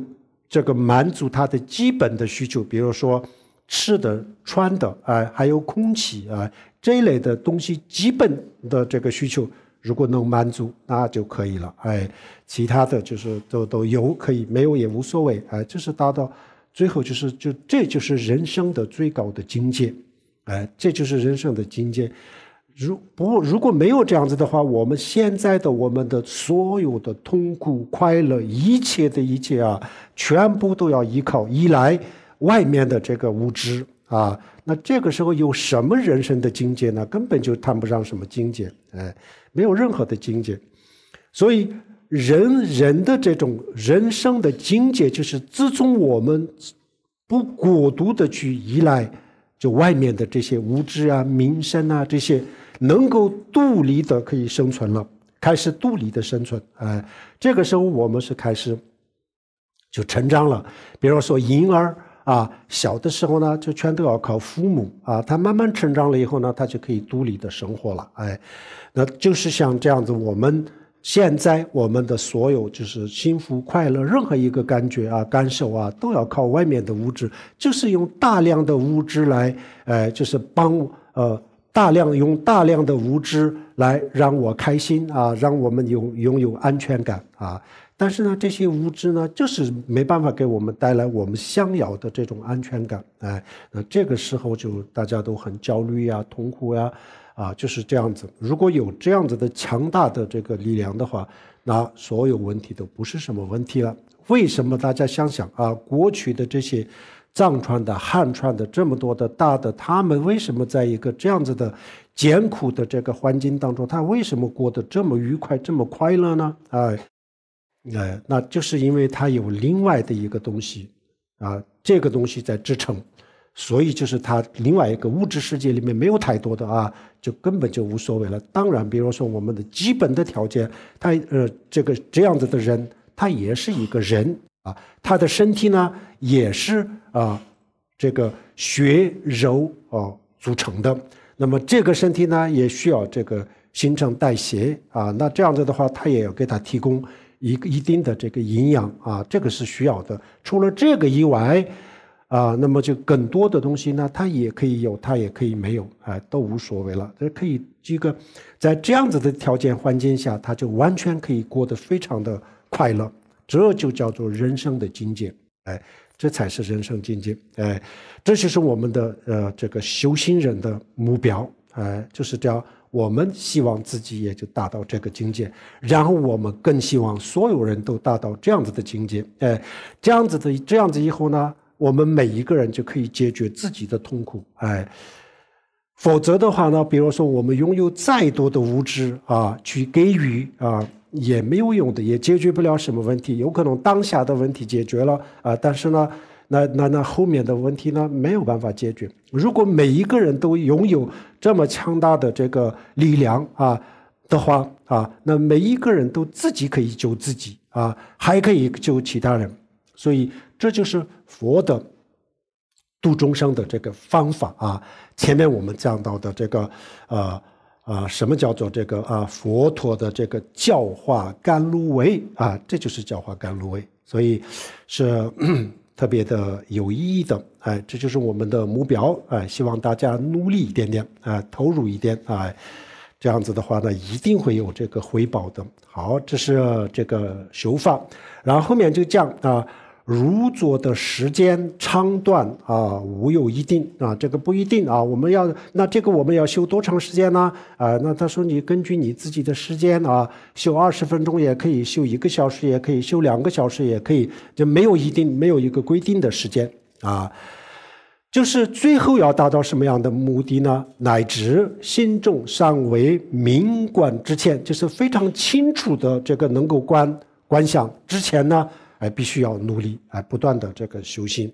这个满足它的基本的需求，比如说吃的、穿的哎，还有空气啊这一类的东西基本的这个需求如果能满足，那就可以了哎，其他的就是都都有可以没有也无所谓哎，就是达到。最后就是，就这就是人生的最高的境界，哎，这就是人生的境界。如不如果没有这样子的话，我们现在的我们的所有的痛苦、快乐，一切的一切啊，全部都要依靠依赖外面的这个物质啊。那这个时候有什么人生的境界呢？根本就谈不上什么境界，哎，没有任何的境界。所以。人人的这种人生的境界，就是自从我们不过度的去依赖就外面的这些物质啊、民生啊这些，能够独立的可以生存了，开始独立的生存，哎，这个时候我们是开始就成长了。比如说婴儿啊，小的时候呢，就全都要靠父母啊，他慢慢成长了以后呢，他就可以独立的生活了，哎，那就是像这样子我们。现在我们的所有就是幸福快乐，任何一个感觉啊、感受啊，都要靠外面的物质，就是用大量的物质来，呃，就是帮呃，大量用大量的物质来让我开心啊，让我们有拥有安全感啊。但是呢，这些物质呢，就是没办法给我们带来我们想要的这种安全感，哎，那这个时候就大家都很焦虑呀、痛苦呀。啊，就是这样子。如果有这样子的强大的这个力量的话，那所有问题都不是什么问题了。为什么大家想想啊，过去的这些藏传的、汉传的这么多的大的，他们为什么在一个这样子的艰苦的这个环境当中，他为什么过得这么愉快、这么快乐呢？哎，哎，那就是因为他有另外的一个东西啊，这个东西在支撑。所以就是他另外一个物质世界里面没有太多的啊，就根本就无所谓了。当然，比如说我们的基本的条件，他呃，这个这样子的人，他也是一个人啊，他的身体呢也是啊，这个血肉啊组成的。那么这个身体呢也需要这个新陈代谢啊，那这样子的话，他也要给他提供一个一定的这个营养啊，这个是需要的。除了这个以外。啊，那么就更多的东西呢，它也可以有，它也可以没有，哎，都无所谓了。这可以这个，在这样子的条件环境下，他就完全可以过得非常的快乐，这就叫做人生的境界，哎，这才是人生境界，哎，这就是我们的呃这个修心人的目标，哎，就是这样。我们希望自己也就达到这个境界，然后我们更希望所有人都达到这样子的境界，哎，这样子的这样子以后呢？我们每一个人就可以解决自己的痛苦，哎，否则的话呢？比如说，我们拥有再多的无知啊，去给予啊，也没有用的，也解决不了什么问题。有可能当下的问题解决了啊，但是呢，那那那后面的问题呢，没有办法解决。如果每一个人都拥有这么强大的这个力量啊的话啊，那每一个人都自己可以救自己啊，还可以救其他人，所以。这就是佛的度众生的这个方法啊！前面我们讲到的这个，呃呃，什么叫做这个啊？佛陀的这个教化甘露味啊，这就是教化甘露味，所以是 特别的有意义的。哎，这就是我们的目标。哎，希望大家努力一点点，哎，投入一点啊，这样子的话呢，一定会有这个回报的。好，这是这个修法，然后后面就讲啊。如坐的时间长短啊，无有一定啊，这个不一定啊。我们要那这个我们要修多长时间呢？啊，那他说你根据你自己的时间啊，修二十分钟也可以，修一个小时也可以，修两个小时也可以，就没有一定，没有一个规定的时间啊。就是最后要达到什么样的目的呢？乃至心中尚为明观之前，就是非常清楚的这个能够观观想之前呢。哎，必须要努力，哎，不断的这个修心。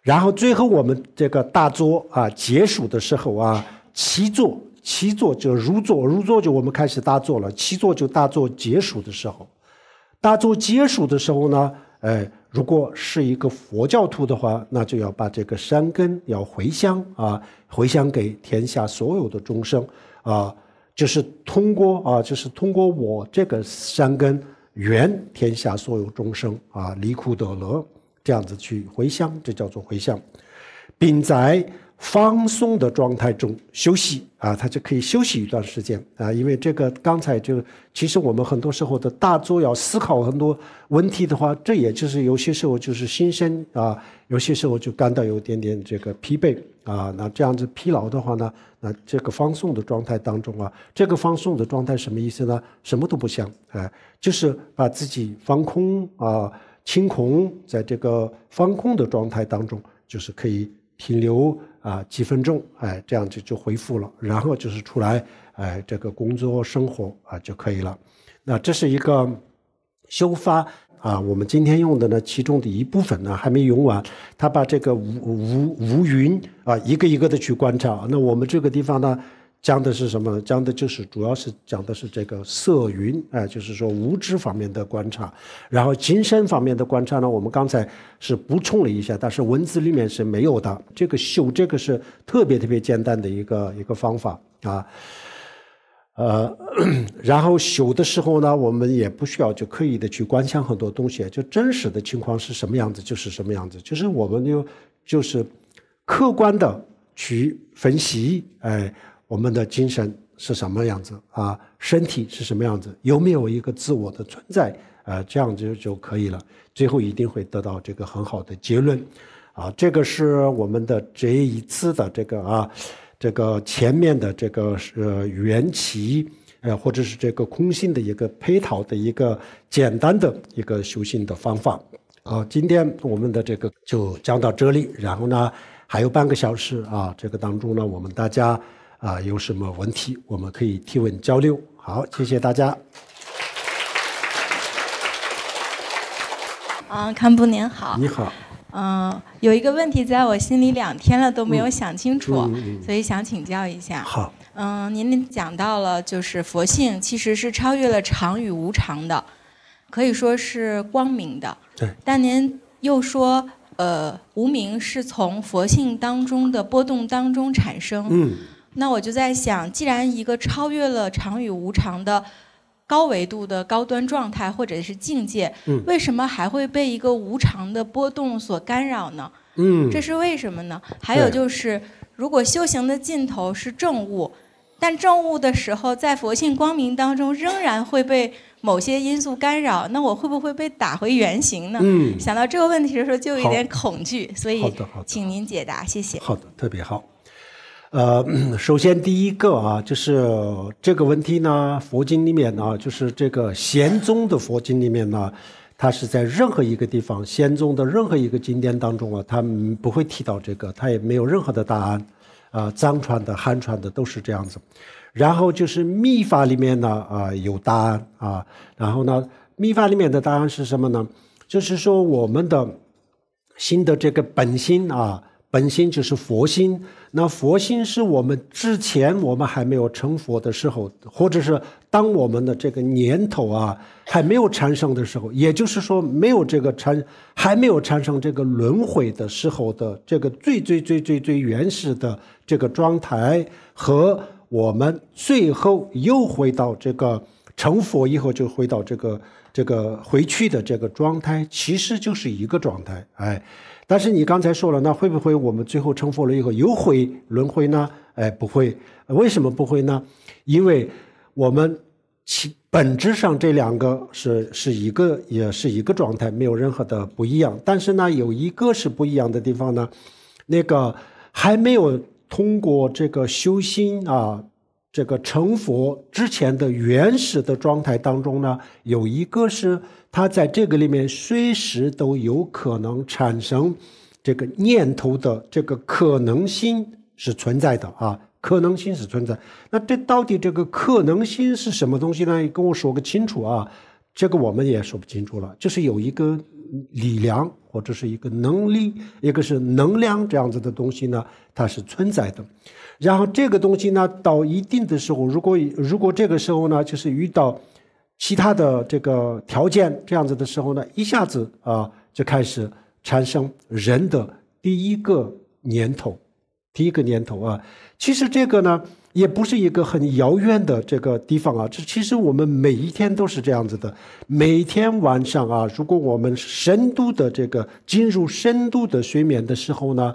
然后最后我们这个大作啊，结束的时候啊，七座七座就入座入座就我们开始大作了。七座就大作结束的时候，大作结束的时候呢，哎，如果是一个佛教徒的话，那就要把这个山根要回乡啊，回乡给天下所有的众生啊，就是通过啊，就是通过我这个山根。圆天下所有众生啊离苦得乐，这样子去回向，这叫做回向，并在。放松的状态中休息啊，他就可以休息一段时间啊。因为这个刚才就其实我们很多时候的大作要思考很多问题的话，这也就是有些时候就是心身啊，有些时候就感到有点点这个疲惫啊。那这样子疲劳的话呢，那这个放松的状态当中啊，这个放松的状态什么意思呢？什么都不想哎，就是把自己放空啊，清空，在这个放空的状态当中，就是可以停留。啊，几分钟，哎，这样就就恢复了，然后就是出来，哎，这个工作生活啊就可以了。那这是一个修发啊，我们今天用的呢，其中的一部分呢还没用完。他把这个无无无云啊，一个一个的去观察。那我们这个地方呢？讲的是什么？讲的就是，主要是讲的是这个色云，哎，就是说无知方面的观察，然后精神方面的观察呢，我们刚才是补充了一下，但是文字里面是没有的。这个修，这个是特别特别简单的一个一个方法啊，呃，然后修的时候呢，我们也不需要就刻意的去观想很多东西，就真实的情况是什么样子，就是什么样子，就是我们就就是客观的去分析，哎。我们的精神是什么样子啊？身体是什么样子？有没有一个自我的存在？呃，这样就就可以了。最后一定会得到这个很好的结论，啊，这个是我们的这一次的这个啊，这个前面的这个是缘起，呃，或者是这个空性的一个配套的一个简单的一个修行的方法。好，今天我们的这个就讲到这里。然后呢，还有半个小时啊，这个当中呢，我们大家。啊，有什么问题我们可以提问交流。好，谢谢大家。啊，康布您好。你好。嗯，有一个问题在我心里两天了都没有想清楚，所以想请教一下。好。嗯，您讲到了，就是佛性其实是超越了常与无常的，可以说是光明的。对。但您又说，呃，无名是从佛性当中的波动当中产生。嗯。那我就在想，既然一个超越了常与无常的高维度的高端状态或者是境界，为什么还会被一个无常的波动所干扰呢？嗯，这是为什么呢？还有就是，如果修行的尽头是正悟，但正悟的时候在佛性光明当中仍然会被某些因素干扰，那我会不会被打回原形呢？嗯，想到这个问题的时候就有点恐惧，所以请您解答，谢谢。好的，特别好。呃，首先第一个啊，就是这个问题呢，佛经里面呢，就是这个贤宗的佛经里面呢，它是在任何一个地方贤宗的任何一个经典当中啊，它不会提到这个，它也没有任何的答案。啊，藏传的、汉传的都是这样子。然后就是密法里面呢，啊，有答案啊。然后呢，密法里面的答案是什么呢？就是说我们的心的这个本心啊。本心就是佛心，那佛心是我们之前我们还没有成佛的时候，或者是当我们的这个念头啊还没有产生的时候，也就是说没有这个产，还没有产生这个轮回的时候的这个最最最最最原始的这个状态，和我们最后又回到这个成佛以后就回到这个这个回去的这个状态，其实就是一个状态，哎。但是你刚才说了，那会不会我们最后成佛了以后又回轮回呢？哎，不会。为什么不会呢？因为我们其本质上这两个是是一个，也是一个状态，没有任何的不一样。但是呢，有一个是不一样的地方呢，那个还没有通过这个修心啊，这个成佛之前的原始的状态当中呢，有一个是。它在这个里面随时都有可能产生这个念头的这个可能性是存在的啊，可能性是存在。那这到底这个可能性是什么东西呢？你跟我说个清楚啊！这个我们也说不清楚了，就是有一个力量或者是一个能力，一个是能量这样子的东西呢，它是存在的。然后这个东西呢，到一定的时候，如果如果这个时候呢，就是遇到。其他的这个条件这样子的时候呢，一下子啊就开始产生人的第一个念头，第一个念头啊，其实这个呢也不是一个很遥远的这个地方啊，这其实我们每一天都是这样子的，每天晚上啊，如果我们深度的这个进入深度的睡眠的时候呢，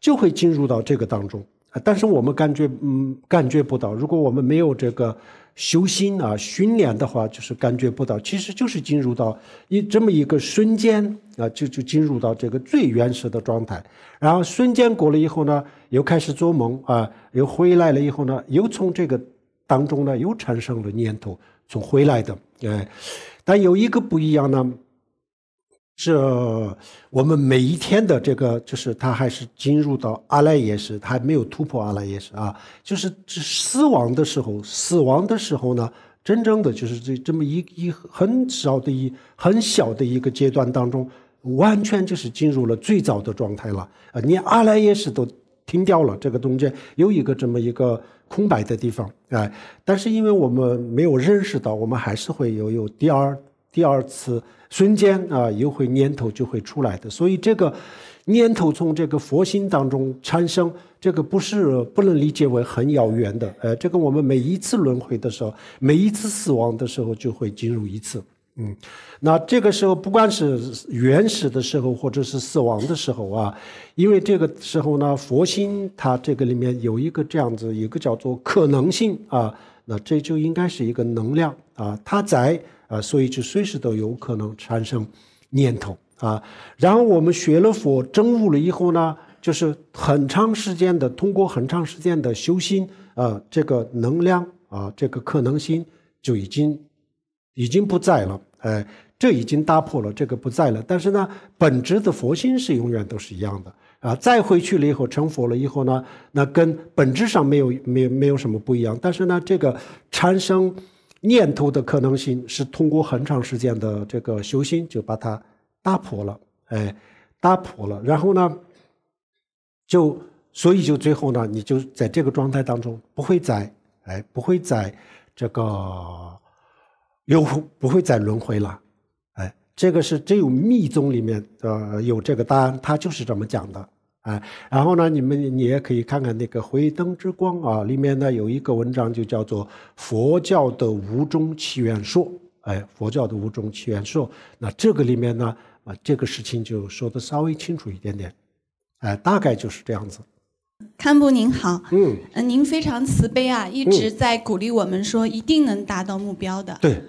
就会进入到这个当中啊，但是我们感觉嗯感觉不到，如果我们没有这个。修心啊，训练的话就是感觉不到，其实就是进入到一这么一个瞬间啊，就就进入到这个最原始的状态。然后瞬间过了以后呢，又开始做梦啊，又回来了以后呢，又从这个当中呢又产生了念头，从回来的。哎，但有一个不一样呢。这我们每一天的这个，就是他还是进入到阿赖耶识，还没有突破阿赖耶识啊。就是这死亡的时候，死亡的时候呢，真正的就是这这么一一很少的一很小的一个阶段当中，完全就是进入了最早的状态了啊！你阿赖耶识都停掉了，这个中间有一个这么一个空白的地方哎，但是因为我们没有认识到，我们还是会有有第二。第二次，瞬间啊，又会念头就会出来的。所以这个念头从这个佛心当中产生，这个不是不能理解为很遥远的。呃，这个我们每一次轮回的时候，每一次死亡的时候就会进入一次。嗯，那这个时候不管是原始的时候，或者是死亡的时候啊，因为这个时候呢，佛心它这个里面有一个这样子，一个叫做可能性啊。那这就应该是一个能量啊，它在。啊，所以就随时都有可能产生念头啊。然后我们学了佛、证悟了以后呢，就是很长时间的，通过很长时间的修心，啊，这个能量啊，这个可能性就已经已经不在了。哎，这已经打破了，这个不在了。但是呢，本质的佛心是永远都是一样的啊。再回去了以后，成佛了以后呢，那跟本质上没有没没有什么不一样。但是呢，这个产生。念头的可能性是通过很长时间的这个修心就把它打破了，哎，打破了，然后呢，就所以就最后呢，你就在这个状态当中不会再哎，不会再这个轮不会再轮回了，哎，这个是只有密宗里面呃有这个答案，他就是这么讲的。啊，然后呢，你们你也可以看看那个《回灯之光》啊，里面呢有一个文章就叫做《佛教的无中起源说》。哎，佛教的无中起源说，那这个里面呢，啊，这个事情就说的稍微清楚一点点，哎，大概就是这样子。堪布您好，嗯，您非常慈悲啊，一直在鼓励我们说一定能达到目标的。对，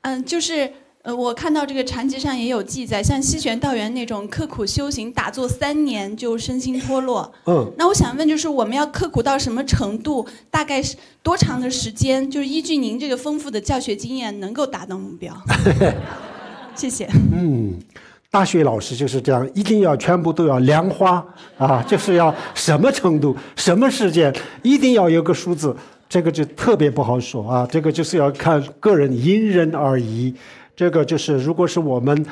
嗯，就是。呃，我看到这个禅籍上也有记载，像西玄道元那种刻苦修行、打坐三年就身心脱落。嗯，那我想问，就是我们要刻苦到什么程度？大概是多长的时间？就是依据您这个丰富的教学经验，能够达到目标？谢谢。嗯，大学老师就是这样，一定要全部都要量化啊，就是要什么程度、什么时间，一定要有个数字。这个就特别不好说啊，这个就是要看个人，因人而异。这个就是，如果是我们，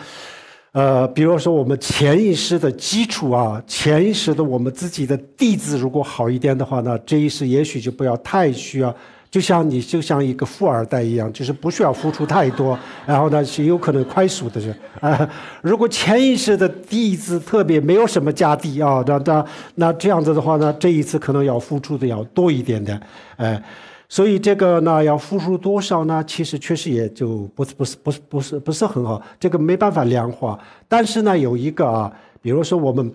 呃，比如说我们潜意识的基础啊，潜意识的我们自己的弟子如果好一点的话呢，这一世也许就不要太需要。就像你，就像一个富二代一样，就是不需要付出太多，然后呢是有可能快速的人啊。如果潜意识的弟子特别没有什么家底啊，那那那这样子的话呢，这一次可能要付出的要多一点点，哎。所以这个呢，要付出多少呢？其实确实也就不是不是不是不是不是很好，这个没办法量化。但是呢，有一个啊，比如说我们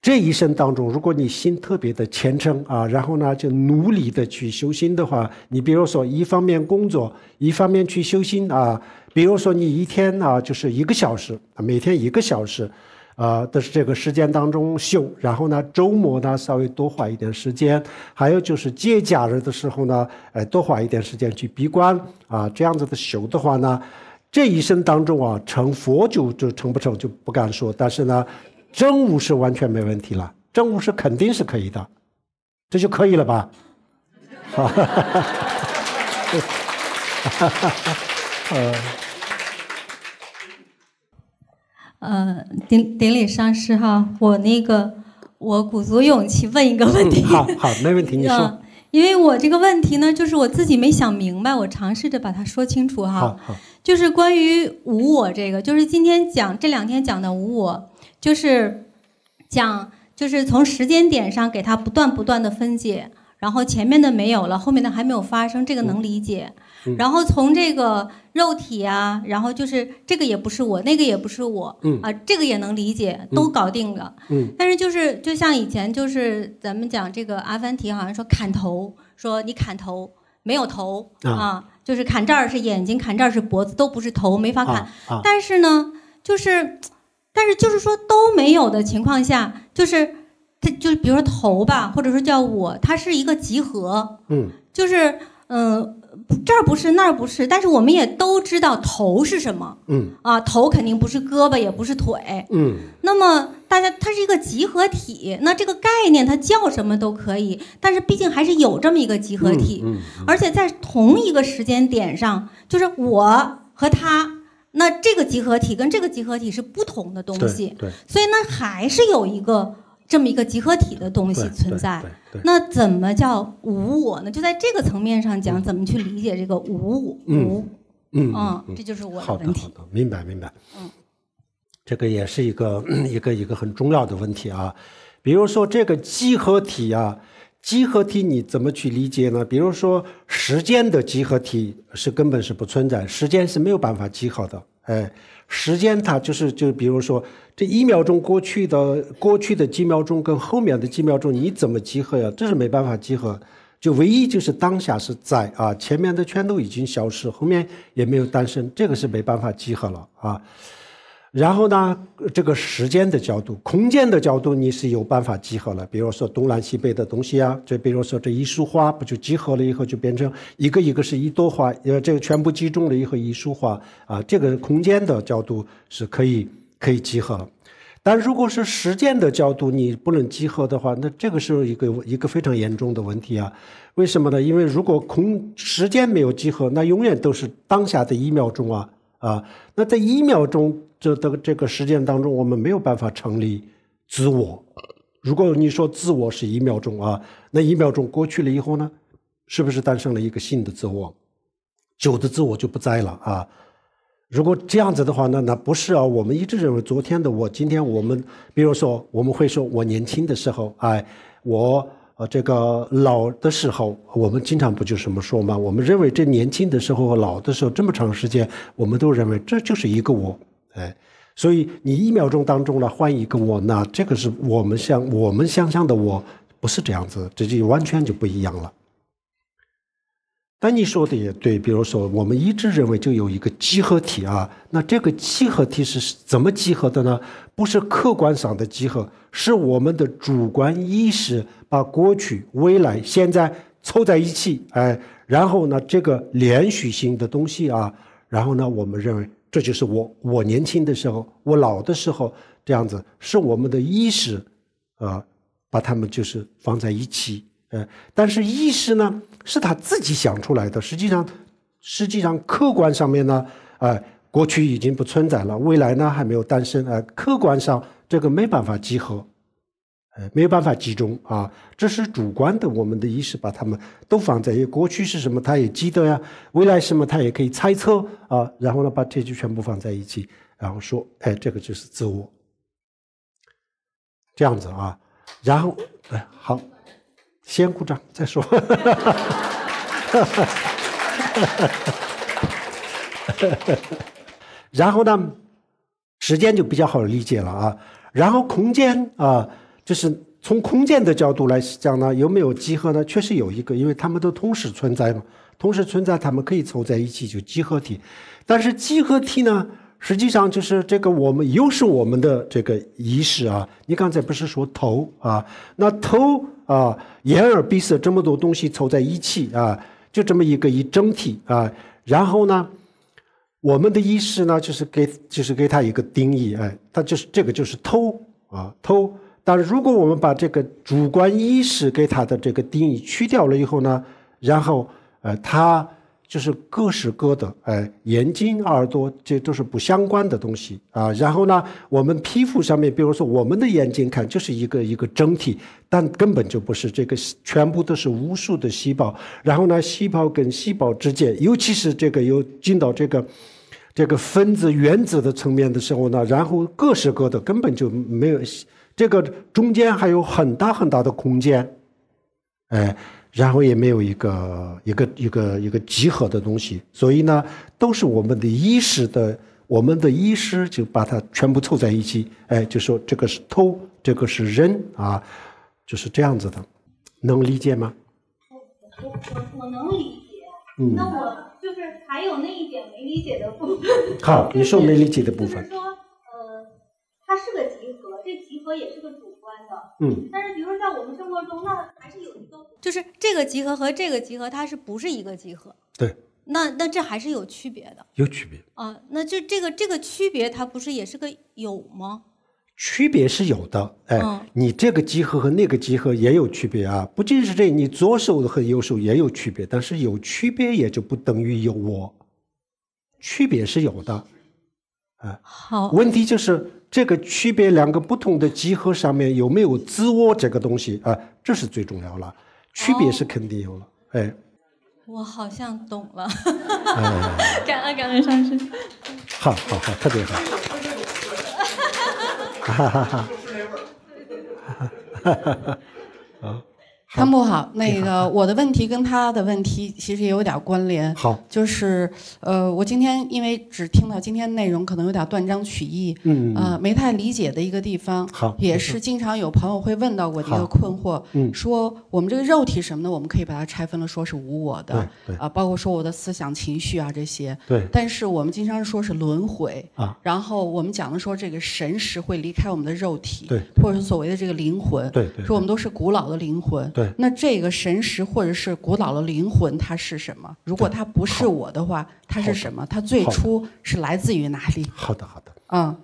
这一生当中，如果你心特别的虔诚啊，然后呢就努力的去修心的话，你比如说一方面工作，一方面去修心啊，比如说你一天啊就是一个小时，每天一个小时。啊，的是这个时间当中休，然后呢，周末呢稍微多花一点时间，还有就是节假日的时候呢，哎，多花一点时间去闭关啊，这样子的修的话呢，这一生当中啊，成佛就就成不成就不敢说，但是呢，真悟是完全没问题了，真悟是肯定是可以的，这就可以了吧？好。呃，典典礼上市哈，我那个我鼓足勇气问一个问题。好，好，没问题，你 说。因为我这个问题呢，就是我自己没想明白，我尝试着把它说清楚哈。就是关于无我这个，就是今天讲这两天讲的无我，就是讲就是从时间点上给他不断不断的分解，然后前面的没有了，后面的还没有发生，这个能理解。然后从这个肉体啊，然后就是这个也不是我，那个也不是我，嗯啊，这个也能理解，都搞定了，嗯。但是就是就像以前就是咱们讲这个阿凡提好像说砍头，说你砍头没有头啊，就是砍这儿是眼睛，砍这儿是脖子，都不是头，没法砍。但是呢，就是，但是就是说都没有的情况下，就是它就是比如说头吧，或者说叫我，它是一个集合，嗯，就是嗯。这儿不是那儿不是，但是我们也都知道头是什么。嗯啊，头肯定不是胳膊，也不是腿。嗯。那么大家它是一个集合体，那这个概念它叫什么都可以，但是毕竟还是有这么一个集合体，而且在同一个时间点上，就是我和他，那这个集合体跟这个集合体是不同的东西。对。所以呢，还是有一个。这么一个集合体的东西存在，那怎么叫无我呢？就在这个层面上讲，怎么去理解这个无我？无？嗯嗯这就是我的问题。好的好的，明白明白。嗯，这个也是一个一个一个很重要的问题啊。比如说这个集合体啊，集合体你怎么去理解呢？比如说时间的集合体是根本是不存在，时间是没有办法集合的，哎。时间它就是就比如说这一秒钟过去的过去的几秒钟跟后面的几秒钟你怎么集合呀？这是没办法集合，就唯一就是当下是在啊，前面的全都已经消失，后面也没有诞生，这个是没办法集合了啊。然后呢，这个时间的角度、空间的角度，你是有办法集合了。比如说东南西北的东西啊，就比如说这一束花，不就集合了以后，就变成一个一个是一朵花，呃，这个全部集中了以后一束花啊，这个空间的角度是可以可以集合。但如果是时间的角度，你不能集合的话，那这个时候一个一个非常严重的问题啊。为什么呢？因为如果空时间没有集合，那永远都是当下的一秒钟啊啊，那在一秒钟。这的这个实践当中，我们没有办法成立自我。如果你说自我是一秒钟啊，那一秒钟过去了以后呢，是不是诞生了一个新的自我？旧的自我就不在了啊。如果这样子的话，那那不是啊。我们一直认为昨天的我，今天我们比如说我们会说我年轻的时候，哎，我呃这个老的时候，我们经常不就这么说吗？我们认为这年轻的时候和老的时候这么长时间，我们都认为这就是一个我。哎，所以你一秒钟当中呢，换一个我，那这个是我们想我们想象的我，不是这样子，这就完全就不一样了。但你说的也对，比如说我们一直认为就有一个集合体啊，那这个集合体是怎么集合的呢？不是客观上的集合，是我们的主观意识把过去、未来、现在凑在一起，哎，然后呢，这个连续性的东西啊，然后呢，我们认为。这就是我，我年轻的时候，我老的时候，这样子是我们的意识，呃，把他们就是放在一起，呃，但是意识呢，是他自己想出来的，实际上，实际上客观上面呢，哎，过去已经不存在了，未来呢还没有诞生，呃，客观上这个没办法集合。没有办法集中啊，这是主观的。我们的意识把他们都放在，因为过去是什么，他也记得呀；未来什么，他也可以猜测啊。然后呢，把这些全部放在一起，然后说，哎，这个就是自我，这样子啊。然后，哎，好，先鼓掌再说。然后呢，时间就比较好理解了啊。然后空间啊。就是从空间的角度来讲呢，有没有集合呢？确实有一个，因为它们都同时存在嘛。同时存在，它们可以凑在一起就集合体。但是集合体呢，实际上就是这个我们又是我们的这个意识啊。你刚才不是说头啊？那头啊，眼耳鼻舌这么多东西凑在一起啊，就这么一个一整体啊。然后呢，我们的意识呢，就是给就是给它一个定义，哎，它就是这个就是偷啊，偷。但是如果我们把这个主观意识给它的这个定义去掉了以后呢，然后呃，它就是各是各的，哎，眼睛耳朵这都是不相关的东西啊。然后呢，我们皮肤上面，比如说我们的眼睛看就是一个一个整体，但根本就不是这个，全部都是无数的细胞。然后呢，细胞跟细胞之间，尤其是这个有进到这个这个分子原子的层面的时候呢，然后各式各的，根本就没有。这个中间还有很大很大的空间，哎，然后也没有一个一个一个一个集合的东西，所以呢，都是我们的意识的，我们的意识就把它全部凑在一起，哎，就说这个是偷，这个是人啊，就是这样子的，能理解吗？我我我能理解，那我就是还有那一点没理解的部分。好，你说没理解的部分。它是个集合，这集合也是个主观的。嗯。但是，比如说在我们生活中，那还是有一个。就是这个集合和这个集合，它是不是一个集合？对。那那这还是有区别的。有区别啊？那就这个这个区别，它不是也是个有吗？区别是有的。哎，你这个集合和那个集合也有区别啊。不仅是这，你左手和右手也有区别。但是有区别也就不等于有我。区别是有的，哎。好。问题就是。这个区别两个不同的集合上面有没有自我这个东西啊？这是最重要了，区别是肯定有了，哎。我好像懂了，感恩感恩上师。好，好，好，特别好。哈哈哈哈哈哈！哈哈哈哈哈！汤姆好，那个我的问题跟他的问题其实也有点关联。好，就是呃，我今天因为只听到今天内容，可能有点断章取义，嗯，没太理解的一个地方。好，也是经常有朋友会问到过一个困惑，嗯，说我们这个肉体什么的，我们可以把它拆分了，说是无我的，对对，啊，包括说我的思想情绪啊这些，对，但是我们经常说是轮回，啊，然后我们讲的说这个神识会离开我们的肉体，对，或者所谓的这个灵魂，对，说我们都是古老的灵魂。对，那这个神识或者是古老的灵魂，它是什么？如果它不是我的话，它是什么？它最初是来自于哪里？好的，好的，嗯，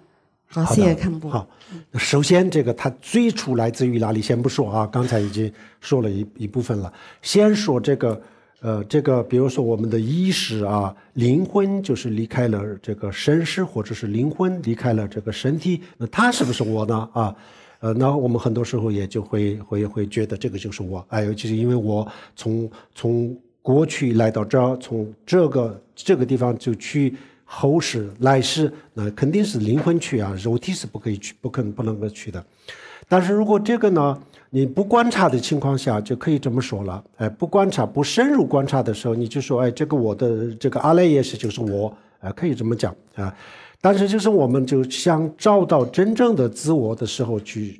好，谢谢看播。好，首先这个它最初来自于哪里？先不说啊，刚才已经说了一一部分了。先说这个，呃，这个比如说我们的意识啊，灵魂就是离开了这个神识，或者是灵魂离开了这个身体，那它是不是我呢？啊？呃，那我们很多时候也就会会会觉得这个就是我，哎，尤其是因为我从从过去来到这儿，从这个这个地方就去后世来世，那肯定是灵魂去啊，肉体是不可以去，不可能不能够去的。但是如果这个呢，你不观察的情况下，就可以这么说了，哎，不观察、不深入观察的时候，你就说，哎，这个我的这个阿赖耶识就是我，哎，可以这么讲啊。但是，就是我们就想照到真正的自我的时候去，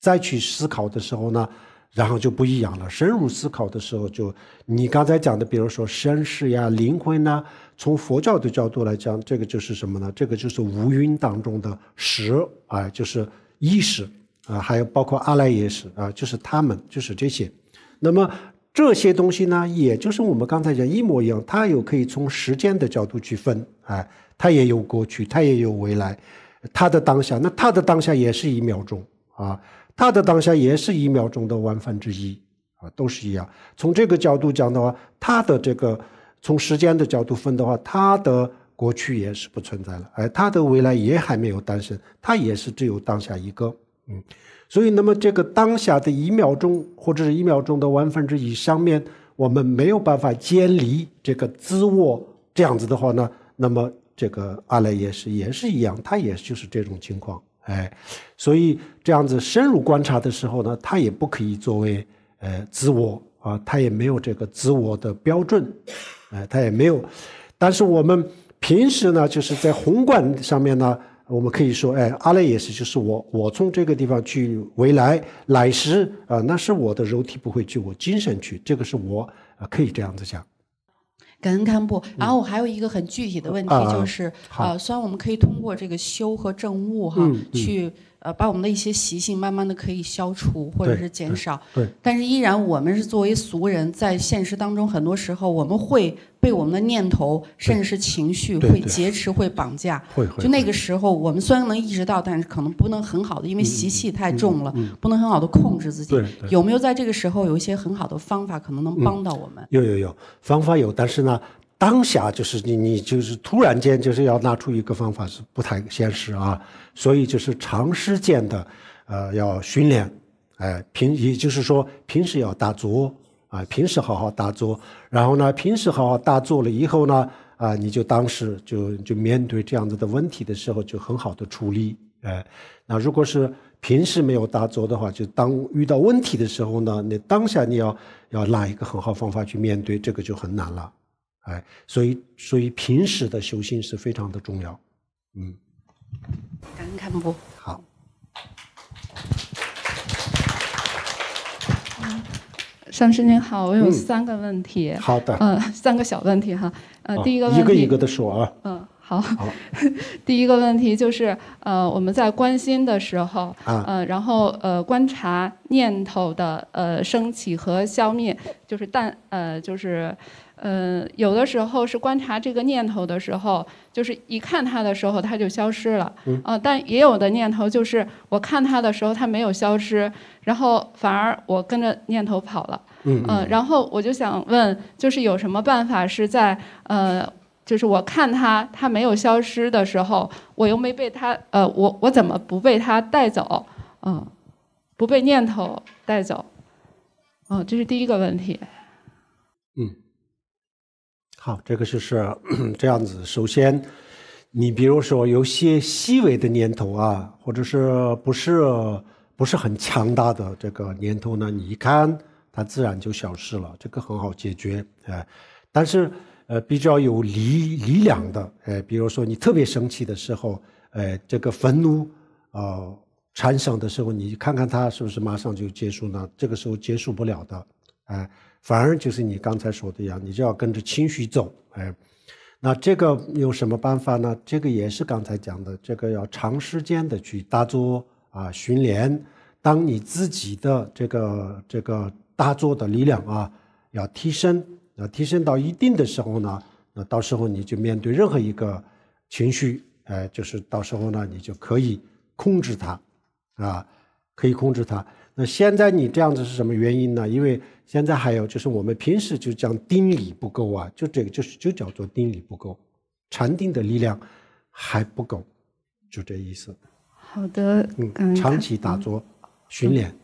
再去思考的时候呢，然后就不一样了。深入思考的时候，就你刚才讲的，比如说身世呀、灵魂呐，从佛教的角度来讲，这个就是什么呢？这个就是无云当中的识啊，就是意识啊，还有包括阿赖耶识啊，就是他们，就是这些。那么这些东西呢，也就是我们刚才讲一模一样，它有可以从时间的角度去分啊。他也有过去，他也有未来，他的当下，那他的当下也是一秒钟啊，他的当下也是一秒钟的万分之一啊，都是一样。从这个角度讲的话，他的这个从时间的角度分的话，他的过去也是不存在了，而他的未来也还没有诞生，他也是只有当下一个。嗯，所以那么这个当下的一秒钟或者是一秒钟的万分之一上面，我们没有办法建立这个自我这样子的话呢，那么。这个阿赖也是也是一样，他也就是这种情况，哎，所以这样子深入观察的时候呢，他也不可以作为呃自我啊，他也没有这个自我的标准，哎，他也没有。但是我们平时呢，就是在宏观上面呢，我们可以说，哎，阿赖也是，就是我，我从这个地方去未来来时啊，那是我的肉体不会去，我精神去，这个是我啊，可以这样子讲。感恩干布，然后我还有一个很具体的问题，就是，呃，虽然我们可以通过这个修和正悟哈去。呃，把我们的一些习性慢慢的可以消除或者是减少，但是依然我们是作为俗人在现实当中，很多时候我们会被我们的念头甚至是情绪会劫持、会绑架。会会。就那个时候，我们虽然能意识到，但是可能不能很好的，因为习气太重了，不能很好的控制自己。有没有在这个时候有一些很好的方法，可能能帮到我们？有有有，方法有，但是呢，当下就是你你就是突然间就是要拿出一个方法是不太现实啊。所以就是长时间的，呃，要训练，哎，平也就是说平时要打坐，啊，平时好好打坐，然后呢，平时好好打坐了以后呢，啊，你就当时就就面对这样子的问题的时候，就很好的处理，哎，那如果是平时没有打坐的话，就当遇到问题的时候呢，你当下你要要拿一个很好方法去面对，这个就很难了，哎，所以所以平时的修心是非常的重要，嗯。恩看不？好。嗯，上师您好，我有三个问题。好的。嗯，三个小问题哈。第一个一个的说啊。嗯，好。好。第一个问题就是呃，我们在关心的时候，啊，呃，然后呃，观察念头的呃升起和消灭，就是但呃就是。嗯，有的时候是观察这个念头的时候，就是一看它的时候，它就消失了。嗯。啊，但也有的念头就是，我看它的时候，它没有消失，然后反而我跟着念头跑了。嗯。嗯，然后我就想问，就是有什么办法是在呃，就是我看它，它没有消失的时候，我又没被它，呃，我我怎么不被它带走？嗯，不被念头带走。嗯，这是第一个问题。嗯。好，这个就是 这样子。首先，你比如说有些细微的念头啊，或者是不是不是很强大的这个念头呢？你一看，它自然就消失了，这个很好解决，哎。但是，呃，比较有力力量的，哎，比如说你特别生气的时候，哎，这个愤怒，呃，产生的时候，你看看它是不是马上就结束呢？这个时候结束不了的，哎。反而就是你刚才说的一样，你就要跟着情绪走，哎，那这个用什么办法呢？这个也是刚才讲的，这个要长时间的去打坐啊，训练。当你自己的这个这个打坐的力量啊，要提升，那提升到一定的时候呢，那到时候你就面对任何一个情绪，哎，就是到时候呢，你就可以控制它，啊，可以控制它。那现在你这样子是什么原因呢？因为。现在还有就是我们平时就讲定力不够啊，就这个就是就叫做定力不够，禅定的力量还不够，就这意思。好的，嗯，长期打坐训练。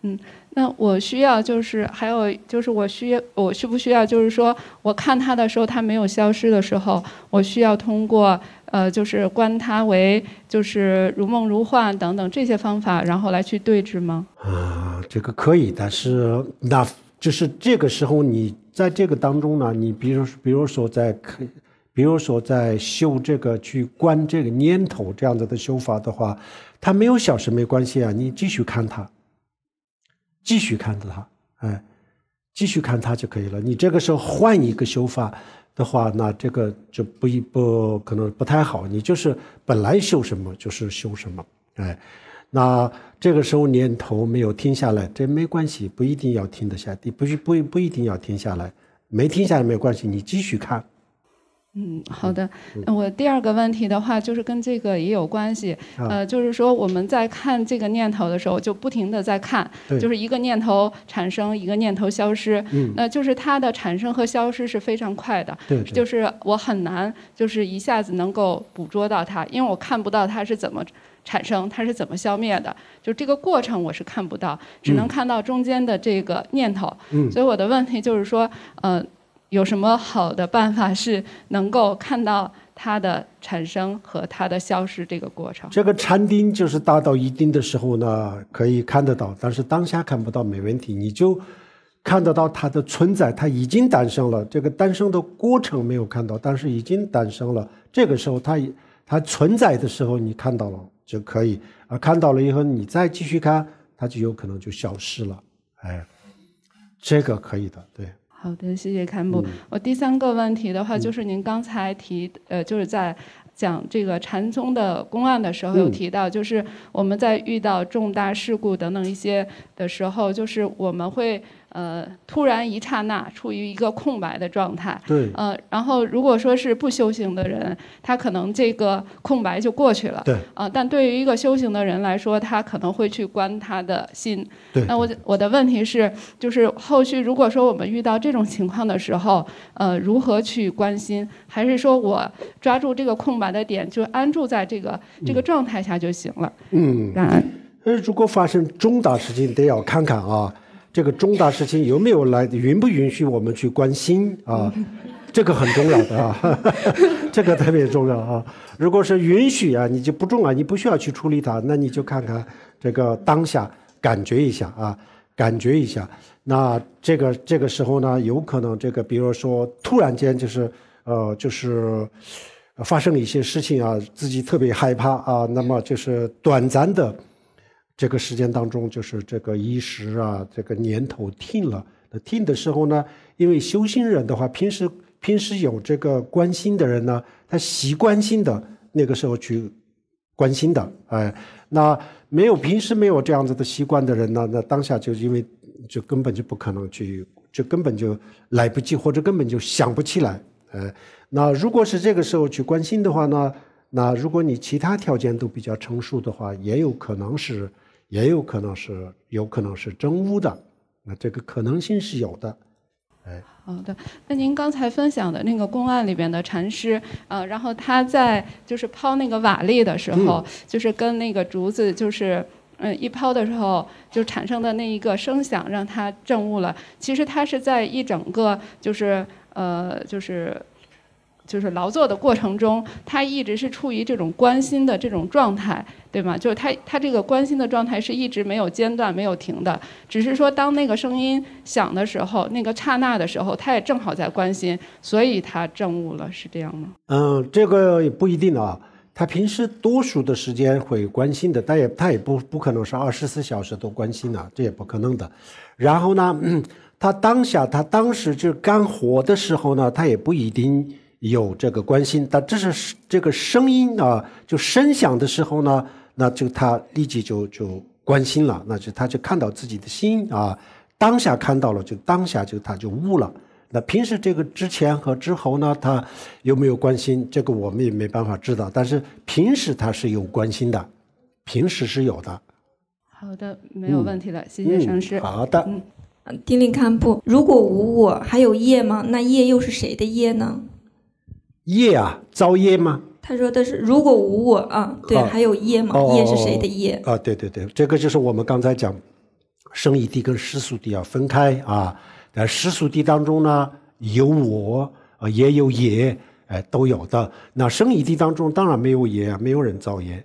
嗯，那我需要就是还有就是我需要我需不需要就是说我看他的时候他没有消失的时候，我需要通过呃就是观他为就是如梦如幻等等这些方法，然后来去对峙吗？啊，这个可以，但是那。就是这个时候，你在这个当中呢，你比如，比如说在看，比如说在修这个去观这个念头这样子的修法的话，他没有小事没关系啊，你继续看他，继续看着他，哎，继续看他就可以了。你这个时候换一个修法的话，那这个就不一不可能不太好。你就是本来修什么就是修什么，哎，那。这个时候念头没有停下来，这没关系，不一定要停得下你不不不一定要停下来，没停下来没有关系，你继续看。嗯，好的。那我第二个问题的话，就是跟这个也有关系。呃，就是说我们在看这个念头的时候，就不停的在看，就是一个念头产生，一个念头消失。嗯，那就是它的产生和消失是非常快的。对，就是我很难，就是一下子能够捕捉到它，因为我看不到它是怎么。产生它是怎么消灭的？就这个过程我是看不到，只能看到中间的这个念头。嗯。所以我的问题就是说，呃，有什么好的办法是能够看到它的产生和它的消失这个过程？这个禅定就是达到一定的时候呢，可以看得到，但是当下看不到没问题，你就看得到它的存在，它已经诞生了。这个诞生的过程没有看到，但是已经诞生了。这个时候它它存在的时候你看到了。就可以，啊，看到了以后，你再继续看，它就有可能就消失了，哎，这个可以的，对。好的，谢谢开幕。我第三个问题的话，就是您刚才提，呃，就是在讲这个禅宗的公案的时候，有提到，就是我们在遇到重大事故等等一些的时候，就是我们会。呃，突然一刹那处于一个空白的状态，对，呃，然后如果说是不修行的人，他可能这个空白就过去了，对，啊，但对于一个修行的人来说，他可能会去观他的心，对。那我我的问题是，就是后续如果说我们遇到这种情况的时候，呃，如何去关心，还是说我抓住这个空白的点，就安住在这个这个状态下就行了，嗯，当然，呃，如果发生重大事情，得要看看啊。这个重大事情有没有来允不允许我们去关心啊？这个很重要的啊，这个特别重要啊。如果是允许啊，你就不重啊，你不需要去处理它，那你就看看这个当下，感觉一下啊，感觉一下。那这个这个时候呢，有可能这个，比如说突然间就是呃，就是发生了一些事情啊，自己特别害怕啊，那么就是短暂的。这个时间当中，就是这个衣食啊，这个年头停了。停的时候呢，因为修心人的话，平时平时有这个关心的人呢，他习惯性的那个时候去关心的。哎，那没有平时没有这样子的习惯的人呢，那当下就因为就根本就不可能去，就根本就来不及，或者根本就想不起来。哎，那如果是这个时候去关心的话呢，那如果你其他条件都比较成熟的话，也有可能是。也有可能是，有可能是真悟的，那这个可能性是有的。哎，好的，那您刚才分享的那个公案里边的禅师，呃，然后他在就是抛那个瓦砾的时候，就是跟那个竹子，就是嗯，一抛的时候就产生的那一个声响，让他证悟了。其实他是在一整个就是呃，就是。就是劳作的过程中，他一直是处于这种关心的这种状态，对吗？就是他他这个关心的状态是一直没有间断、没有停的，只是说当那个声音响的时候，那个刹那的时候，他也正好在关心，所以他证悟了，是这样吗？嗯，这个也不一定啊。他平时多数的时间会关心的，但也他也不不可能是二十四小时都关心了，这也不可能的。然后呢，他当下他当时就干活的时候呢，他也不一定。有这个关心，但这是这个声音啊，就声响的时候呢，那就他立即就就关心了，那就他就看到自己的心啊，当下看到了，就当下就他就悟了。那平时这个之前和之后呢，他有没有关心？这个我们也没办法知道。但是平时他是有关心的，平时是有的。好的，没有问题了，谢谢上师。好的。嗯，丁令看不，如果无我还有业吗？那业又是谁的业呢？业啊，造业吗？他说：“的是如果无我啊，对，还有业嘛？业是谁的业？”啊，对对对，这个就是我们刚才讲生与地跟世俗地要分开啊。在世俗地当中呢，有我啊，也有业，哎，都有的。那生与地当中当然没有业啊，没有人造业，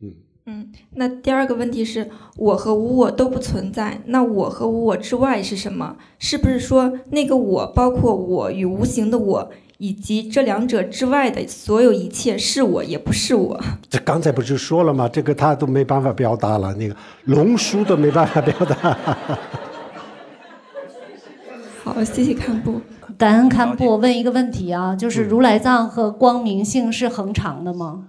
嗯。嗯，那第二个问题是我和无我都不存在，那我和无我之外是什么？是不是说那个我包括我与无形的我？以及这两者之外的所有一切，是我，也不是我。这刚才不是说了吗？这个他都没办法表达了，那个龙叔都没办法表达。好，谢谢堪布，感恩堪布。问一个问题啊，就是如来藏和光明性是恒常的吗？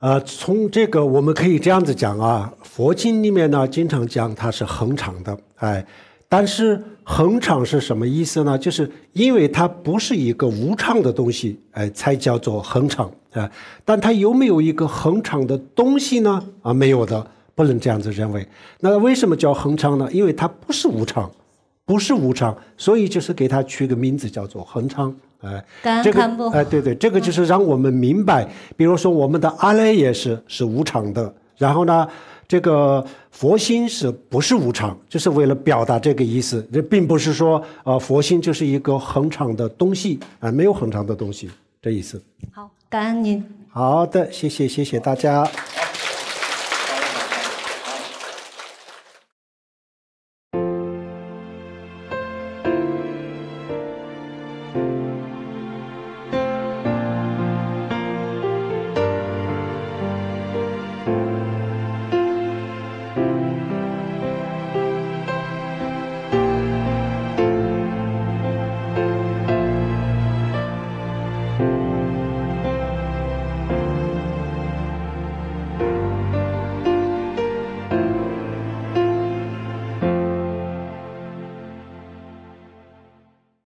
呃，从这个我们可以这样子讲啊，佛经里面呢，经常讲它是恒常的，哎。但是恒常是什么意思呢？就是因为它不是一个无常的东西，哎，才叫做恒常啊。但它有没有一个恒常的东西呢？啊，没有的，不能这样子认为。那为什么叫恒常呢？因为它不是无常，不是无常，所以就是给它取个名字叫做恒常，哎，这个哎，对对，这个就是让我们明白，比如说我们的阿赖也是是无常的，然后呢。这个佛心是不是无常，就是为了表达这个意思。这并不是说，呃，佛心就是一个恒常的东西啊，没有恒常的东西，这意思。好，感恩您。好的，谢谢，谢谢大家。